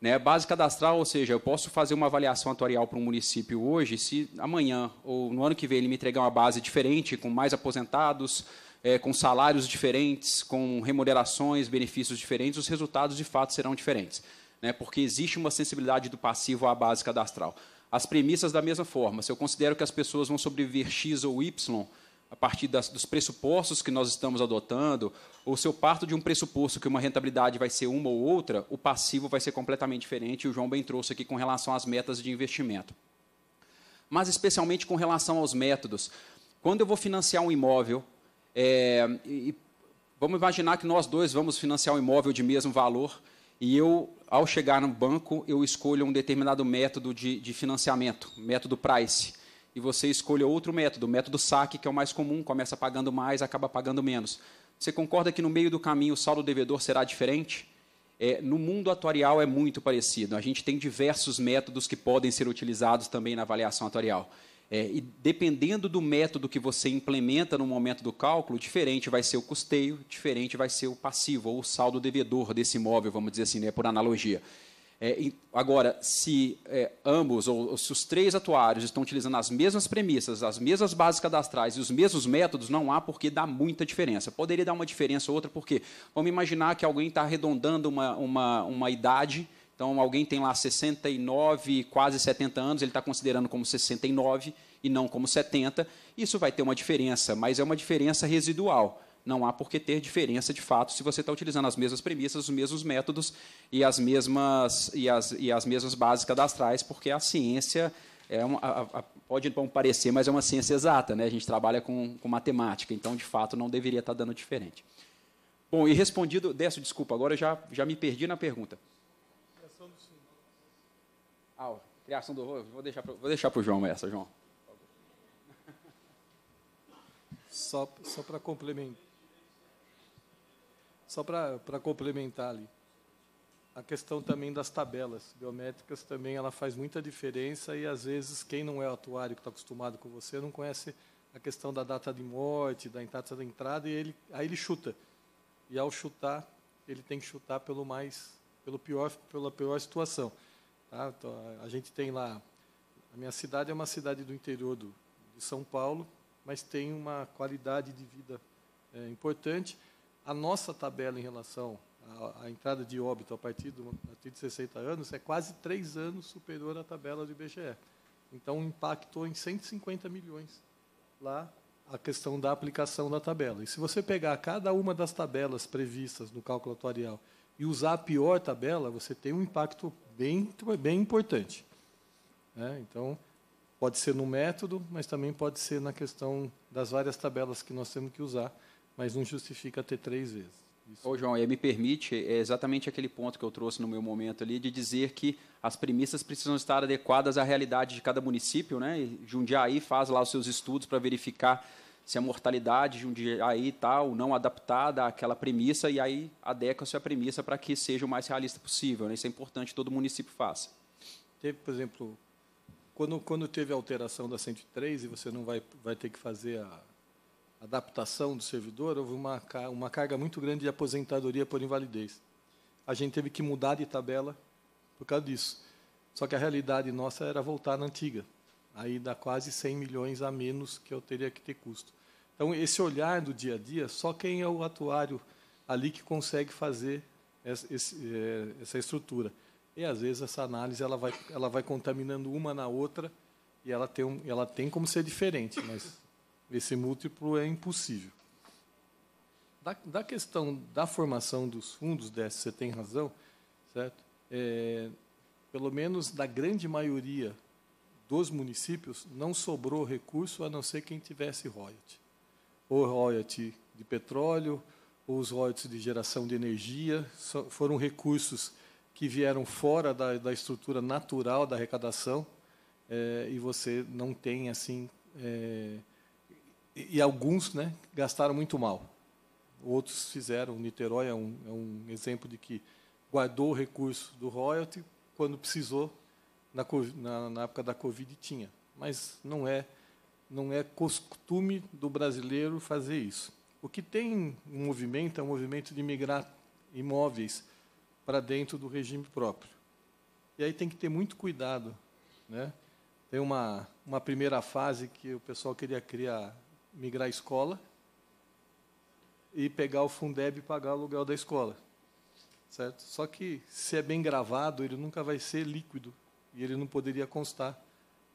Né? Base cadastral, ou seja, eu posso fazer uma avaliação atorial para um município hoje, se amanhã ou no ano que vem ele me entregar uma base diferente, com mais aposentados, é, com salários diferentes, com remunerações, benefícios diferentes, os resultados de fato serão diferentes né, porque existe uma sensibilidade do passivo à base cadastral. As premissas, da mesma forma, se eu considero que as pessoas vão sobreviver X ou Y a partir das, dos pressupostos que nós estamos adotando, ou se eu parto de um pressuposto que uma rentabilidade vai ser uma ou outra, o passivo vai ser completamente diferente, e o João bem trouxe aqui com relação às metas de investimento. Mas, especialmente com relação aos métodos. Quando eu vou financiar um imóvel, é, e, vamos imaginar que nós dois vamos financiar um imóvel de mesmo valor, e eu, ao chegar no banco, eu escolho um determinado método de, de financiamento, método price. E você escolha outro método, o método saque, que é o mais comum, começa pagando mais, acaba pagando menos. Você concorda que no meio do caminho o saldo devedor será diferente? É, no mundo atuarial é muito parecido. A gente tem diversos métodos que podem ser utilizados também na avaliação atuarial. É, e dependendo do método que você implementa no momento do cálculo, diferente vai ser o custeio, diferente vai ser o passivo, ou o saldo devedor desse imóvel, vamos dizer assim, né, por analogia. É, agora, se é, ambos, ou, ou, se os três atuários estão utilizando as mesmas premissas, as mesmas bases cadastrais e os mesmos métodos, não há porque dá muita diferença. Poderia dar uma diferença ou outra, porque vamos imaginar que alguém está arredondando uma, uma, uma idade então, alguém tem lá 69, quase 70 anos, ele está considerando como 69 e não como 70. Isso vai ter uma diferença, mas é uma diferença residual. Não há por que ter diferença de fato se você está utilizando as mesmas premissas, os mesmos métodos e as mesmas, e as, e as mesmas bases cadastrais, porque a ciência é uma, a, a, pode não parecer, mas é uma ciência exata. Né? A gente trabalha com, com matemática, então, de fato, não deveria estar tá dando diferente. Bom, e respondido, desço desculpa, agora já, já me perdi na pergunta. criação do vou deixar para vou deixar o João essa, João. Só, só para complementar. Só para complementar ali. A questão também das tabelas biométricas também ela faz muita diferença e às vezes quem não é atuário que está acostumado com você não conhece a questão da data de morte, da data da entrada e ele aí ele chuta. E ao chutar, ele tem que chutar pelo mais pelo pior pela pior situação. Tá? A gente tem lá. A minha cidade é uma cidade do interior do, de São Paulo, mas tem uma qualidade de vida é, importante. A nossa tabela em relação à, à entrada de óbito a partir, do, a partir de 60 anos é quase três anos superior à tabela do IBGE. Então, impactou em 150 milhões lá a questão da aplicação da tabela. E se você pegar cada uma das tabelas previstas no cálculo atuarial e usar a pior tabela, você tem um impacto bem, bem importante. Né? Então, pode ser no método, mas também pode ser na questão das várias tabelas que nós temos que usar, mas não justifica ter três vezes. Isso. Ô, João, e me permite, é exatamente aquele ponto que eu trouxe no meu momento ali, de dizer que as premissas precisam estar adequadas à realidade de cada município, né? E Jundiaí faz lá os seus estudos para verificar se a mortalidade de um dia aí tal tá não adaptada àquela premissa e aí adequa-se à premissa para que seja o mais realista possível. Né? Isso é importante todo município faça. Teve, por exemplo, quando, quando teve a alteração da 103 e você não vai, vai ter que fazer a adaptação do servidor, houve uma, uma carga muito grande de aposentadoria por invalidez. A gente teve que mudar de tabela por causa disso. Só que a realidade nossa era voltar na antiga. Aí dá quase 100 milhões a menos que eu teria que ter custo. Então, esse olhar do dia a dia, só quem é o atuário ali que consegue fazer eh, essa, estrutura. E, às vezes, essa análise ela vai, ela vai contaminando uma na outra e ela tem, um, ela tem como ser diferente, mas esse múltiplo é impossível. Da, da questão da formação dos fundos, dessa, você tem razão, certo? É, pelo menos da grande maioria dos municípios, não sobrou recurso a não ser quem tivesse royalty. Ou royalty de petróleo, ou os royalties de geração de energia, foram recursos que vieram fora da, da estrutura natural da arrecadação, é, e você não tem assim. É, e, e alguns né, gastaram muito mal. Outros fizeram. Niterói é um, é um exemplo de que guardou o recurso do royalty, quando precisou, na, na, na época da Covid tinha, mas não é não é costume do brasileiro fazer isso. O que tem um movimento é um movimento de migrar imóveis para dentro do regime próprio. E aí tem que ter muito cuidado, né? Tem uma, uma primeira fase que o pessoal queria criar, migrar a escola e pegar o Fundeb e pagar o aluguel da escola. Certo? Só que se é bem gravado, ele nunca vai ser líquido. E ele não poderia constar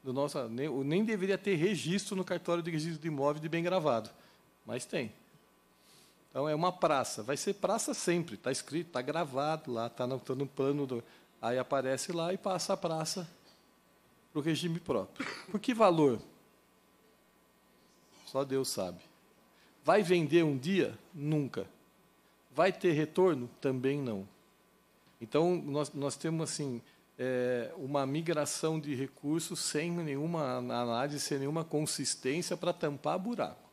do nosso. Nem, nem deveria ter registro no cartório de registro de imóvel de bem gravado. Mas tem. Então é uma praça. Vai ser praça sempre. Está escrito, está gravado lá, está no, tá no plano do. Aí aparece lá e passa a praça para o regime próprio. Por que valor? Só Deus sabe. Vai vender um dia? Nunca. Vai ter retorno? Também não. Então, nós, nós temos assim é, uma migração de recursos sem nenhuma análise, sem nenhuma consistência para tampar buraco.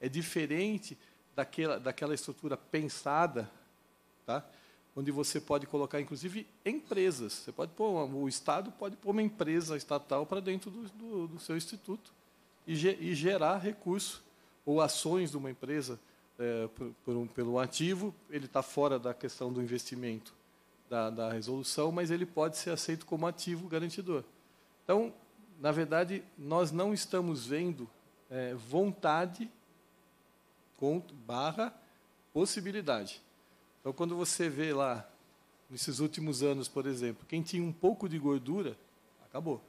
É diferente daquela, daquela estrutura pensada, tá? onde você pode colocar, inclusive, empresas. Você pode pôr, uma, o Estado pode pôr uma empresa estatal para dentro do, do, do, seu instituto e, ge, e gerar recurso ou ações de uma empresa é, por, por um, pelo ativo, ele está fora da questão do investimento da, da resolução, mas ele pode ser aceito como ativo garantidor. Então, na verdade, nós não estamos vendo é, vontade com, barra possibilidade. Então, quando você vê lá, nesses últimos anos, por exemplo, quem tinha um pouco de gordura, acabou.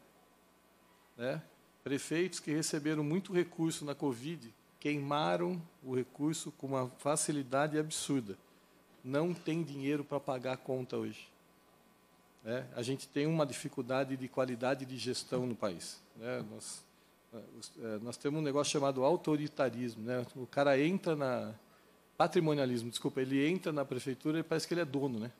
Né? Prefeitos que receberam muito recurso na Covid queimaram o recurso com uma facilidade absurda não tem dinheiro para pagar a conta hoje. É, a gente tem uma dificuldade de qualidade de gestão no país. Né? Nós, é, é, nós, temos um negócio chamado autoritarismo. Né? O cara entra na. Patrimonialismo, desculpa, ele entra na prefeitura e parece que ele é dono, né?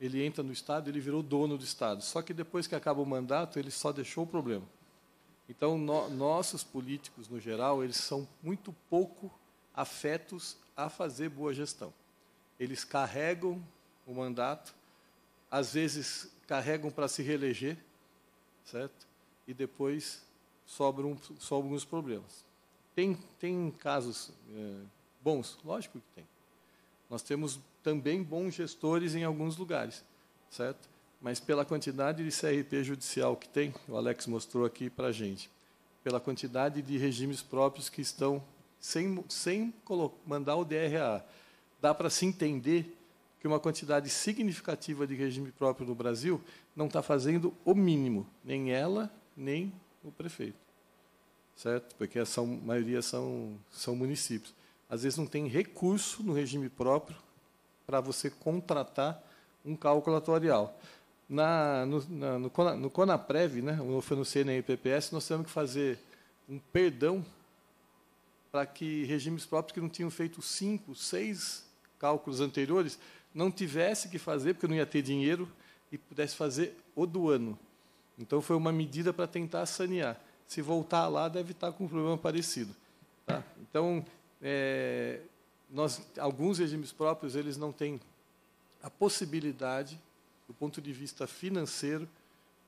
Ele entra no Estado, ele virou dono do Estado. Só que depois que acaba o mandato, ele só deixou o problema. Então, no, nossos políticos, no geral, eles são muito pouco afetos a fazer boa gestão eles carregam o mandato, às vezes carregam para se reeleger, certo? E depois sobram, sobram alguns problemas. Tem, tem casos é, bons? Lógico que tem. Nós temos também bons gestores em alguns lugares, certo? Mas pela quantidade de CRP judicial que tem, o Alex mostrou aqui para a gente, pela quantidade de regimes próprios que estão sem, sem mandar o DRA, dá para se entender que uma quantidade significativa de regime próprio no Brasil não está fazendo o mínimo, nem ela, nem o prefeito. Certo? Porque a maioria são, são municípios. Às vezes não tem recurso no regime próprio para você contratar um cálculo atuarial. Na, no, na, no, no Conaprev, né, foi no nós tivemos que fazer um perdão para que regimes próprios que não tinham feito cinco, seis cálculos anteriores, não tivesse que fazer, porque não ia ter dinheiro, e pudesse fazer o do ano. Então, foi uma medida para tentar sanear. Se voltar lá, deve estar com um problema parecido. Tá? Então, é, nós, alguns regimes próprios eles não têm a possibilidade, do ponto de vista financeiro,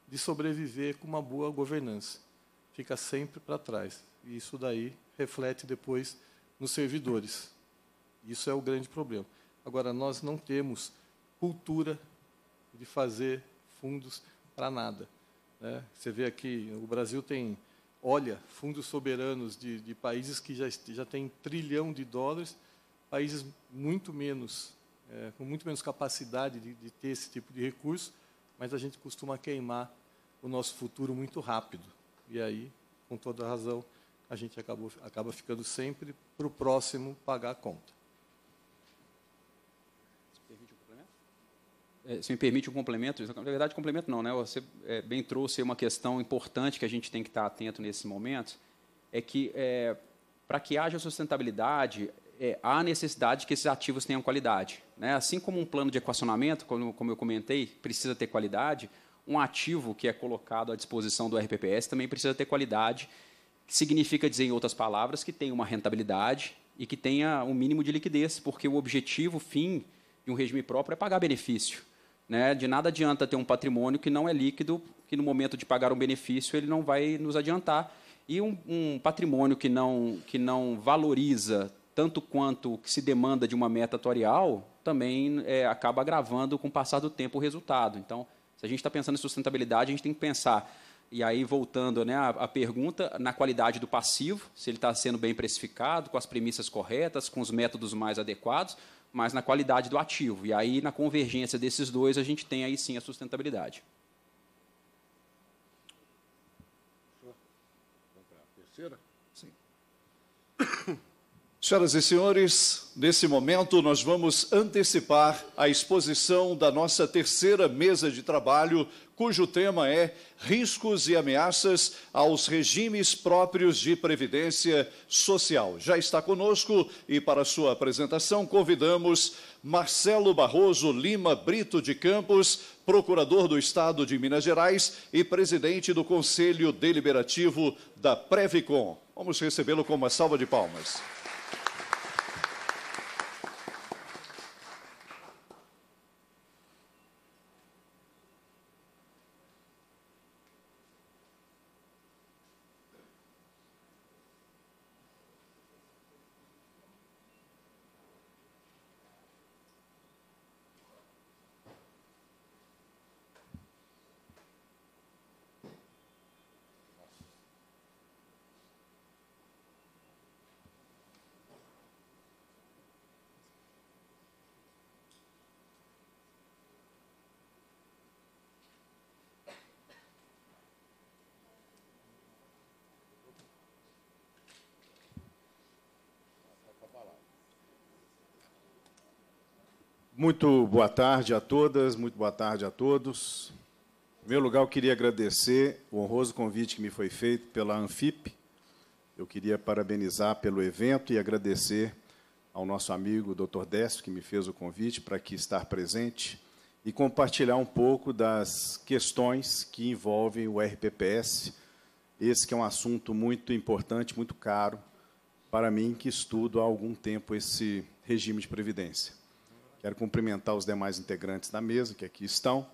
de sobreviver com uma boa governança. Fica sempre para trás. E isso daí reflete depois nos servidores. Isso é o grande problema. Agora, nós não temos cultura de fazer fundos para nada. Né? Você vê aqui, o Brasil tem, olha, fundos soberanos de, de países que já, já têm trilhão de dólares, países muito menos, é, com muito menos capacidade de, de ter esse tipo de recurso, mas a gente costuma queimar o nosso futuro muito rápido. E aí, com toda a razão, a gente acabou, acaba ficando sempre para o próximo pagar a conta. É, se me permite um complemento, na verdade, complemento não, né? Você é, bem trouxe uma questão importante que a gente tem que estar atento nesse momento, é que é, para que haja sustentabilidade, é, há necessidade de que esses ativos tenham qualidade. Né? Assim como um plano de equacionamento, como, como eu comentei, precisa ter qualidade, um ativo que é colocado à disposição do RPPS também precisa ter qualidade, que significa dizer, em outras palavras, que tenha uma rentabilidade e que tenha um mínimo de liquidez, porque o objetivo, o fim de um regime próprio é pagar benefício. Né? De nada adianta ter um patrimônio que não é líquido, que no momento de pagar um benefício ele não vai nos adiantar. E um, um patrimônio que não, que não valoriza tanto quanto que se demanda de uma meta atuarial, também é, acaba agravando com o passar do tempo o resultado. Então, se a gente está pensando em sustentabilidade, a gente tem que pensar, e aí voltando né, à, à pergunta, na qualidade do passivo, se ele está sendo bem precificado, com as premissas corretas, com os métodos mais adequados, mas na qualidade do ativo. E aí, na convergência desses dois, a gente tem aí sim a sustentabilidade. Senhoras e senhores, nesse momento nós vamos antecipar a exposição da nossa terceira mesa de trabalho cujo tema é Riscos e Ameaças aos Regimes Próprios de Previdência Social. Já está conosco e, para sua apresentação, convidamos Marcelo Barroso Lima Brito de Campos, procurador do Estado de Minas Gerais e presidente do Conselho Deliberativo da Previcom. Vamos recebê-lo com uma salva de palmas. Muito boa tarde a todas, muito boa tarde a todos. Em meu lugar, eu queria agradecer o honroso convite que me foi feito pela Anfip. Eu queria parabenizar pelo evento e agradecer ao nosso amigo Dr. Décio, que me fez o convite para aqui estar presente e compartilhar um pouco das questões que envolvem o RPPS. Esse que é um assunto muito importante, muito caro para mim, que estudo há algum tempo esse regime de previdência. Quero cumprimentar os demais integrantes da mesa que aqui estão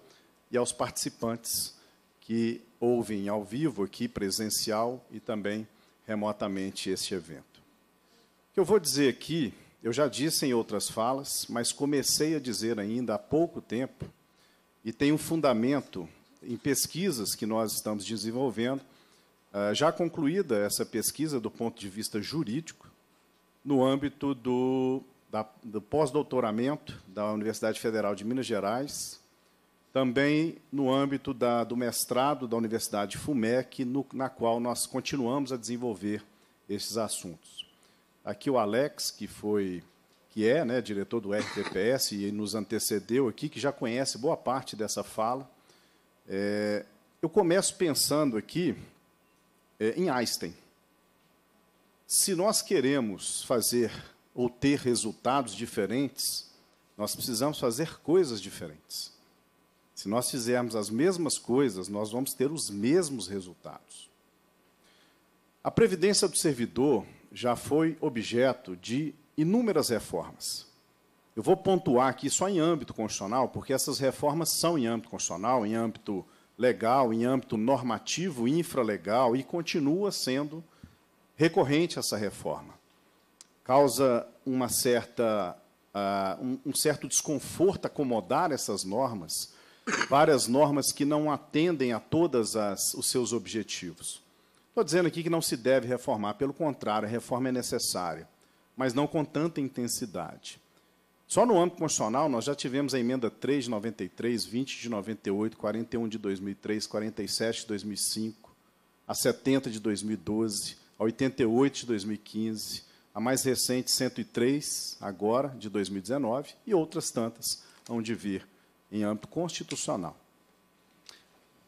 e aos participantes que ouvem ao vivo aqui, presencial e também remotamente este evento. O que eu vou dizer aqui, eu já disse em outras falas, mas comecei a dizer ainda há pouco tempo e tem um fundamento em pesquisas que nós estamos desenvolvendo. Eh, já concluída essa pesquisa do ponto de vista jurídico, no âmbito do da, do pós-doutoramento da Universidade Federal de Minas Gerais, também no âmbito da, do mestrado da Universidade FUMEC, no, na qual nós continuamos a desenvolver esses assuntos. Aqui o Alex, que foi que é né, diretor do RTPS e nos antecedeu aqui, que já conhece boa parte dessa fala. É, eu começo pensando aqui é, em Einstein. Se nós queremos fazer ou ter resultados diferentes, nós precisamos fazer coisas diferentes. Se nós fizermos as mesmas coisas, nós vamos ter os mesmos resultados. A previdência do servidor já foi objeto de inúmeras reformas. Eu vou pontuar aqui só em âmbito constitucional, porque essas reformas são em âmbito constitucional, em âmbito legal, em âmbito normativo, infralegal, e continua sendo recorrente essa reforma causa uma certa, uh, um, um, certo desconforto acomodar essas normas, várias normas que não atendem a todos os seus objetivos. Estou dizendo aqui que não se deve reformar, pelo contrário, a reforma é necessária, mas não com tanta intensidade. Só no âmbito constitucional, nós já tivemos a emenda 3 de 93, 20 de 98, 41 de 2003, 47 de 2005, a 70 de 2012, a 88 de 2015, a mais recente 103, agora, de 2019, e outras tantas hão de vir em âmbito constitucional.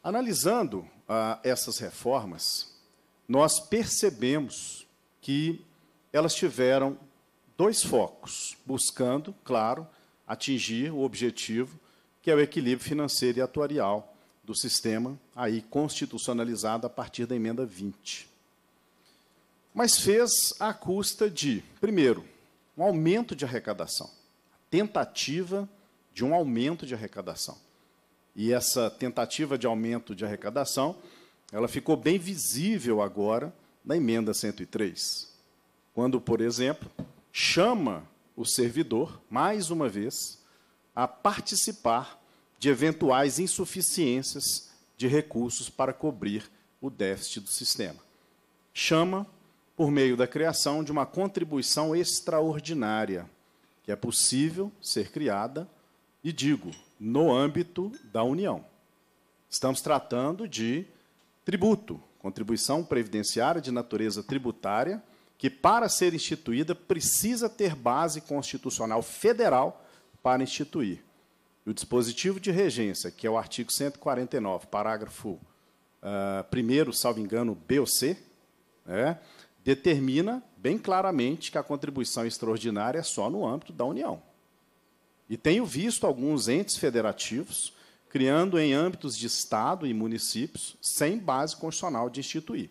Analisando ah, essas reformas, nós percebemos que elas tiveram dois focos, buscando, claro, atingir o objetivo que é o equilíbrio financeiro e atuarial do sistema, aí constitucionalizado a partir da emenda 20. Mas fez à custa de, primeiro, um aumento de arrecadação, tentativa de um aumento de arrecadação. E essa tentativa de aumento de arrecadação, ela ficou bem visível agora na emenda 103. Quando, por exemplo, chama o servidor, mais uma vez, a participar de eventuais insuficiências de recursos para cobrir o déficit do sistema. Chama por meio da criação de uma contribuição extraordinária, que é possível ser criada, e digo, no âmbito da União. Estamos tratando de tributo, contribuição previdenciária de natureza tributária, que, para ser instituída, precisa ter base constitucional federal para instituir. O dispositivo de regência, que é o artigo 149, parágrafo 1, ah, salvo engano, B ou C, né, determina bem claramente que a contribuição extraordinária é só no âmbito da União. E tenho visto alguns entes federativos criando em âmbitos de Estado e municípios sem base constitucional de instituir.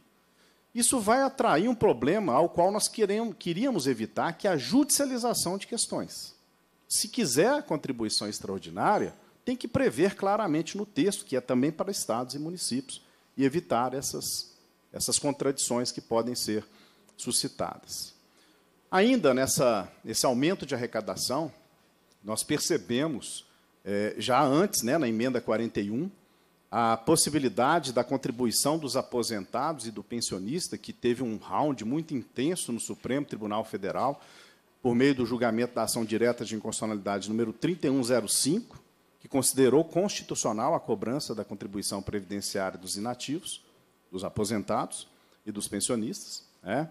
Isso vai atrair um problema ao qual nós queremos, queríamos evitar, que é a judicialização de questões. Se quiser a contribuição extraordinária, tem que prever claramente no texto, que é também para estados e municípios, e evitar essas, essas contradições que podem ser suscitadas. Ainda nessa, nesse aumento de arrecadação, nós percebemos, é, já antes, né, na emenda 41, a possibilidade da contribuição dos aposentados e do pensionista, que teve um round muito intenso no Supremo Tribunal Federal, por meio do julgamento da ação direta de inconstitucionalidade número 3105, que considerou constitucional a cobrança da contribuição previdenciária dos inativos, dos aposentados e dos pensionistas. Né?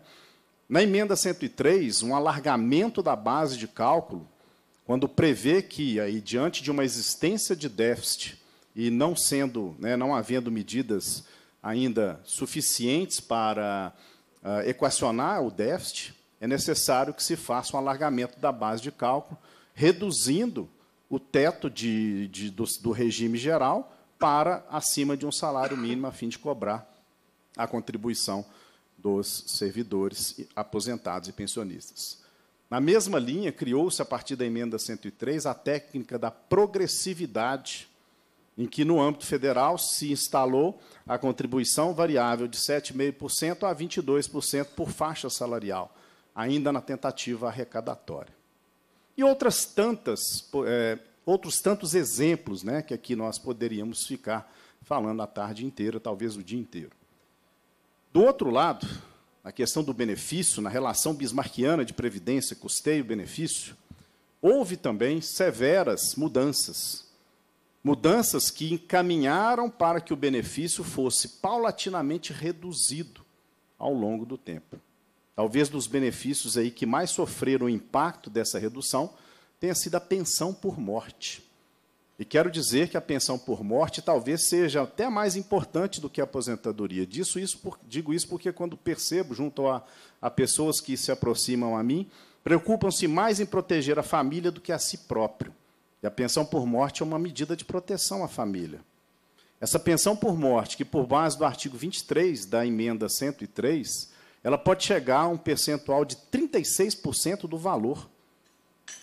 Na emenda 103, um alargamento da base de cálculo, quando prevê que, aí, diante de uma existência de déficit e não sendo, né, não havendo medidas ainda suficientes para uh, equacionar o déficit, é necessário que se faça um alargamento da base de cálculo, reduzindo o teto de, de, do, do, regime geral para acima de um salário mínimo a fim de cobrar a contribuição dos servidores aposentados e pensionistas. Na mesma linha, criou-se, a partir da emenda 103, a técnica da progressividade, em que, no âmbito federal, se instalou a contribuição variável de 7,5% a 22% por faixa salarial, ainda na tentativa arrecadatória. E outras tantas, é, outros tantos exemplos né, que aqui nós poderíamos ficar falando a tarde inteira, talvez o dia inteiro. Do outro lado, na questão do benefício, na relação bismarquiana de previdência, custeio, benefício, houve também severas mudanças. Mudanças que encaminharam para que o benefício fosse paulatinamente reduzido ao longo do tempo. Talvez dos benefícios aí que mais sofreram o impacto dessa redução tenha sido a pensão por morte. E quero dizer que a pensão por morte talvez seja até mais importante do que a aposentadoria. Disso, isso por, digo isso porque, quando percebo, junto a, a pessoas que se aproximam a mim, preocupam-se mais em proteger a família do que a si próprio. E a pensão por morte é uma medida de proteção à família. Essa pensão por morte, que por base do artigo 23 da emenda 103, ela pode chegar a um percentual de 36% do valor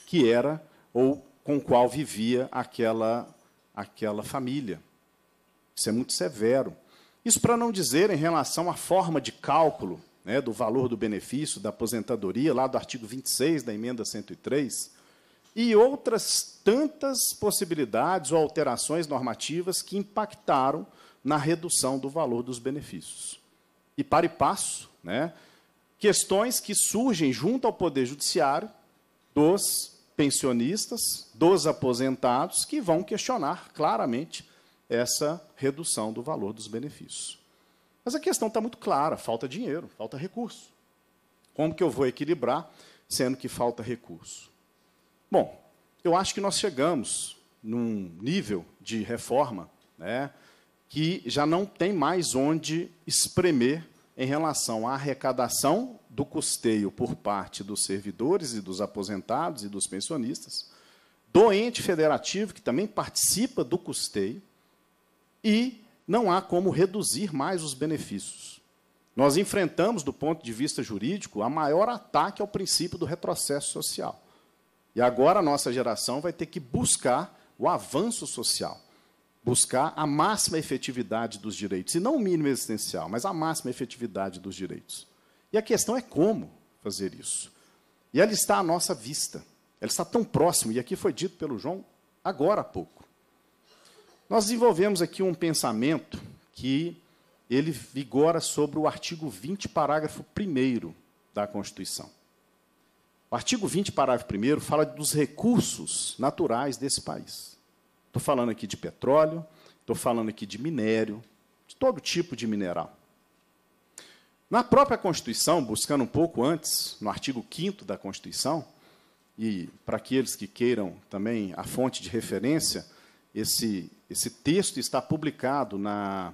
que era ou com o qual vivia aquela, aquela família. Isso é muito severo. Isso para não dizer em relação à forma de cálculo né, do valor do benefício, da aposentadoria, lá do artigo 26 da emenda 103, e outras tantas possibilidades ou alterações normativas que impactaram na redução do valor dos benefícios. E para e passo, né, questões que surgem junto ao Poder Judiciário dos pensionistas, dos aposentados, que vão questionar claramente essa redução do valor dos benefícios. Mas a questão está muito clara: falta dinheiro, falta recurso. Como que eu vou equilibrar sendo que falta recurso? Bom, eu acho que nós chegamos num nível de reforma né, que já não tem mais onde espremer em relação à arrecadação do custeio por parte dos servidores e dos aposentados e dos pensionistas, do ente federativo, que também participa do custeio, e não há como reduzir mais os benefícios. Nós enfrentamos, do ponto de vista jurídico, a maior ataque ao princípio do retrocesso social. E agora a nossa geração vai ter que buscar o avanço social, buscar a máxima efetividade dos direitos, e não o mínimo existencial, mas a máxima efetividade dos direitos. E a questão é como fazer isso. E ela está à nossa vista. Ela está tão próxima. e aqui foi dito pelo João agora há pouco. Nós desenvolvemos aqui um pensamento que ele vigora sobre o artigo 20, parágrafo 1 da Constituição. O artigo 20, parágrafo 1 fala dos recursos naturais desse país. Estou falando aqui de petróleo, estou falando aqui de minério, de todo tipo de mineral. Na própria Constituição, buscando um pouco antes, no artigo 5 da Constituição, e para aqueles que queiram também a fonte de referência, esse, esse texto está publicado na,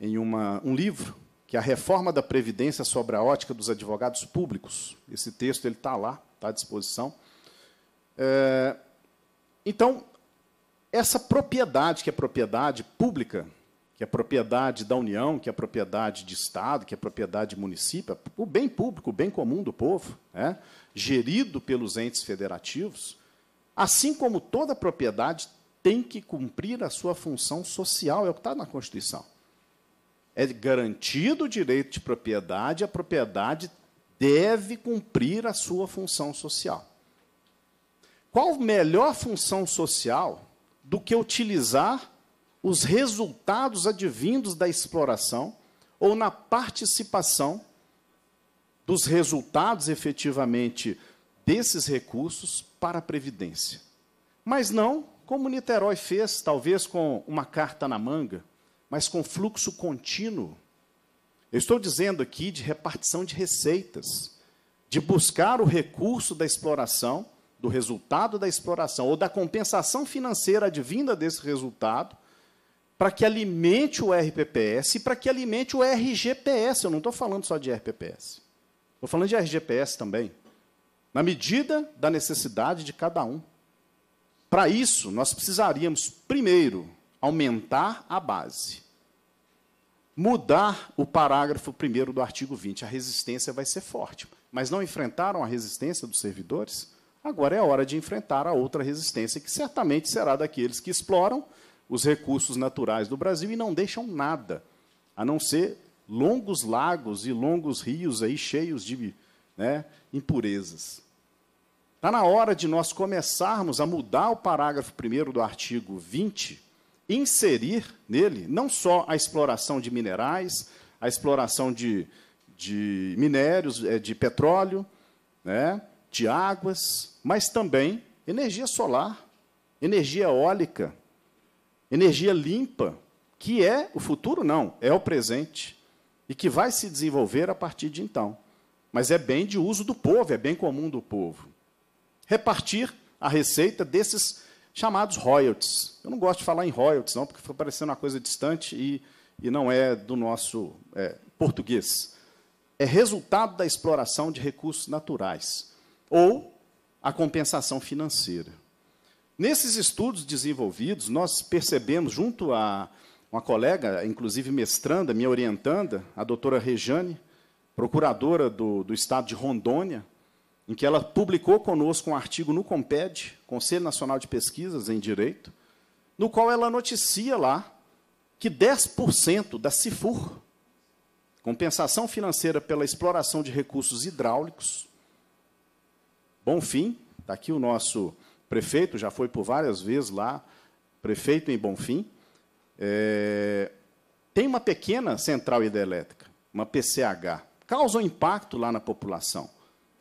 em uma, um livro, que é a Reforma da Previdência sobre a Ótica dos Advogados Públicos. Esse texto ele está lá, está à disposição. É, então, essa propriedade, que é propriedade pública, que é propriedade da União, que é propriedade de Estado, que é propriedade de município, o bem público, o bem comum do povo, né? gerido pelos entes federativos, assim como toda propriedade tem que cumprir a sua função social, é o que está na Constituição. É garantido o direito de propriedade, a propriedade deve cumprir a sua função social. Qual melhor função social do que utilizar os resultados advindos da exploração ou na participação dos resultados efetivamente desses recursos para a previdência. Mas não como Niterói fez, talvez com uma carta na manga, mas com fluxo contínuo. Eu estou dizendo aqui de repartição de receitas, de buscar o recurso da exploração, do resultado da exploração ou da compensação financeira advinda desse resultado para que alimente o RPPS e para que alimente o RGPS. Eu não estou falando só de RPPS. Estou falando de RGPS também. Na medida da necessidade de cada um. Para isso, nós precisaríamos, primeiro, aumentar a base. Mudar o parágrafo primeiro do artigo 20. A resistência vai ser forte. Mas não enfrentaram a resistência dos servidores? Agora é hora de enfrentar a outra resistência, que certamente será daqueles que exploram os recursos naturais do Brasil e não deixam nada, a não ser longos lagos e longos rios aí cheios de né, impurezas. Está na hora de nós começarmos a mudar o parágrafo 1 do artigo 20, inserir nele não só a exploração de minerais, a exploração de, de minérios, eh, de petróleo, né, de águas, mas também energia solar, energia eólica, energia limpa, que é o futuro, não, é o presente, e que vai se desenvolver a partir de então. Mas é bem de uso do povo, é bem comum do povo. Repartir a receita desses chamados royalties. Eu não gosto de falar em royalties, não, porque fica parecendo uma coisa distante e, e não é do nosso é, português. É resultado da exploração de recursos naturais ou a compensação financeira. Nesses estudos desenvolvidos, nós percebemos, junto a uma colega, inclusive mestranda, minha orientanda, a doutora Rejane, procuradora do, do estado de Rondônia, em que ela publicou conosco um artigo no COMPED, Conselho Nacional de Pesquisas em Direito, no qual ela noticia lá que 10% da CIFUR, compensação financeira pela exploração de recursos hidráulicos, bom fim, está aqui o nosso prefeito, já foi por várias vezes lá, prefeito em Bonfim, é, tem uma pequena central hidrelétrica, uma PCH, causa um impacto lá na população.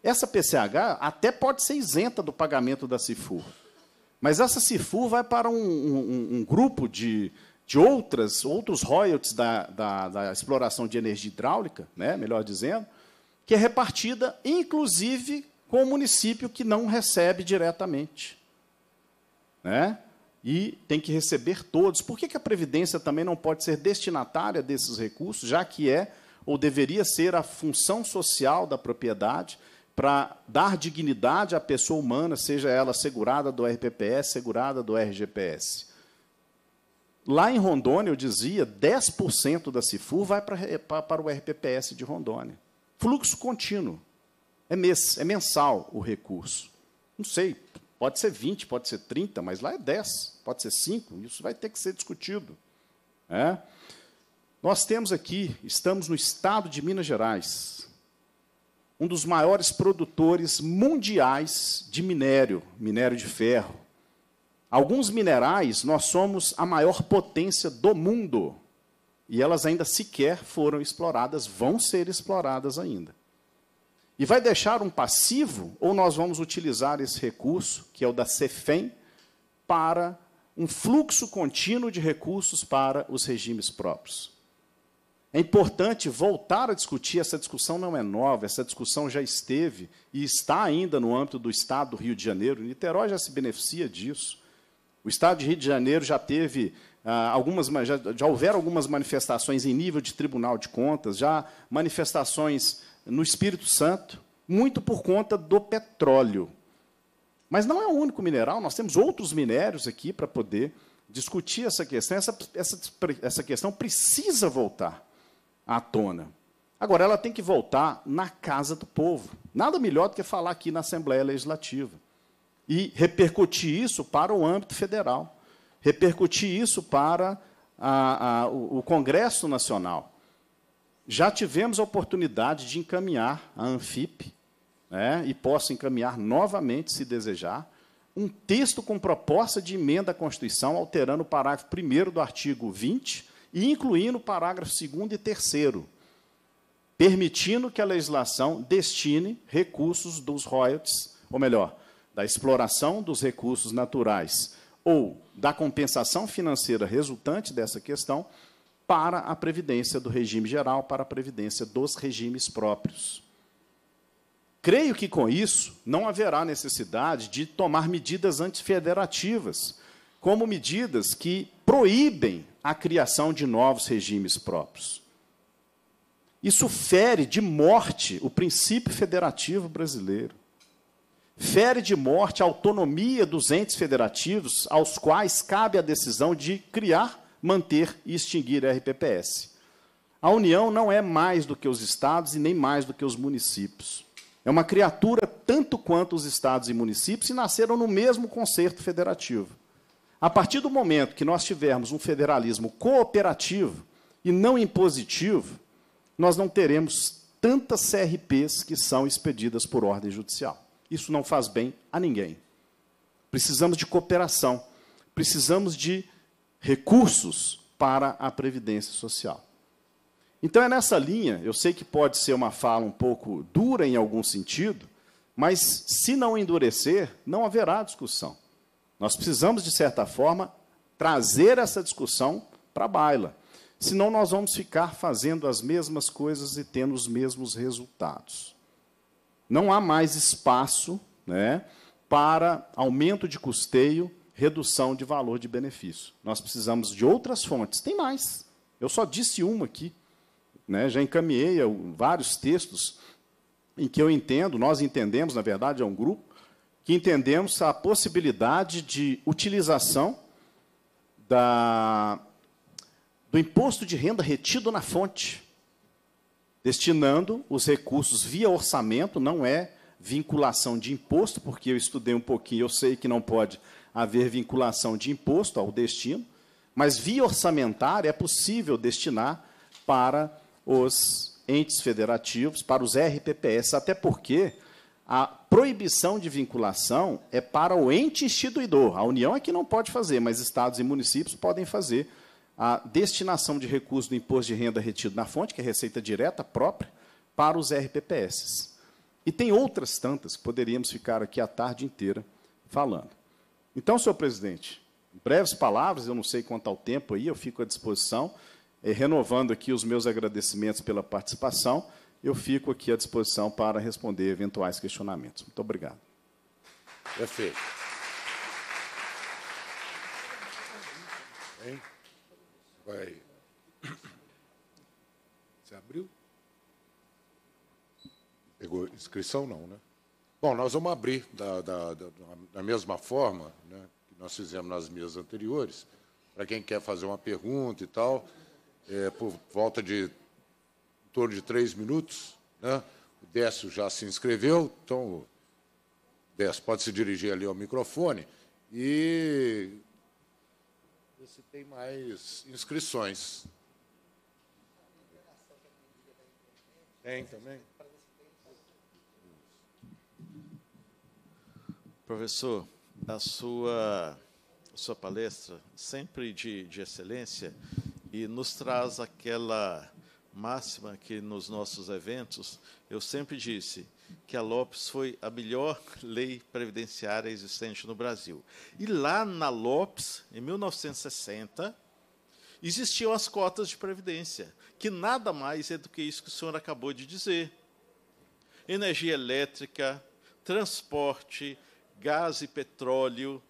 Essa PCH até pode ser isenta do pagamento da CIFUR, mas essa CIFUR vai para um, um, um grupo de, de outras, outros royalties da, da, da exploração de energia hidráulica, né, melhor dizendo, que é repartida, inclusive, com o município que não recebe diretamente. Né? E tem que receber todos. Por que, que a Previdência também não pode ser destinatária desses recursos, já que é ou deveria ser a função social da propriedade para dar dignidade à pessoa humana, seja ela segurada do RPPS, segurada do RGPS. Lá em Rondônia, eu dizia, 10% da CIFUR vai para, é, para o RPPS de Rondônia. Fluxo contínuo. É mês, é mensal o recurso. Não sei, pode ser 20, pode ser 30, mas lá é 10, pode ser 5, isso vai ter que ser discutido. É? Nós temos aqui, estamos no estado de Minas Gerais, um dos maiores produtores mundiais de minério, minério de ferro. Alguns minerais, nós somos a maior potência do mundo. E elas ainda sequer foram exploradas, vão ser exploradas ainda. E vai deixar um passivo ou nós vamos utilizar esse recurso, que é o da CEFEM, para um fluxo contínuo de recursos para os regimes próprios? É importante voltar a discutir, essa discussão não é nova, essa discussão já esteve e está ainda no âmbito do Estado do Rio de Janeiro. Niterói já se beneficia disso. O Estado de Rio de Janeiro já teve ah, algumas, já, já houveram algumas manifestações em nível de Tribunal de Contas, já manifestações no Espírito Santo, muito por conta do petróleo. Mas não é o único mineral, nós temos outros minérios aqui para poder discutir essa questão. Essa, essa, essa questão precisa voltar à tona. Agora, ela tem que voltar na casa do povo. Nada melhor do que falar aqui na Assembleia Legislativa. E repercutir isso para o âmbito federal, repercutir isso para a, a, o Congresso Nacional. Já tivemos a oportunidade de encaminhar a Anfip, né, e posso encaminhar novamente, se desejar, um texto com proposta de emenda à Constituição, alterando o parágrafo 1 do artigo 20 e incluindo o parágrafo 2 e 3 permitindo que a legislação destine recursos dos royalties, ou melhor, da exploração dos recursos naturais ou da compensação financeira resultante dessa questão para a previdência do regime geral, para a previdência dos regimes próprios. Creio que com isso não haverá necessidade de tomar medidas antifederativas, como medidas que proíbem a criação de novos regimes próprios. Isso fere de morte o princípio federativo brasileiro. Fere de morte a autonomia dos entes federativos aos quais cabe a decisão de criar manter e extinguir a RPPS. A União não é mais do que os estados e nem mais do que os municípios. É uma criatura tanto quanto os estados e municípios e nasceram no mesmo concerto federativo. A partir do momento que nós tivermos um federalismo cooperativo e não impositivo, nós não teremos tantas CRPs que são expedidas por ordem judicial. Isso não faz bem a ninguém. Precisamos de cooperação, precisamos de recursos para a previdência social. Então é nessa linha, eu sei que pode ser uma fala um pouco dura em algum sentido, mas se não endurecer, não haverá discussão. Nós precisamos, de certa forma, trazer essa discussão para a baila. Senão nós vamos ficar fazendo as mesmas coisas e tendo os mesmos resultados. Não há mais espaço né, para aumento de custeio redução de valor de benefício. Nós precisamos de outras fontes. Tem mais. Eu só disse uma aqui. Né? Já encaminhei vários textos em que eu entendo, nós entendemos, na verdade, é um grupo, que entendemos a possibilidade de utilização da, do imposto de renda retido na fonte, destinando os recursos via orçamento, não é vinculação de imposto, porque eu estudei um pouquinho, eu sei que não pode haver vinculação de imposto ao destino, mas via orçamentária é possível destinar para os entes federativos, para os RPPS, até porque a proibição de vinculação é para o ente instituidor. A União é que não pode fazer, mas estados e municípios podem fazer a destinação de recursos do imposto de renda retido na fonte, que é receita direta própria, para os RPPS. E tem outras tantas que poderíamos ficar aqui a tarde inteira falando. Então, senhor presidente, breves palavras, eu não sei quanto ao tempo aí, eu fico à disposição, eh, renovando aqui os meus agradecimentos pela participação, eu fico aqui à disposição para responder eventuais questionamentos. Muito obrigado. Perfeito. Hein? Vai. Você abriu? Pegou inscrição, não, né? Bom, nós vamos abrir da, da, da, da mesma forma né, que nós fizemos nas mesas anteriores, para quem quer fazer uma pergunta e tal, é, por volta de em torno de três minutos. Né, o Décio já se inscreveu, então, Décio, pode se dirigir ali ao microfone e ver se tem mais inscrições. Tem também? Professor, a sua, a sua palestra, sempre de, de excelência, e nos traz aquela máxima que nos nossos eventos eu sempre disse que a Lopes foi a melhor *laughs* lei previdenciária existente no Brasil. E lá na Lopes, em 1960, existiam as cotas de previdência, que nada mais é do que isso que o senhor acabou de dizer. Energia elétrica, transporte, gás e petróleo.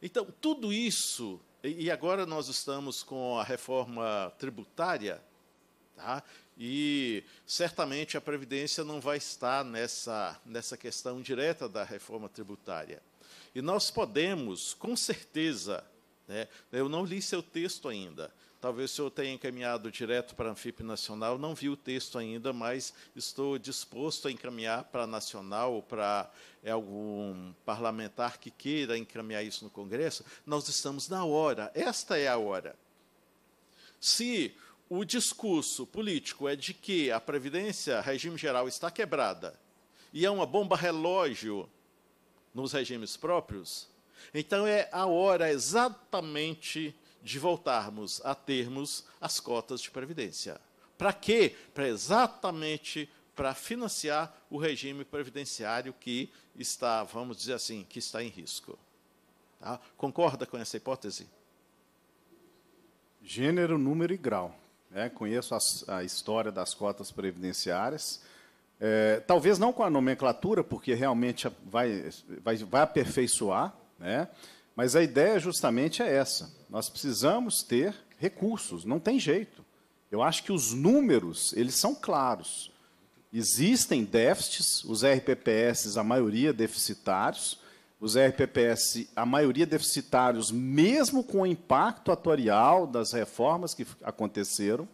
Então, tudo isso, e agora nós estamos com a reforma tributária, tá? e certamente a Previdência não vai estar nessa, nessa questão direta da reforma tributária. E nós podemos, com certeza, né, eu não li seu texto ainda, Talvez o senhor tenha encaminhado direto para a Anfip Nacional, não vi o texto ainda, mas estou disposto a encaminhar para a Nacional ou para é, algum parlamentar que queira encaminhar isso no Congresso. Nós estamos na hora, esta é a hora. Se o discurso político é de que a Previdência, regime geral, está quebrada e é uma bomba relógio nos regimes próprios, então é a hora exatamente de voltarmos a termos as cotas de previdência. Para quê? Para exatamente para financiar o regime previdenciário que está, vamos dizer assim, que está em risco. Tá? Concorda com essa hipótese? Gênero, número e grau. É, conheço a, a, história das cotas previdenciárias. É, talvez não com a nomenclatura, porque realmente vai, vai, vai aperfeiçoar, né? mas a ideia justamente é essa. Nós precisamos ter recursos, não tem jeito. Eu acho que os números, eles são claros. Existem déficits, os RPPS, a maioria deficitários, os RPPS, a maioria deficitários, mesmo com o impacto atuarial das reformas que aconteceram.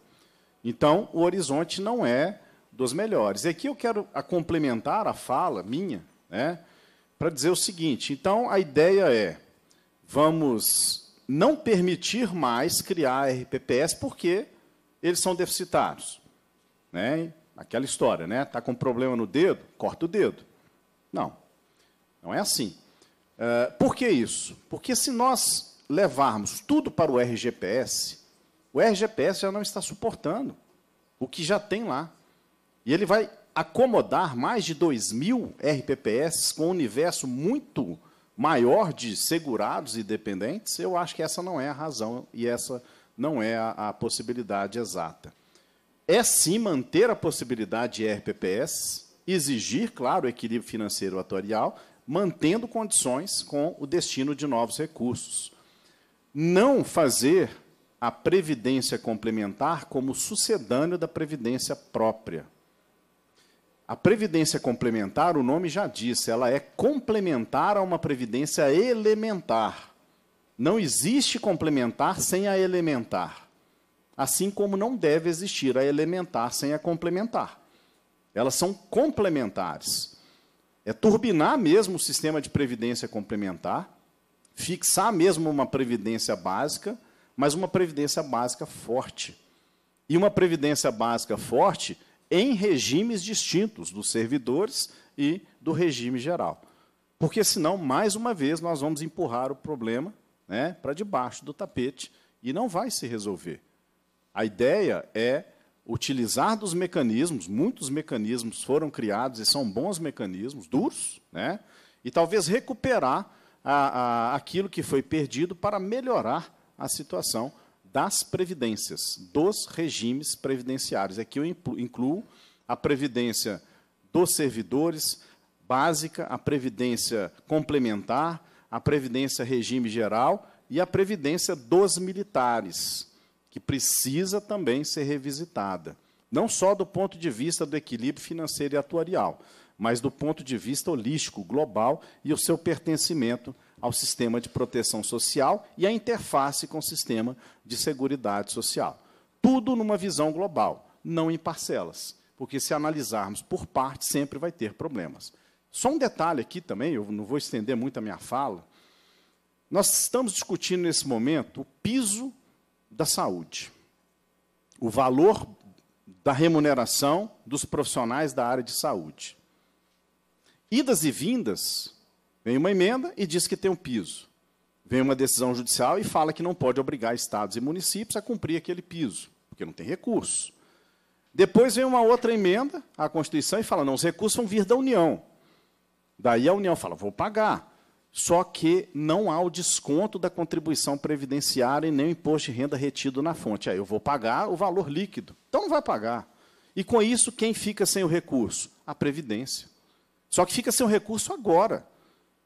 Então, o horizonte não é dos melhores. E aqui eu quero a complementar a fala minha, né, para dizer o seguinte: então, a ideia é, vamos não permitir mais criar RPPs porque eles são deficitários. Né? Aquela história, né? Está com problema no dedo? Corta o dedo. Não, não é assim. Uh, por que isso? Porque se nós levarmos tudo para o RGPS, o RGPS já não está suportando o que já tem lá. E ele vai acomodar mais de 2 mil RPPS com um universo muito maior de segurados e dependentes, eu acho que essa não é a razão e essa não é a, a possibilidade exata. É sim manter a possibilidade de RPPS, exigir, claro, o equilíbrio financeiro atuarial, mantendo condições com o destino de novos recursos. Não fazer a previdência complementar como sucedâneo da previdência própria. A previdência complementar, o nome já disse, ela é complementar a uma previdência elementar. Não existe complementar sem a elementar. Assim como não deve existir a elementar sem a complementar. Elas são complementares. É turbinar mesmo o sistema de previdência complementar, fixar mesmo uma previdência básica, mas uma previdência básica forte. E uma previdência básica forte em regimes distintos dos servidores e do regime geral. Porque senão, mais uma vez, nós vamos empurrar o problema né, para debaixo do tapete e não vai se resolver. A ideia é utilizar dos mecanismos, muitos mecanismos foram criados e são bons mecanismos, duros, né, e talvez recuperar a, a, aquilo que foi perdido para melhorar a situação das previdências, dos regimes previdenciários. Aqui eu incluo a previdência dos servidores básica, a previdência complementar, a previdência regime geral e a previdência dos militares, que precisa também ser revisitada, não só do ponto de vista do equilíbrio financeiro e atuarial, mas do ponto de vista holístico, global e o seu pertencimento ao sistema de proteção social e à interface com o sistema de seguridade social. Tudo numa visão global, não em parcelas, porque se analisarmos por parte, sempre vai ter problemas. Só um detalhe aqui também, eu não vou estender muito a minha fala. Nós estamos discutindo nesse momento o piso da saúde, o valor da remuneração dos profissionais da área de saúde. Idas e vindas, Vem uma emenda e diz que tem um piso. Vem uma decisão judicial e fala que não pode obrigar estados e municípios a cumprir aquele piso, porque não tem recurso. Depois vem uma outra emenda à Constituição e fala: não, os recursos vão vir da União. Daí a União fala: vou pagar. Só que não há o desconto da contribuição previdenciária e nem o imposto de renda retido na fonte. Aí eu vou pagar o valor líquido. Então não vai pagar. E com isso, quem fica sem o recurso? A Previdência. Só que fica sem o recurso agora.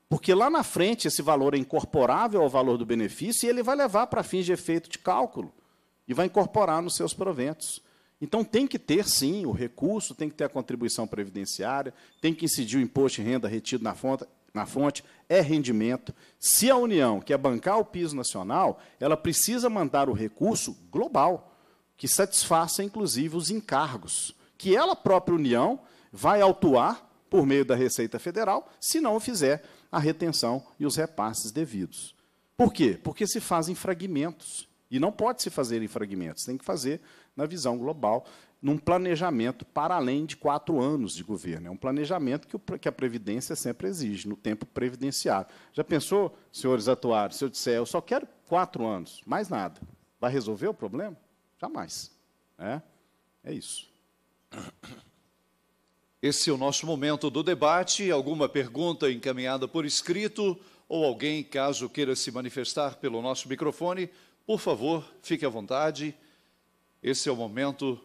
Porque lá na frente esse valor é incorporável ao valor do benefício e ele vai levar para fins de efeito de cálculo e vai incorporar nos seus proventos. Então tem que ter sim o recurso, tem que ter a contribuição previdenciária, tem que incidir o imposto de renda retido na fonte, na fonte, é rendimento. Se a União quer é bancar o piso nacional, ela precisa mandar o recurso global, que satisfaça inclusive os encargos, que ela própria União vai autuar por meio da Receita Federal, se não o fizer a retenção e os repasses devidos. Por quê? Porque se fazem fragmentos. E não pode se fazer em fragmentos, tem que fazer na visão global, num planejamento para além de quatro anos de governo. É um planejamento que, o, que a Previdência sempre exige, no tempo previdenciário. Já pensou, senhores atuários, se eu disser, eu só quero quatro anos, mais nada, vai resolver o problema? Jamais. É, é isso. Esse é o nosso momento do debate. Alguma pergunta encaminhada por escrito ou alguém, caso queira se manifestar pelo nosso microfone, por favor, fique à vontade. Esse é o momento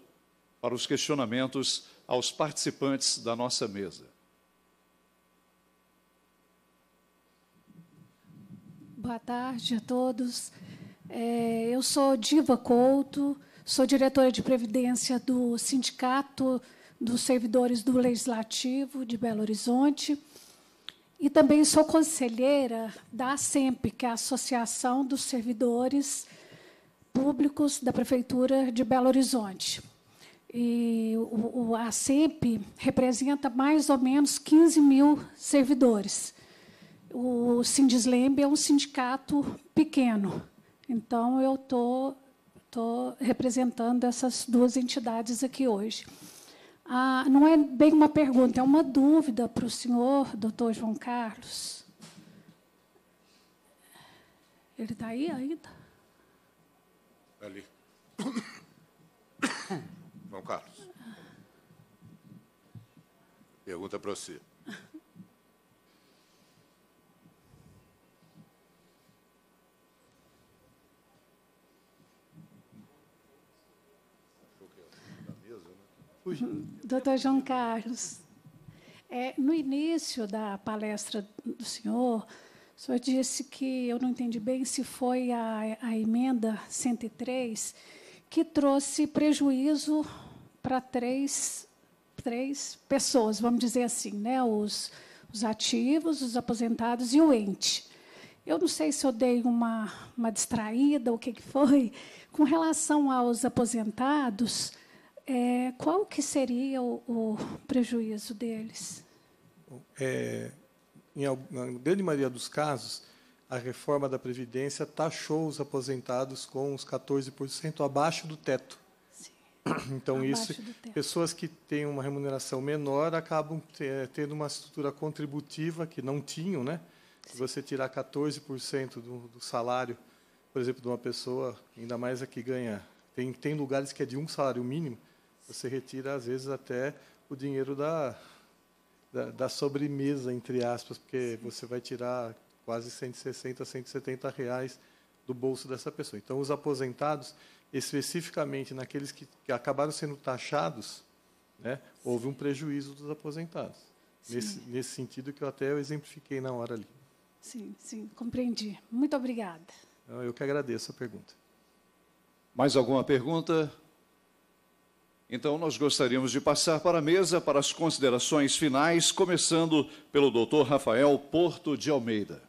para os questionamentos aos participantes da nossa mesa. Boa tarde a todos. É, eu sou Diva Couto, sou diretora de Previdência do Sindicato dos servidores do Legislativo de Belo Horizonte. E também sou conselheira da SEMP, que é a Associação dos Servidores Públicos da Prefeitura de Belo Horizonte. E o, o, a SEMP representa mais ou menos 15 mil servidores. O Sindislemb é um sindicato pequeno, então eu estou representando essas duas entidades aqui hoje. Ah, não é bem uma pergunta, é uma dúvida para o senhor, doutor João Carlos. Ele está aí ainda? Ali. *coughs* João Carlos. Pergunta para você. Doutor João Carlos, é, no início da palestra do senhor, o senhor disse que eu não entendi bem se foi a, a emenda 103 que trouxe prejuízo para três, três pessoas, vamos dizer assim, né? os, os ativos, os aposentados e o ente. Eu não sei se eu dei uma, uma distraída, o que, que foi. Com relação aos aposentados, é, qual que seria o, o prejuízo deles? É, em, na grande maioria dos casos, a reforma da Previdência taxou os aposentados com os 14% abaixo do teto. *clears throat* Então, abaixo isso, pessoas que têm uma remuneração menor acabam tendo uma estrutura contributiva que não tinham. Né? Se você tirar 14% do, do salário, por exemplo, de uma pessoa, ainda mais a que ganha tem, tem lugares que é de um salário mínimo, você retira, às vezes, até o dinheiro da, da, da sobremesa, entre aspas, porque Sim. você vai tirar quase 160, 170 reais do bolso dessa pessoa. Então, os aposentados, especificamente naqueles que, que acabaram sendo taxados, né, houve um prejuízo dos aposentados. Nesse, nesse, sentido que eu até exemplifiquei na hora ali. Sim, sim, compreendi. Muito obrigada. Então, eu que agradeço a pergunta. Mais alguma pergunta? Então, nós gostaríamos de passar para a mesa para as considerações finais, começando pelo doutor Rafael Porto de Almeida.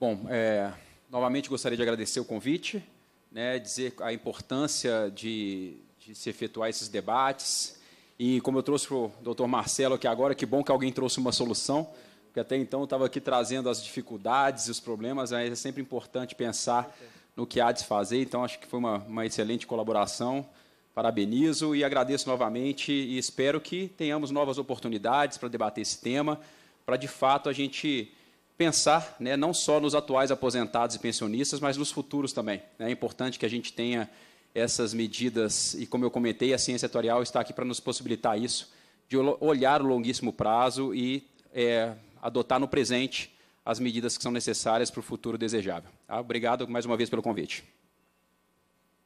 Bom, é, novamente gostaria de agradecer o convite, né, dizer a importância de, de se efetuar esses debates. E como eu trouxe para o doutor Marcelo aqui agora, que bom que alguém trouxe uma solução, porque até então eu estava aqui trazendo as dificuldades e os problemas, mas é sempre importante pensar no que há de se fazer. Então, acho que foi uma, uma excelente colaboração. Parabenizo e agradeço novamente e espero que tenhamos novas oportunidades para debater esse tema, para de fato a gente pensar né, não só nos atuais aposentados e pensionistas, mas nos futuros também. Né. É importante que a gente tenha essas medidas e, como eu comentei, a ciência atuarial está aqui para nos possibilitar isso, de olhar o longuíssimo prazo e é, adotar no presente as medidas que são necessárias para o futuro desejável. Tá? Obrigado mais uma vez pelo convite.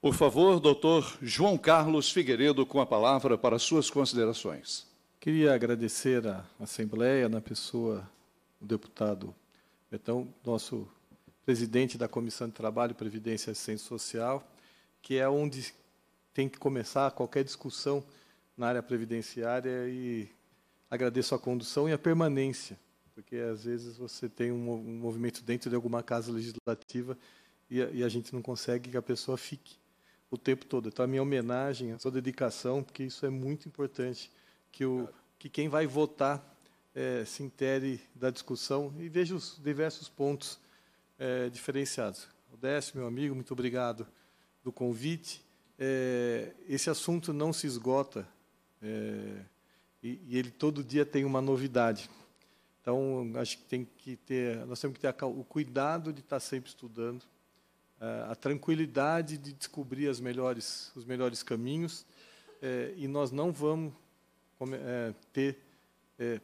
Por favor, doutor João Carlos Figueiredo, com a palavra para suas considerações. Queria agradecer à Assembleia, na pessoa do deputado Betão, nosso presidente da Comissão de Trabalho, Previdência e Assistência Social, que é onde tem que começar qualquer discussão na área previdenciária e agradeço a condução e a permanência porque às vezes você tem um movimento dentro de alguma casa legislativa e a, e a gente não consegue que a pessoa fique o tempo todo. Então, a minha homenagem, a sua dedicação, porque isso é muito importante, que, o, que quem vai votar é, se intere da discussão e veja os diversos pontos é, diferenciados. Odécio, meu amigo, muito obrigado do convite. É, esse assunto não se esgota é, e, e ele todo dia tem uma novidade. Então, acho que tem que ter, nós temos que ter o cuidado de estar sempre estudando, eh, a tranquilidade de descobrir as melhores, os melhores caminhos, eh, e nós não vamos eh, ter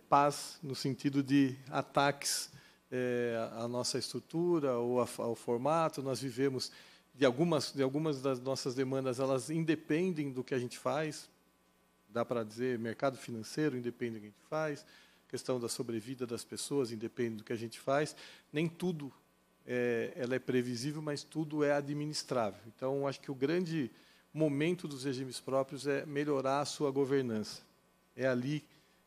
paz no sentido de ataques à nossa estrutura ou ao formato. Nós vivemos de algumas, de algumas das nossas demandas, elas independem do que a gente faz. Dá para dizer, mercado financeiro independe do que a gente faz questão da sobrevida das pessoas, independe do que a gente faz, nem tudo é, ela é previsível, mas tudo é administrável. Então, acho que o grande momento dos regimes próprios é melhorar a sua governança. É ali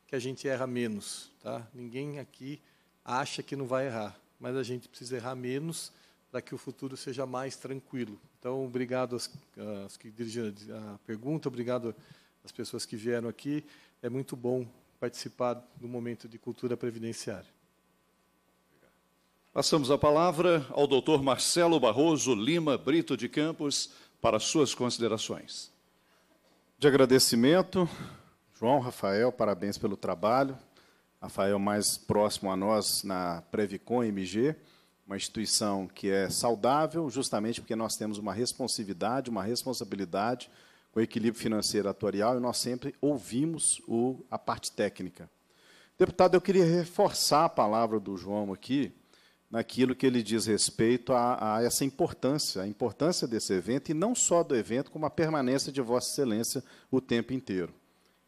que a gente erra menos. Tá? Ninguém aqui acha que não vai errar, mas a gente precisa errar menos para que o futuro seja mais tranquilo. Então, obrigado aos que dirigiram a pergunta, obrigado às pessoas que vieram aqui. É muito bom participar do momento de cultura previdenciária. Passamos a palavra ao doutor Marcelo Barroso Lima Brito de Campos para suas considerações. De agradecimento, João, Rafael, parabéns pelo trabalho. Rafael, mais próximo a nós na Previcon MG, uma instituição que é saudável, justamente porque nós temos uma responsividade, uma responsabilidade o equilíbrio financeiro atuarial e nós sempre ouvimos o, a parte técnica. Deputado, eu queria reforçar a palavra do João aqui naquilo que ele diz respeito a, a, essa importância, a importância desse evento, e não só do evento, como a permanência de Vossa Excelência o tempo inteiro.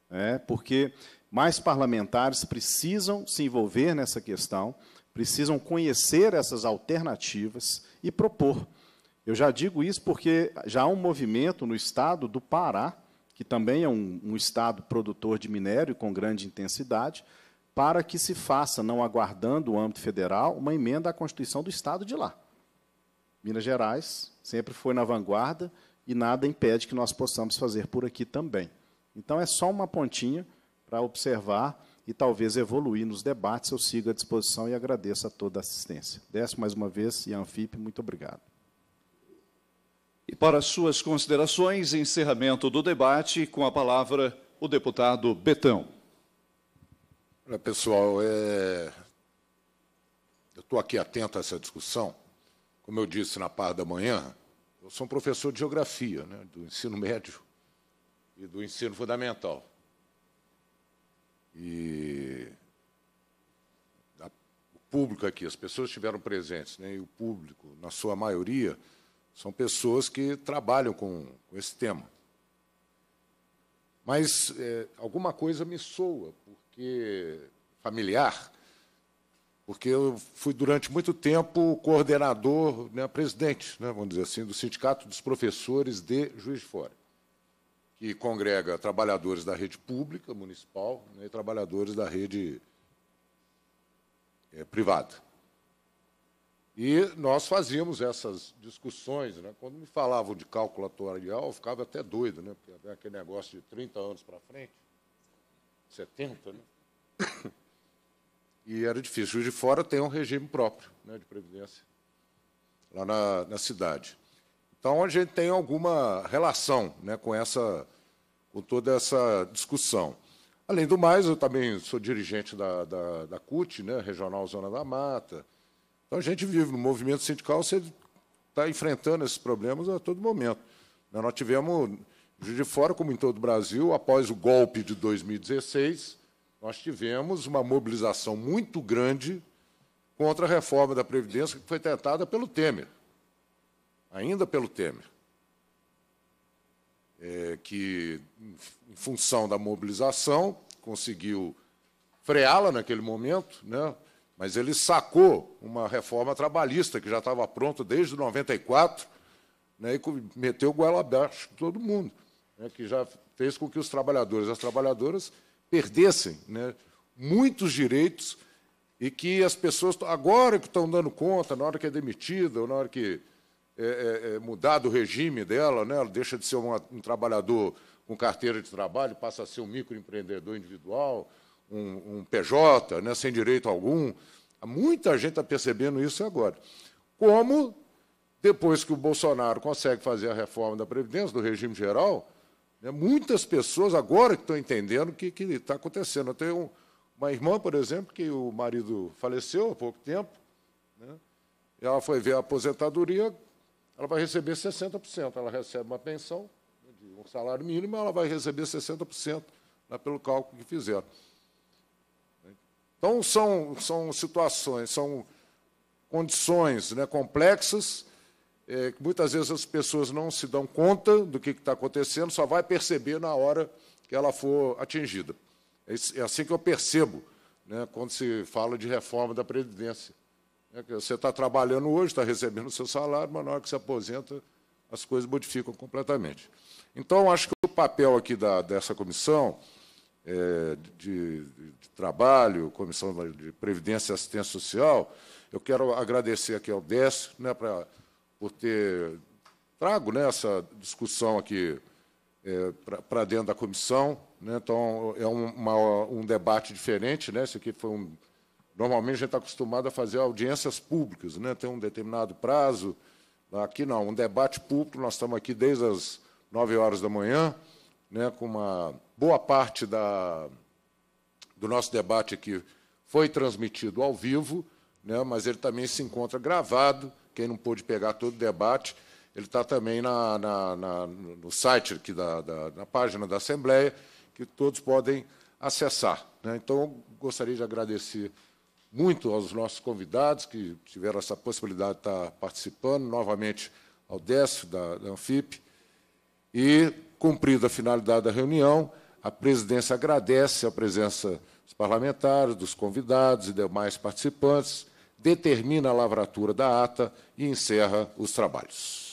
É, porque mais parlamentares precisam se envolver nessa questão, precisam conhecer essas alternativas e propor. Eu já digo isso porque já há um movimento no estado do Pará, que também é um, um estado produtor de minério com grande intensidade, para que se faça, não aguardando o âmbito federal, uma emenda à Constituição do estado de lá. Minas Gerais sempre foi na vanguarda e nada impede que nós possamos fazer por aqui também. Então é só uma pontinha para observar e talvez evoluir nos debates. Eu sigo à disposição e agradeço a toda a assistência. Desce mais uma vez e Fipe, Anfip, muito obrigado. E para suas considerações, encerramento do debate, com a palavra o deputado Betão. Olha, pessoal, é... eu estou aqui atento a essa discussão. Como eu disse na parte da manhã, eu sou um professor de geografia, né, do ensino médio e do ensino fundamental. E o público aqui, as pessoas estiveram presentes, né, e o público, na sua maioria, são pessoas que trabalham com, com esse tema. Mas é, alguma coisa me soa, porque familiar, porque eu fui durante muito tempo coordenador, né, presidente, né, vamos dizer assim, do Sindicato dos Professores de Juiz de Fora, que congrega trabalhadores da rede pública municipal né, e trabalhadores da rede é, privada. E nós fazíamos essas discussões. Né? Quando me falavam de cálculo atuarial, eu ficava até doido, né? porque aquele negócio de 30 anos para frente, 70, né? *coughs* E era difícil. O de fora tem um regime próprio né, de previdência, lá na, na cidade. Então, a gente tem alguma relação né, com, essa, com toda essa discussão. Além do mais, eu também sou dirigente da, da, da CUT, né, Regional Zona da Mata, então, a gente vive no movimento sindical, você está enfrentando esses problemas a todo momento. Né, nós tivemos, de fora, como em todo o Brasil, após o golpe de 2016, nós tivemos uma mobilização muito grande contra a reforma da Previdência, que foi tentada pelo Temer, ainda pelo Temer. É, que, em função da mobilização, conseguiu freá-la naquele momento, né? mas ele sacou uma reforma trabalhista que já estava pronta desde 94 né, e meteu goela abaixo todo mundo, né, que já fez com que os trabalhadores e as trabalhadoras perdessem né, muitos direitos e que as pessoas, agora que estão dando conta, na hora que é demitida ou na hora que é, é, é mudado o regime dela, né, ela deixa de ser uma, um trabalhador com carteira de trabalho, passa a ser um microempreendedor individual, um, um PJ, né, sem direito algum. Muita gente está percebendo isso agora. Como, depois que o Bolsonaro consegue fazer a reforma da Previdência, do regime geral, né, muitas pessoas agora que estão entendendo o que está acontecendo. Eu tenho uma irmã, por exemplo, que o marido faleceu há pouco tempo, né, ela foi ver a aposentadoria, ela vai receber 60%. Ela recebe uma pensão, né, um salário mínimo, ela vai receber 60% né, pelo cálculo que fizeram. Então, são, são situações, são condições né, complexas, é, que muitas vezes as pessoas não se dão conta do que está acontecendo, só vai perceber na hora que ela for atingida. É, é, assim que eu percebo né, quando se fala de reforma da Previdência. É você está trabalhando hoje, está recebendo o seu salário, mas na hora que se aposenta, as coisas modificam completamente. Então, acho que o papel aqui da, dessa comissão é, de, de, Trabalho, Comissão de Previdência e Assistência Social, eu quero agradecer aqui ao Décio né, pra, por ter trago né, essa discussão aqui é, para dentro da comissão. Né, então, é um, uma, um debate diferente. Né, isso aqui foi um, Normalmente a gente está acostumado a fazer audiências públicas, né? tem um determinado prazo. Aqui não, um debate público, nós estamos aqui desde as 9 horas da manhã, né? com uma boa parte da, do nosso debate aqui foi transmitido ao vivo, né, mas ele também se encontra gravado. Quem não pôde pegar todo o debate, ele está também na, na, na, no site, aqui da, da, na página da Assembleia, que todos podem acessar. Né? Então, eu gostaria de agradecer muito aos nossos convidados que tiveram essa possibilidade de estar tá participando, novamente ao Décio, da, da Anfip, e, cumprida a finalidade da reunião, a presidência agradece a presença dos parlamentares, dos convidados e demais participantes, determina a lavratura da ata e encerra os trabalhos.